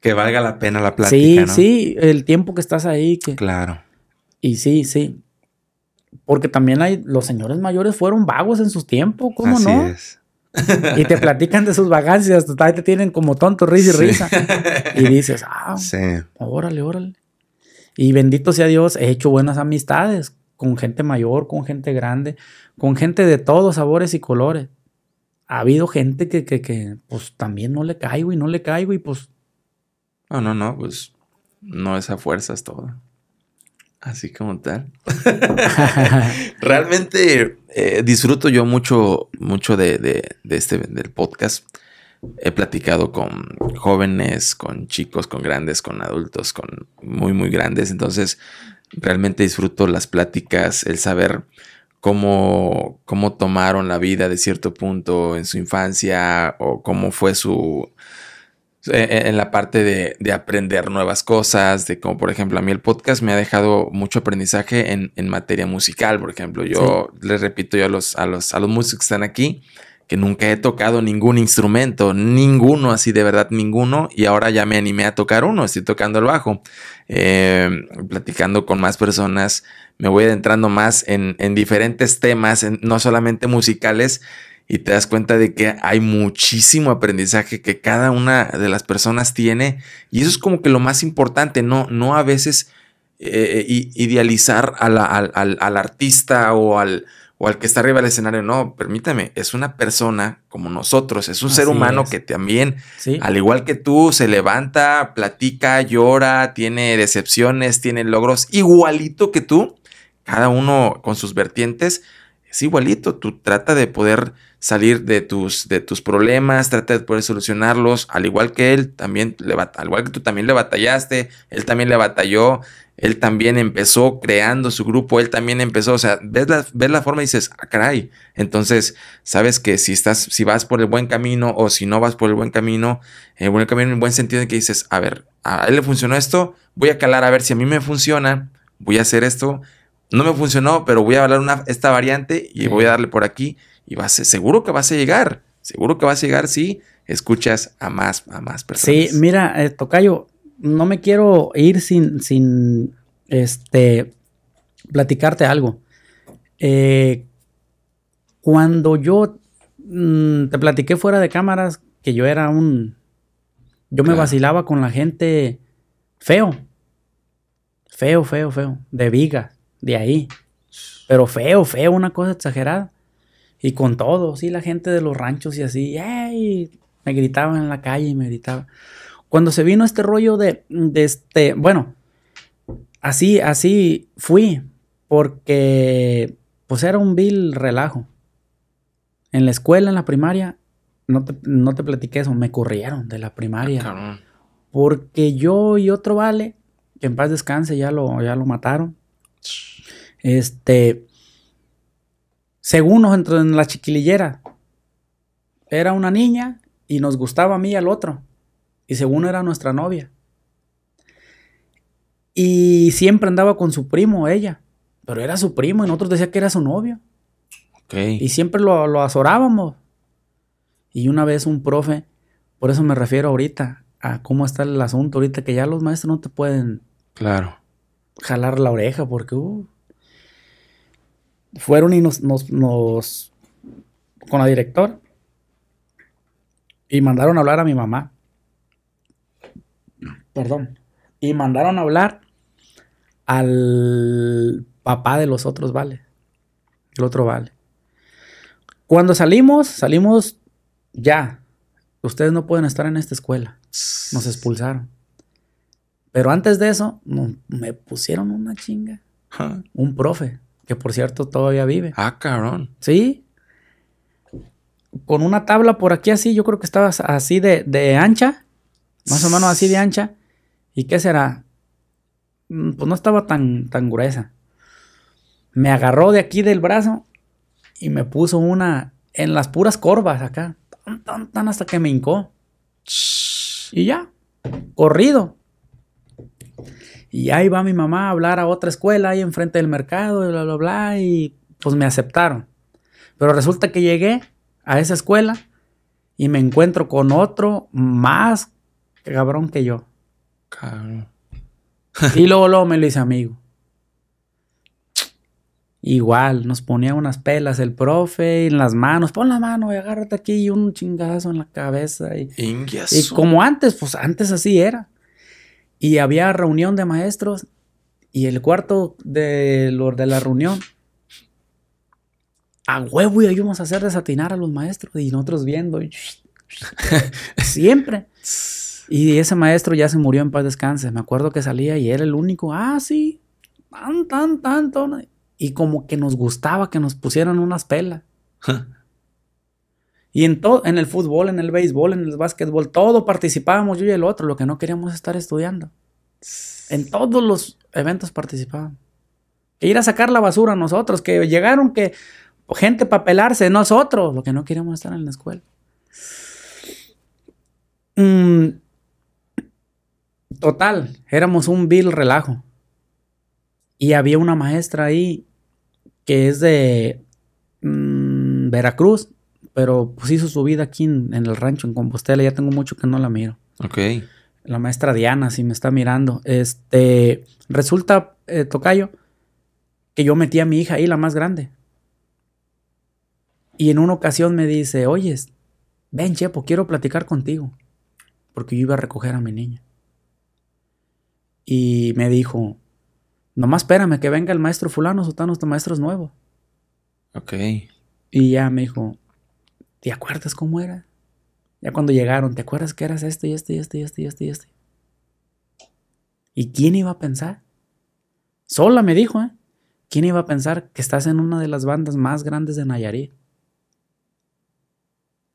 que valga la pena la plática. Sí, ¿no? sí, el tiempo que estás ahí. Que... Claro. Y sí, sí. Porque también hay, los señores mayores fueron vagos en su tiempo, ¿cómo no? Es. y te platican de sus vagancias, te tienen como tonto, risa y risa. Y dices, ah, sí. órale, órale. Y bendito sea Dios, he hecho buenas amistades con gente mayor, con gente grande, con gente de todos sabores y colores. Ha habido gente que, que, que pues también no le caigo y no le caigo y pues no, no, no, pues no es a fuerzas todo. Así como tal. Realmente eh, disfruto yo mucho, mucho de, de, de, este del podcast. He platicado con jóvenes, con chicos, con grandes, con adultos, con muy, muy grandes. Entonces, realmente disfruto las pláticas, el saber cómo, cómo tomaron la vida de cierto punto en su infancia o cómo fue su, e, e, en la parte de, aprender nuevas cosas, de como por ejemplo a mí el podcast me ha dejado mucho aprendizaje en, materia musical, por ejemplo, yo les repito yo a los, a los, a los músicos que están aquí que nunca he tocado ningún instrumento, ninguno, así de verdad ninguno, y ahora ya me animé a tocar uno, estoy tocando el bajo, em, platicando con más personas, me voy adentrando más en, diferentes temas, no solamente musicales, y te das cuenta de que hay muchísimo aprendizaje que cada una de las personas tiene y eso es como que lo más importante, no, no a veces eh, eh, idealizar al, artista o al, o al que está arriba del escenario, no, permítame, es una persona como nosotros, es un ser humano que también, al igual que tú, se levanta, platica, llora, tiene decepciones, tiene logros, igualito que tú, cada uno con sus vertientes, es igualito, tú trata de poder salir de tus, de tus problemas, trata de poder solucionarlos, al igual que él, también le, al igual que tú también le batallaste, él también le batalló, él también empezó creando su grupo, él también empezó, o sea, ves la, la forma y dices, ah, caray, entonces sabes que si estás, si vas por el buen camino o si no vas por el buen camino, el eh, buen camino en buen sentido de que dices, a ver, a él le funcionó esto, voy a calar a ver si a mí me funciona, voy a hacer esto no me funcionó, pero voy a hablar una, esta variante y voy a darle por aquí y vas, seguro que vas a llegar, seguro que vas a llegar si escuchas a más, a más personas. Sí, mira, eh, Tocayo, no me quiero ir sin, sin, este, platicarte algo. Eh, cuando yo mm, te platiqué fuera de cámaras que yo era un, yo me vacilaba con la gente feo, feo, feo, feo, de vigas de ahí. Pero feo, feo, una cosa exagerada. Y con todo, sí, la gente de los ranchos y así, ay me gritaban en la calle y me gritaban. Cuando se vino este rollo de, este, bueno, así, así fui, porque pues era un vil relajo. En la escuela, en la primaria, no te, no platiqué eso, me corrieron de la primaria. Ah, porque yo y otro vale, que en paz descanse, ya lo, ya lo mataron. Este, según nos entró en la chiquillera era una niña y nos gustaba a mí y al otro. Y según era nuestra novia. Y siempre andaba con su primo, ella. Pero era su primo y nosotros decía que era su novio. Y siempre lo, lo azorábamos. Y una vez un profe, por eso me refiero ahorita a cómo está el asunto ahorita, que ya los maestros no te pueden. Claro jalar la oreja porque uh, fueron y nos, nos, con la directora y mandaron a hablar a mi mamá. Perdón. Y mandaron a hablar al papá de los otros, vale. El otro vale. Cuando salimos, salimos ya. Ustedes no pueden estar en esta escuela. Nos expulsaron. Pero antes de eso, me pusieron una chinga. Un profe, que por cierto todavía vive. Ah, cabrón. Sí. Con una tabla por aquí así, yo creo que estaba así de, ancha, más o menos así de ancha. ¿Y qué será? Mm, pues no estaba tan, tan gruesa. Me agarró de aquí del brazo y me puso una en las puras corvas acá. tan, tan hasta que me hincó. Y ya, corrido. Y ahí va mi mamá a hablar a otra escuela ahí enfrente del mercado y bla, bla, bla. Y pues me aceptaron. Pero resulta que llegué a esa escuela y me encuentro con otro más cabrón que yo. y luego, luego me lo hice amigo. Igual, nos ponía unas pelas el profe en las manos, pon la mano y agárrate aquí y un chingazo en la cabeza. Y, y como antes, pues antes así era. Y había reunión de maestros y el cuarto de, de la reunión, a huevo y íbamos a hacer desatinar a los maestros y nosotros viendo, siempre. Y ese maestro ya se murió en paz descanse. Me acuerdo que salía y era el único, ah, sí, tan, tan, tan, Y como que nos gustaba que nos pusieran unas pelas. Y en, todo, en el fútbol, en el béisbol, en el básquetbol, todo participábamos yo y el otro, lo que no queríamos estar estudiando. En todos los eventos participábamos. Que ir a sacar la basura nosotros, que llegaron que gente para pelarse, nosotros, lo que no queríamos estar en la escuela. Mm. total, éramos un vil relajo. Y había una maestra ahí que es de mm, Veracruz pero pues hizo su vida aquí en, el rancho, en Compostela. Ya tengo mucho que no la miro. Ok. La maestra Diana, sí me está mirando. Este, resulta, eh, Tocayo, que yo metí a mi hija ahí, la más grande. Y en una ocasión me dice, oyes, ven, Chepo, quiero platicar contigo. Porque yo iba a recoger a mi niña. Y me dijo, nomás espérame que venga el maestro fulano, Sotano. Este maestro es nuevo. Ok. Y ya me dijo, ¿Te acuerdas cómo era? Ya cuando llegaron, ¿te acuerdas que eras esto y este y este y este y este y ¿Y quién iba a pensar? Sola me dijo, ¿eh? ¿Quién iba a pensar que estás en una de las bandas más grandes de Nayarit?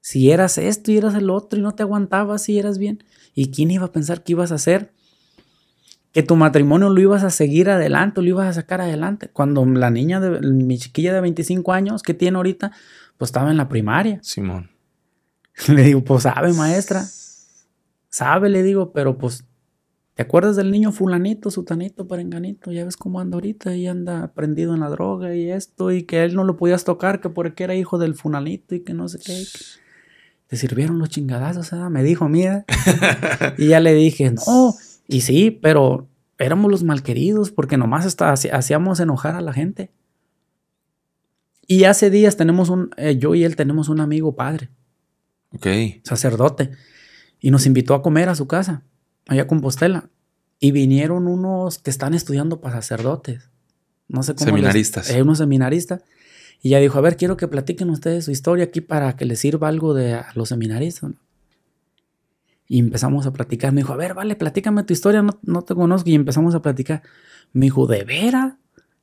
Si eras esto y eras el otro y no te aguantabas y eras bien. ¿Y quién iba a pensar que ibas a hacer? Que tu matrimonio lo ibas a seguir adelante, lo ibas a sacar adelante. Cuando la niña, de, mi chiquilla de 25 años, que tiene ahorita, pues estaba en la primaria. Simón. Le digo, pues sabe, maestra. Sabe, le digo, pero pues, ¿te acuerdas del niño fulanito, sutanito, parenganito? Ya ves cómo anda ahorita y anda prendido en la droga y esto, y que él no lo podías tocar, que porque era hijo del fulanito y que no sé qué. Te sirvieron los chingadazos, ¿eh? me dijo, mira. y ya le dije, no, y sí, pero éramos los malqueridos porque nomás hacíamos enojar a la gente. Y hace días tenemos un, eh, yo y él tenemos un amigo padre. Ok. Sacerdote. Y nos invitó a comer a su casa, allá a Compostela. Y vinieron unos que están estudiando para sacerdotes. No sé cómo. Seminaristas. Les, eh, unos seminaristas. Y ya dijo, a ver, quiero que platiquen ustedes su historia aquí para que les sirva algo de los seminaristas. Y empezamos a platicar. Me dijo, a ver, vale, platícame tu historia, no, te conozco. Y empezamos a platicar. Me dijo, ¿de veras?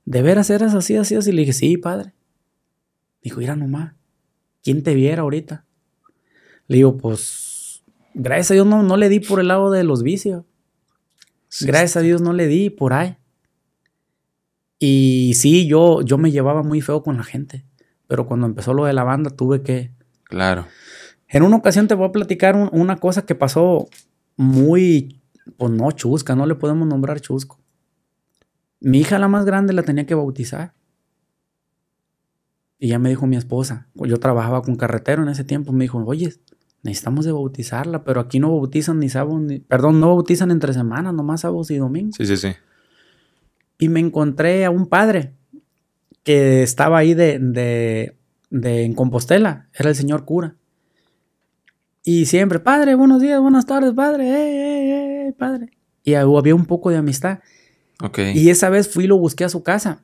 ¿De veras eres así, así, así? Y le dije, sí, padre. Dijo, mira nomás, ¿quién te viera ahorita? Le digo, pues, gracias a Dios no, no le di por el lado de los vicios. gracias a Dios no le di por ahí. Y sí, yo, yo me llevaba muy feo con la gente. Pero cuando empezó lo de la banda tuve que... Claro. En una ocasión te voy a platicar una cosa que pasó muy... Pues no, chusca, no le podemos nombrar chusco. Mi hija la más grande la tenía que bautizar. Y ya me dijo mi esposa, yo trabajaba con carretero en ese tiempo, me dijo, oye, necesitamos de bautizarla, pero aquí no bautizan ni sábado, perdón, no bautizan entre semanas, nomás sábados y domingos. Sí, sí, sí. Y me encontré a un padre que estaba ahí de, de, de en Compostela, era el señor cura. Y siempre, padre, buenos días, buenas tardes, padre, hey eh, eh, hey eh, hey padre. Y había un poco de amistad. Okay. Y esa vez fui y lo busqué a su casa.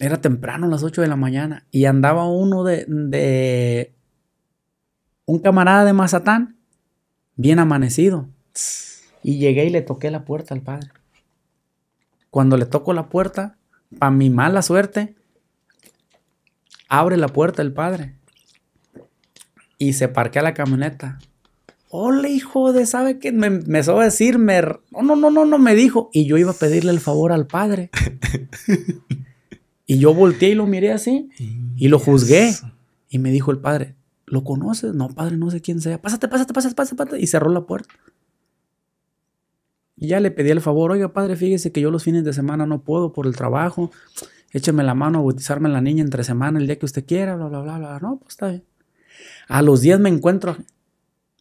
Era temprano, las 8 de la mañana. Y andaba uno de, de un camarada de Mazatán, bien amanecido. Y llegué y le toqué la puerta al padre. Cuando le toco la puerta, para mi mala suerte, abre la puerta el padre. Y se parquea la camioneta. Hola, hijo de, ¿sabe qué? Me empezó a decir, No, no, no, no, no, me dijo. Y yo iba a pedirle el favor al padre. Y yo volteé y lo miré así y lo juzgué. Y me dijo el padre, ¿lo conoces? No, padre, no sé quién sea. Pásate, pásate, pásate, pásate, pásate. Y cerró la puerta. Y ya le pedí el favor, oiga, padre, fíjese que yo los fines de semana no puedo por el trabajo. Écheme la mano a bautizarme a la niña entre semana, el día que usted quiera, bla, bla, bla, bla. No, pues está bien. A los 10 me encuentro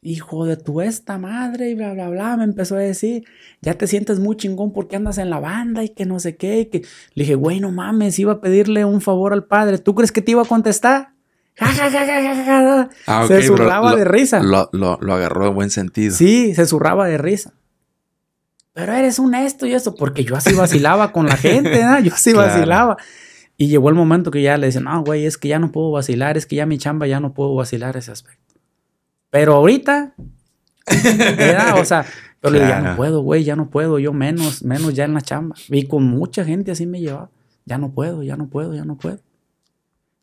hijo de tu esta madre y bla, bla, bla, me empezó a decir, ya te sientes muy chingón porque andas en la banda y que no sé qué, y que le dije, güey, no mames, iba a pedirle un favor al padre, ¿tú crees que te iba a contestar? Ah, se zurraba de risa. Lo, lo, lo, agarró en buen sentido. Sí, se zurraba de risa. Pero eres honesto y eso, porque yo así vacilaba con la gente, ¿no? Yo así vacilaba. Y llegó el momento que ya le dicen, no, güey, es que ya no puedo vacilar, es que ya mi chamba ya no puedo vacilar ese aspecto. Pero ahorita, o sea, le ya no puedo, güey, ya no puedo, yo menos, menos ya en la chamba. Vi con mucha gente así me llevaba, ya no puedo, ya no puedo, ya no puedo.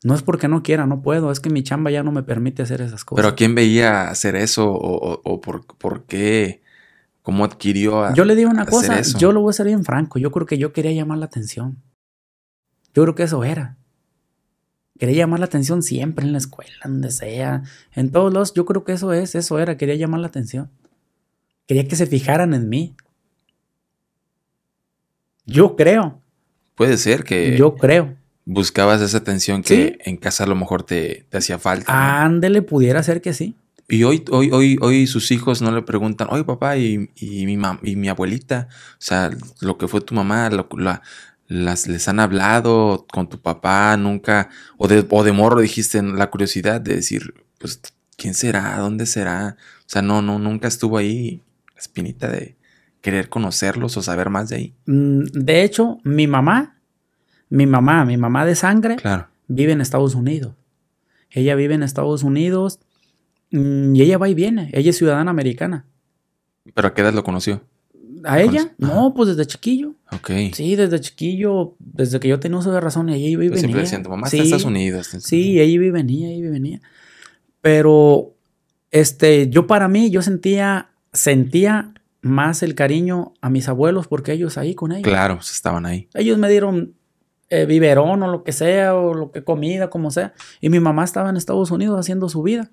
No es porque no quiera, no puedo, es que mi chamba ya no me permite hacer esas cosas. Pero ¿a quién veía hacer eso o, por, por, qué? ¿Cómo adquirió a Yo le digo una cosa, yo lo voy a ser bien franco, yo creo que yo quería llamar la atención. Yo creo que eso era. Quería llamar la atención siempre en la escuela, donde sea, en todos los... Yo creo que eso es, eso era, quería llamar la atención. Quería que se fijaran en mí. Yo creo. Puede ser que. Yo creo. Buscabas esa atención que en casa a lo mejor te, hacía falta. Ande le pudiera ser que sí. Y hoy, hoy, hoy, hoy sus hijos no le preguntan, oye papá, y, mi y mi abuelita, o sea, lo que fue tu mamá, la, las les han hablado con tu papá nunca o de, o de morro dijiste la curiosidad de decir pues quién será dónde será o sea no no nunca estuvo ahí la espinita de querer conocerlos o saber más de ahí mm, de hecho mi mamá mi mamá mi mamá de sangre vive en Estados Unidos ella vive en Estados Unidos mm, y ella va y viene ella es ciudadana americana pero a qué edad lo conoció ¿A ella? No, pues desde chiquillo. Ok. Sí, desde chiquillo, desde que yo tenía uso de razón, ella iba y pues venía. Siempre mamá está en Estados Unidos. sí, ahí ella iba y venía, venía. Pero, este, yo para mí, yo sentía, sentía más el cariño a mis abuelos porque ellos ahí con ellos. Claro, estaban ahí. Ellos me dieron eh, biberón o lo que sea, o lo que comida, como sea. Y mi mamá estaba en Estados Unidos haciendo su vida.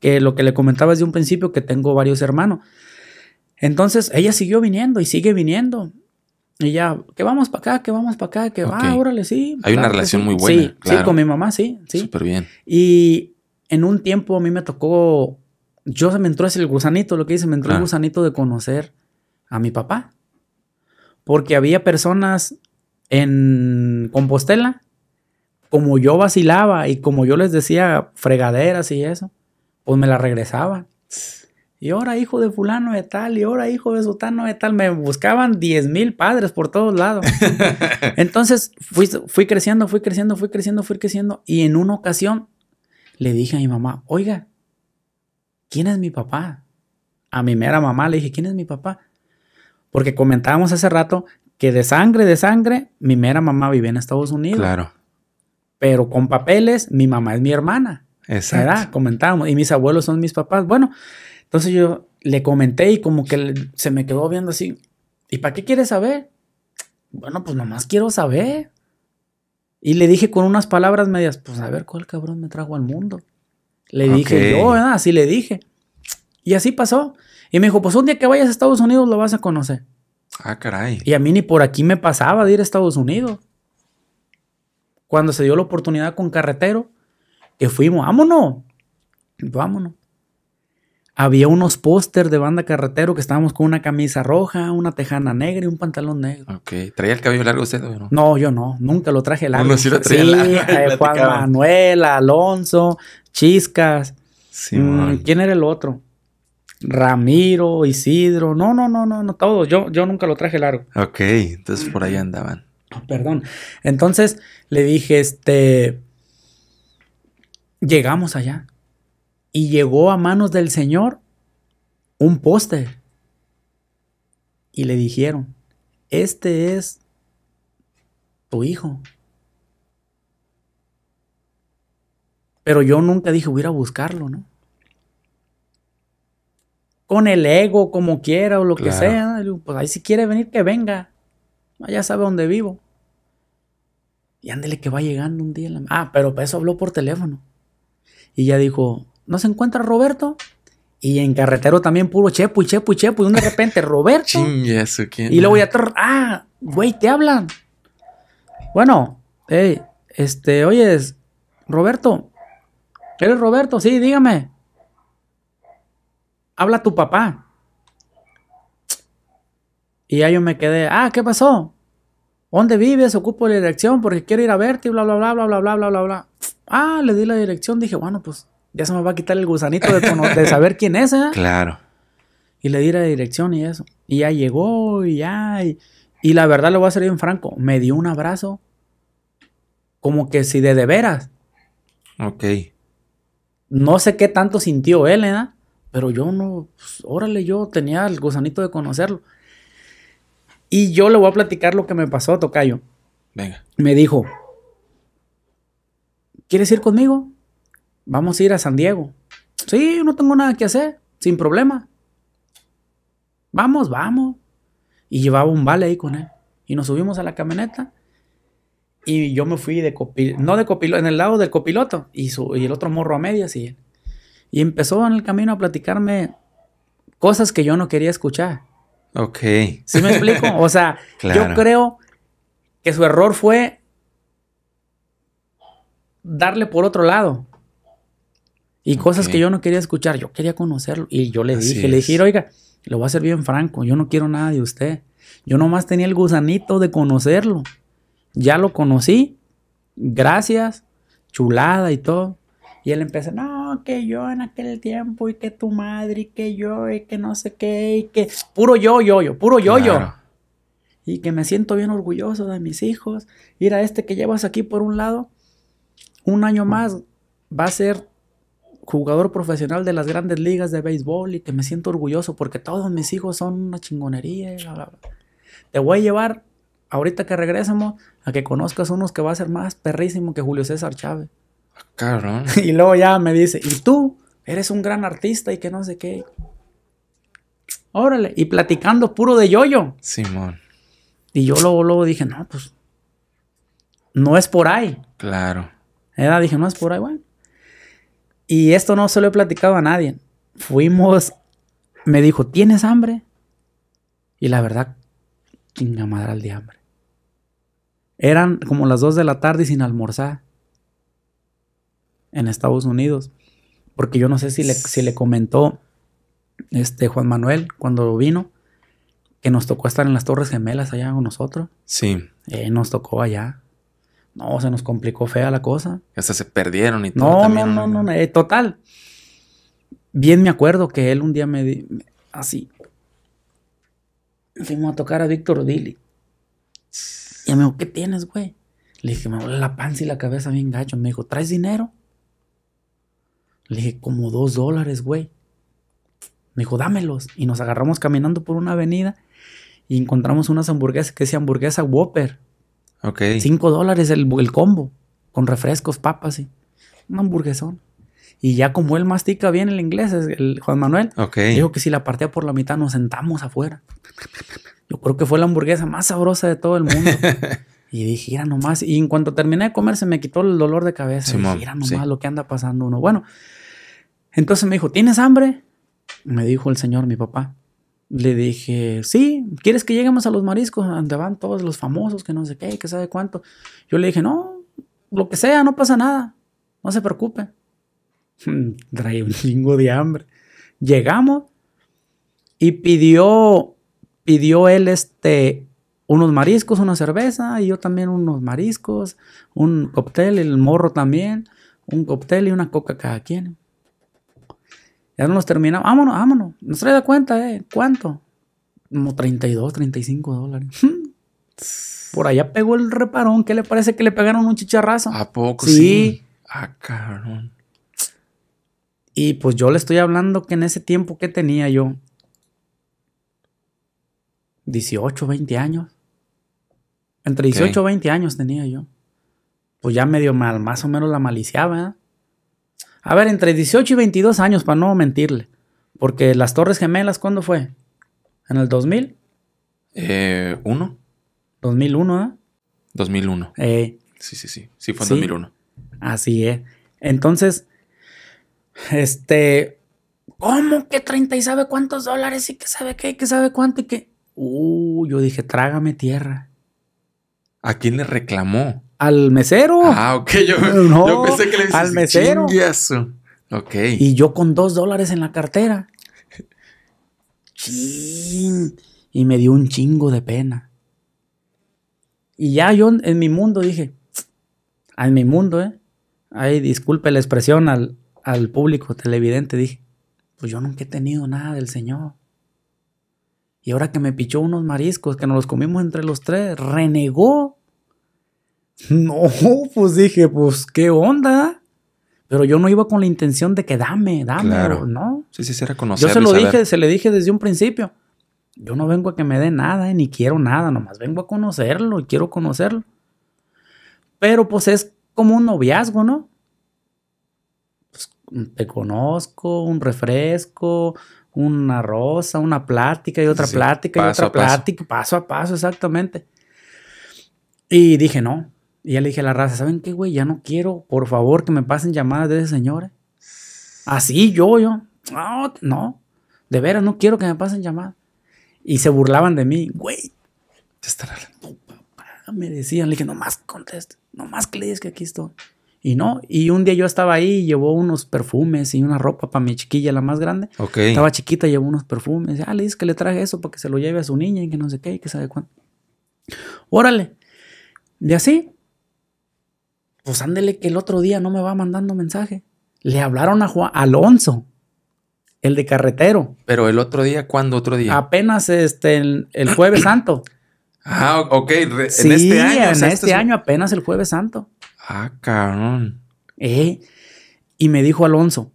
Que lo que le comentaba desde un principio, que tengo varios hermanos. Entonces ella siguió viniendo y sigue viniendo. Y ya, que vamos para acá, que vamos para acá, que va, órale, sí. Hay una relación muy buena. Sí, con mi mamá, sí, sí. Súper bien. Y en un tiempo a mí me tocó, yo se me entró ese el gusanito, lo que dice, me entró el ah. gusanito de conocer a mi papá. Porque había personas en Compostela, como yo vacilaba y como yo les decía fregaderas y eso, pues me la regresaba y ahora hijo de fulano de tal, y ahora hijo de sotano de tal. Me buscaban 10 mil padres por todos lados. Entonces fui, creciendo, fui creciendo, fui creciendo, fui creciendo. Y en una ocasión le dije a mi mamá, oiga, ¿quién es mi papá? A mi mera mamá le dije, ¿quién es mi papá? Porque comentábamos hace rato que de sangre, de sangre, mi mera mamá vive en Estados Unidos. Claro. Pero con papeles, mi mamá es mi hermana. Exacto. ¿verdad? Comentábamos. Y mis abuelos son mis papás. Bueno, entonces yo le comenté y como que se me quedó viendo así, ¿y para qué quieres saber? Bueno, pues nomás quiero saber. Y le dije con unas palabras medias, pues a ver cuál cabrón me trajo al mundo. Le dije yo, así le dije. Y así pasó. Y me dijo, pues un día que vayas a Estados Unidos lo vas a conocer. Ah, caray. Y a mí ni por aquí me pasaba de ir a Estados Unidos. Cuando se dio la oportunidad con Carretero, que fuimos, vámonos, vámonos había unos pósters de banda carretero que estábamos con una camisa roja, una tejana negra y un pantalón negro. Ok. ¿Traía el cabello largo usted o no? No, yo no. Nunca lo traje largo. No, sí eh, Juan Manuel, Alonso, Chiscas. Sí, mm, ¿Quién era el otro? Ramiro, Isidro. No, no, no, no, no, Todos. Yo, yo nunca lo traje largo. Ok. Entonces por ahí andaban. Ah, perdón. Entonces le dije, este. Llegamos allá y llegó a manos del Señor un póster. Y le dijeron, este es tu hijo. Pero yo nunca dije, voy a buscarlo, ¿no? Con el ego, como quiera o lo que sea. Pues ahí si quiere venir, que venga. Ah, ya sabe dónde vivo. Y ándele que va llegando un día. La... Ah, pero eso habló por teléfono. Y ya dijo, no se encuentra Roberto. Y en carretero también puro chepo y chepu y chepo. Y de repente Roberto. y luego ya. Ah, güey, te hablan. Bueno, hey, este, oyes, Roberto. ¿Eres Roberto? Sí, dígame. Habla tu papá. Y ya yo me quedé. Ah, ¿qué pasó? ¿Dónde vives? Ocupo la dirección porque quiero ir a verte y bla, bla, bla, bla, bla, bla, bla, bla. Ah, le di la dirección. Dije, bueno, pues ya se me va a quitar el gusanito de, saber quién es, ¿eh? Claro. Y le di la dirección y eso. Y ya llegó y ya. Y, la verdad, lo voy a hacer bien franco, me dio un abrazo. Como que si de de veras. Ok. No sé qué tanto sintió él, ¿eh? Pero yo no, pues, órale, yo tenía el gusanito de conocerlo. Y yo le voy a platicar lo que me pasó a Tocayo. Venga. Me dijo, ¿quieres ir conmigo? Vamos a ir a San Diego. Sí, no tengo nada que hacer, sin problema. Vamos, vamos. Y llevaba un vale ahí con él. Y nos subimos a la camioneta. Y yo me fui de copiloto, no de copiloto, en el lado del copiloto. Y, su, y el otro morro a medias. Y, y empezó en el camino a platicarme cosas que yo no quería escuchar. Ok. ¿Sí me explico? O sea, yo creo que su error fue darle por otro lado. Y cosas que yo no quería escuchar, yo quería conocerlo. Y yo le dije, le dije, oiga, lo voy a ser bien franco, yo no quiero nada de usted. Yo nomás tenía el gusanito de conocerlo. Ya lo conocí, gracias, chulada y todo. Y él empezó, no, que yo en aquel tiempo y que tu madre y que yo y que no sé qué y que puro yo, yo, yo, puro yo, yo y que me siento bien orgulloso de mis hijos. Mira, este que llevas aquí por un lado, un año mm. más va a ser jugador profesional de las grandes ligas de béisbol y que me siento orgulloso porque todos mis hijos son una chingonería. Te voy a llevar, ahorita que regresemos, a que conozcas unos que va a ser más perrísimo que Julio César Chávez. Ah, y luego ya me dice, y tú eres un gran artista y que no sé qué. Órale, y platicando puro de yoyo. Simón. Y yo luego, luego dije, no, pues no es por ahí. Claro. Era, dije, no es por ahí, bueno. Y esto no se lo he platicado a nadie. Fuimos, me dijo, ¿tienes hambre? Y la verdad, chinga al de hambre. Eran como las 2 de la tarde sin almorzar en Estados Unidos. Porque yo no sé si le, si le comentó este Juan Manuel cuando vino que nos tocó estar en las Torres Gemelas allá con nosotros. Sí. Eh, nos tocó allá. No, se nos complicó fea la cosa. sea, se perdieron y todo. No, también, no, no, no, no. Eh, total. Bien me acuerdo que él un día me, así. Fuimos a tocar a Víctor Dili. Y me dijo, ¿qué tienes, güey? Le dije, me duele la panza y la cabeza bien gacho. Me dijo, ¿traes dinero? Le dije, como dos dólares, güey. Me dijo, dámelos. Y nos agarramos caminando por una avenida y encontramos unas hamburguesas que decía hamburguesa Whopper. Ok. Cinco dólares el, el combo, con refrescos, papas y un hamburguesón. Y ya como él mastica bien el inglés, el Juan Manuel, dijo que si la partía por la mitad nos sentamos afuera. Yo creo que fue la hamburguesa más sabrosa de todo el mundo. y dije, mira nomás. Y en cuanto terminé de comer, se me quitó el dolor de cabeza. Sí, dije, nomás lo que anda pasando uno. Bueno, entonces me dijo, ¿tienes hambre? Me dijo el señor, mi papá le dije, sí, ¿quieres que lleguemos a los mariscos? Donde van todos los famosos, que no sé qué, que sabe cuánto. Yo le dije, no, lo que sea, no pasa nada, no se preocupe. Trae un lingo de hambre. Llegamos y pidió, pidió él este, unos mariscos, una cerveza, y yo también unos mariscos, un cóctel, el morro también, un cóctel y una coca cada quien. Ya no nos terminamos. Vámonos, vámonos. Nos trae da cuenta, ¿eh? ¿Cuánto? Como 32, 35 dólares. Hmm. Por allá pegó el reparón. ¿Qué le parece que le pegaron un chicharrazo? ¿A poco? Sí. Ah, cabrón. Y pues yo le estoy hablando que en ese tiempo que tenía yo. 18, 20 años. Entre 18 y 20 años tenía yo. Pues ya medio mal, más o menos la maliciaba. ¿eh? A ver, entre 18 y 22 años, para no mentirle. Porque las Torres Gemelas, ¿cuándo fue? ¿En el 2000? Eh, ¿Uno? 2001, ¿ah? 2001. Eh, sí, sí, sí. Sí, fue en 2001. Así es. ¿eh? Entonces, este. ¿Cómo que 30 y sabe cuántos dólares y que sabe qué y que sabe cuánto y que. Uh, yo dije, trágame tierra. ¿A quién le reclamó? al mesero. Ah, ok. Yo, pensé que le dices, al mesero. Y yo con dos dólares en la cartera. Y me dio un chingo de pena. Y ya yo en mi mundo dije, ah, en mi mundo, ¿eh? Ay, disculpe la expresión al, al público televidente, dije, pues yo nunca he tenido nada del Señor. Y ahora que me pichó unos mariscos que nos los comimos entre los tres, renegó no, pues dije, pues qué onda. Pero yo no iba con la intención de que dame, dame, no. Sí, sí, era Yo se lo dije, se le dije desde un principio. Yo no vengo a que me dé nada, eh, ni quiero nada, nomás vengo a conocerlo y quiero conocerlo. Pero pues es como un noviazgo, ¿no? Pues, te conozco, un refresco, una rosa, una plática y otra plática y otra plática, paso a paso, exactamente. Y dije, no, y ya le dije a la raza, ¿saben qué, güey? Ya no quiero, por favor, que me pasen llamadas de ese señor. ¿eh? Así yo, yo. No, no, de veras, no quiero que me pasen llamadas. Y se burlaban de mí, güey. Me decían, le dije, no nomás conteste, más que le digas que aquí estoy. Y no, y un día yo estaba ahí y llevó unos perfumes y una ropa para mi chiquilla, la más grande. Estaba chiquita, llevó unos perfumes. Ah, le dije, que le traje eso para que se lo lleve a su niña y que no sé qué, y que sabe cuándo. Órale. Y así, pues ándele que el otro día no me va mandando mensaje. Le hablaron a Juan Alonso, el de carretero. Pero el otro día, ¿cuándo otro día? Apenas este, el, jueves santo. Ah, ok. en este año. En este año, apenas el jueves santo. Ah, carón. Eh, y me dijo Alonso,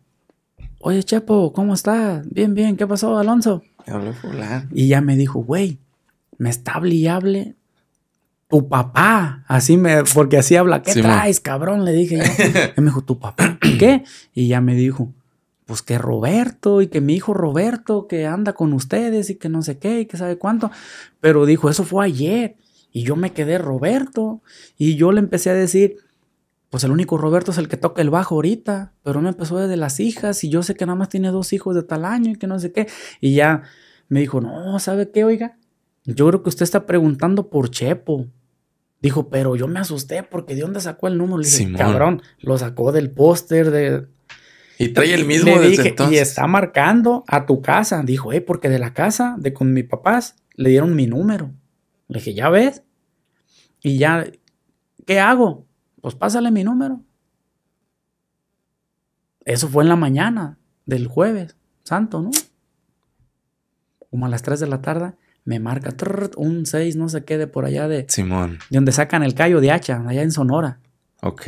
oye, chapo, ¿cómo estás? Bien, bien, ¿qué pasó, Alonso? habló Y ya me dijo, güey, me está hable tu papá, así me, porque así habla, ¿qué traes, cabrón? Le dije yo. me dijo, ¿tu papá qué? Y ya me dijo, pues que Roberto y que mi hijo Roberto que anda con ustedes y que no sé qué y que sabe cuánto. Pero dijo, eso fue ayer. Y yo me quedé Roberto. Y yo le empecé a decir, pues el único Roberto es el que toca el bajo ahorita. Pero me empezó desde las hijas y yo sé que nada más tiene dos hijos de tal año y que no sé qué. Y ya me dijo, no, ¿sabe qué, oiga? Yo creo que usted está preguntando por Chepo. Dijo, pero yo me asusté porque ¿de dónde sacó el número? Le dije, cabrón, lo sacó del póster de... Y trae el mismo le Y está marcando a tu casa. Dijo, eh, porque de la casa de con mis papás le dieron mi número. Le dije, ya ves. Y ya, ¿qué hago? Pues pásale mi número. Eso fue en la mañana del jueves santo, ¿no? Como a las 3 de la tarde me marca un 6, no sé qué, de por allá de. Simón. De donde sacan el callo de hacha, allá en Sonora. Ok.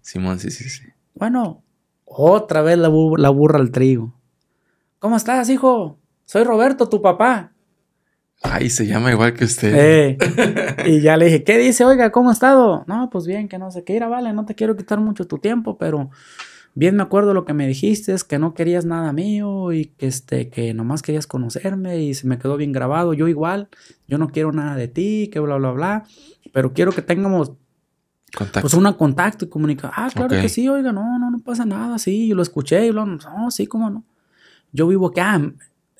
Simón, sí, sí, sí. Bueno, otra vez la, burra al trigo. ¿Cómo estás, hijo? Soy Roberto, tu papá. Ay, se llama igual que usted. Eh, y ya le dije, ¿qué dice? Oiga, ¿cómo ha estado? No, pues bien, que no sé qué. irá vale, no te quiero quitar mucho tu tiempo, pero bien me acuerdo lo que me dijiste, es que no querías nada mío y que, este, que nomás querías conocerme y se me quedó bien grabado, yo igual, yo no quiero nada de ti, que bla, bla, bla, pero quiero que tengamos Contacto. Pues una contacto y comunicación. ah, claro que sí, oiga, no, no, no pasa nada, sí, yo lo escuché y lo, no, sí, cómo no. Yo vivo acá,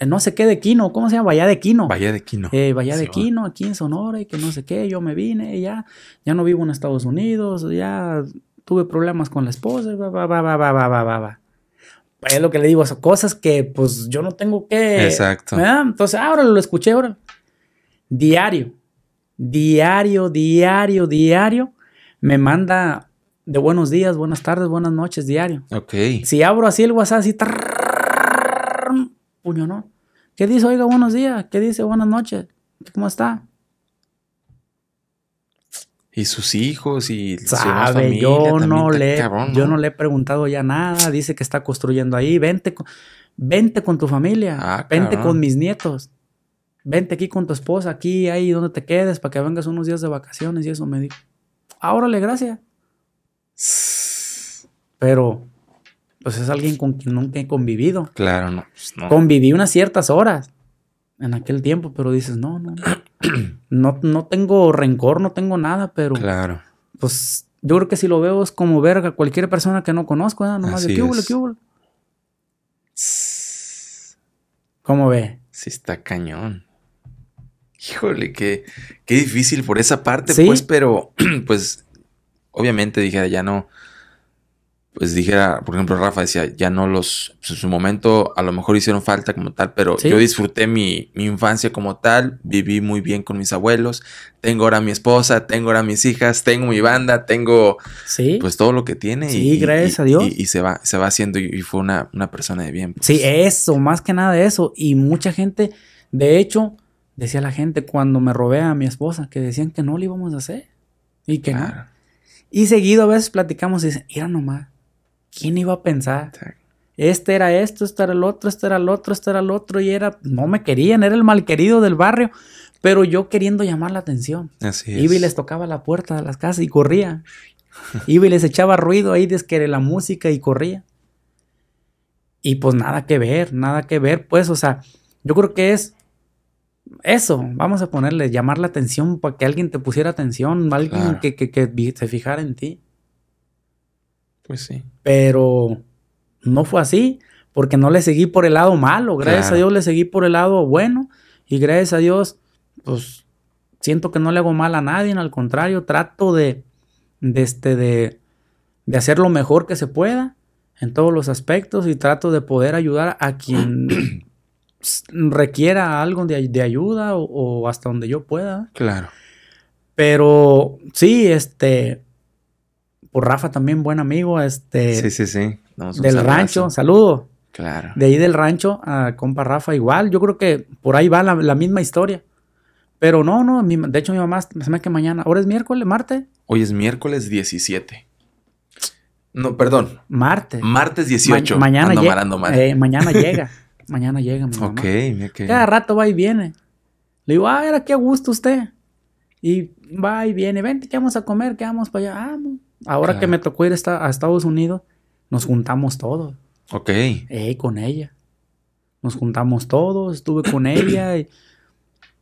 no sé qué de Quino, ¿cómo se llama? Bahía de Quino. vaya de Quino. Eh, de Quino, aquí en Sonora y que no sé qué, yo me vine y ya, ya no vivo en Estados Unidos, ya tuve problemas con la esposa, va, va, va, va, va, va, va, va. Pues, es lo que le digo, son cosas que pues yo no tengo que... Exacto. Entonces, ahora lo escuché, ahora. Diario, diario, diario, diario, me manda de buenos días, buenas tardes, buenas noches, diario. Ok. Si abro así el WhatsApp, así... Puño, ¿no? ¿Qué dice? Oiga, buenos días. ¿Qué dice? Buenas noches. ¿Cómo está? y sus hijos y yo no le yo no le he preguntado ya nada dice que está construyendo ahí vente con, vente con tu familia ah, vente con mis nietos vente aquí con tu esposa aquí ahí donde te quedes para que vengas unos días de vacaciones y eso me dijo ah, órale gracias pero pues es alguien con quien nunca he convivido claro no. Pues, conviví unas ciertas horas en aquel tiempo, pero dices, no, no, no, no tengo rencor, no tengo nada, pero... Claro. Pues yo creo que si lo veo es como verga cualquier persona que no conozco, ¿eh? Nomás de qué ¿Cómo ve? Sí, está cañón. Híjole, qué, qué difícil por esa parte, pues, pero pues obviamente dije, ah, ya no, pues dijera, por ejemplo, Rafa decía, ya no los, pues, en su momento a lo mejor hicieron falta como tal, pero yo disfruté mi, infancia como tal, viví muy bien con mis abuelos, tengo ahora mi esposa, tengo ahora mis hijas, tengo mi banda, tengo pues todo lo que tiene. Sí, y, gracias a Dios. Y, se, va, se va haciendo y, fue una, persona de bien. Pues. Sí, eso, más que nada eso. Y mucha gente, de hecho, decía la gente cuando me robé a mi esposa, que decían que no lo íbamos a hacer y que Y seguido a veces platicamos y dicen, mira nomás ¿quién iba a pensar? Este era esto, este era el otro, este era el otro, este era el otro, y era, no me querían, era el mal querido del barrio, pero yo queriendo llamar la atención. Así es. Iba y les tocaba la puerta de las casas y corría. Iba y les echaba ruido ahí desde la música y corría. Y pues nada que ver, nada que ver, pues, o sea, yo creo que es eso, vamos a ponerle, llamar la atención para que alguien te pusiera atención, alguien que, se fijara en ti. Pues sí. Pero no fue así, porque no le seguí por el lado malo, gracias a Dios le seguí por el lado bueno y gracias a Dios, pues siento que no le hago mal a nadie, al contrario, trato de, de, este, de, de hacer lo mejor que se pueda en todos los aspectos y trato de poder ayudar a quien requiera algo de, ayuda o, hasta donde yo pueda. Claro. Pero sí, este, Rafa también, buen amigo, este... Sí, sí, sí. del rancho, saludo. Claro. De ahí del rancho a compa Rafa igual, yo creo que por ahí va la, misma historia. Pero no, no, de hecho mi mamá se me que mañana, ahora es miércoles, martes. Hoy es miércoles 17. No, perdón. Martes. Martes 18. mañana, eh, mañana llega. mañana llega. Ok, Cada rato va y viene. Le digo, ah, era qué gusto usted. Y va y viene, vente, ¿qué vamos a comer? ¿Qué vamos para allá? Ah, Ahora que me tocó ir a Estados Unidos, nos juntamos todos. Ok. Eh, con ella. Nos juntamos todos, estuve con ella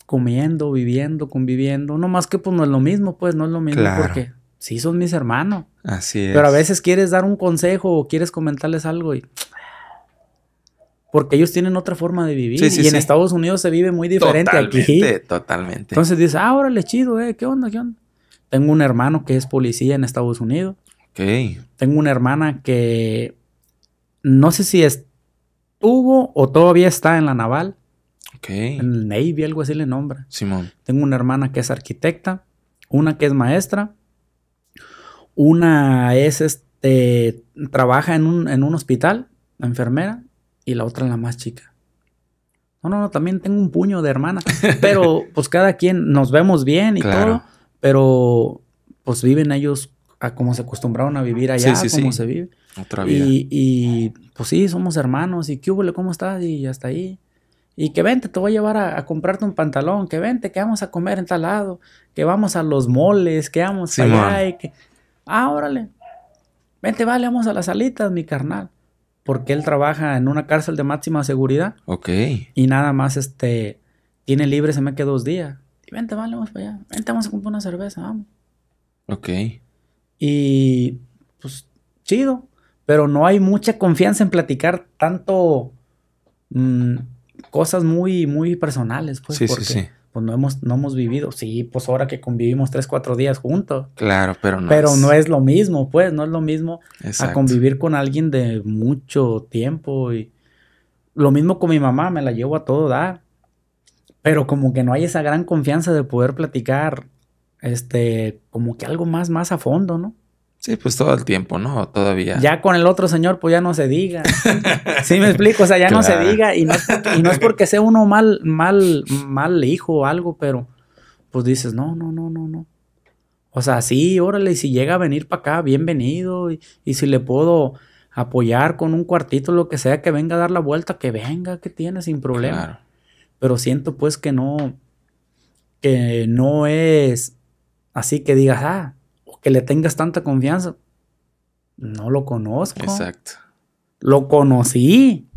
comiendo, viviendo, conviviendo. No más que pues no es lo mismo, pues no es lo mismo porque sí son mis hermanos. Así es. Pero a veces quieres dar un consejo o quieres comentarles algo y porque ellos tienen otra forma de vivir. y en Estados Unidos se vive muy diferente totalmente, aquí. Totalmente. Entonces dices, ah, órale, chido, eh, ¿qué onda? ¿Qué onda? Tengo un hermano que es policía en Estados Unidos. Ok. Tengo una hermana que no sé si estuvo o todavía está en la naval. Ok. En el Navy, algo así le nombra. Simón. Tengo una hermana que es arquitecta, una que es maestra, una es este, trabaja en un, hospital, la enfermera, y la otra la más chica. No, no, no, también tengo un puño de hermana. Pero pues cada quien nos vemos bien y claro pero pues viven ellos a como se acostumbraron a vivir allá, sí, cómo sí. se vive. Otra vida. Y, pues sí, somos hermanos, y qué hubo, ¿cómo estás? Y hasta ahí. Y que vente, te voy a llevar a, comprarte un pantalón, que vente, que vamos a comer en tal lado, que vamos a los moles, que vamos allá que... Ah, órale. Vente, vale, vamos a las salitas, mi carnal. Porque él trabaja en una cárcel de máxima seguridad. Ok. Y nada más, este, tiene libre, se me quedó dos días vente, vale, vamos para allá. Vente, vamos a comprar una cerveza, vamos. Ok. Y pues chido, pero no hay mucha confianza en platicar tanto mm, cosas muy, muy personales, pues. Sí, porque, sí, sí. Pues no hemos, no hemos vivido. Sí, pues ahora que convivimos tres, cuatro días juntos. Claro, pero no. Pero no es lo mismo, pues, no es lo mismo a convivir con alguien de mucho tiempo. Y lo mismo con mi mamá, me la llevo a todo dar. Pero como que no hay esa gran confianza de poder platicar, este, como que algo más, más a fondo, ¿no? Sí, pues todo el tiempo, ¿no? Todavía. Ya con el otro señor, pues ya no se diga. sí, me explico, o sea, ya no se diga. Y no, es porque, sea uno mal, mal, mal hijo o algo, pero pues dices, no, no, no, no, no. O sea, sí, órale, y si llega a venir para acá, bienvenido. Y, si le puedo apoyar con un cuartito, lo que sea, que venga a dar la vuelta, que venga, que tiene, sin problema pero siento pues que no, que no es así que digas, ah, o que le tengas tanta confianza. No lo conozco. Exacto. Lo conocí.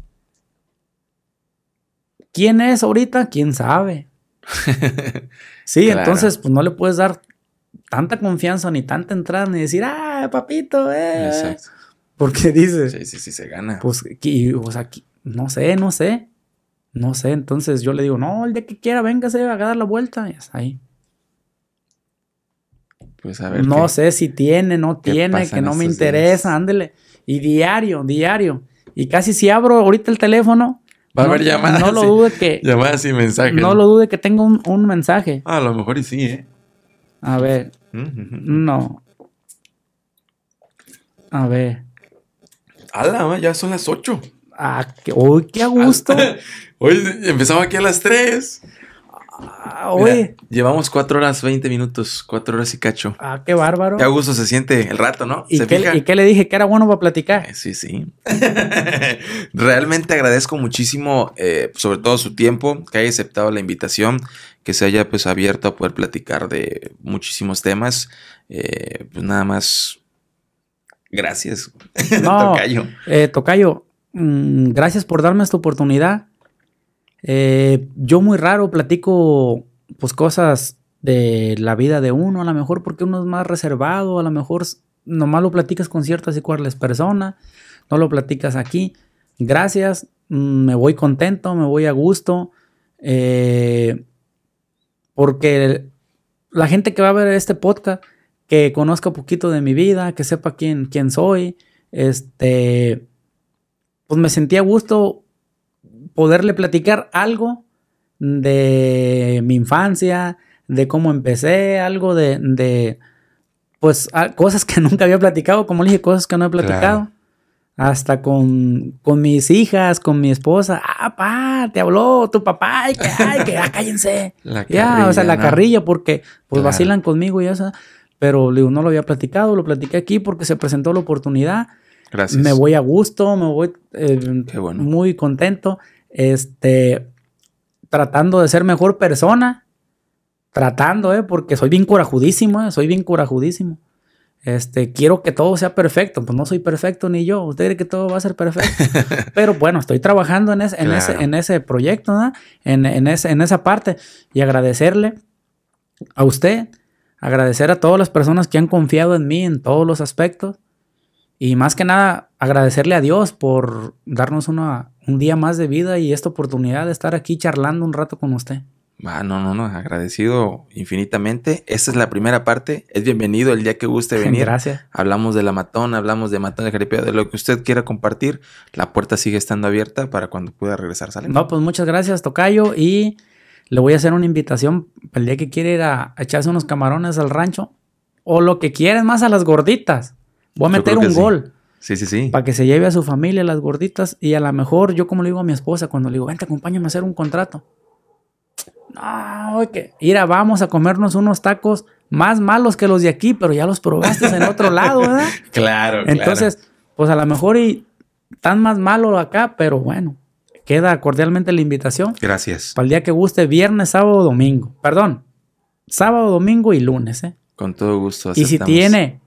¿Quién es ahorita? ¿Quién sabe? sí, entonces pues no le puedes dar tanta confianza ni tanta entrada ni decir, ah, papito, eh. Exacto. Porque dices. Sí, sí, sí, se gana. Pues, o sea, no sé, no sé. No sé, entonces yo le digo, no, el día que quiera, véngase a dar la vuelta. ahí. Pues a ver. No sé si tiene, no tiene, que no me interesa, ándele. Y diario, diario. Y casi si abro ahorita el teléfono. Va a haber llamadas. No lo dude que. Llamadas y mensajes. No lo dude que tengo un, mensaje. Ah, a lo mejor y sí, ¿eh? A ver. no. A ver. ¡Hala, ya son las ocho Ah, qué, qué a gusto. hoy empezamos aquí a las 3. Ah, llevamos 4 horas 20 minutos, 4 horas y cacho. Ah, qué bárbaro. Qué a gusto se siente el rato, ¿no? ¿Y, ¿Se qué, le dije? Que era bueno para platicar. Eh, sí, sí. Realmente agradezco muchísimo, eh, sobre todo su tiempo, que haya aceptado la invitación, que se haya pues abierto a poder platicar de muchísimos temas. Eh, pues nada más. Gracias. No, tocayo. tocayo, Mm, gracias por darme esta oportunidad. Eh, yo muy raro platico pues cosas de la vida de uno, a lo mejor porque uno es más reservado, a lo mejor nomás lo platicas con ciertas y cuales personas, no lo platicas aquí. Gracias, mm, me voy contento, me voy a gusto, eh, porque la gente que va a ver este podcast, que conozca un poquito de mi vida, que sepa quién, quién soy, este, pues me sentía a gusto poderle platicar algo de mi infancia, de cómo empecé, algo de, pues cosas que nunca había platicado, como le dije, cosas que no he platicado. Hasta con, mis hijas, con mi esposa. Ah, pa, te habló tu papá. Ay, que, ay, que, ah, cállense. La ya, o sea, la carrilla, porque pues vacilan conmigo y eso. Pero digo, no lo había platicado, lo platiqué aquí porque se presentó la oportunidad. Me voy a gusto, me voy eh, muy contento, este, tratando de ser mejor persona, tratando, eh, porque soy bien corajudísimo, eh, soy bien corajudísimo. Este, quiero que todo sea perfecto, pues no soy perfecto ni yo, usted cree que todo va a ser perfecto, pero bueno, estoy trabajando en ese, en ese, proyecto, en, en esa parte y agradecerle a usted, agradecer a todas las personas que han confiado en mí en todos los aspectos, y más que nada, agradecerle a Dios por darnos una, un día más de vida y esta oportunidad de estar aquí charlando un rato con usted. Ah, no, no, no, agradecido infinitamente. Esta es la primera parte. Es bienvenido el día que guste venir. Gracias. Hablamos de la matón, hablamos de matón de jaripeo, de lo que usted quiera compartir. La puerta sigue estando abierta para cuando pueda regresar saliendo No, pues muchas gracias, Tocayo. Y le voy a hacer una invitación para el día que quiera ir a echarse unos camarones al rancho o lo que quieras más a las gorditas. Voy a meter un gol. Sí, sí, sí. Para que se lleve a su familia las gorditas. Y a lo mejor, yo como le digo a mi esposa, cuando le digo, vente, acompáñame a hacer un contrato. No, que, mira, vamos a comernos unos tacos más malos que los de aquí, pero ya los probaste en otro lado, ¿verdad? Claro, Entonces, pues a lo mejor y tan más malo acá, pero bueno, queda cordialmente la invitación. Gracias. Para el día que guste, viernes, sábado, domingo. Perdón, sábado, domingo y lunes, ¿eh? Con todo gusto. Y si tiene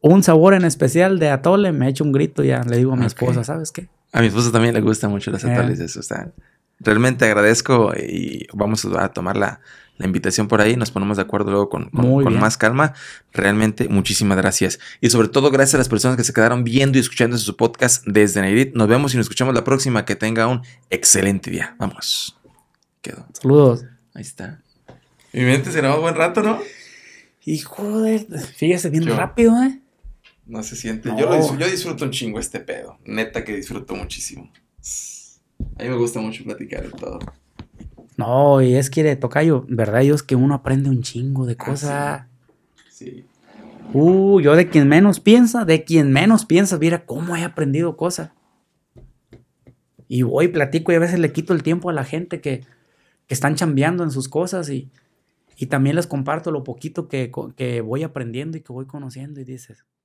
un sabor en especial de atole, me hecho un grito ya le digo a mi esposa, ¿sabes qué? A mi esposa también le gustan mucho las eh. atoles, eso está. Realmente agradezco y vamos a tomar la, la invitación por ahí, nos ponemos de acuerdo luego con, con, más calma. Realmente, muchísimas gracias. Y sobre todo, gracias a las personas que se quedaron viendo y escuchando su podcast desde Nairit. Nos vemos y nos escuchamos la próxima. Que tenga un excelente día. Vamos. quedo Saludos. Ahí está. Mi mente se grabó buen rato, ¿no? Hijo de. Fíjese bien rápido, ¿eh? No se siente. Yo, disfruto, yo disfruto un chingo este pedo. Neta que disfruto muchísimo. A mí me gusta mucho platicar de todo. No, y es que, Tocayo, verdad, Dios, que uno aprende un chingo de ah, cosas. sí. Uh, yo de quien menos piensa, de quien menos piensa, mira cómo he aprendido cosas. Y voy, platico y a veces le quito el tiempo a la gente que, están chambeando en sus cosas y, también les comparto lo poquito que, que voy aprendiendo y que voy conociendo y dices,